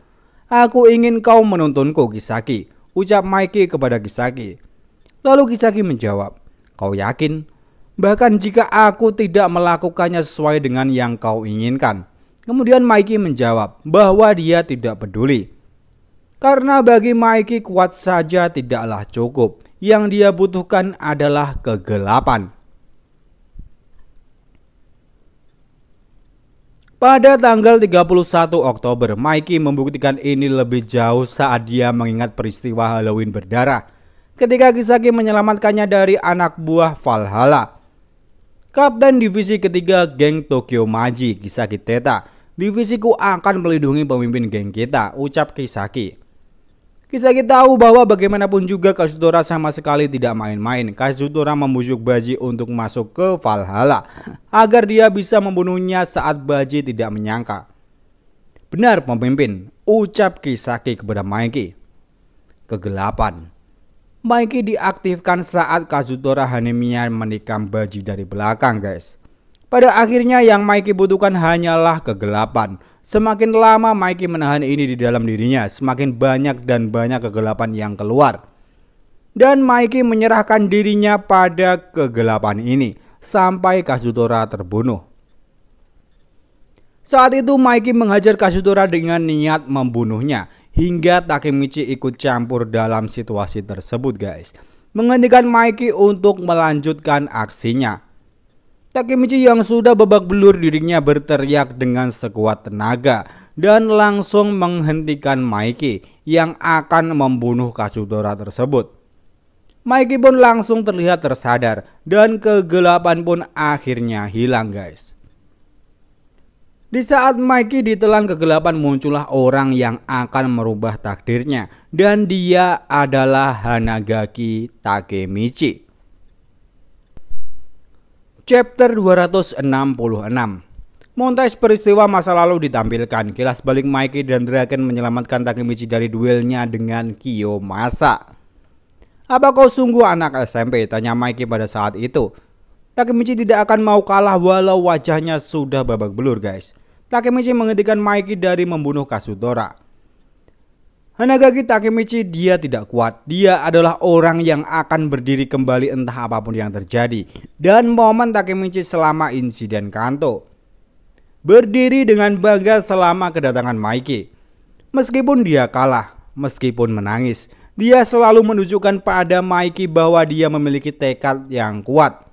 Aku ingin kau menuntunku, Kisaki, ucap Mikey kepada Kisaki. Lalu Kisaki menjawab, "Kau yakin? Bahkan jika aku tidak melakukannya sesuai dengan yang kau inginkan, Kemudian Mikey menjawab bahwa dia tidak peduli. Karena bagi Mikey kuat saja tidaklah cukup. Yang dia butuhkan adalah kegelapan. Pada tanggal 31 Oktober, Mikey membuktikan ini lebih jauh saat dia mengingat peristiwa Halloween berdarah ketika Kisaki menyelamatkannya dari anak buah Valhalla. Kapten Divisi Ketiga Geng Tokyo Maji, Kisaki Teta, Divisiku akan melindungi pemimpin geng kita, ucap Kisaki. Kisaki tahu bahwa bagaimanapun juga Kazutora sama sekali tidak main-main. Kazutora membujuk Baji untuk masuk ke Valhalla agar dia bisa membunuhnya saat Baji tidak menyangka. Benar pemimpin, ucap Kisaki kepada Mikey. Kegelapan. Mikey diaktifkan saat Kazutora Hanemiya menikam Baji dari belakang guys. Pada akhirnya yang Mikey butuhkan hanyalah kegelapan. Semakin lama Mikey menahan ini di dalam dirinya, semakin banyak dan banyak kegelapan yang keluar. Dan Mikey menyerahkan dirinya pada kegelapan ini sampai Kazutora terbunuh. Saat itu Mikey menghajar Kazutora dengan niat membunuhnya hingga Takemichi ikut campur dalam situasi tersebut guys. Menghentikan Mikey untuk melanjutkan aksinya. Takemichi yang sudah babak belur dirinya berteriak dengan sekuat tenaga dan langsung menghentikan Maiki yang akan membunuh Kasudora tersebut. Maiki pun langsung terlihat tersadar dan kegelapan pun akhirnya hilang guys. Di saat Mikey ditelan kegelapan muncullah orang yang akan merubah takdirnya dan dia adalah Hanagaki Takemichi. Chapter 266 Montage peristiwa masa lalu ditampilkan Kilas balik Mikey dan Draken menyelamatkan Takemichi dari duelnya dengan Masa. Apa kau sungguh anak SMP? Tanya Mikey pada saat itu Takemichi tidak akan mau kalah walau wajahnya sudah babak belur guys Takemichi menghentikan Mikey dari membunuh Kasutora Hanagaki Takemichi dia tidak kuat. Dia adalah orang yang akan berdiri kembali entah apapun yang terjadi. Dan momen Takemichi selama insiden Kanto. Berdiri dengan bangga selama kedatangan Maiki. Meskipun dia kalah, meskipun menangis, dia selalu menunjukkan pada Maiki bahwa dia memiliki tekad yang kuat.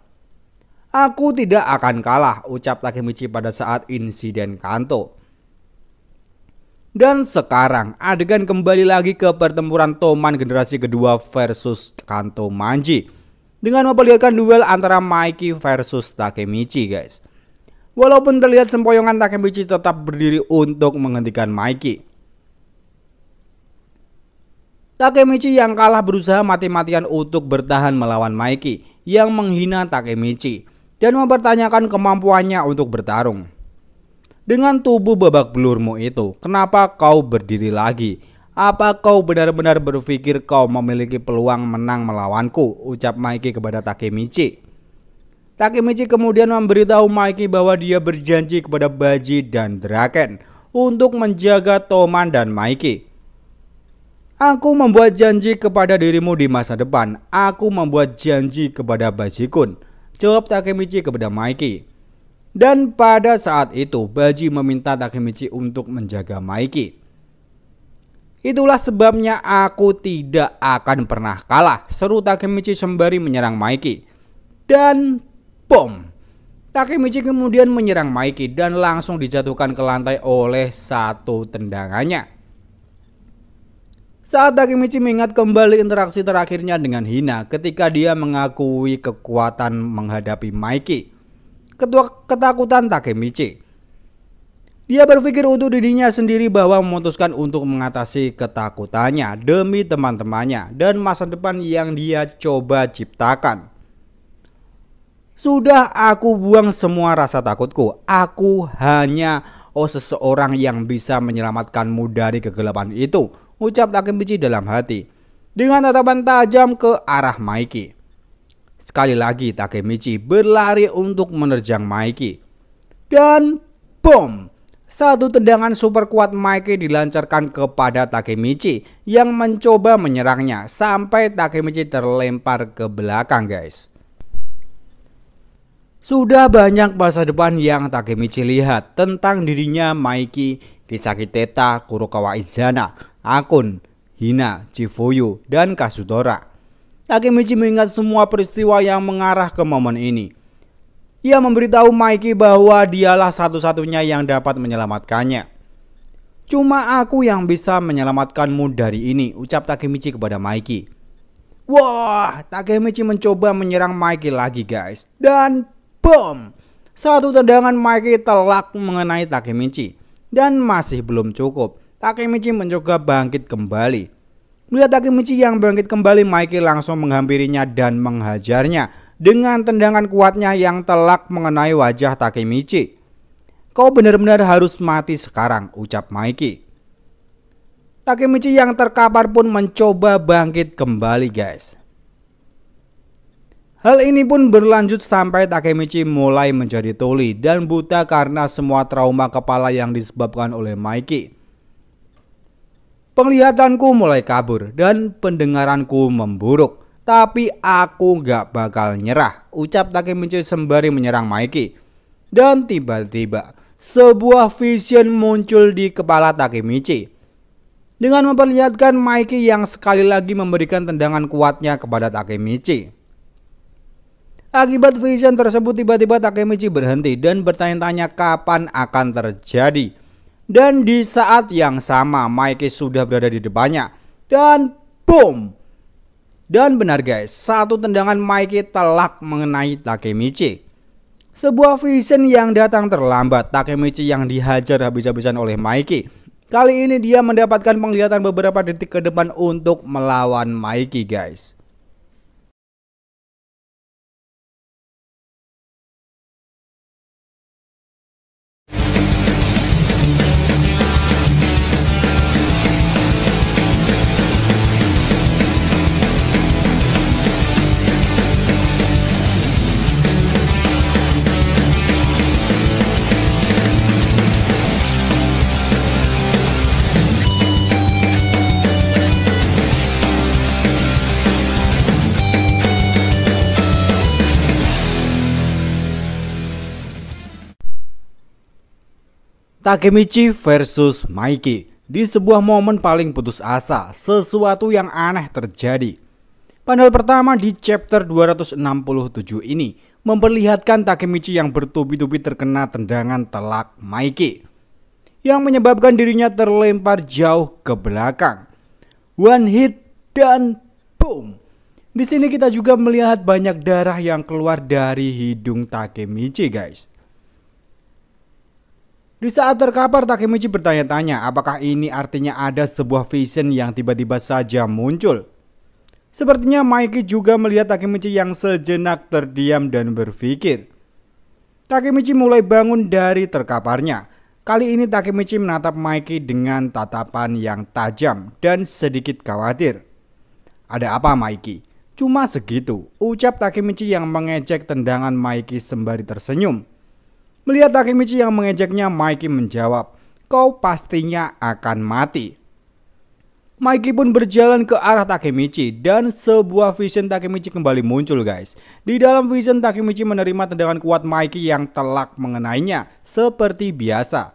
Aku tidak akan kalah, ucap Takemichi pada saat insiden Kanto. Dan sekarang adegan kembali lagi ke pertempuran Toman generasi kedua versus Kanto Manji dengan memperlihatkan duel antara Mikey versus Takemichi guys. Walaupun terlihat sempoyongan Takemichi tetap berdiri untuk menghentikan Mikey. Takemichi yang kalah berusaha mati-matian untuk bertahan melawan Mikey yang menghina Takemichi dan mempertanyakan kemampuannya untuk bertarung. Dengan tubuh babak belurmu itu, kenapa kau berdiri lagi? Apa kau benar-benar berpikir kau memiliki peluang menang melawanku? Ucap Mikey kepada Takemichi. Takemichi kemudian memberitahu Mikey bahwa dia berjanji kepada Baji dan Draken untuk menjaga Toman dan Mikey. Aku membuat janji kepada dirimu di masa depan. Aku membuat janji kepada Bajikun. Jawab Takemichi kepada Mikey. Dan pada saat itu, Baji meminta Takemichi untuk menjaga Maiki. Itulah sebabnya aku tidak akan pernah kalah, seru Takemichi sembari menyerang Maiki. Dan bom! Takemichi kemudian menyerang Maiki dan langsung dijatuhkan ke lantai oleh satu tendangannya. Saat Takemichi mengingat kembali interaksi terakhirnya dengan Hina ketika dia mengakui kekuatan menghadapi Maiki ketua ketakutan Takemichi. Dia berpikir untuk dirinya sendiri bahwa memutuskan untuk mengatasi ketakutannya demi teman-temannya dan masa depan yang dia coba ciptakan. Sudah aku buang semua rasa takutku. Aku hanya oh seseorang yang bisa menyelamatkanmu dari kegelapan itu, ucap Takemichi dalam hati. Dengan tatapan tajam ke arah Mikey. Sekali lagi Takemichi berlari untuk menerjang Mikey. Dan bom! Satu tendangan super kuat Mikey dilancarkan kepada Takemichi yang mencoba menyerangnya sampai Takemichi terlempar ke belakang guys. Sudah banyak masa depan yang Takemichi lihat tentang dirinya Mikey, Kisaki Teta, Kurokawa Izana, Akun, Hina, Chifuyu, dan Kasutora. Takemichi Michi mengingat semua peristiwa yang mengarah ke momen ini. Ia memberitahu Mikey bahwa dialah satu-satunya yang dapat menyelamatkannya. Cuma aku yang bisa menyelamatkanmu dari ini, ucap Takemichi kepada Mikey. Wah, Takemichi mencoba menyerang Mikey lagi guys. Dan BOM! Satu tendangan Mikey telak mengenai Takemichi. Dan masih belum cukup. Takemichi mencoba bangkit kembali. Melihat Takemichi yang bangkit kembali, Mikey langsung menghampirinya dan menghajarnya dengan tendangan kuatnya yang telak mengenai wajah Takemichi. Kau benar-benar harus mati sekarang, ucap Mikey. Takemichi yang terkapar pun mencoba bangkit kembali guys. Hal ini pun berlanjut sampai Takemichi mulai menjadi tuli dan buta karena semua trauma kepala yang disebabkan oleh Mikey. Penglihatanku mulai kabur dan pendengaranku memburuk. Tapi aku gak bakal nyerah, ucap Takemichi sembari menyerang Mikey. Dan tiba-tiba, sebuah vision muncul di kepala Takemichi. Dengan memperlihatkan Mikey yang sekali lagi memberikan tendangan kuatnya kepada Takemichi. Akibat vision tersebut tiba-tiba Takemichi berhenti dan bertanya-tanya kapan akan terjadi. Dan di saat yang sama Mikey sudah berada di depannya. Dan boom! Dan benar guys, satu tendangan Mikey telak mengenai Takemichi. Sebuah vision yang datang terlambat, Takemichi yang dihajar habis-habisan oleh Mikey. Kali ini dia mendapatkan penglihatan beberapa detik ke depan untuk melawan Mikey guys. Takemichi versus Mikey di sebuah momen paling putus asa, sesuatu yang aneh terjadi. Panel pertama di chapter 267 ini memperlihatkan Takemichi yang bertubi-tubi terkena tendangan telak Mikey yang menyebabkan dirinya terlempar jauh ke belakang. One hit dan boom. Di sini kita juga melihat banyak darah yang keluar dari hidung Takemichi, guys. Di saat terkapar, Takemichi bertanya-tanya apakah ini artinya ada sebuah vision yang tiba-tiba saja muncul. Sepertinya Mikey juga melihat Takemichi yang sejenak terdiam dan berpikir. Takemichi mulai bangun dari terkaparnya. Kali ini Takemichi menatap Mikey dengan tatapan yang tajam dan sedikit khawatir. Ada apa Mikey? Cuma segitu, ucap Takemichi yang mengecek tendangan Mikey sembari tersenyum. Melihat Takemichi yang mengejeknya, Mikey menjawab, kau pastinya akan mati. Mikey pun berjalan ke arah Takemichi dan sebuah vision Takemichi kembali muncul guys. Di dalam vision Takemichi menerima tendangan kuat Mikey yang telak mengenainya seperti biasa.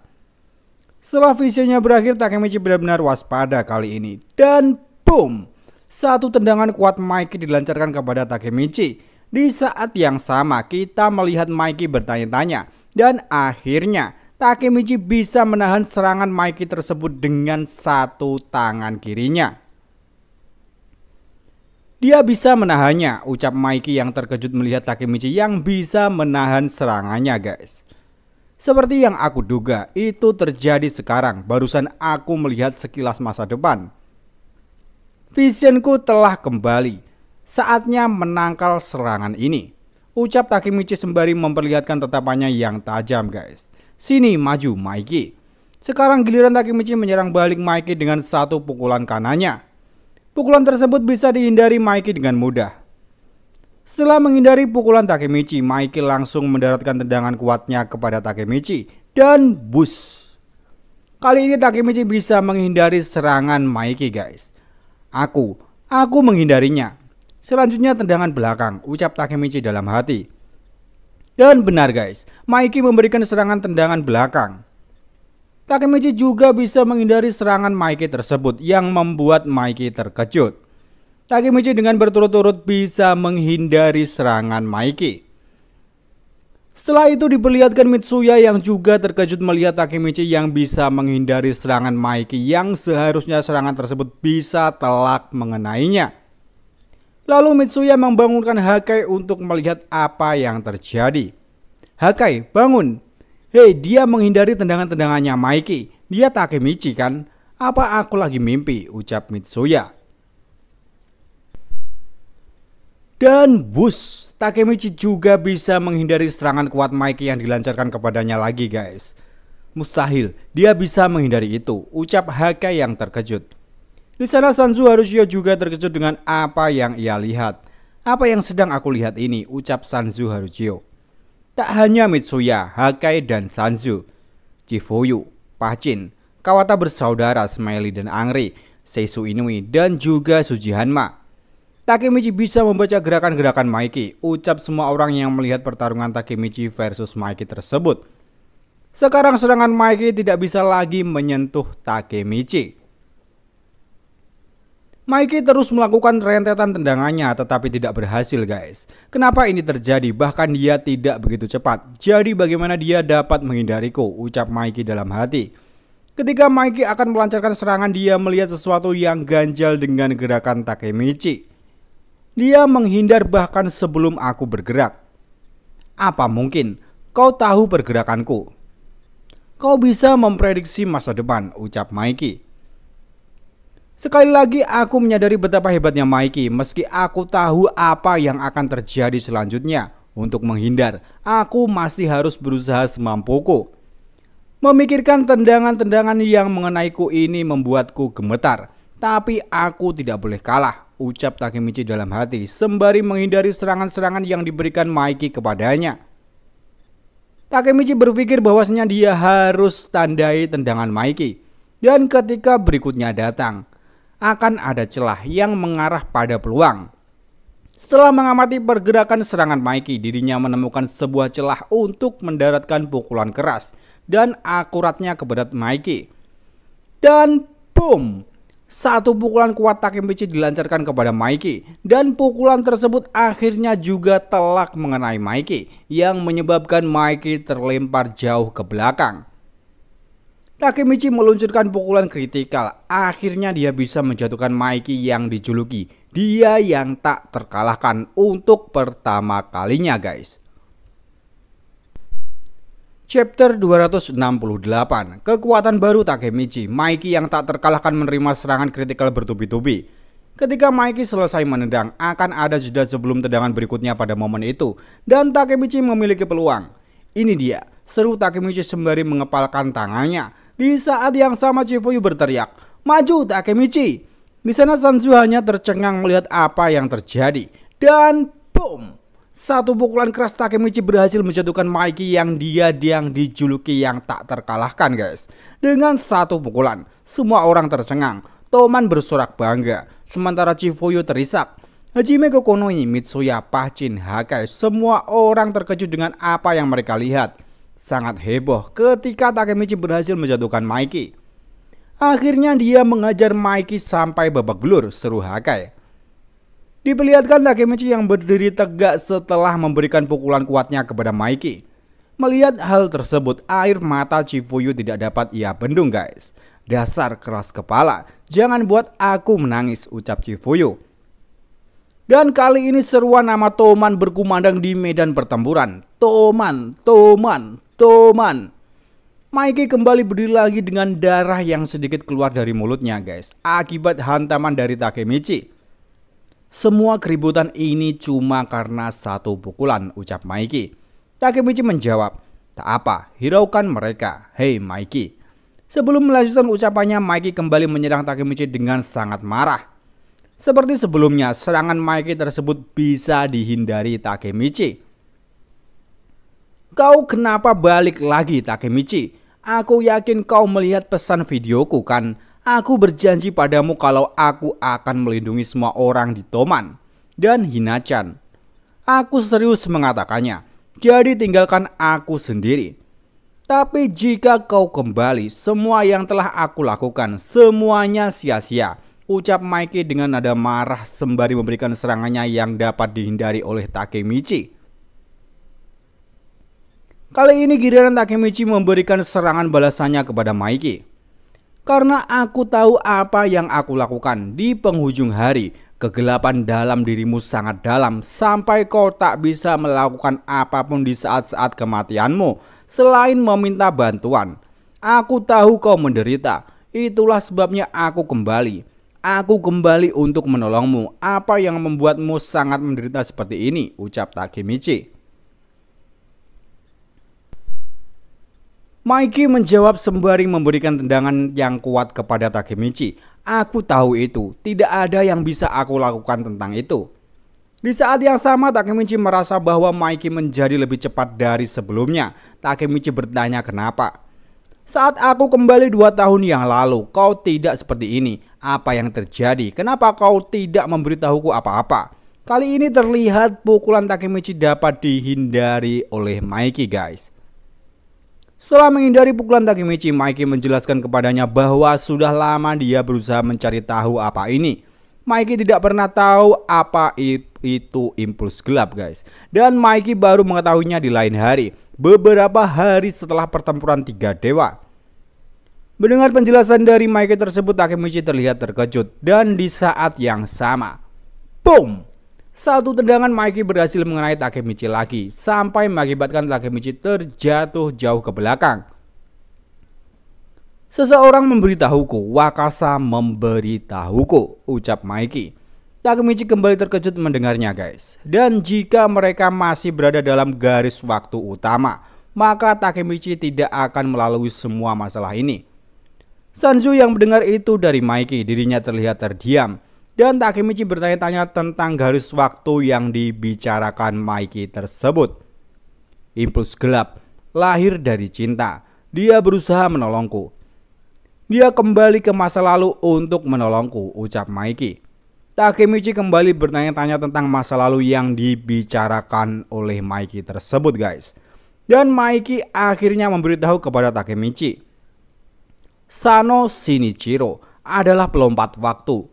Setelah visionnya berakhir Takemichi benar-benar waspada kali ini dan boom. Satu tendangan kuat Mikey dilancarkan kepada Takemichi. Di saat yang sama kita melihat Mikey bertanya-tanya dan akhirnya Takemichi bisa menahan serangan Mikey tersebut dengan satu tangan kirinya. Dia bisa menahannya, ucap Mikey yang terkejut melihat Takemichi yang bisa menahan serangannya guys. Seperti yang aku duga, itu terjadi sekarang, barusan aku melihat sekilas masa depan. Visionku telah kembali, saatnya menangkal serangan ini. Ucap Takemichi sembari memperlihatkan tatapannya yang tajam guys. Sini maju Mikey. Sekarang giliran Takemichi menyerang balik Mikey dengan satu pukulan kanannya. Pukulan tersebut bisa dihindari Mikey dengan mudah. Setelah menghindari pukulan Takemichi, Mikey langsung mendaratkan tendangan kuatnya kepada Takemichi dan bus. Kali ini Takemichi bisa menghindari serangan Mikey guys. Aku, aku menghindarinya. Selanjutnya tendangan belakang, ucap Takemichi dalam hati. Dan benar guys, Maiki memberikan serangan tendangan belakang. Takemichi juga bisa menghindari serangan Maiki tersebut yang membuat Maiki terkejut. Takemichi dengan berturut-turut bisa menghindari serangan Maiki. Setelah itu diperlihatkan Mitsuya yang juga terkejut melihat Takemichi yang bisa menghindari serangan Maiki yang seharusnya serangan tersebut bisa telak mengenainya. Lalu Mitsuya membangunkan Hakai untuk melihat apa yang terjadi. Hakai, bangun. Hei, dia menghindari tendangan-tendangannya Mikey. Dia Takemichi kan? Apa aku lagi mimpi? Ucap Mitsuya. Dan bus, Takemichi juga bisa menghindari serangan kuat Mikey yang dilancarkan kepadanya lagi guys. Mustahil, dia bisa menghindari itu, ucap Hakai yang terkejut. Di sana Sanzu Harushio juga terkejut dengan apa yang ia lihat. Apa yang sedang aku lihat ini, ucap Sanzu Harushio. Tak hanya Mitsuya, Hakai, dan Sanzu. Chifuyu, Pachin, Kawata bersaudara Smiley dan Angri, Seisu Inui, dan juga Suji Hanma. Takemichi bisa membaca gerakan-gerakan Mikey, ucap semua orang yang melihat pertarungan Takemichi versus Mikey tersebut. Sekarang serangan Mikey tidak bisa lagi menyentuh Takemichi. Mikey terus melakukan rentetan tendangannya tetapi tidak berhasil guys. Kenapa ini terjadi? Bahkan dia tidak begitu cepat. Jadi bagaimana dia dapat menghindariku? Ucap Mikey dalam hati. Ketika Mikey akan melancarkan serangan dia melihat sesuatu yang ganjal dengan gerakan Takemichi. Dia menghindar bahkan sebelum aku bergerak. Apa mungkin? Kau tahu pergerakanku. Kau bisa memprediksi masa depan, ucap Mikey. Sekali lagi aku menyadari betapa hebatnya Mikey meski aku tahu apa yang akan terjadi selanjutnya. Untuk menghindar, aku masih harus berusaha semampuku. Memikirkan tendangan-tendangan yang mengenaiku ini membuatku gemetar. Tapi aku tidak boleh kalah, ucap Takemichi dalam hati sembari menghindari serangan-serangan yang diberikan Mikey kepadanya. Takemichi berpikir bahwasanya dia harus tandai tendangan Mikey. Dan ketika berikutnya datang, akan ada celah yang mengarah pada peluang. Setelah mengamati pergerakan serangan Mikey, dirinya menemukan sebuah celah untuk mendaratkan pukulan keras dan akuratnya ke berat Mikey. Dan boom, satu pukulan kuat Takemichi dilancarkan kepada Mikey dan pukulan tersebut akhirnya juga telak mengenai Mikey yang menyebabkan Mikey terlempar jauh ke belakang. Takemichi meluncurkan pukulan kritikal. Akhirnya dia bisa menjatuhkan Mikey yang dijuluki dia yang tak terkalahkan untuk pertama kalinya guys. Chapter 268 Kekuatan baru Takemichi Mikey yang tak terkalahkan menerima serangan kritikal bertubi-tubi Ketika Mikey selesai menendang akan ada jeda sebelum tendangan berikutnya pada momen itu Dan Takemichi memiliki peluang Ini dia seru Takemichi sembari mengepalkan tangannya di saat yang sama Chifuyu berteriak, "Maju Takemichi!" Di sana Sanju hanya tercengang melihat apa yang terjadi. Dan boom! Satu pukulan keras Takemichi berhasil menjatuhkan Mikey yang dia yang dijuluki yang tak terkalahkan guys. Dengan satu pukulan, semua orang tercengang. Toman bersorak bangga, sementara Chifuyu terisak. Hajime Kokonoi, Mitsuya, Pachin, Hakai, semua orang terkejut dengan apa yang mereka lihat sangat heboh ketika Takemichi berhasil menjatuhkan Mikey. Akhirnya dia mengajar Mikey sampai babak belur, seru Hakai. Diperlihatkan Takemichi yang berdiri tegak setelah memberikan pukulan kuatnya kepada Mikey. Melihat hal tersebut, air mata Chifuyu tidak dapat ia bendung guys. Dasar keras kepala, jangan buat aku menangis ucap Chifuyu. Dan kali ini seruan nama Toman berkumandang di medan pertempuran. Toman, Toman, Toman. Mikey kembali berdiri lagi dengan darah yang sedikit keluar dari mulutnya guys. Akibat hantaman dari Takemichi. Semua keributan ini cuma karena satu pukulan ucap Mikey. Takemichi menjawab, tak apa, hiraukan mereka. Hei Mikey. Sebelum melanjutkan ucapannya, Mikey kembali menyerang Takemichi dengan sangat marah. Seperti sebelumnya, serangan Mikey tersebut bisa dihindari Takemichi. Kau kenapa balik lagi Takemichi? Aku yakin kau melihat pesan videoku kan? Aku berjanji padamu kalau aku akan melindungi semua orang di Toman dan Hinachan. Aku serius mengatakannya, jadi tinggalkan aku sendiri. Tapi jika kau kembali, semua yang telah aku lakukan, semuanya sia-sia Ucap Mikey dengan nada marah sembari memberikan serangannya yang dapat dihindari oleh Takemichi. Kali ini giliran Takemichi memberikan serangan balasannya kepada Mikey. Karena aku tahu apa yang aku lakukan di penghujung hari. Kegelapan dalam dirimu sangat dalam sampai kau tak bisa melakukan apapun di saat-saat kematianmu selain meminta bantuan. Aku tahu kau menderita. Itulah sebabnya aku kembali. Aku kembali untuk menolongmu. Apa yang membuatmu sangat menderita seperti ini? Ucap Takemichi. Mikey menjawab sembari memberikan tendangan yang kuat kepada Takemichi. Aku tahu itu, tidak ada yang bisa aku lakukan tentang itu. Di saat yang sama Takemichi merasa bahwa Mikey menjadi lebih cepat dari sebelumnya. Takemichi bertanya kenapa. Saat aku kembali dua tahun yang lalu, kau tidak seperti ini. Apa yang terjadi? Kenapa kau tidak memberitahuku apa-apa? Kali ini terlihat pukulan Takemichi dapat dihindari oleh Mikey guys. Setelah menghindari pukulan Takemichi, Mikey menjelaskan kepadanya bahwa sudah lama dia berusaha mencari tahu apa ini. Mikey tidak pernah tahu apa itu impuls gelap guys Dan Mikey baru mengetahuinya di lain hari Beberapa hari setelah pertempuran tiga dewa Mendengar penjelasan dari Mikey tersebut Takemichi terlihat terkejut Dan di saat yang sama Boom! Satu tendangan Mikey berhasil mengenai Takemichi lagi Sampai mengakibatkan Takemichi terjatuh jauh ke belakang Seseorang memberitahuku, Wakasa memberitahuku, ucap Mikey. Takemichi kembali terkejut mendengarnya guys. Dan jika mereka masih berada dalam garis waktu utama, maka Takemichi tidak akan melalui semua masalah ini. Sanju yang mendengar itu dari Mikey, dirinya terlihat terdiam. Dan Takemichi bertanya-tanya tentang garis waktu yang dibicarakan Mikey tersebut. Impuls gelap lahir dari cinta. Dia berusaha menolongku, dia kembali ke masa lalu untuk menolongku, ucap Mikey. Takemichi kembali bertanya-tanya tentang masa lalu yang dibicarakan oleh Mikey tersebut guys. Dan Mikey akhirnya memberitahu kepada Takemichi. Sano Shinichiro adalah pelompat waktu.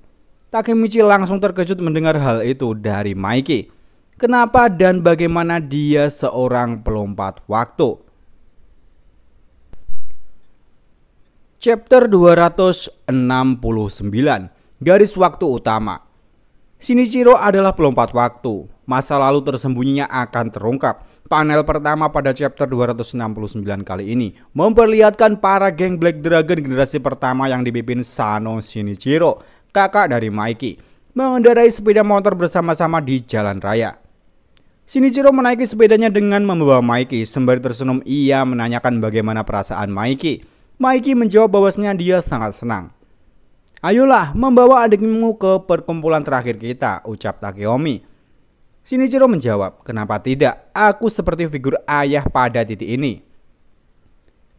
Takemichi langsung terkejut mendengar hal itu dari Mikey. Kenapa dan bagaimana dia seorang pelompat waktu? chapter 269, garis waktu utama. Shinichiro adalah pelompat waktu. Masa lalu tersembunyinya akan terungkap. Panel pertama pada chapter 269 kali ini memperlihatkan para geng Black Dragon generasi pertama yang dipimpin Sano Shinichiro, kakak dari Mikey, mengendarai sepeda motor bersama-sama di jalan raya. Shinichiro menaiki sepedanya dengan membawa Mikey sembari tersenyum ia menanyakan bagaimana perasaan Mikey. Mikey menjawab bahwasanya dia sangat senang. Ayolah membawa adikmu ke perkumpulan terakhir kita, ucap Takeomi. Shinichiro menjawab, kenapa tidak? Aku seperti figur ayah pada titik ini.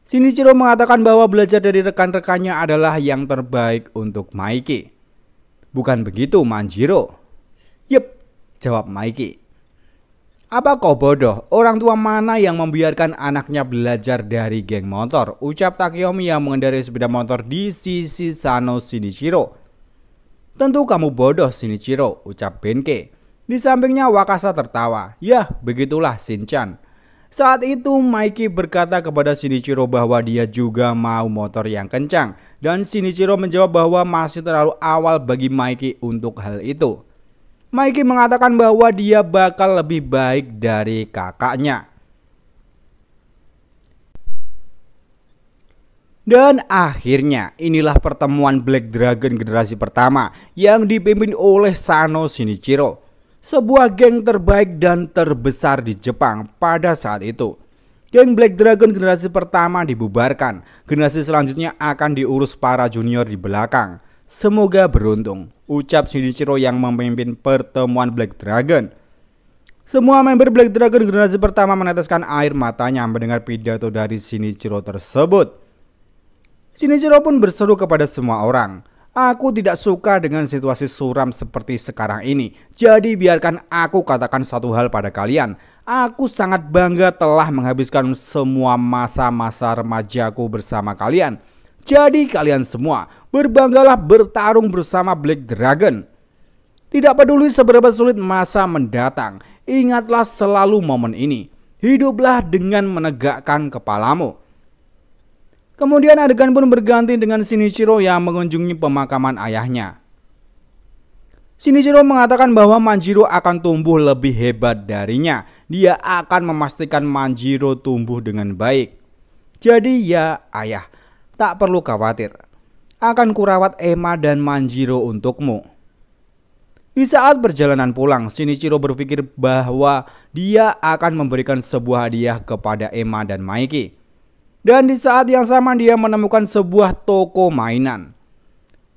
Shinichiro mengatakan bahwa belajar dari rekan-rekannya adalah yang terbaik untuk Mikey. Bukan begitu, Manjiro? Yep, jawab Mikey. Apa kau bodoh? Orang tua mana yang membiarkan anaknya belajar dari geng motor? Ucap Takeomi yang mengendarai sepeda motor di sisi Sano Shinichiro. Tentu kamu bodoh Shinichiro, ucap Benke. Di sampingnya Wakasa tertawa. Yah, begitulah Shinchan. Saat itu Mikey berkata kepada Shinichiro bahwa dia juga mau motor yang kencang. Dan Shinichiro menjawab bahwa masih terlalu awal bagi Mikey untuk hal itu. Mikey mengatakan bahwa dia bakal lebih baik dari kakaknya. Dan akhirnya inilah pertemuan Black Dragon generasi pertama yang dipimpin oleh Sano Shinichiro Sebuah geng terbaik dan terbesar di Jepang pada saat itu Geng Black Dragon generasi pertama dibubarkan Generasi selanjutnya akan diurus para junior di belakang Semoga beruntung, ucap Shinichiro yang memimpin pertemuan Black Dragon. Semua member Black Dragon generasi pertama meneteskan air matanya mendengar pidato dari Shinichiro tersebut. Shinichiro pun berseru kepada semua orang, Aku tidak suka dengan situasi suram seperti sekarang ini. Jadi biarkan aku katakan satu hal pada kalian. Aku sangat bangga telah menghabiskan semua masa-masa remajaku bersama kalian. Jadi kalian semua berbanggalah bertarung bersama Black Dragon. Tidak peduli seberapa sulit masa mendatang, ingatlah selalu momen ini. Hiduplah dengan menegakkan kepalamu. Kemudian adegan pun berganti dengan Shinichiro yang mengunjungi pemakaman ayahnya. Shinichiro mengatakan bahwa Manjiro akan tumbuh lebih hebat darinya. Dia akan memastikan Manjiro tumbuh dengan baik. Jadi ya ayah, Tak perlu khawatir, akan kurawat Emma dan Manjiro untukmu. Di saat perjalanan pulang, Shinichiro berpikir bahwa dia akan memberikan sebuah hadiah kepada Emma dan Mikey. Dan di saat yang sama dia menemukan sebuah toko mainan.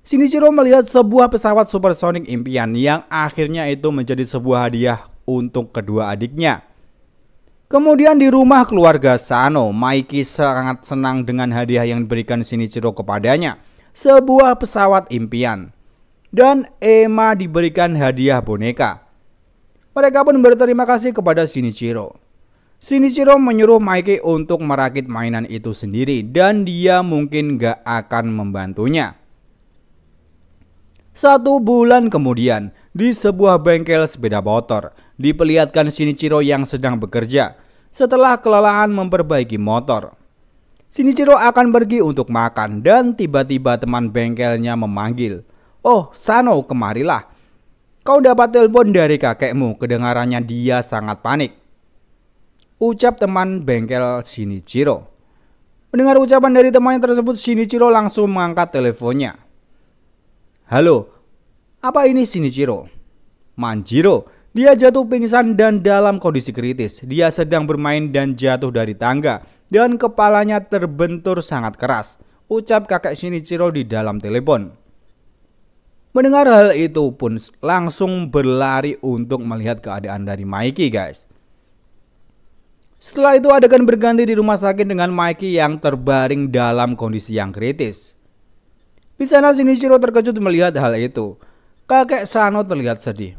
Shinichiro melihat sebuah pesawat supersonik impian yang akhirnya itu menjadi sebuah hadiah untuk kedua adiknya. Kemudian di rumah keluarga Sano, Mikey sangat senang dengan hadiah yang diberikan Shinichiro kepadanya, sebuah pesawat impian. Dan Emma diberikan hadiah boneka. Mereka pun berterima kasih kepada Shinichiro. Shinichiro menyuruh Mikey untuk merakit mainan itu sendiri dan dia mungkin gak akan membantunya. Satu bulan kemudian, di sebuah bengkel sepeda motor, diperlihatkan Shinichiro yang sedang bekerja setelah kelelahan memperbaiki motor. Shinichiro akan pergi untuk makan dan tiba-tiba teman bengkelnya memanggil. Oh Sano kemarilah. Kau dapat telepon dari kakekmu, kedengarannya dia sangat panik. Ucap teman bengkel Shinichiro. Mendengar ucapan dari temannya tersebut, Shinichiro langsung mengangkat teleponnya. Halo, apa ini Shinichiro? Manjiro, dia jatuh pingsan dan dalam kondisi kritis. Dia sedang bermain dan jatuh dari tangga dan kepalanya terbentur sangat keras. Ucap kakek Shinichiro di dalam telepon. Mendengar hal itu pun langsung berlari untuk melihat keadaan dari Mikey guys. Setelah itu adegan berganti di rumah sakit dengan Mikey yang terbaring dalam kondisi yang kritis. Di sana Shinichiro terkejut melihat hal itu. Kakek Sano terlihat sedih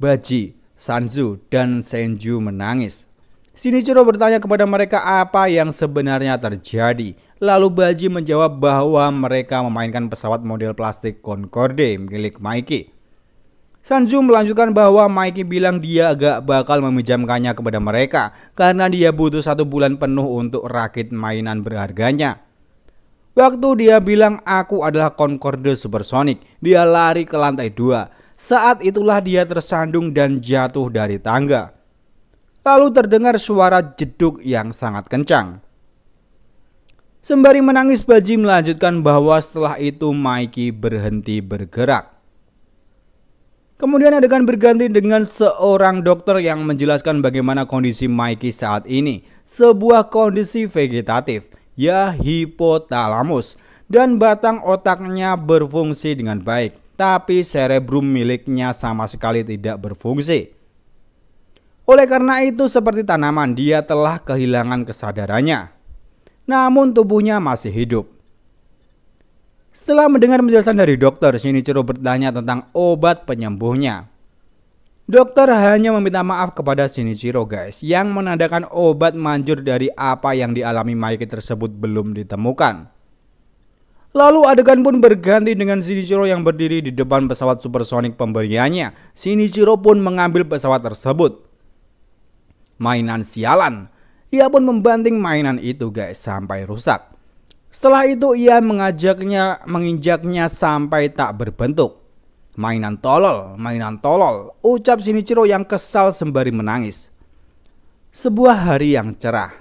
Baji, Sanzu, dan Senju menangis. Shinichiro bertanya kepada mereka apa yang sebenarnya terjadi. Lalu Baji menjawab bahwa mereka memainkan pesawat model plastik Concorde milik Mikey. Sanju melanjutkan bahwa Mikey bilang dia agak bakal meminjamkannya kepada mereka karena dia butuh satu bulan penuh untuk rakit mainan berharganya. Waktu dia bilang aku adalah Concorde Supersonic, dia lari ke lantai dua. Saat itulah dia tersandung dan jatuh dari tangga. Lalu terdengar suara jeduk yang sangat kencang. Sembari menangis, Baji melanjutkan bahwa setelah itu Mikey berhenti bergerak. Kemudian adegan berganti dengan seorang dokter yang menjelaskan bagaimana kondisi Mikey saat ini. Sebuah kondisi vegetatif, ya hipotalamus, dan batang otaknya berfungsi dengan baik tapi cerebrum miliknya sama sekali tidak berfungsi. Oleh karena itu, seperti tanaman, dia telah kehilangan kesadarannya. Namun tubuhnya masih hidup. Setelah mendengar penjelasan dari dokter, Shinichiro bertanya tentang obat penyembuhnya. Dokter hanya meminta maaf kepada Shinichiro guys yang menandakan obat manjur dari apa yang dialami Mikey tersebut belum ditemukan. Lalu adegan pun berganti dengan Shinichiro yang berdiri di depan pesawat supersonik pemberiannya. Shinichiro pun mengambil pesawat tersebut. Mainan sialan. Ia pun membanting mainan itu guys sampai rusak. Setelah itu ia mengajaknya menginjaknya sampai tak berbentuk. Mainan tolol, mainan tolol, ucap Shinichiro yang kesal sembari menangis. Sebuah hari yang cerah.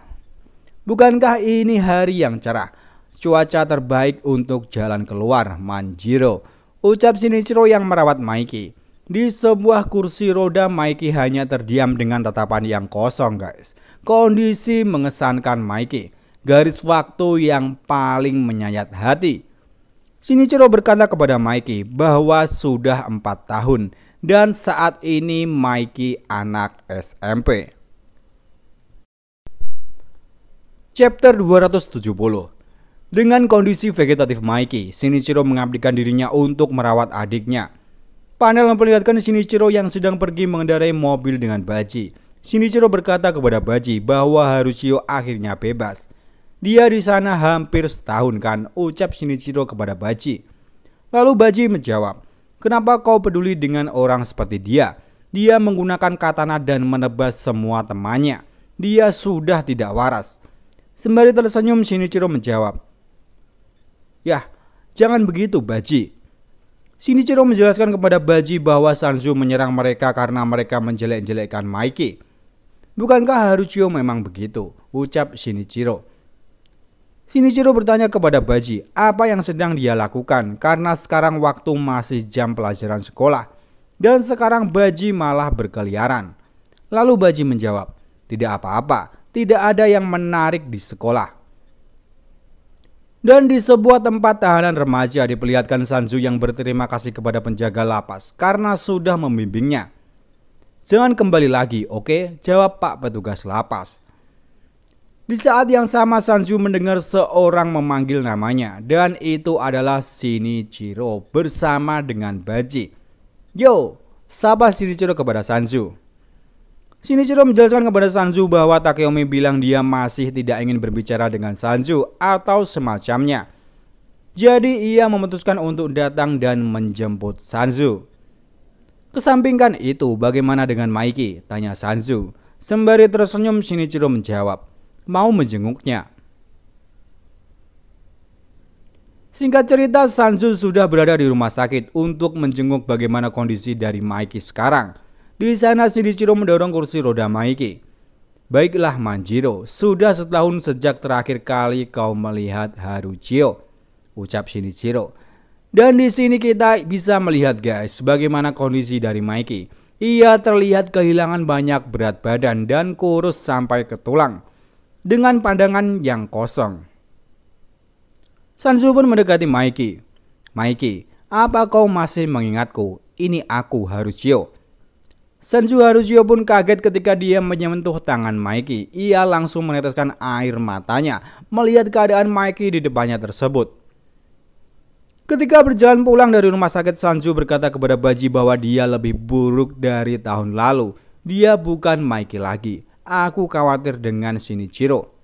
Bukankah ini hari yang cerah? cuaca terbaik untuk jalan keluar Manjiro. Ucap Shinichiro yang merawat Mikey. Di sebuah kursi roda Mikey hanya terdiam dengan tatapan yang kosong guys. Kondisi mengesankan Mikey. Garis waktu yang paling menyayat hati. Shinichiro berkata kepada Mikey bahwa sudah empat tahun dan saat ini Mikey anak SMP. Chapter 270 dengan kondisi vegetatif Mikey, Shinichiro mengabdikan dirinya untuk merawat adiknya. Panel memperlihatkan Shinichiro yang sedang pergi mengendarai mobil dengan Baji. Shinichiro berkata kepada Baji bahwa Harushio akhirnya bebas. Dia di sana hampir setahun kan, ucap Shinichiro kepada Baji. Lalu Baji menjawab, kenapa kau peduli dengan orang seperti dia? Dia menggunakan katana dan menebas semua temannya. Dia sudah tidak waras. Sembari tersenyum, Shinichiro menjawab, Yah, jangan begitu Baji. Shinichiro menjelaskan kepada Baji bahwa Sanzu menyerang mereka karena mereka menjelek-jelekkan Mikey. Bukankah Haruchio memang begitu? Ucap Shinichiro. Shinichiro bertanya kepada Baji apa yang sedang dia lakukan karena sekarang waktu masih jam pelajaran sekolah. Dan sekarang Baji malah berkeliaran. Lalu Baji menjawab, tidak apa-apa, tidak ada yang menarik di sekolah. Dan di sebuah tempat tahanan remaja diperlihatkan Sanzu yang berterima kasih kepada penjaga lapas karena sudah membimbingnya. Jangan kembali lagi, oke? Okay? Jawab Pak petugas lapas. Di saat yang sama Sanju mendengar seorang memanggil namanya dan itu adalah Shinichiro bersama dengan Baji. Yo, sabar Shinichiro kepada Sanju. Shinichiro menjelaskan kepada Sanju bahwa Takeomi bilang dia masih tidak ingin berbicara dengan Sanju atau semacamnya. Jadi ia memutuskan untuk datang dan menjemput Sanju. Kesampingkan itu bagaimana dengan Maiki? Tanya Sanju. Sembari tersenyum Shinichiro menjawab, mau menjenguknya. Singkat cerita Sanju sudah berada di rumah sakit untuk menjenguk bagaimana kondisi dari Maiki sekarang. Di sana Shinichiro mendorong kursi roda Maiki. Baiklah Manjiro, sudah setahun sejak terakhir kali kau melihat Haruchio, ucap Shinichiro. Dan di sini kita bisa melihat guys bagaimana kondisi dari Maiki. Ia terlihat kehilangan banyak berat badan dan kurus sampai ke tulang dengan pandangan yang kosong. Sanzu pun mendekati Maiki. Maiki, apa kau masih mengingatku? Ini aku Haruchio. Senju Haruzio pun kaget ketika dia menyentuh tangan Mikey. Ia langsung meneteskan air matanya melihat keadaan Mikey di depannya tersebut. Ketika berjalan pulang dari rumah sakit, Sanju berkata kepada Baji bahwa dia lebih buruk dari tahun lalu. Dia bukan Mikey lagi. Aku khawatir dengan Shinichiro.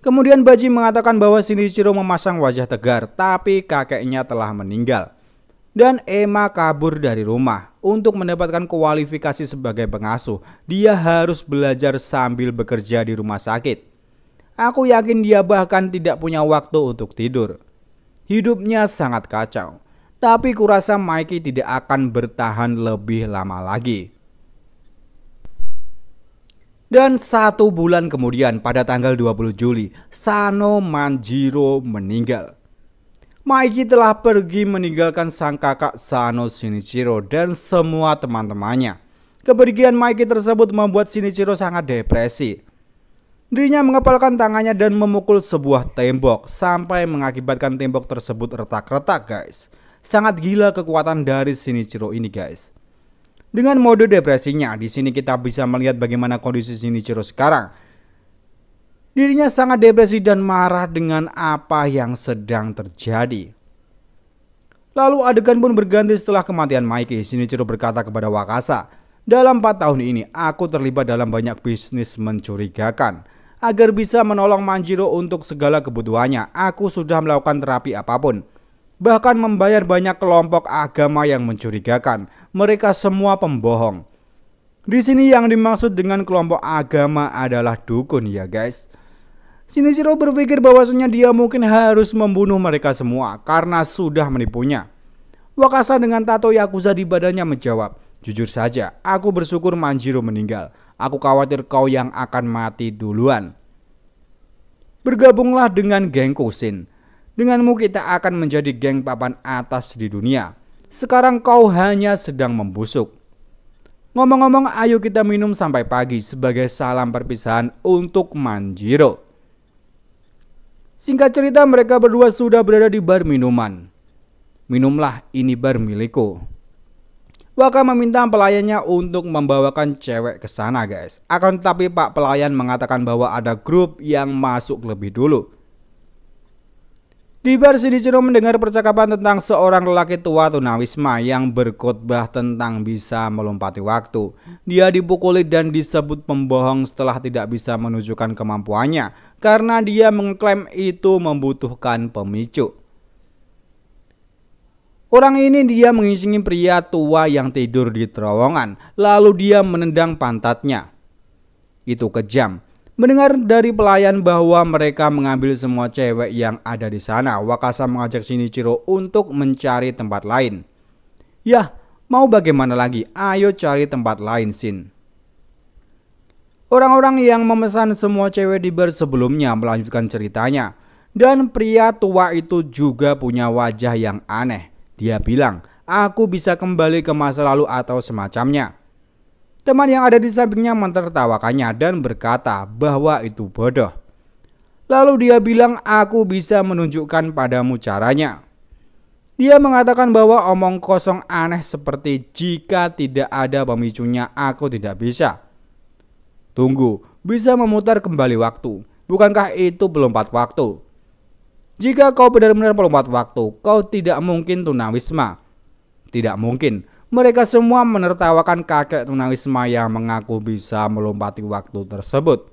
Kemudian Baji mengatakan bahwa Shinichiro memasang wajah tegar, tapi kakeknya telah meninggal. Dan Emma kabur dari rumah. Untuk mendapatkan kualifikasi sebagai pengasuh, dia harus belajar sambil bekerja di rumah sakit. Aku yakin dia bahkan tidak punya waktu untuk tidur. Hidupnya sangat kacau. Tapi kurasa Mikey tidak akan bertahan lebih lama lagi. Dan satu bulan kemudian pada tanggal 20 Juli, Sano Manjiro meninggal. Mikey telah pergi meninggalkan sang kakak Sano Shinichiro dan semua teman-temannya. Kepergian Mikey tersebut membuat Shinichiro sangat depresi. Dirinya mengepalkan tangannya dan memukul sebuah tembok sampai mengakibatkan tembok tersebut retak-retak guys. Sangat gila kekuatan dari Shinichiro ini guys. Dengan mode depresinya, di sini kita bisa melihat bagaimana kondisi Shinichiro sekarang Dirinya sangat depresi dan marah dengan apa yang sedang terjadi. Lalu adegan pun berganti setelah kematian Mikey. Shinichiro berkata kepada Wakasa, dalam 4 tahun ini aku terlibat dalam banyak bisnis mencurigakan. Agar bisa menolong Manjiro untuk segala kebutuhannya, aku sudah melakukan terapi apapun. Bahkan membayar banyak kelompok agama yang mencurigakan. Mereka semua pembohong. Di sini yang dimaksud dengan kelompok agama adalah dukun ya guys. Shinichiro berpikir bahwasanya dia mungkin harus membunuh mereka semua karena sudah menipunya. Wakasa dengan tato Yakuza di badannya menjawab, Jujur saja, aku bersyukur Manjiro meninggal. Aku khawatir kau yang akan mati duluan. Bergabunglah dengan geng Kusin. Denganmu kita akan menjadi geng papan atas di dunia. Sekarang kau hanya sedang membusuk. Ngomong-ngomong, ayo kita minum sampai pagi sebagai salam perpisahan untuk Manjiro. Singkat cerita mereka berdua sudah berada di bar minuman. Minumlah ini bar milikku. Waka meminta pelayannya untuk membawakan cewek ke sana guys. Akan tetapi pak pelayan mengatakan bahwa ada grup yang masuk lebih dulu. Di bar Sidichiro mendengar percakapan tentang seorang lelaki tua tunawisma yang berkhotbah tentang bisa melompati waktu. Dia dipukuli dan disebut pembohong setelah tidak bisa menunjukkan kemampuannya karena dia mengklaim itu membutuhkan pemicu. Orang ini dia mengisingi pria tua yang tidur di terowongan, lalu dia menendang pantatnya. Itu kejam. Mendengar dari pelayan bahwa mereka mengambil semua cewek yang ada di sana, Wakasa mengajak Shinichiro untuk mencari tempat lain. Yah, mau bagaimana lagi? Ayo cari tempat lain, Shin. Orang-orang yang memesan semua cewek di bar sebelumnya melanjutkan ceritanya. Dan pria tua itu juga punya wajah yang aneh. Dia bilang, aku bisa kembali ke masa lalu atau semacamnya. Teman yang ada di sampingnya mentertawakannya dan berkata bahwa itu bodoh. Lalu dia bilang, aku bisa menunjukkan padamu caranya. Dia mengatakan bahwa omong kosong aneh seperti jika tidak ada pemicunya aku tidak bisa Tunggu, bisa memutar kembali waktu. Bukankah itu pelompat waktu? Jika kau benar-benar pelompat waktu, kau tidak mungkin tunawisma. Tidak mungkin. Mereka semua menertawakan kakek tunawisma yang mengaku bisa melompati waktu tersebut.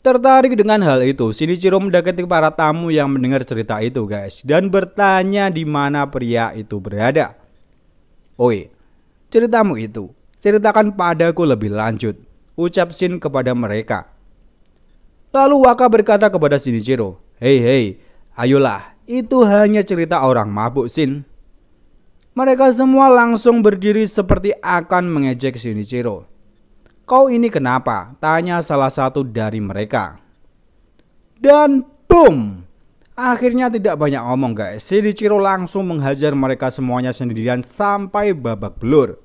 Tertarik dengan hal itu, Shinichiro mendekati para tamu yang mendengar cerita itu, guys, dan bertanya di mana pria itu berada. Oi, ceritamu itu, ceritakan padaku lebih lanjut, ucap Shin kepada mereka. Lalu Waka berkata kepada Shinichiro, Hei hei, ayolah, itu hanya cerita orang mabuk Shin. Mereka semua langsung berdiri seperti akan mengejek Shinichiro. Kau ini kenapa? Tanya salah satu dari mereka. Dan boom! Akhirnya tidak banyak omong guys, Shinichiro langsung menghajar mereka semuanya sendirian sampai babak belur.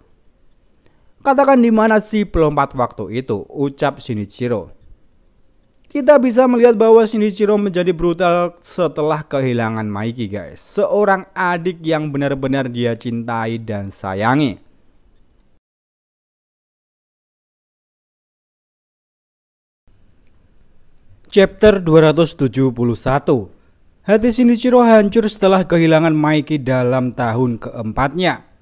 Katakan di mana si pelompat waktu itu, ucap Shinichiro. Kita bisa melihat bahwa Shinichiro menjadi brutal setelah kehilangan Mikey guys. Seorang adik yang benar-benar dia cintai dan sayangi. Chapter 271 Hati Shinichiro hancur setelah kehilangan Mikey dalam tahun keempatnya.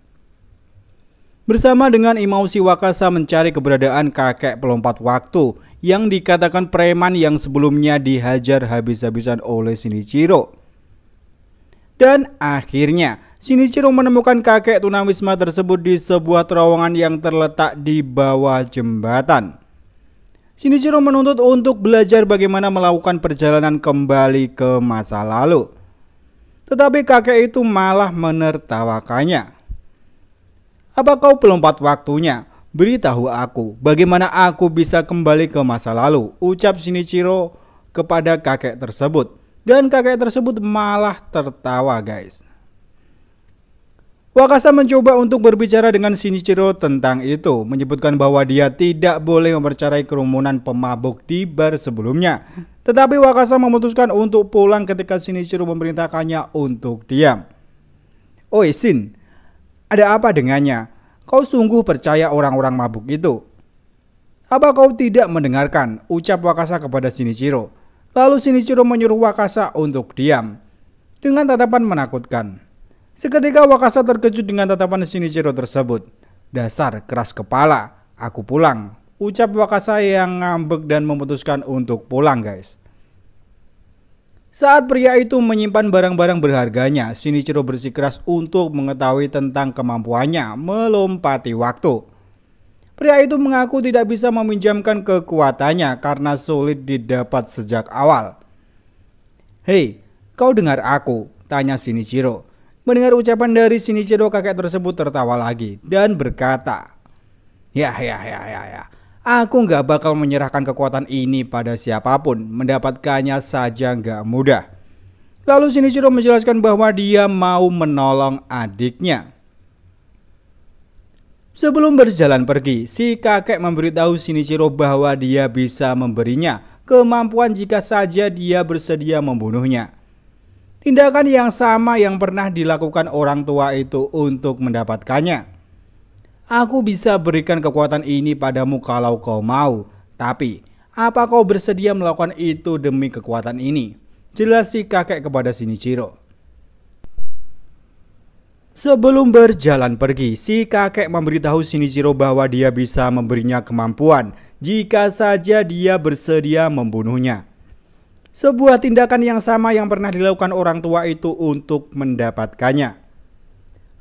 Bersama dengan Imau Siwakasa mencari keberadaan kakek pelompat waktu yang dikatakan preman yang sebelumnya dihajar habis-habisan oleh Shinichiro. Dan akhirnya, Shinichiro menemukan kakek tunawisma tersebut di sebuah terowongan yang terletak di bawah jembatan. Shinichiro menuntut untuk belajar bagaimana melakukan perjalanan kembali ke masa lalu. Tetapi kakek itu malah menertawakannya. Apa kau pelompat waktunya? Beritahu aku, bagaimana aku bisa kembali ke masa lalu, ucap Shinichiro kepada kakek tersebut. Dan kakek tersebut malah tertawa guys. Wakasa mencoba untuk berbicara dengan Shinichiro tentang itu, menyebutkan bahwa dia tidak boleh mempercarai kerumunan pemabuk di bar sebelumnya. Tetapi Wakasa memutuskan untuk pulang ketika Shinichiro memerintahkannya untuk diam. Oi Shin, ada apa dengannya? Kau sungguh percaya orang-orang mabuk itu? Apa kau tidak mendengarkan ucap Wakasa kepada Shinichiro? Lalu Shinichiro menyuruh Wakasa untuk diam dengan tatapan menakutkan. Seketika Wakasa terkejut dengan tatapan Shinichiro tersebut. Dasar keras kepala, aku pulang. Ucap Wakasa yang ngambek dan memutuskan untuk pulang guys. Saat pria itu menyimpan barang-barang berharganya, Shinichiro bersikeras untuk mengetahui tentang kemampuannya melompati waktu. Pria itu mengaku tidak bisa meminjamkan kekuatannya karena sulit didapat sejak awal. Hei, kau dengar aku? Tanya Shinichiro. Mendengar ucapan dari Shinichiro kakek tersebut tertawa lagi dan berkata, Ya, ya, ya, ya, ya. Aku nggak bakal menyerahkan kekuatan ini pada siapapun, mendapatkannya saja nggak mudah. Lalu Shinichiro menjelaskan bahwa dia mau menolong adiknya. Sebelum berjalan pergi, si kakek memberitahu Shinichiro bahwa dia bisa memberinya kemampuan jika saja dia bersedia membunuhnya. Tindakan yang sama yang pernah dilakukan orang tua itu untuk mendapatkannya. Aku bisa berikan kekuatan ini padamu kalau kau mau. Tapi, apa kau bersedia melakukan itu demi kekuatan ini? Jelas si kakek kepada Shinichiro. Sebelum berjalan pergi, si kakek memberitahu Shinichiro bahwa dia bisa memberinya kemampuan jika saja dia bersedia membunuhnya. Sebuah tindakan yang sama yang pernah dilakukan orang tua itu untuk mendapatkannya.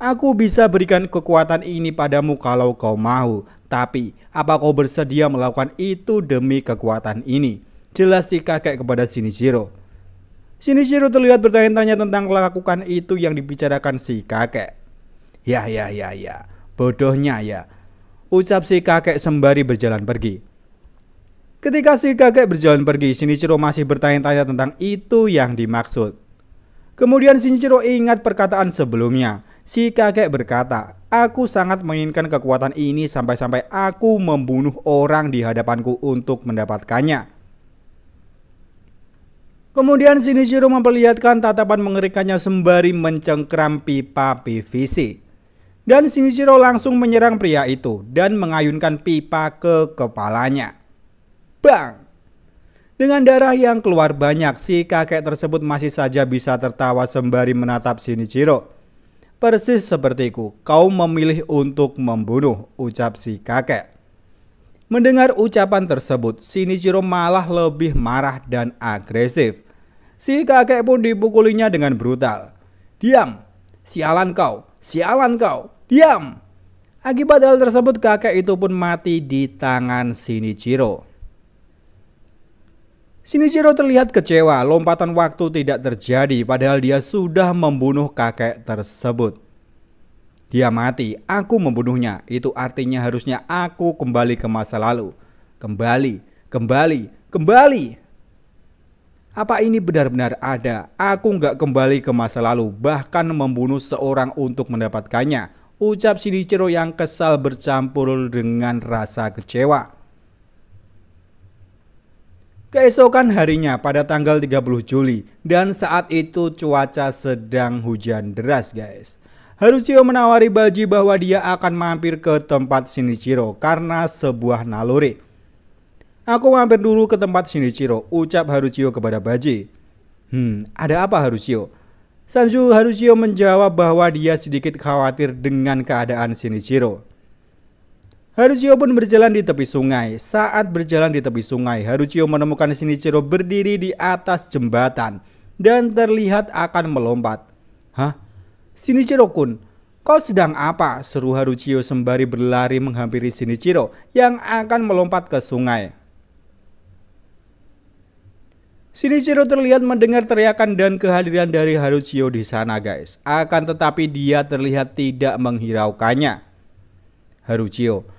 Aku bisa berikan kekuatan ini padamu kalau kau mau, tapi apa kau bersedia melakukan itu demi kekuatan ini? Jelas si kakek kepada Shinichiro. Shinichiro terlihat bertanya-tanya tentang lakukan itu yang dibicarakan si kakek. Ya, ya, ya, ya. Bodohnya ya. Ucap si kakek sembari berjalan pergi. Ketika si kakek berjalan pergi, Shinichiro masih bertanya-tanya tentang itu yang dimaksud. Kemudian Shinichiro ingat perkataan sebelumnya. Si kakek berkata, Aku sangat menginginkan kekuatan ini sampai-sampai aku membunuh orang di hadapanku untuk mendapatkannya. Kemudian Shinichiro memperlihatkan tatapan mengerikannya sembari mencengkram pipa PVC. Dan Shinichiro langsung menyerang pria itu dan mengayunkan pipa ke kepalanya. Bang! Dengan darah yang keluar banyak, si kakek tersebut masih saja bisa tertawa sembari menatap Shinichiro. Persis sepertiku, kau memilih untuk membunuh, ucap si kakek. Mendengar ucapan tersebut, Shinichiro malah lebih marah dan agresif. Si kakek pun dipukulinya dengan brutal. Diam, sialan kau, sialan kau, diam. Akibat hal tersebut kakek itu pun mati di tangan Shinichiro. Shinichiro terlihat kecewa lompatan waktu tidak terjadi padahal dia sudah membunuh kakek tersebut. Dia mati, aku membunuhnya. Itu artinya harusnya aku kembali ke masa lalu. Kembali, kembali, kembali. Apa ini benar-benar ada? Aku nggak kembali ke masa lalu, bahkan membunuh seorang untuk mendapatkannya. Ucap Shinichiro yang kesal bercampur dengan rasa kecewa. Keesokan harinya pada tanggal 30 Juli dan saat itu cuaca sedang hujan deras guys. Haruchio menawari Baji bahwa dia akan mampir ke tempat Shinichiro karena sebuah naluri. Aku mampir dulu ke tempat Shinichiro, ucap Haruchio kepada Baji. Hmm, ada apa Haruchio? Sanju Haruchio menjawab bahwa dia sedikit khawatir dengan keadaan Shinichiro. Harucio pun berjalan di tepi sungai. Saat berjalan di tepi sungai, Harucio menemukan Shinichiro berdiri di atas jembatan dan terlihat akan melompat. Hah? Shinichiro-kun, kau sedang apa? Seru Harucio sembari berlari menghampiri Shinichiro yang akan melompat ke sungai. Shinichiro terlihat mendengar teriakan dan kehadiran dari Harucio di sana guys. Akan tetapi dia terlihat tidak menghiraukannya. Harucio.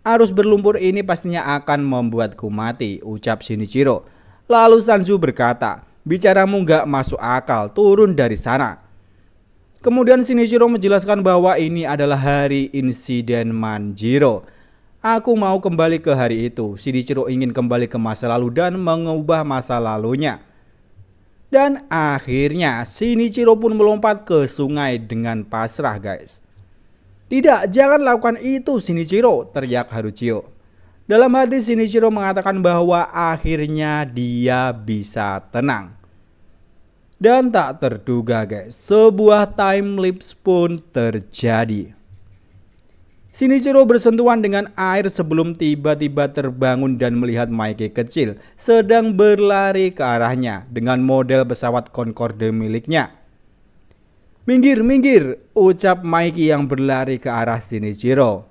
Arus berlumpur ini pastinya akan membuatku mati, ucap Shinichiro. Lalu Sanju berkata, bicaramu gak masuk akal, turun dari sana. Kemudian Shinichiro menjelaskan bahwa ini adalah hari insiden Manjiro. Aku mau kembali ke hari itu. Shinichiro ingin kembali ke masa lalu dan mengubah masa lalunya. Dan akhirnya Shinichiro pun melompat ke sungai dengan pasrah guys. Tidak, jangan lakukan itu Shinichiro, teriak Haruchio. Dalam hati Shinichiro mengatakan bahwa akhirnya dia bisa tenang. Dan tak terduga guys, sebuah time lapse pun terjadi. Shinichiro bersentuhan dengan air sebelum tiba-tiba terbangun dan melihat Mikey kecil sedang berlari ke arahnya dengan model pesawat Concorde miliknya. Minggir, minggir, ucap Mikey yang berlari ke arah Shinichiro.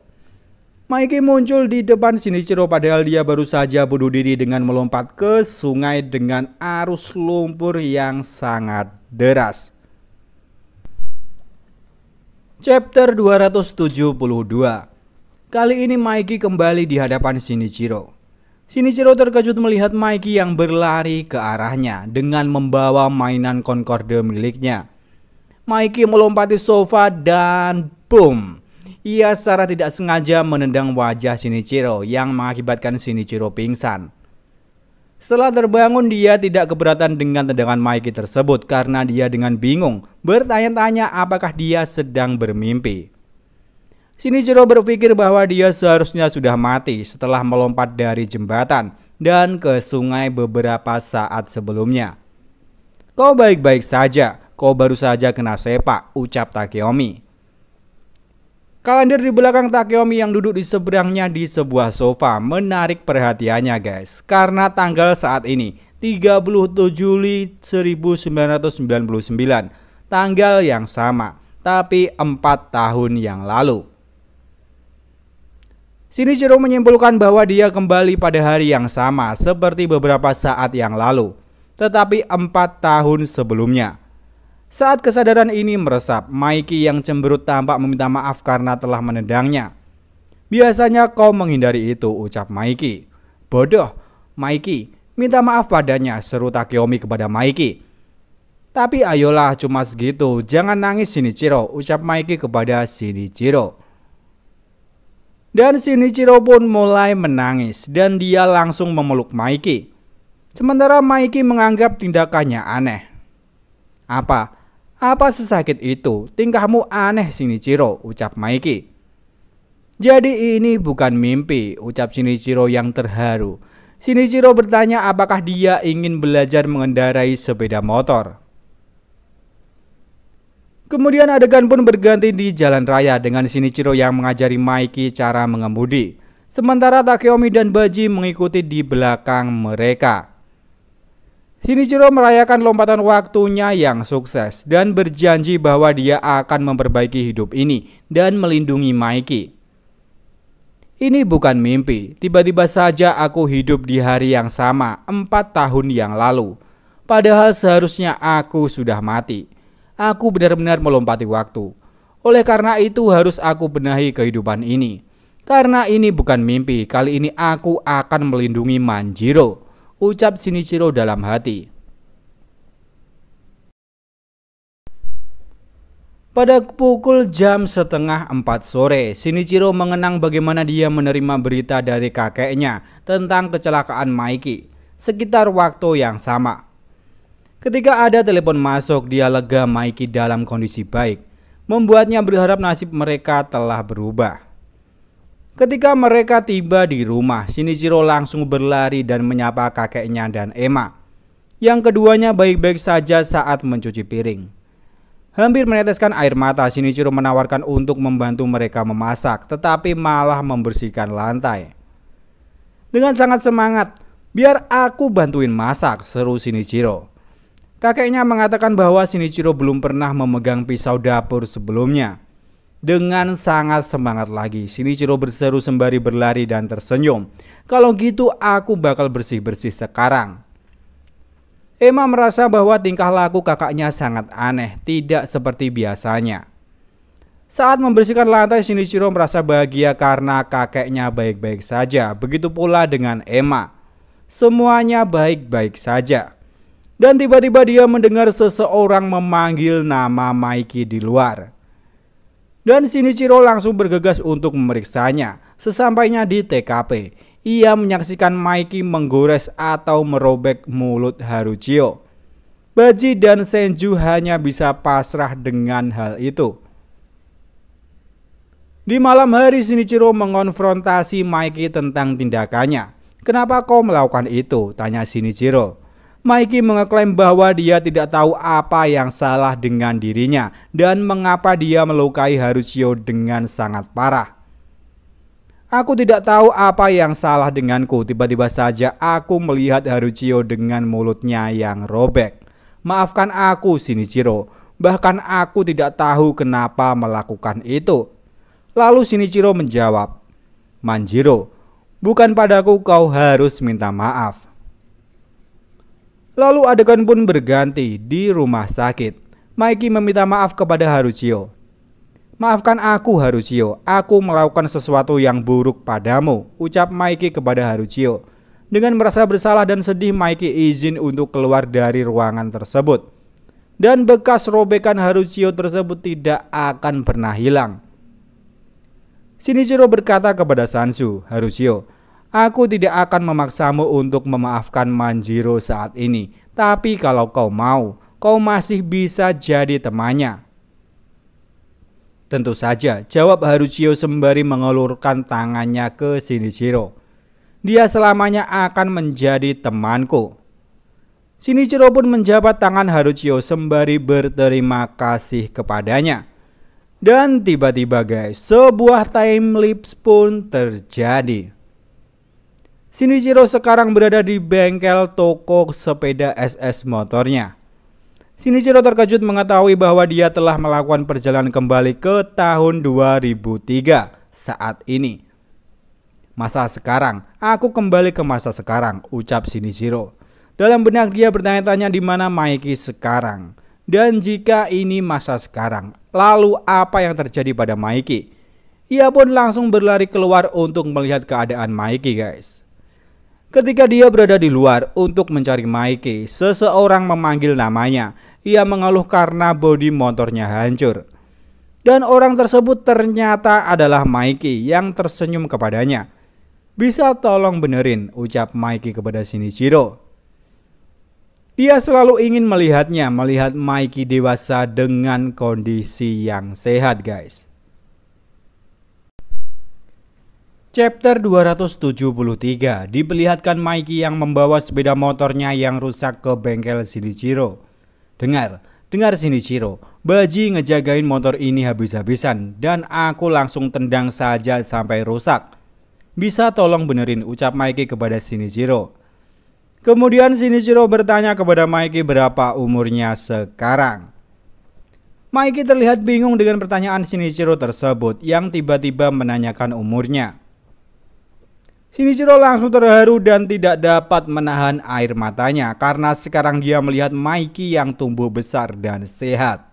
Mikey muncul di depan Shinichiro padahal dia baru saja bunuh diri dengan melompat ke sungai dengan arus lumpur yang sangat deras. Chapter 272 Kali ini Mikey kembali di hadapan Shinichiro. Shinichiro terkejut melihat Mikey yang berlari ke arahnya dengan membawa mainan Concorde miliknya. Mikey melompati sofa dan boom. Ia secara tidak sengaja menendang wajah Shinichiro yang mengakibatkan Shinichiro pingsan. Setelah terbangun, dia tidak keberatan dengan tendangan Mikey tersebut karena dia dengan bingung bertanya-tanya apakah dia sedang bermimpi. Shinichiro berpikir bahwa dia seharusnya sudah mati setelah melompat dari jembatan dan ke sungai beberapa saat sebelumnya. Kau baik-baik saja, Kau baru saja kena sepak, ucap Takeomi. Kalender di belakang Takeomi yang duduk di seberangnya di sebuah sofa menarik perhatiannya guys. Karena tanggal saat ini, 30 Juli 1999, tanggal yang sama, tapi 4 tahun yang lalu. Shinichiro menyimpulkan bahwa dia kembali pada hari yang sama seperti beberapa saat yang lalu, tetapi empat tahun sebelumnya. Saat kesadaran ini meresap, Mikey yang cemberut tampak meminta maaf karena telah menendangnya. Biasanya kau menghindari itu, ucap Mikey. Bodoh, Mikey, minta maaf padanya, seru Takeomi kepada Mikey. Tapi ayolah cuma segitu, jangan nangis Shinichiro, ucap Mikey kepada Shinichiro. Dan Shinichiro pun mulai menangis dan dia langsung memeluk Mikey. Sementara Mikey menganggap tindakannya aneh. Apa? Apa sesakit itu? Tingkahmu aneh Shinichiro, ucap Maiki. Jadi ini bukan mimpi, ucap Shinichiro yang terharu. Shinichiro bertanya apakah dia ingin belajar mengendarai sepeda motor. Kemudian adegan pun berganti di jalan raya dengan Shinichiro yang mengajari Maiki cara mengemudi. Sementara Takeomi dan Baji mengikuti di belakang mereka. Shinichiro merayakan lompatan waktunya yang sukses dan berjanji bahwa dia akan memperbaiki hidup ini dan melindungi Mikey. Ini bukan mimpi, tiba-tiba saja aku hidup di hari yang sama empat tahun yang lalu. Padahal seharusnya aku sudah mati. Aku benar-benar melompati waktu. Oleh karena itu harus aku benahi kehidupan ini. Karena ini bukan mimpi, kali ini aku akan melindungi Manjiro ucap Shinichiro dalam hati. Pada pukul jam setengah empat sore, Shinichiro mengenang bagaimana dia menerima berita dari kakeknya tentang kecelakaan Mikey sekitar waktu yang sama. Ketika ada telepon masuk, dia lega Mikey dalam kondisi baik, membuatnya berharap nasib mereka telah berubah. Ketika mereka tiba di rumah, Shinichiro langsung berlari dan menyapa kakeknya dan Emma. Yang keduanya baik-baik saja saat mencuci piring. Hampir meneteskan air mata, Shinichiro menawarkan untuk membantu mereka memasak, tetapi malah membersihkan lantai. Dengan sangat semangat, biar aku bantuin masak, seru Shinichiro. Kakeknya mengatakan bahwa Shinichiro belum pernah memegang pisau dapur sebelumnya dengan sangat semangat lagi. Shinichiro berseru sembari berlari dan tersenyum. Kalau gitu aku bakal bersih-bersih sekarang. Emma merasa bahwa tingkah laku kakaknya sangat aneh, tidak seperti biasanya. Saat membersihkan lantai, Shinichiro merasa bahagia karena kakeknya baik-baik saja. Begitu pula dengan Emma. Semuanya baik-baik saja. Dan tiba-tiba dia mendengar seseorang memanggil nama Mikey di luar dan Shinichiro langsung bergegas untuk memeriksanya. Sesampainya di TKP, ia menyaksikan Mikey menggores atau merobek mulut Haruchio. Baji dan Senju hanya bisa pasrah dengan hal itu. Di malam hari Shinichiro mengonfrontasi Mikey tentang tindakannya. Kenapa kau melakukan itu? Tanya Shinichiro. Mikey mengeklaim bahwa dia tidak tahu apa yang salah dengan dirinya dan mengapa dia melukai Harucio dengan sangat parah. Aku tidak tahu apa yang salah denganku. Tiba-tiba saja aku melihat Haruchio dengan mulutnya yang robek. Maafkan aku, Shinichiro. Bahkan aku tidak tahu kenapa melakukan itu. Lalu Shinichiro menjawab, Manjiro, bukan padaku kau harus minta maaf. Lalu adegan pun berganti di rumah sakit. Mikey meminta maaf kepada Haruchio. Maafkan aku Haruchio, aku melakukan sesuatu yang buruk padamu, ucap Mikey kepada Haruchio. Dengan merasa bersalah dan sedih, Mikey izin untuk keluar dari ruangan tersebut. Dan bekas robekan Haruchio tersebut tidak akan pernah hilang. Shinichiro berkata kepada Sansu, Haruchio, Aku tidak akan memaksamu untuk memaafkan Manjiro saat ini, tapi kalau kau mau, kau masih bisa jadi temannya. Tentu saja, jawab Haruchio sembari mengelurkan tangannya ke Shinichiro. Dia selamanya akan menjadi temanku. Shinichiro pun menjabat tangan Haruchio sembari berterima kasih kepadanya. Dan tiba-tiba guys, sebuah time lapse pun terjadi. Shinichiro sekarang berada di bengkel toko sepeda SS motornya. Shinichiro terkejut mengetahui bahwa dia telah melakukan perjalanan kembali ke tahun 2003 saat ini. Masa sekarang, aku kembali ke masa sekarang, ucap Shinichiro. Dalam benak dia bertanya-tanya di mana Mikey sekarang. Dan jika ini masa sekarang, lalu apa yang terjadi pada Mikey? Ia pun langsung berlari keluar untuk melihat keadaan Mikey guys. Ketika dia berada di luar untuk mencari Mikey, seseorang memanggil namanya. Ia mengeluh karena bodi motornya hancur. Dan orang tersebut ternyata adalah Mikey yang tersenyum kepadanya. Bisa tolong benerin, ucap Mikey kepada Shinichiro. Dia selalu ingin melihatnya, melihat Mikey dewasa dengan kondisi yang sehat guys. Chapter 273 diperlihatkan Mikey yang membawa sepeda motornya yang rusak ke bengkel Shinichiro. Dengar, dengar Shinichiro, Baji ngejagain motor ini habis-habisan dan aku langsung tendang saja sampai rusak. Bisa tolong benerin ucap Mikey kepada Shinichiro. Kemudian Shinichiro bertanya kepada Mikey berapa umurnya sekarang. Mikey terlihat bingung dengan pertanyaan Shinichiro tersebut yang tiba-tiba menanyakan umurnya. Shinichiro langsung terharu dan tidak dapat menahan air matanya karena sekarang dia melihat Mikey yang tumbuh besar dan sehat.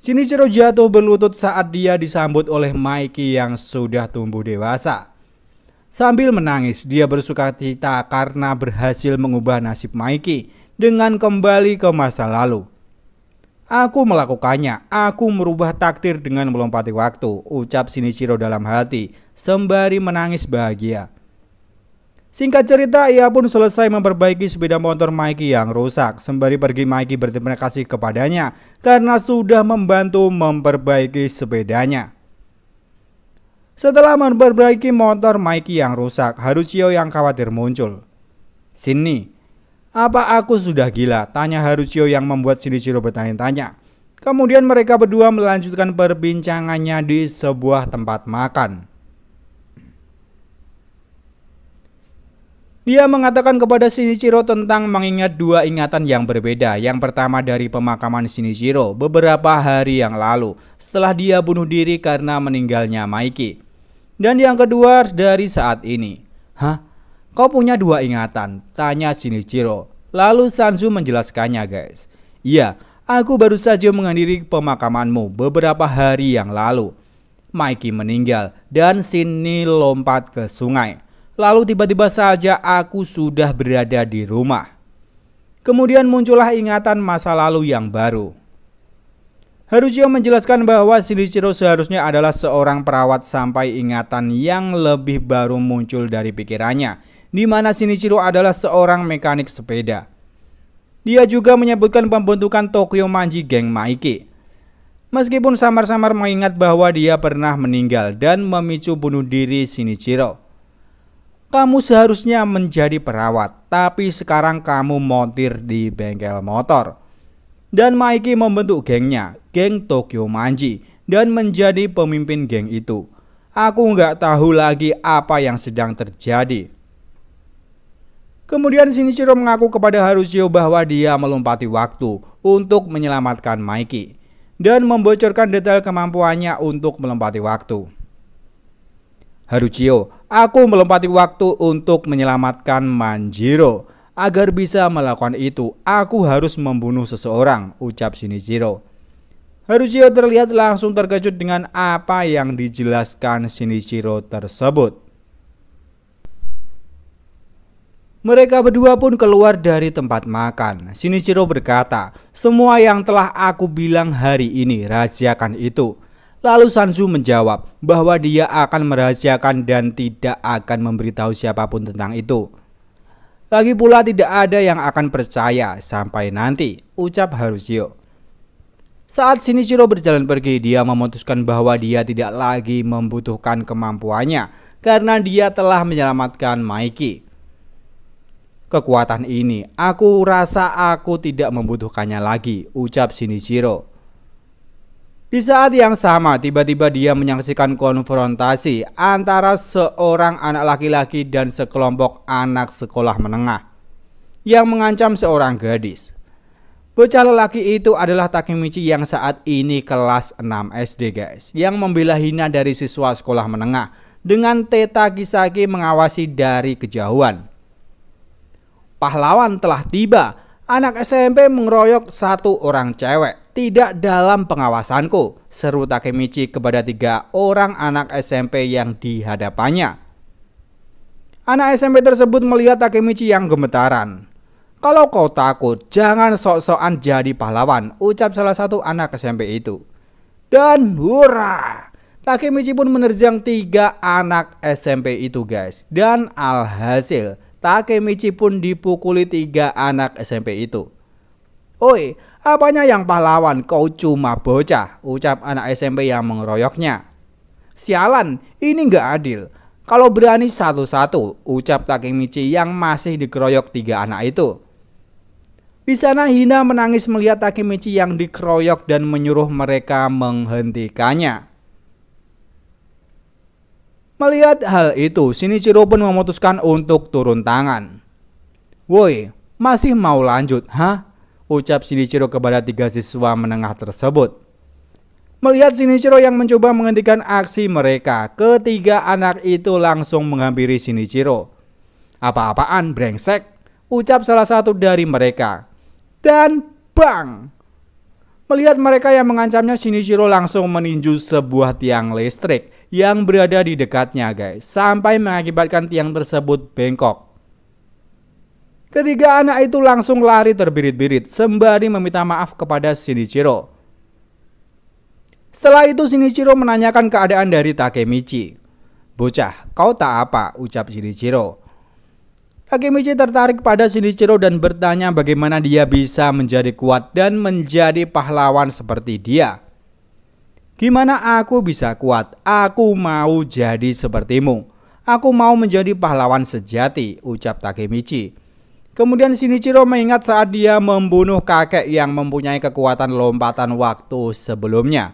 Shinichiro jatuh berlutut saat dia disambut oleh Mikey yang sudah tumbuh dewasa. Sambil menangis, dia bersuka cita karena berhasil mengubah nasib Mikey dengan kembali ke masa lalu. Aku melakukannya, aku merubah takdir dengan melompati waktu, ucap Shinichiro dalam hati, sembari menangis bahagia. Singkat cerita, ia pun selesai memperbaiki sepeda motor Mikey yang rusak. Sembari pergi, Mikey berterima kasih kepadanya karena sudah membantu memperbaiki sepedanya. Setelah memperbaiki motor Mikey yang rusak, Haruchio yang khawatir muncul. Sini, apa aku sudah gila? Tanya Haruchio yang membuat Shinichiro bertanya-tanya. Kemudian mereka berdua melanjutkan perbincangannya di sebuah tempat makan. Dia mengatakan kepada Shinichiro tentang mengingat dua ingatan yang berbeda. Yang pertama dari pemakaman Shinichiro beberapa hari yang lalu setelah dia bunuh diri karena meninggalnya Mikey. Dan yang kedua dari saat ini. Hah? Kau punya dua ingatan, tanya Shinichiro. Lalu Sanzu menjelaskannya guys. Iya, aku baru saja menghadiri pemakamanmu beberapa hari yang lalu. Mikey meninggal dan Sini lompat ke sungai. Lalu tiba-tiba saja aku sudah berada di rumah. Kemudian muncullah ingatan masa lalu yang baru. Harusnya menjelaskan bahwa Shinichiro seharusnya adalah seorang perawat sampai ingatan yang lebih baru muncul dari pikirannya di mana Shinichiro adalah seorang mekanik sepeda. Dia juga menyebutkan pembentukan Tokyo Manji geng Maiki. Meskipun samar-samar mengingat bahwa dia pernah meninggal dan memicu bunuh diri Shinichiro. Kamu seharusnya menjadi perawat, tapi sekarang kamu montir di bengkel motor. Dan Maiki membentuk gengnya, geng Tokyo Manji, dan menjadi pemimpin geng itu. Aku nggak tahu lagi apa yang sedang terjadi. Kemudian Shinichiro mengaku kepada Harushio bahwa dia melompati waktu untuk menyelamatkan Mikey dan membocorkan detail kemampuannya untuk melompati waktu. Harushio, aku melompati waktu untuk menyelamatkan Manjiro. Agar bisa melakukan itu, aku harus membunuh seseorang, ucap Shinichiro. Harushio terlihat langsung terkejut dengan apa yang dijelaskan Shinichiro tersebut. Mereka berdua pun keluar dari tempat makan. Shinichiro berkata, semua yang telah aku bilang hari ini rahasiakan itu. Lalu Sanzu menjawab bahwa dia akan merahasiakan dan tidak akan memberitahu siapapun tentang itu. Lagi pula tidak ada yang akan percaya sampai nanti, ucap Harushio. Saat Shinichiro berjalan pergi, dia memutuskan bahwa dia tidak lagi membutuhkan kemampuannya karena dia telah menyelamatkan Mikey. Kekuatan ini aku rasa aku tidak membutuhkannya lagi, ucap Shinichiro. Di saat yang sama, tiba-tiba dia menyaksikan konfrontasi antara seorang anak laki-laki dan sekelompok anak sekolah menengah yang mengancam seorang gadis. Bocah lelaki itu adalah Takemichi yang saat ini kelas 6 SD guys Yang membela hina dari siswa sekolah menengah Dengan Teta Kisaki mengawasi dari kejauhan Pahlawan telah tiba. Anak SMP mengeroyok satu orang cewek. Tidak dalam pengawasanku, seru Takemichi kepada tiga orang anak SMP yang dihadapannya. Anak SMP tersebut melihat Takemichi yang gemetaran. Kalau kau takut, jangan sok-sokan jadi pahlawan, ucap salah satu anak SMP itu. Dan hurrah! Takemichi pun menerjang tiga anak SMP itu guys. Dan alhasil, Takemichi pun dipukuli tiga anak SMP itu. Oi, apanya yang pahlawan kau cuma bocah, ucap anak SMP yang mengeroyoknya. Sialan, ini gak adil. Kalau berani satu-satu, ucap Takemichi yang masih dikeroyok tiga anak itu. Di sana Hina menangis melihat Takemichi yang dikeroyok dan menyuruh mereka menghentikannya. Melihat hal itu, Shinichiro pun memutuskan untuk turun tangan. Woi, masih mau lanjut, ha? Ucap Shinichiro kepada tiga siswa menengah tersebut. Melihat Shinichiro yang mencoba menghentikan aksi mereka, ketiga anak itu langsung menghampiri Shinichiro. Apa-apaan brengsek, ucap salah satu dari mereka. Dan bang, Melihat mereka yang mengancamnya, Shinichiro langsung meninju sebuah tiang listrik yang berada di dekatnya guys, sampai mengakibatkan tiang tersebut bengkok. Ketiga anak itu langsung lari terbirit-birit sembari meminta maaf kepada Shinichiro. Setelah itu Shinichiro menanyakan keadaan dari Takemichi. Bocah, kau tak apa, ucap Shinichiro. Hakimichi tertarik pada Shinichiro dan bertanya bagaimana dia bisa menjadi kuat dan menjadi pahlawan seperti dia. Gimana aku bisa kuat? Aku mau jadi sepertimu. Aku mau menjadi pahlawan sejati, ucap Takemichi. Kemudian Shinichiro mengingat saat dia membunuh kakek yang mempunyai kekuatan lompatan waktu sebelumnya.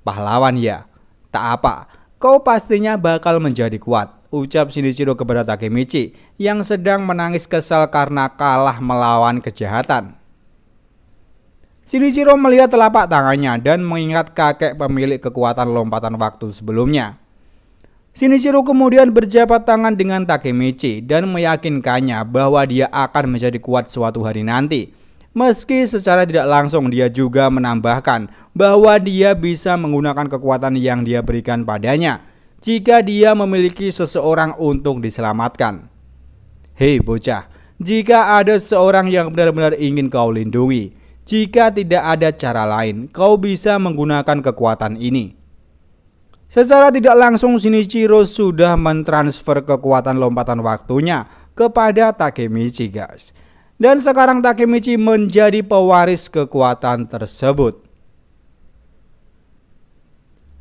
Pahlawan ya, tak apa, kau pastinya bakal menjadi kuat ucap Shinichiro kepada Takemichi yang sedang menangis kesal karena kalah melawan kejahatan. Shinichiro melihat telapak tangannya dan mengingat kakek pemilik kekuatan lompatan waktu sebelumnya. Shinichiro kemudian berjabat tangan dengan Takemichi dan meyakinkannya bahwa dia akan menjadi kuat suatu hari nanti. Meski secara tidak langsung dia juga menambahkan bahwa dia bisa menggunakan kekuatan yang dia berikan padanya jika dia memiliki seseorang untuk diselamatkan. Hei bocah, jika ada seorang yang benar-benar ingin kau lindungi, jika tidak ada cara lain, kau bisa menggunakan kekuatan ini. Secara tidak langsung Shinichiro sudah mentransfer kekuatan lompatan waktunya kepada Takemichi guys. Dan sekarang Takemichi menjadi pewaris kekuatan tersebut.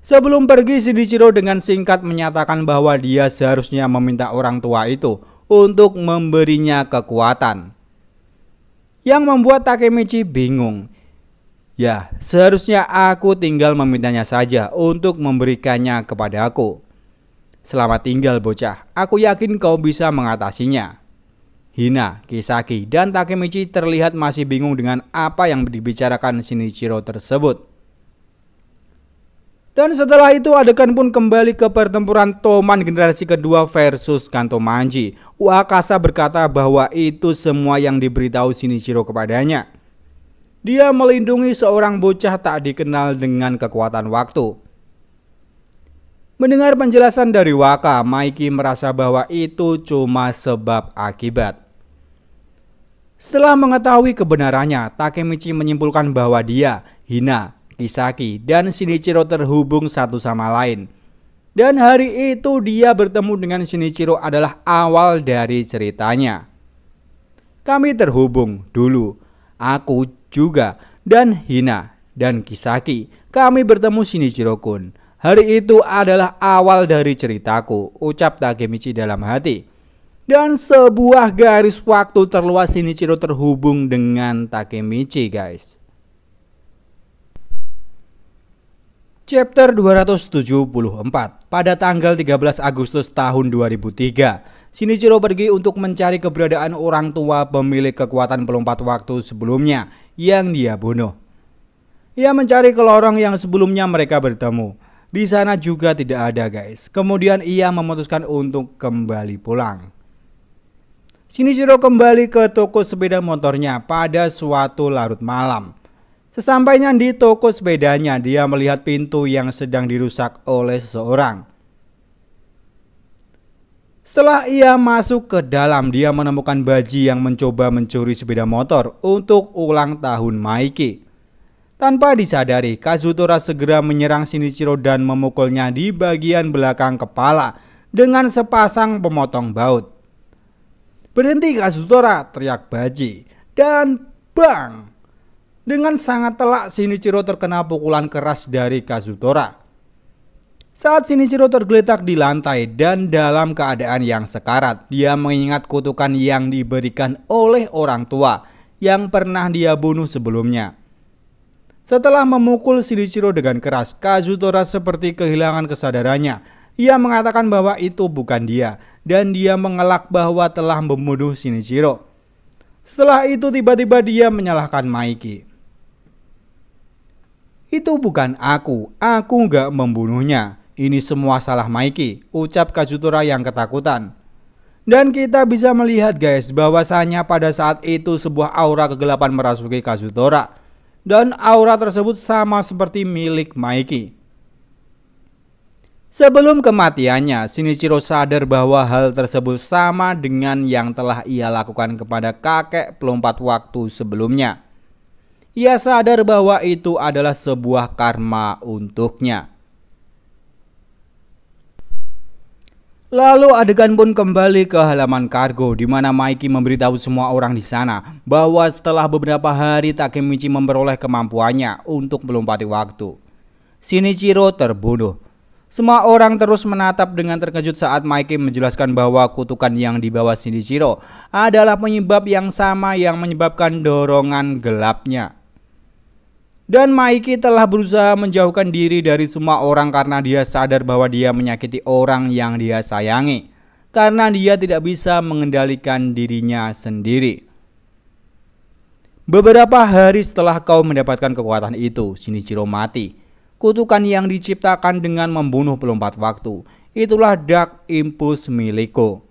Sebelum pergi, Shinichiro dengan singkat menyatakan bahwa dia seharusnya meminta orang tua itu untuk memberinya kekuatan. Yang membuat Takemichi bingung. Ya, seharusnya aku tinggal memintanya saja untuk memberikannya kepada aku. Selamat tinggal bocah, aku yakin kau bisa mengatasinya. Hina, Kisaki, dan Takemichi terlihat masih bingung dengan apa yang dibicarakan Shinichiro tersebut. Dan setelah itu adegan pun kembali ke pertempuran Toman generasi kedua versus Kanto Manji. Wakasa berkata bahwa itu semua yang diberitahu Shinichiro kepadanya. Dia melindungi seorang bocah tak dikenal dengan kekuatan waktu. Mendengar penjelasan dari Waka, Mikey merasa bahwa itu cuma sebab akibat. Setelah mengetahui kebenarannya, Takemichi menyimpulkan bahwa dia, Hina, Kisaki dan Shinichiro terhubung satu sama lain. Dan hari itu dia bertemu dengan Shinichiro adalah awal dari ceritanya. Kami terhubung dulu, aku juga dan Hina dan Kisaki. Kami bertemu Shinichiro-kun. Hari itu adalah awal dari ceritaku, ucap Takemichi dalam hati. Dan sebuah garis waktu terluas Shinichiro terhubung dengan Takemichi guys. Chapter 274 Pada tanggal 13 Agustus tahun 2003, Shinichiro pergi untuk mencari keberadaan orang tua pemilik kekuatan pelompat waktu sebelumnya yang dia bunuh. Ia mencari ke lorong yang sebelumnya mereka bertemu. Di sana juga tidak ada guys. Kemudian ia memutuskan untuk kembali pulang. Shinichiro kembali ke toko sepeda motornya pada suatu larut malam. Sesampainya di toko sepedanya, dia melihat pintu yang sedang dirusak oleh seseorang. Setelah ia masuk ke dalam, dia menemukan Baji yang mencoba mencuri sepeda motor untuk ulang tahun Maiki. Tanpa disadari, Kazutora segera menyerang Shinichiro dan memukulnya di bagian belakang kepala dengan sepasang pemotong baut. "Berhenti, Kazutora!" teriak Baji. Dan bang! Dengan sangat telak Shinichiro terkena pukulan keras dari Kazutora. Saat Shinichiro tergeletak di lantai dan dalam keadaan yang sekarat, dia mengingat kutukan yang diberikan oleh orang tua yang pernah dia bunuh sebelumnya. Setelah memukul Shinichiro dengan keras, Kazutora seperti kehilangan kesadarannya ia mengatakan bahwa itu bukan dia dan dia mengelak bahwa telah membunuh Shinichiro. Setelah itu tiba-tiba dia menyalahkan Mikey. Itu bukan aku, aku nggak membunuhnya. Ini semua salah Mikey, ucap Kazutora yang ketakutan. Dan kita bisa melihat guys bahwasanya pada saat itu sebuah aura kegelapan merasuki Kazutora. Dan aura tersebut sama seperti milik Mikey. Sebelum kematiannya, Shinichiro sadar bahwa hal tersebut sama dengan yang telah ia lakukan kepada kakek pelompat waktu sebelumnya ia sadar bahwa itu adalah sebuah karma untuknya. Lalu adegan pun kembali ke halaman kargo di mana Mikey memberitahu semua orang di sana bahwa setelah beberapa hari Takemichi memperoleh kemampuannya untuk melompati waktu. Shinichiro terbunuh. Semua orang terus menatap dengan terkejut saat Mikey menjelaskan bahwa kutukan yang dibawa Shinichiro adalah penyebab yang sama yang menyebabkan dorongan gelapnya dan Mikey telah berusaha menjauhkan diri dari semua orang karena dia sadar bahwa dia menyakiti orang yang dia sayangi karena dia tidak bisa mengendalikan dirinya sendiri. Beberapa hari setelah kau mendapatkan kekuatan itu, Shinichiro mati. Kutukan yang diciptakan dengan membunuh pelompat waktu, itulah dark impulse milikku.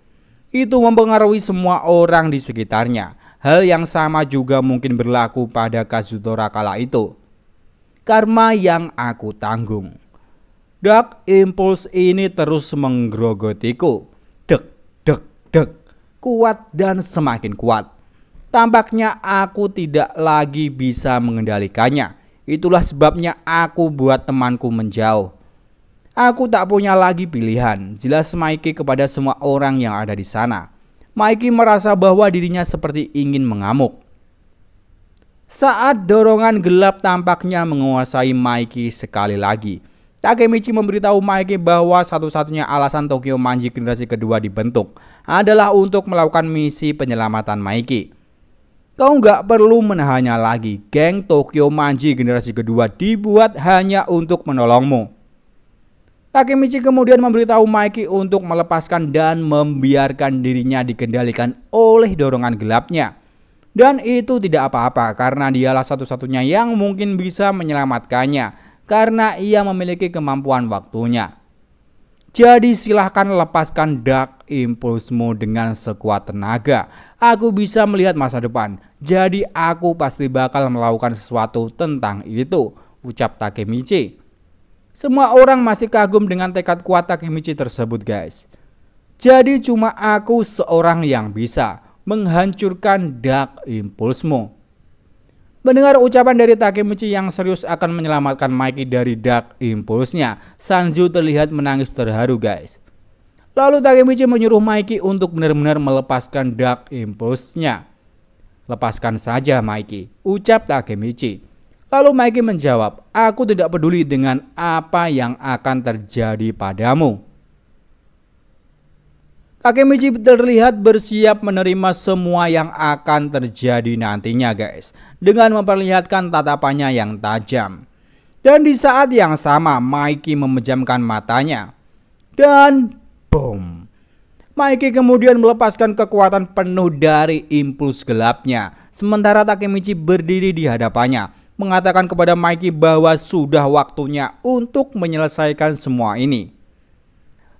Itu mempengaruhi semua orang di sekitarnya. Hal yang sama juga mungkin berlaku pada Kazutora kala itu karma yang aku tanggung. Dak impuls ini terus menggerogotiku. Dek, dek, dek. Kuat dan semakin kuat. Tampaknya aku tidak lagi bisa mengendalikannya. Itulah sebabnya aku buat temanku menjauh. Aku tak punya lagi pilihan, jelas Mikey kepada semua orang yang ada di sana. Mikey merasa bahwa dirinya seperti ingin mengamuk. Saat dorongan gelap tampaknya menguasai Mikey sekali lagi. Takemichi memberitahu Mikey bahwa satu-satunya alasan Tokyo Manji generasi kedua dibentuk adalah untuk melakukan misi penyelamatan Mikey. Kau nggak perlu menahannya lagi, geng Tokyo Manji generasi kedua dibuat hanya untuk menolongmu. Takemichi kemudian memberitahu Mikey untuk melepaskan dan membiarkan dirinya dikendalikan oleh dorongan gelapnya. Dan itu tidak apa-apa karena dialah satu-satunya yang mungkin bisa menyelamatkannya karena ia memiliki kemampuan waktunya. Jadi silahkan lepaskan dark impulsmu dengan sekuat tenaga. Aku bisa melihat masa depan, jadi aku pasti bakal melakukan sesuatu tentang itu, ucap Takemichi. Semua orang masih kagum dengan tekad kuat Takemichi tersebut guys. Jadi cuma aku seorang yang bisa menghancurkan dark impulsmu. Mendengar ucapan dari Takemichi yang serius akan menyelamatkan Mikey dari dark impulsnya, Sanju terlihat menangis terharu guys. Lalu Takemichi menyuruh Mikey untuk benar-benar melepaskan dark impulsnya. Lepaskan saja Mikey, ucap Takemichi. Lalu Mikey menjawab, aku tidak peduli dengan apa yang akan terjadi padamu. Takemichi terlihat bersiap menerima semua yang akan terjadi nantinya guys dengan memperlihatkan tatapannya yang tajam. Dan di saat yang sama Mikey memejamkan matanya. Dan boom. Mikey kemudian melepaskan kekuatan penuh dari impuls gelapnya. Sementara Takemichi berdiri di hadapannya mengatakan kepada Mikey bahwa sudah waktunya untuk menyelesaikan semua ini.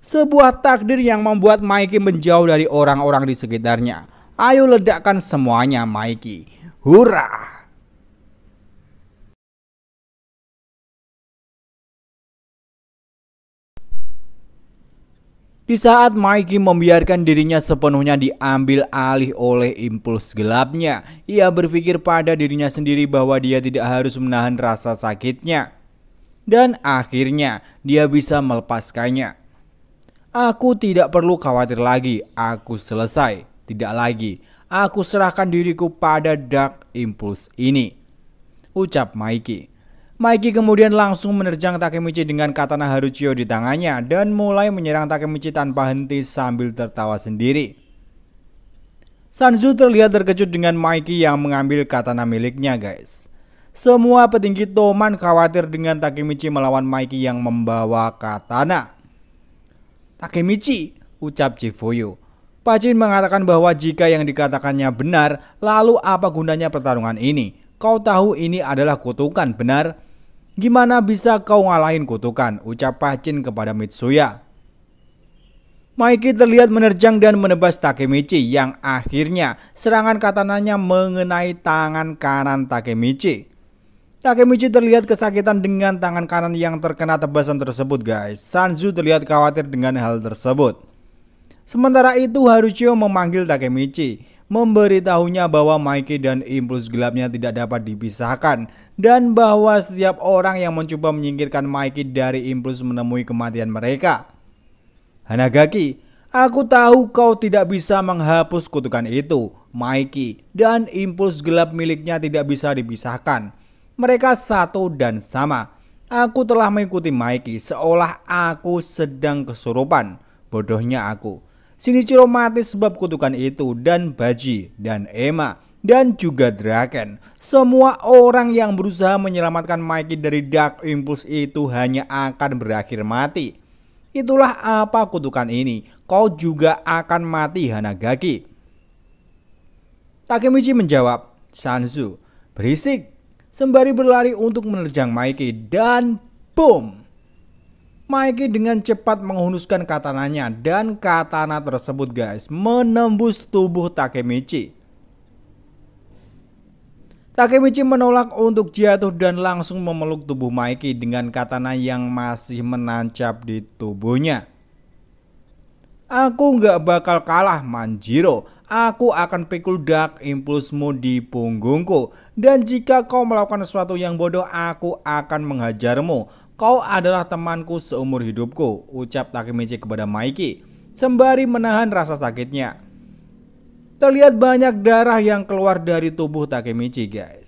Sebuah takdir yang membuat Mikey menjauh dari orang-orang di sekitarnya. Ayo ledakkan semuanya Mikey. Hurrah! Di saat Mikey membiarkan dirinya sepenuhnya diambil alih oleh impuls gelapnya, ia berpikir pada dirinya sendiri bahwa dia tidak harus menahan rasa sakitnya. Dan akhirnya dia bisa melepaskannya. Aku tidak perlu khawatir lagi, aku selesai. Tidak lagi, aku serahkan diriku pada dark impulse ini. Ucap Mikey. Mikey kemudian langsung menerjang Takemichi dengan katana Haruchio di tangannya dan mulai menyerang Takemichi tanpa henti sambil tertawa sendiri. Sanzu terlihat terkejut dengan Mikey yang mengambil katana miliknya guys. Semua petinggi Toman khawatir dengan Takemichi melawan Mikey yang membawa katana. Takemichi, ucap Chifuyu. Pacin mengatakan bahwa jika yang dikatakannya benar, lalu apa gunanya pertarungan ini? Kau tahu ini adalah kutukan, benar? Gimana bisa kau ngalahin kutukan? Ucap Pacin kepada Mitsuya. Maiki terlihat menerjang dan menebas Takemichi yang akhirnya serangan katananya mengenai tangan kanan Takemichi. Takemichi terlihat kesakitan dengan tangan kanan yang terkena tebasan tersebut guys. Sanzu terlihat khawatir dengan hal tersebut. Sementara itu Haruchio memanggil Takemichi, memberitahunya bahwa Mikey dan impuls gelapnya tidak dapat dipisahkan dan bahwa setiap orang yang mencoba menyingkirkan Mikey dari impuls menemui kematian mereka. Hanagaki, aku tahu kau tidak bisa menghapus kutukan itu, Mikey, dan impuls gelap miliknya tidak bisa dipisahkan. Mereka satu dan sama. Aku telah mengikuti Mikey seolah aku sedang kesurupan. Bodohnya aku. Shinichiro mati sebab kutukan itu dan Baji dan Emma dan juga Draken. Semua orang yang berusaha menyelamatkan Mikey dari Dark Impulse itu hanya akan berakhir mati. Itulah apa kutukan ini. Kau juga akan mati Hanagaki. Takemichi menjawab, Sanzu, berisik sembari berlari untuk menerjang Mikey dan boom! Mikey dengan cepat menghunuskan katananya dan katana tersebut guys menembus tubuh Takemichi. Takemichi menolak untuk jatuh dan langsung memeluk tubuh Mikey dengan katana yang masih menancap di tubuhnya. Aku nggak bakal kalah Manjiro. Aku akan pikul dark impulsmu di punggungku. Dan jika kau melakukan sesuatu yang bodoh, aku akan menghajarmu. Kau adalah temanku seumur hidupku, ucap Takemichi kepada Maiki. Sembari menahan rasa sakitnya. Terlihat banyak darah yang keluar dari tubuh Takemichi, guys.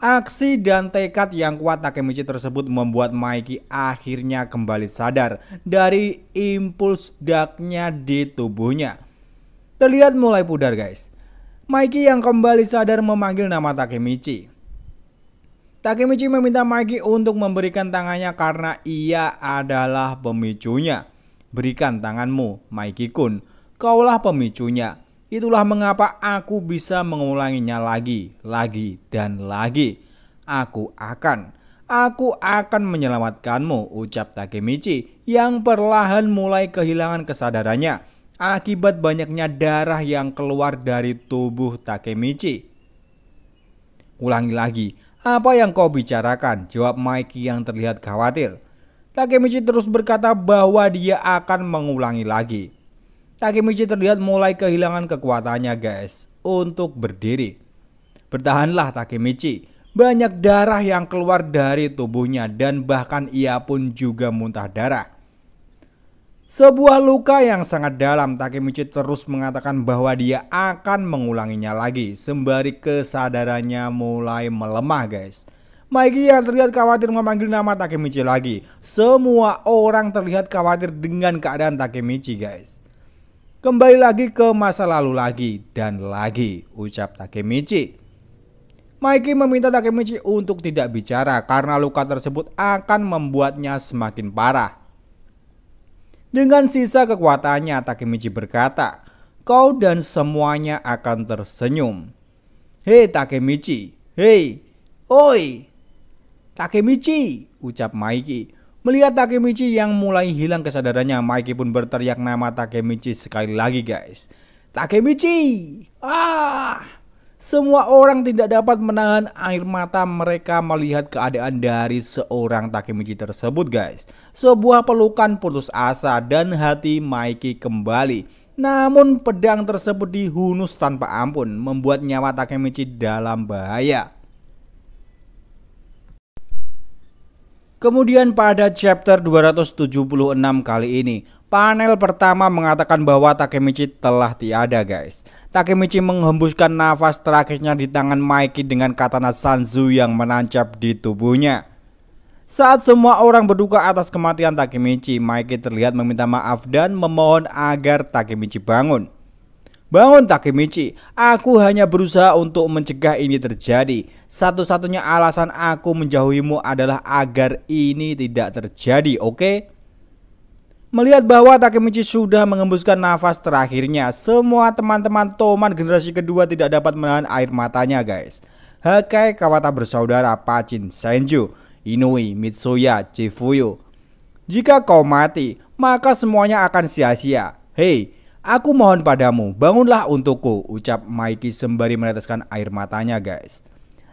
Aksi dan tekad yang kuat Takemichi tersebut membuat Mikey akhirnya kembali sadar dari impuls daknya di tubuhnya. Terlihat mulai pudar guys. Mikey yang kembali sadar memanggil nama Takemichi. Takemichi meminta Mikey untuk memberikan tangannya karena ia adalah pemicunya. Berikan tanganmu, Mikey-kun. Kaulah pemicunya. Itulah mengapa aku bisa mengulanginya lagi, lagi, dan lagi. Aku akan, aku akan menyelamatkanmu, ucap Takemichi yang perlahan mulai kehilangan kesadarannya akibat banyaknya darah yang keluar dari tubuh Takemichi. Ulangi lagi, apa yang kau bicarakan? Jawab Mikey yang terlihat khawatir. Takemichi terus berkata bahwa dia akan mengulangi lagi. Takemichi terlihat mulai kehilangan kekuatannya guys untuk berdiri. Bertahanlah Takemichi, banyak darah yang keluar dari tubuhnya dan bahkan ia pun juga muntah darah. Sebuah luka yang sangat dalam Takemichi terus mengatakan bahwa dia akan mengulanginya lagi sembari kesadarannya mulai melemah guys. Mikey yang terlihat khawatir memanggil nama Takemichi lagi. Semua orang terlihat khawatir dengan keadaan Takemichi guys. Kembali lagi ke masa lalu lagi dan lagi, ucap Takemichi. Mikey meminta Takemichi untuk tidak bicara karena luka tersebut akan membuatnya semakin parah. Dengan sisa kekuatannya, Takemichi berkata, "Kau dan semuanya akan tersenyum." "Hei Takemichi, hei, oi!" "Takemichi," ucap Mikey. Melihat Takemichi yang mulai hilang kesadarannya, Mikey pun berteriak nama Takemichi sekali lagi guys. Takemichi! Ah! Semua orang tidak dapat menahan air mata mereka melihat keadaan dari seorang Takemichi tersebut guys. Sebuah pelukan putus asa dan hati Mikey kembali. Namun pedang tersebut dihunus tanpa ampun membuat nyawa Takemichi dalam bahaya. Kemudian pada chapter 276 kali ini, panel pertama mengatakan bahwa Takemichi telah tiada guys. Takemichi menghembuskan nafas terakhirnya di tangan Mikey dengan katana Sanzu yang menancap di tubuhnya. Saat semua orang berduka atas kematian Takemichi, Mikey terlihat meminta maaf dan memohon agar Takemichi bangun. Bangun Takemichi, aku hanya berusaha untuk mencegah ini terjadi. Satu-satunya alasan aku menjauhimu adalah agar ini tidak terjadi, oke? Okay? Melihat bahwa Takemichi sudah mengembuskan nafas terakhirnya, semua teman-teman Toman generasi kedua tidak dapat menahan air matanya, guys. Hakai Kawata bersaudara Pacin Senju, Inui, Mitsuya, Chifuyu. Jika kau mati, maka semuanya akan sia-sia. Hei, Aku mohon padamu, bangunlah untukku, ucap Mikey sembari meneteskan air matanya guys.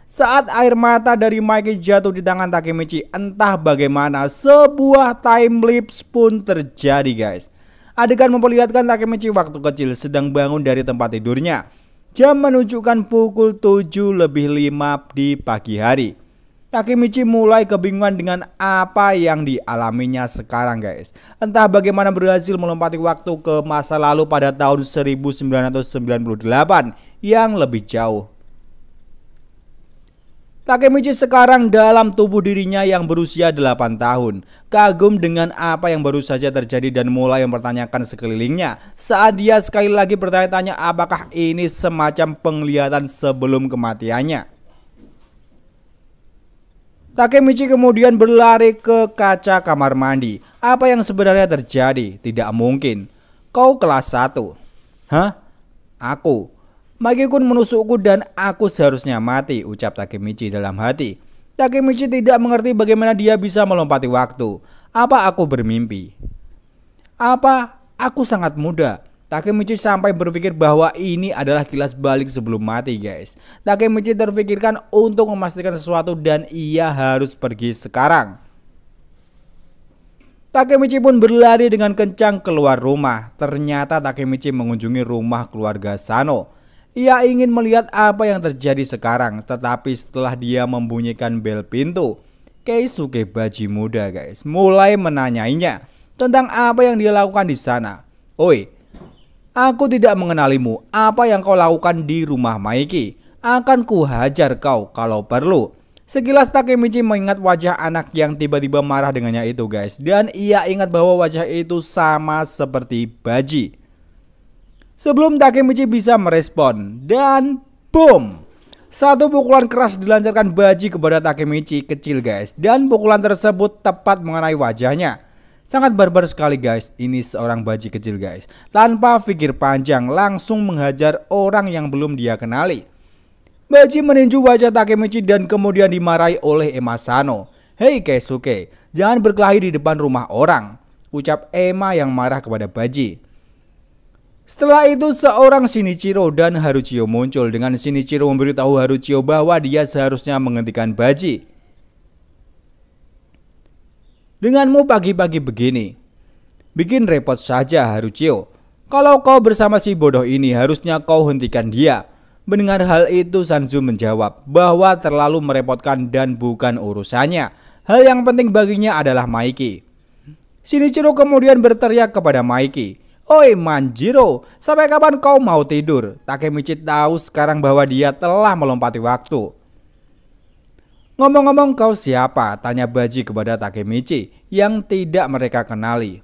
Saat air mata dari Mikey jatuh di tangan Takemichi, entah bagaimana sebuah time lapse pun terjadi guys. Adegan memperlihatkan Takemichi waktu kecil sedang bangun dari tempat tidurnya. Jam menunjukkan pukul 7 lebih 5 di pagi hari. Takemichi mulai kebingungan dengan apa yang dialaminya sekarang guys. Entah bagaimana berhasil melompati waktu ke masa lalu pada tahun 1998 yang lebih jauh. Takemichi sekarang dalam tubuh dirinya yang berusia 8 tahun, kagum dengan apa yang baru saja terjadi dan mulai mempertanyakan sekelilingnya. Saat dia sekali lagi bertanya-tanya apakah ini semacam penglihatan sebelum kematiannya. Takemichi kemudian berlari ke kaca kamar mandi. Apa yang sebenarnya terjadi? Tidak mungkin. Kau kelas 1. Hah? Aku. Magikun menusukku dan aku seharusnya mati, ucap Takemichi dalam hati. Takemichi tidak mengerti bagaimana dia bisa melompati waktu. Apa aku bermimpi? Apa aku sangat muda? Takemichi sampai berpikir bahwa ini adalah kilas balik sebelum mati guys. Takemichi terpikirkan untuk memastikan sesuatu dan ia harus pergi sekarang. Takemichi pun berlari dengan kencang keluar rumah. Ternyata Takemichi mengunjungi rumah keluarga Sano. Ia ingin melihat apa yang terjadi sekarang, tetapi setelah dia membunyikan bel pintu, Keisuke Baji Muda guys mulai menanyainya tentang apa yang dia lakukan di sana. Oi, Aku tidak mengenalimu. Apa yang kau lakukan di rumah Maiki? Akan kuhajar kau kalau perlu. Sekilas Takemichi mengingat wajah anak yang tiba-tiba marah dengannya itu guys Dan ia ingat bahwa wajah itu sama seperti Baji Sebelum Takemichi bisa merespon Dan boom Satu pukulan keras dilancarkan Baji kepada Takemichi kecil guys Dan pukulan tersebut tepat mengenai wajahnya Sangat barbar sekali guys, ini seorang baji kecil guys. Tanpa pikir panjang langsung menghajar orang yang belum dia kenali. Baji meninju wajah Takemichi dan kemudian dimarahi oleh Sano. Hei Keisuke, jangan berkelahi di depan rumah orang. Ucap Emma yang marah kepada Baji. Setelah itu seorang Shinichiro dan Haruchio muncul dengan Shinichiro memberitahu Haruchio bahwa dia seharusnya menghentikan Baji. Denganmu pagi-pagi begini. Bikin repot saja Harucio. Kalau kau bersama si bodoh ini harusnya kau hentikan dia. Mendengar hal itu Sanzu menjawab bahwa terlalu merepotkan dan bukan urusannya. Hal yang penting baginya adalah Maiki. Shinichiro kemudian berteriak kepada Maiki. Oi Manjiro, sampai kapan kau mau tidur? Takemichi tahu sekarang bahwa dia telah melompati waktu. Ngomong-ngomong kau siapa? Tanya Baji kepada Takemichi yang tidak mereka kenali.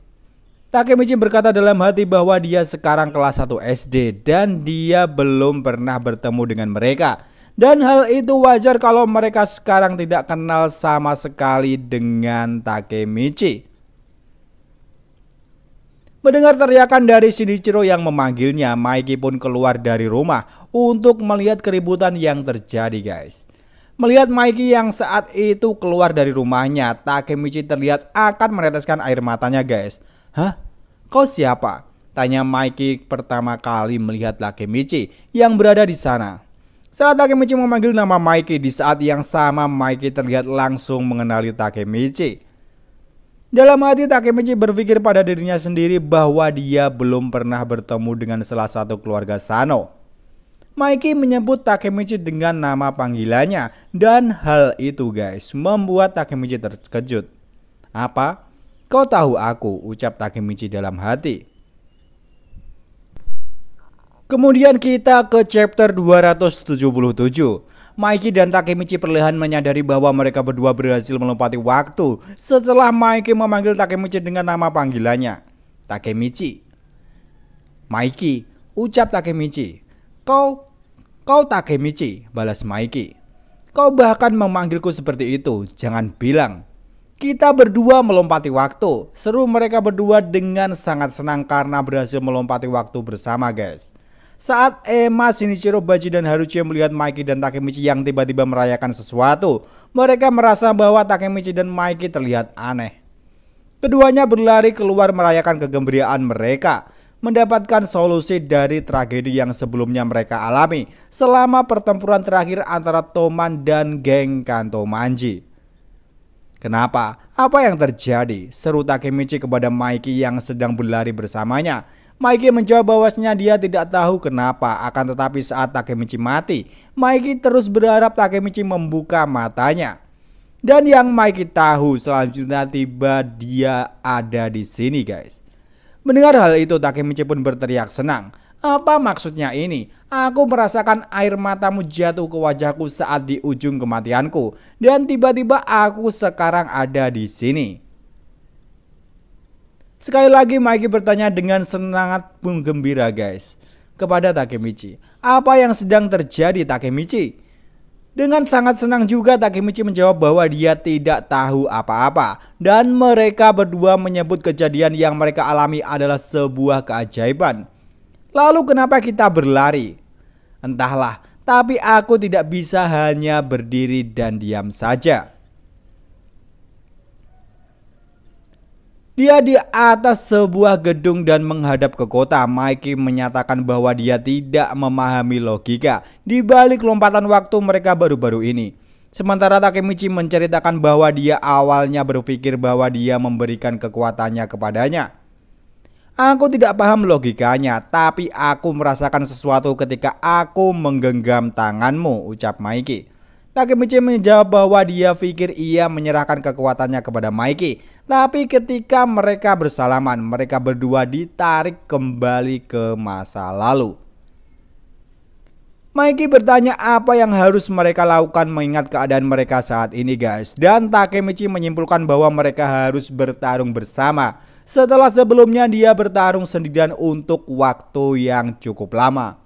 Takemichi berkata dalam hati bahwa dia sekarang kelas 1 SD dan dia belum pernah bertemu dengan mereka. Dan hal itu wajar kalau mereka sekarang tidak kenal sama sekali dengan Takemichi. Mendengar teriakan dari Shinichiro yang memanggilnya, Mikey pun keluar dari rumah untuk melihat keributan yang terjadi guys. Melihat Mikey yang saat itu keluar dari rumahnya, Takemichi terlihat akan meneteskan air matanya guys. Hah? Kau siapa? Tanya Mikey pertama kali melihat Takemichi yang berada di sana. Saat Takemichi memanggil nama Mikey, di saat yang sama Mikey terlihat langsung mengenali Takemichi. Dalam hati Takemichi berpikir pada dirinya sendiri bahwa dia belum pernah bertemu dengan salah satu keluarga Sano. Mikey menyebut Takemichi dengan nama panggilannya dan hal itu guys membuat Takemichi terkejut. Apa? Kau tahu aku, ucap Takemichi dalam hati. Kemudian kita ke chapter 277. Mikey dan Takemichi perlahan menyadari bahwa mereka berdua berhasil melompati waktu setelah Mikey memanggil Takemichi dengan nama panggilannya. Takemichi. Mikey, ucap Takemichi. Kau, kau Takemichi, balas Maiki. Kau bahkan memanggilku seperti itu, jangan bilang. Kita berdua melompati waktu, seru mereka berdua dengan sangat senang karena berhasil melompati waktu bersama guys. Saat Emma, Shinichiro, Baji, dan Haruchi melihat Mikey dan Takemichi yang tiba-tiba merayakan sesuatu, mereka merasa bahwa Takemichi dan Mikey terlihat aneh. Keduanya berlari keluar merayakan kegembiraan mereka mendapatkan solusi dari tragedi yang sebelumnya mereka alami selama pertempuran terakhir antara Toman dan geng Kanto Manji. Kenapa? Apa yang terjadi? Seru Takemichi kepada Mikey yang sedang berlari bersamanya. Mikey menjawab bahwasanya dia tidak tahu kenapa, akan tetapi saat Takemichi mati, Mikey terus berharap Takemichi membuka matanya. Dan yang Mikey tahu selanjutnya tiba dia ada di sini guys. Mendengar hal itu Takemichi pun berteriak senang. Apa maksudnya ini? Aku merasakan air matamu jatuh ke wajahku saat di ujung kematianku. Dan tiba-tiba aku sekarang ada di sini. Sekali lagi Mikey bertanya dengan senangat pun gembira, guys. Kepada Takemichi. Apa yang sedang terjadi Takemichi? Dengan sangat senang juga Takemichi menjawab bahwa dia tidak tahu apa-apa dan mereka berdua menyebut kejadian yang mereka alami adalah sebuah keajaiban. Lalu kenapa kita berlari? Entahlah, tapi aku tidak bisa hanya berdiri dan diam saja. Dia di atas sebuah gedung dan menghadap ke kota. Mikey menyatakan bahwa dia tidak memahami logika di balik lompatan waktu mereka baru-baru ini. Sementara Takemichi menceritakan bahwa dia awalnya berpikir bahwa dia memberikan kekuatannya kepadanya. Aku tidak paham logikanya, tapi aku merasakan sesuatu ketika aku menggenggam tanganmu, ucap Mikey. Takemichi menjawab bahwa dia pikir ia menyerahkan kekuatannya kepada Mikey. Tapi ketika mereka bersalaman, mereka berdua ditarik kembali ke masa lalu. Mikey bertanya apa yang harus mereka lakukan mengingat keadaan mereka saat ini guys Dan Takemichi menyimpulkan bahwa mereka harus bertarung bersama Setelah sebelumnya dia bertarung sendirian untuk waktu yang cukup lama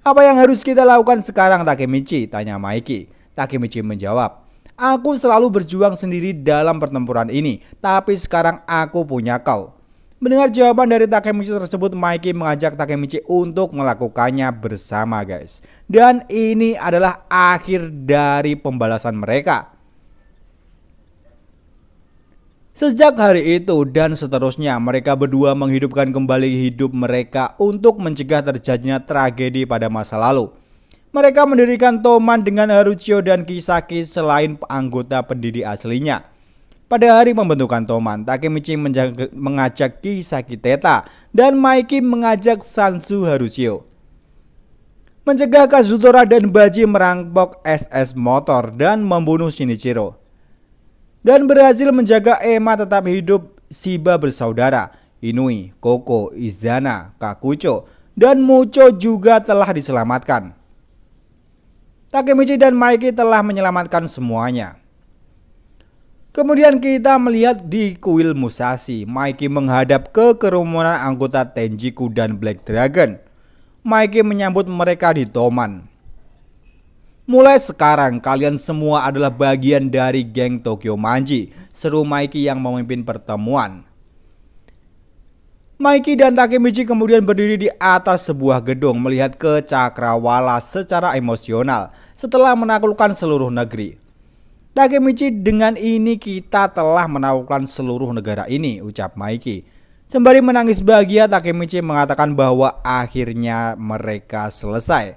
Apa yang harus kita lakukan sekarang Takemichi? Tanya Mikey Takemichi menjawab, Aku selalu berjuang sendiri dalam pertempuran ini, tapi sekarang aku punya kau. Mendengar jawaban dari Takemichi tersebut, Mikey mengajak Takemichi untuk melakukannya bersama guys. Dan ini adalah akhir dari pembalasan mereka. Sejak hari itu dan seterusnya, mereka berdua menghidupkan kembali hidup mereka untuk mencegah terjadinya tragedi pada masa lalu. Mereka mendirikan Toman dengan Harucio dan Kisaki selain anggota pendiri aslinya. Pada hari pembentukan Toman, Takemichi mengajak Kisaki Teta dan Maiki mengajak Sansu Harucio. Mencegah Kazutora dan Baji merangkok SS motor dan membunuh Shinichiro. Dan berhasil menjaga Ema tetap hidup Siba bersaudara, Inui, Koko, Izana, Kakucho, dan Mucho juga telah diselamatkan. Takemichi dan Mikey telah menyelamatkan semuanya. Kemudian kita melihat di kuil Musashi, Mikey menghadap ke kerumunan anggota Tenjiku dan Black Dragon. Mikey menyambut mereka di Toman. Mulai sekarang kalian semua adalah bagian dari geng Tokyo Manji, seru Mikey yang memimpin pertemuan. Mikey dan Takemichi kemudian berdiri di atas sebuah gedung melihat ke Cakrawala secara emosional setelah menaklukkan seluruh negeri. Takemichi dengan ini kita telah menaklukkan seluruh negara ini, ucap Mikey. Sembari menangis bahagia, Takemichi mengatakan bahwa akhirnya mereka selesai.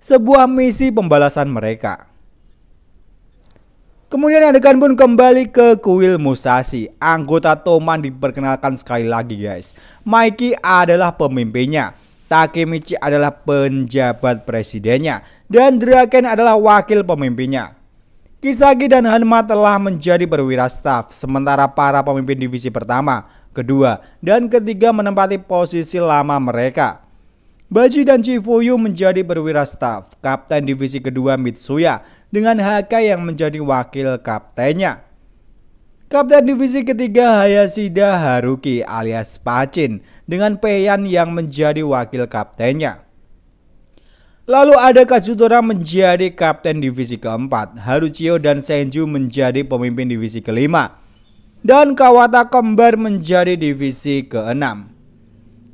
Sebuah misi pembalasan mereka. Kemudian adegan pun kembali ke kuil Musashi. Anggota Toman diperkenalkan sekali lagi guys. Mikey adalah pemimpinnya. Takemichi adalah penjabat presidennya. Dan Draken adalah wakil pemimpinnya. Kisagi dan Hanma telah menjadi perwira staf, sementara para pemimpin divisi pertama, kedua, dan ketiga menempati posisi lama mereka. Baji dan Chifuyu menjadi perwira staf, kapten divisi kedua Mitsuya, dengan HK yang menjadi wakil kaptennya. Kapten divisi ketiga Hayashida Haruki alias Pacin dengan Peyan yang menjadi wakil kaptennya. Lalu ada Kazutora menjadi kapten divisi keempat, Haruchio dan Senju menjadi pemimpin divisi kelima, dan Kawata kembar menjadi divisi keenam.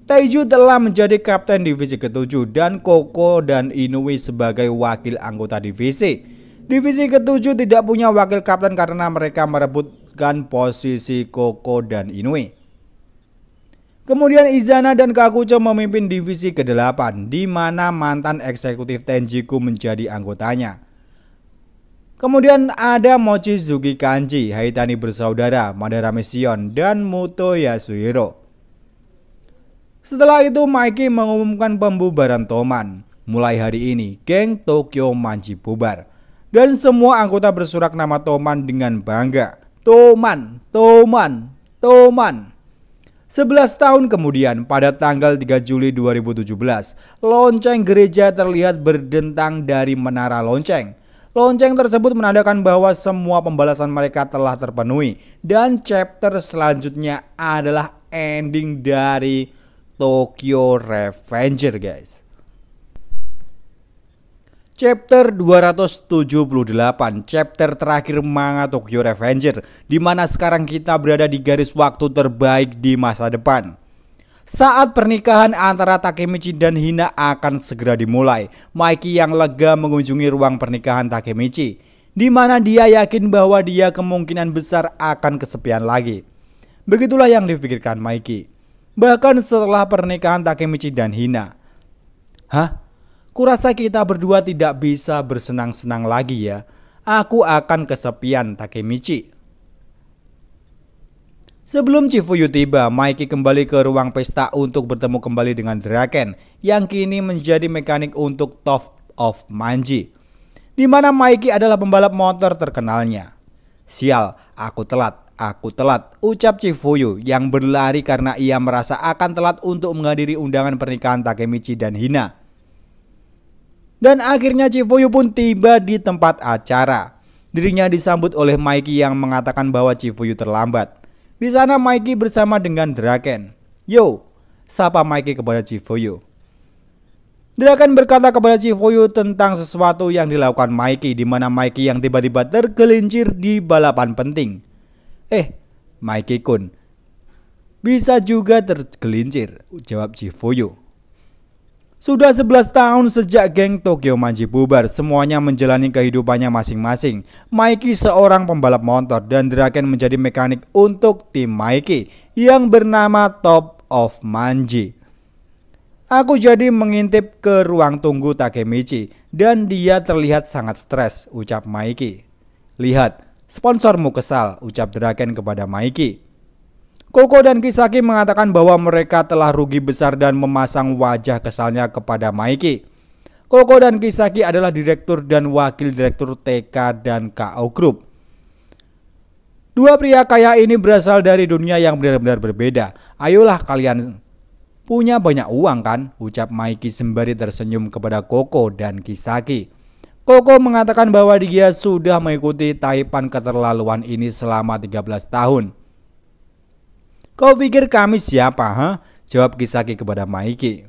Taiju telah menjadi kapten divisi ketujuh dan Koko dan Inui sebagai wakil anggota divisi. Divisi ketujuh tidak punya wakil kapten karena mereka merebutkan posisi Koko dan Inui. Kemudian Izana dan Kakucho memimpin divisi ke-8 di mana mantan eksekutif Tenjiku menjadi anggotanya. Kemudian ada Mochizuki Kanji, Haitani bersaudara, Madara Mission, dan Muto Yasuhiro. Setelah itu Mikey mengumumkan pembubaran Toman. Mulai hari ini, geng Tokyo Manji bubar dan semua anggota bersurat nama Toman dengan bangga. Toman, Toman, Toman. 11 tahun kemudian, pada tanggal 3 Juli 2017, lonceng gereja terlihat berdentang dari menara lonceng. Lonceng tersebut menandakan bahwa semua pembalasan mereka telah terpenuhi dan chapter selanjutnya adalah ending dari Tokyo Revenger guys. Chapter 278, chapter terakhir manga Tokyo Revenger, di mana sekarang kita berada di garis waktu terbaik di masa depan. Saat pernikahan antara Takemichi dan Hina akan segera dimulai, Mikey yang lega mengunjungi ruang pernikahan Takemichi, di mana dia yakin bahwa dia kemungkinan besar akan kesepian lagi. Begitulah yang dipikirkan Mikey. Bahkan setelah pernikahan Takemichi dan Hina. Hah? Kurasa kita berdua tidak bisa bersenang-senang lagi ya. Aku akan kesepian Takemichi. Sebelum Chifuyu tiba, Mikey kembali ke ruang pesta untuk bertemu kembali dengan Draken yang kini menjadi mekanik untuk Top of Manji. Di mana Mikey adalah pembalap motor terkenalnya. Sial, aku telat, aku telat, ucap Chifuyu yang berlari karena ia merasa akan telat untuk menghadiri undangan pernikahan Takemichi dan Hina. Dan akhirnya Cifuyu pun tiba di tempat acara. Dirinya disambut oleh Mikey yang mengatakan bahwa Cifuyu terlambat. Di sana Mikey bersama dengan Draken. Yo, sapa Mikey kepada Cifuyu. Draken berkata kepada Cifuyu tentang sesuatu yang dilakukan Mikey di mana Mikey yang tiba-tiba tergelincir di balapan penting. Eh, Mikey Kun. Bisa juga tergelincir, jawab Cifuyu. Sudah 11 tahun sejak geng Tokyo Manji bubar, semuanya menjalani kehidupannya masing-masing. Mikey seorang pembalap motor dan Draken menjadi mekanik untuk tim Mikey yang bernama Top of Manji. Aku jadi mengintip ke ruang tunggu Takemichi dan dia terlihat sangat stres, ucap Mikey. Lihat, sponsormu kesal, ucap Draken kepada Mikey. Koko dan Kisaki mengatakan bahwa mereka telah rugi besar dan memasang wajah kesalnya kepada Maiki. Koko dan Kisaki adalah direktur dan wakil direktur TK dan KO Group. Dua pria kaya ini berasal dari dunia yang benar-benar berbeda. Ayolah kalian punya banyak uang kan? Ucap Maiki sembari tersenyum kepada Koko dan Kisaki. Koko mengatakan bahwa dia sudah mengikuti taipan keterlaluan ini selama 13 tahun. Kau pikir kami siapa, ha? Jawab Kisaki kepada Maiki.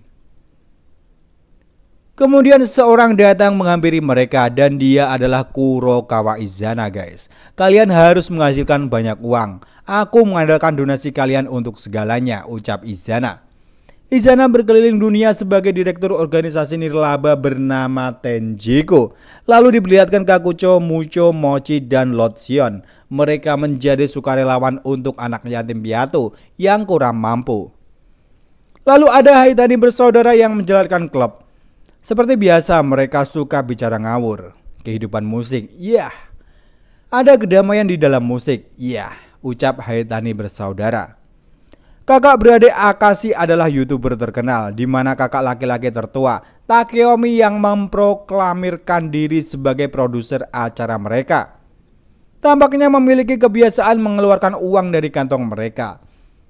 Kemudian seorang datang menghampiri mereka dan dia adalah Kurokawa Izana guys. Kalian harus menghasilkan banyak uang. Aku mengandalkan donasi kalian untuk segalanya, ucap Izana. Izana berkeliling dunia sebagai direktur organisasi nirlaba bernama Tenjiko. Lalu diperlihatkan Kakucho, Mucho, Mochi, dan Lotion. Mereka menjadi sukarelawan untuk anak yatim piatu yang kurang mampu. Lalu ada Haitani bersaudara yang menjalankan klub. Seperti biasa, mereka suka bicara ngawur. Kehidupan musik, ya. Yeah. Ada kedamaian di dalam musik, ya. Yeah. Ucap Haitani bersaudara. Kakak beradik Akashi adalah youtuber terkenal di mana kakak laki-laki tertua Takeomi yang memproklamirkan diri sebagai produser acara mereka. Tampaknya memiliki kebiasaan mengeluarkan uang dari kantong mereka.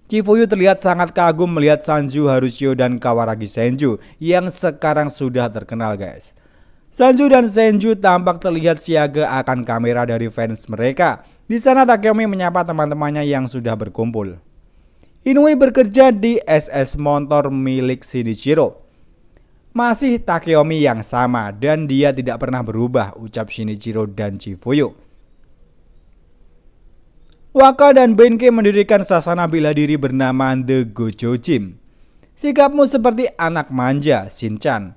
Chifuyu terlihat sangat kagum melihat Sanju Harushio dan Kawaragi Senju yang sekarang sudah terkenal guys. Sanju dan Senju tampak terlihat siaga akan kamera dari fans mereka. Di sana Takeomi menyapa teman-temannya yang sudah berkumpul. Inui bekerja di SS Motor milik Shinichiro. Masih Takeomi yang sama dan dia tidak pernah berubah, ucap Shinichiro dan Chifuyu. Waka dan Benke mendirikan sasana bila diri bernama The Gojo Gym. Sikapmu seperti anak manja, Shinchan.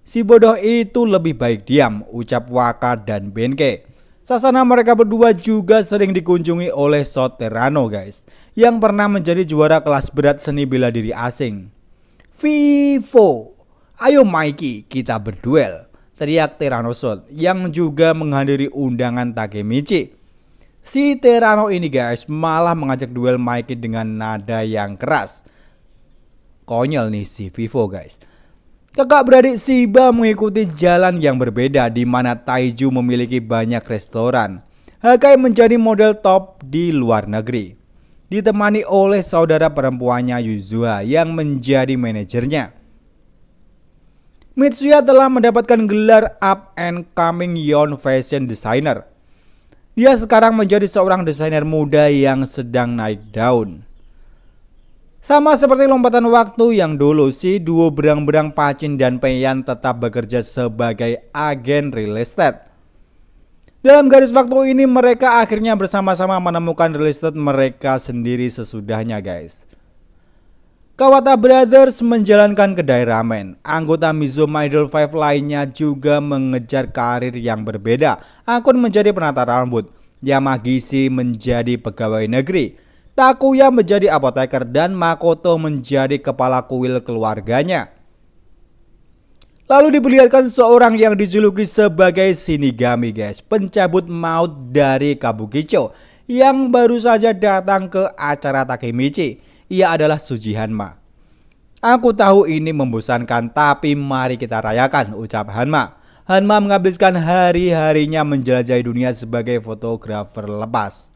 Si bodoh itu lebih baik diam, ucap Waka dan Benke. Sasana mereka berdua juga sering dikunjungi oleh Soterano guys, yang pernah menjadi juara kelas berat seni bela diri asing. Vivo, ayo Mikey kita berduel, teriak Sot, yang juga menghadiri undangan Takemichi. Si Terano ini guys malah mengajak duel Mikey dengan nada yang keras. Konyol nih si Vivo guys. Kakak beradik Siba mengikuti jalan yang berbeda di mana Taiju memiliki banyak restoran. Hakai menjadi model top di luar negeri. Ditemani oleh saudara perempuannya Yuzua yang menjadi manajernya. Mitsuya telah mendapatkan gelar up and coming young fashion designer. Dia sekarang menjadi seorang desainer muda yang sedang naik daun. Sama seperti lompatan waktu yang dulu si duo berang-berang Pacin dan Peyan tetap bekerja sebagai agen real estate. Dalam garis waktu ini mereka akhirnya bersama-sama menemukan real estate mereka sendiri sesudahnya guys. Kawata Brothers menjalankan kedai ramen. Anggota Mizu Idol 5 lainnya juga mengejar karir yang berbeda. Akun menjadi penata rambut. Yamagishi menjadi pegawai negeri. Takuya menjadi apoteker dan Makoto menjadi kepala kuil keluarganya. Lalu diperlihatkan seorang yang dijuluki sebagai Shinigami guys, pencabut maut dari Kabukicho yang baru saja datang ke acara Takemichi. Ia adalah Sujihanma. Aku tahu ini membosankan tapi mari kita rayakan ucap Hanma. Hanma menghabiskan hari-harinya menjelajahi dunia sebagai fotografer lepas.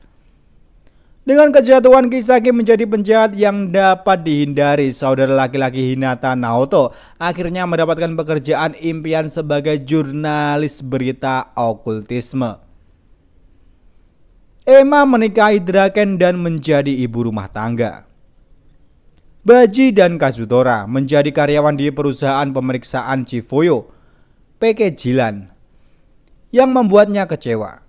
Dengan kejatuhan Kisaki menjadi penjahat yang dapat dihindari, saudara laki-laki Hinata Naoto akhirnya mendapatkan pekerjaan impian sebagai jurnalis berita okultisme. Emma menikahi Draken dan menjadi ibu rumah tangga. Baji dan Kazutora menjadi karyawan di perusahaan pemeriksaan Cifoyo, PK Jilan, yang membuatnya kecewa.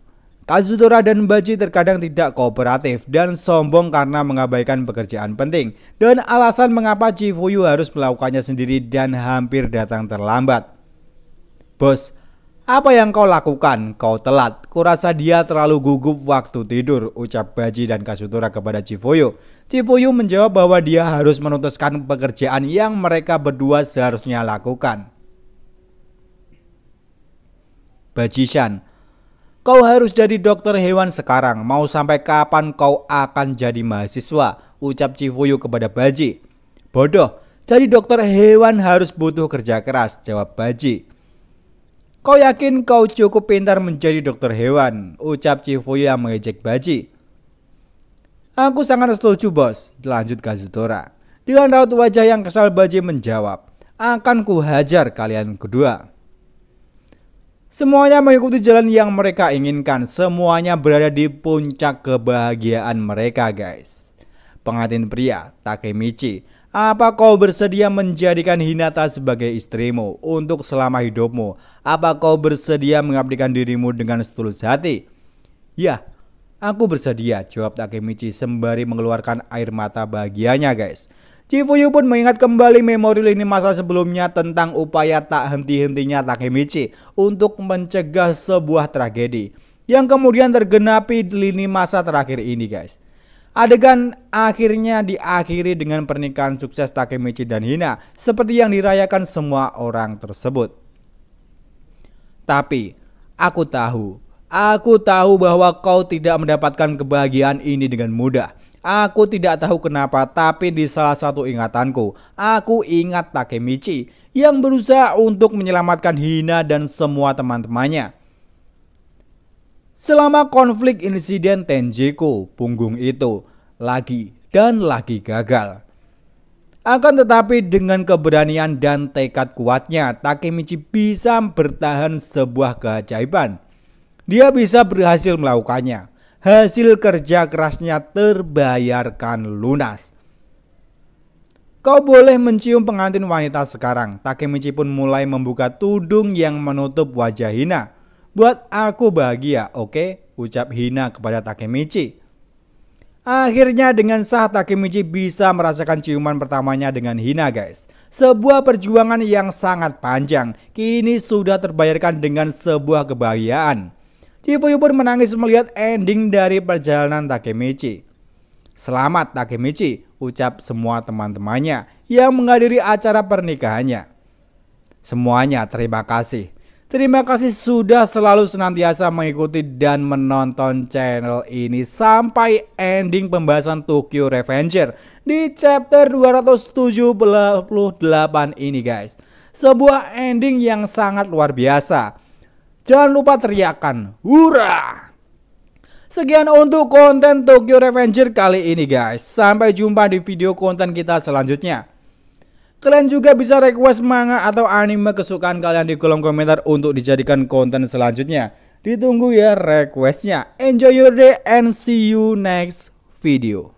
Kazutora dan Baji terkadang tidak kooperatif dan sombong karena mengabaikan pekerjaan penting dan alasan mengapa Cifuyu harus melakukannya sendiri dan hampir datang terlambat. Bos, apa yang kau lakukan? Kau telat. Kurasa dia terlalu gugup waktu tidur, ucap Baji dan Kazutora kepada Cifuyu. Cifuyu menjawab bahwa dia harus menuntaskan pekerjaan yang mereka berdua seharusnya lakukan. Bajisan, Kau harus jadi dokter hewan sekarang. Mau sampai kapan kau akan jadi mahasiswa? Ucap Cifuyu kepada Baji. Bodoh, jadi dokter hewan harus butuh kerja keras, jawab Baji. Kau yakin kau cukup pintar menjadi dokter hewan? Ucap Cifuyu yang mengejek Baji. Aku sangat setuju bos, lanjut Kazutora. Dengan raut wajah yang kesal Baji menjawab, akan kuhajar kalian kedua. Semuanya mengikuti jalan yang mereka inginkan. Semuanya berada di puncak kebahagiaan mereka, guys. Pengantin pria, Takemichi, apa kau bersedia menjadikan Hinata sebagai istrimu untuk selama hidupmu? Apa kau bersedia mengabdikan dirimu dengan setulus hati? Ya, aku bersedia, jawab Takemichi sembari mengeluarkan air mata bahagianya, guys. Chifuyu pun mengingat kembali memori lini masa sebelumnya tentang upaya tak henti-hentinya Takemichi untuk mencegah sebuah tragedi yang kemudian tergenapi di lini masa terakhir ini guys. Adegan akhirnya diakhiri dengan pernikahan sukses Takemichi dan Hina seperti yang dirayakan semua orang tersebut. Tapi aku tahu, aku tahu bahwa kau tidak mendapatkan kebahagiaan ini dengan mudah. Aku tidak tahu kenapa tapi di salah satu ingatanku aku ingat Takemichi yang berusaha untuk menyelamatkan Hina dan semua teman-temannya. Selama konflik insiden Tenjiku, punggung itu lagi dan lagi gagal. Akan tetapi dengan keberanian dan tekad kuatnya, Takemichi bisa bertahan sebuah keajaiban. Dia bisa berhasil melakukannya hasil kerja kerasnya terbayarkan lunas. Kau boleh mencium pengantin wanita sekarang. Takemichi pun mulai membuka tudung yang menutup wajah Hina. Buat aku bahagia, oke? Okay? Ucap Hina kepada Takemichi. Akhirnya dengan sah Takemichi bisa merasakan ciuman pertamanya dengan Hina guys. Sebuah perjuangan yang sangat panjang kini sudah terbayarkan dengan sebuah kebahagiaan. Chifuyu pun menangis melihat ending dari perjalanan Takemichi. Selamat Takemichi, ucap semua teman-temannya yang menghadiri acara pernikahannya. Semuanya terima kasih. Terima kasih sudah selalu senantiasa mengikuti dan menonton channel ini sampai ending pembahasan Tokyo Revenger di chapter 278 ini guys. Sebuah ending yang sangat luar biasa Jangan lupa teriakan hura Sekian untuk konten Tokyo Revenger kali ini guys. Sampai jumpa di video konten kita selanjutnya. Kalian juga bisa request manga atau anime kesukaan kalian di kolom komentar untuk dijadikan konten selanjutnya. Ditunggu ya requestnya. Enjoy your day and see you next video.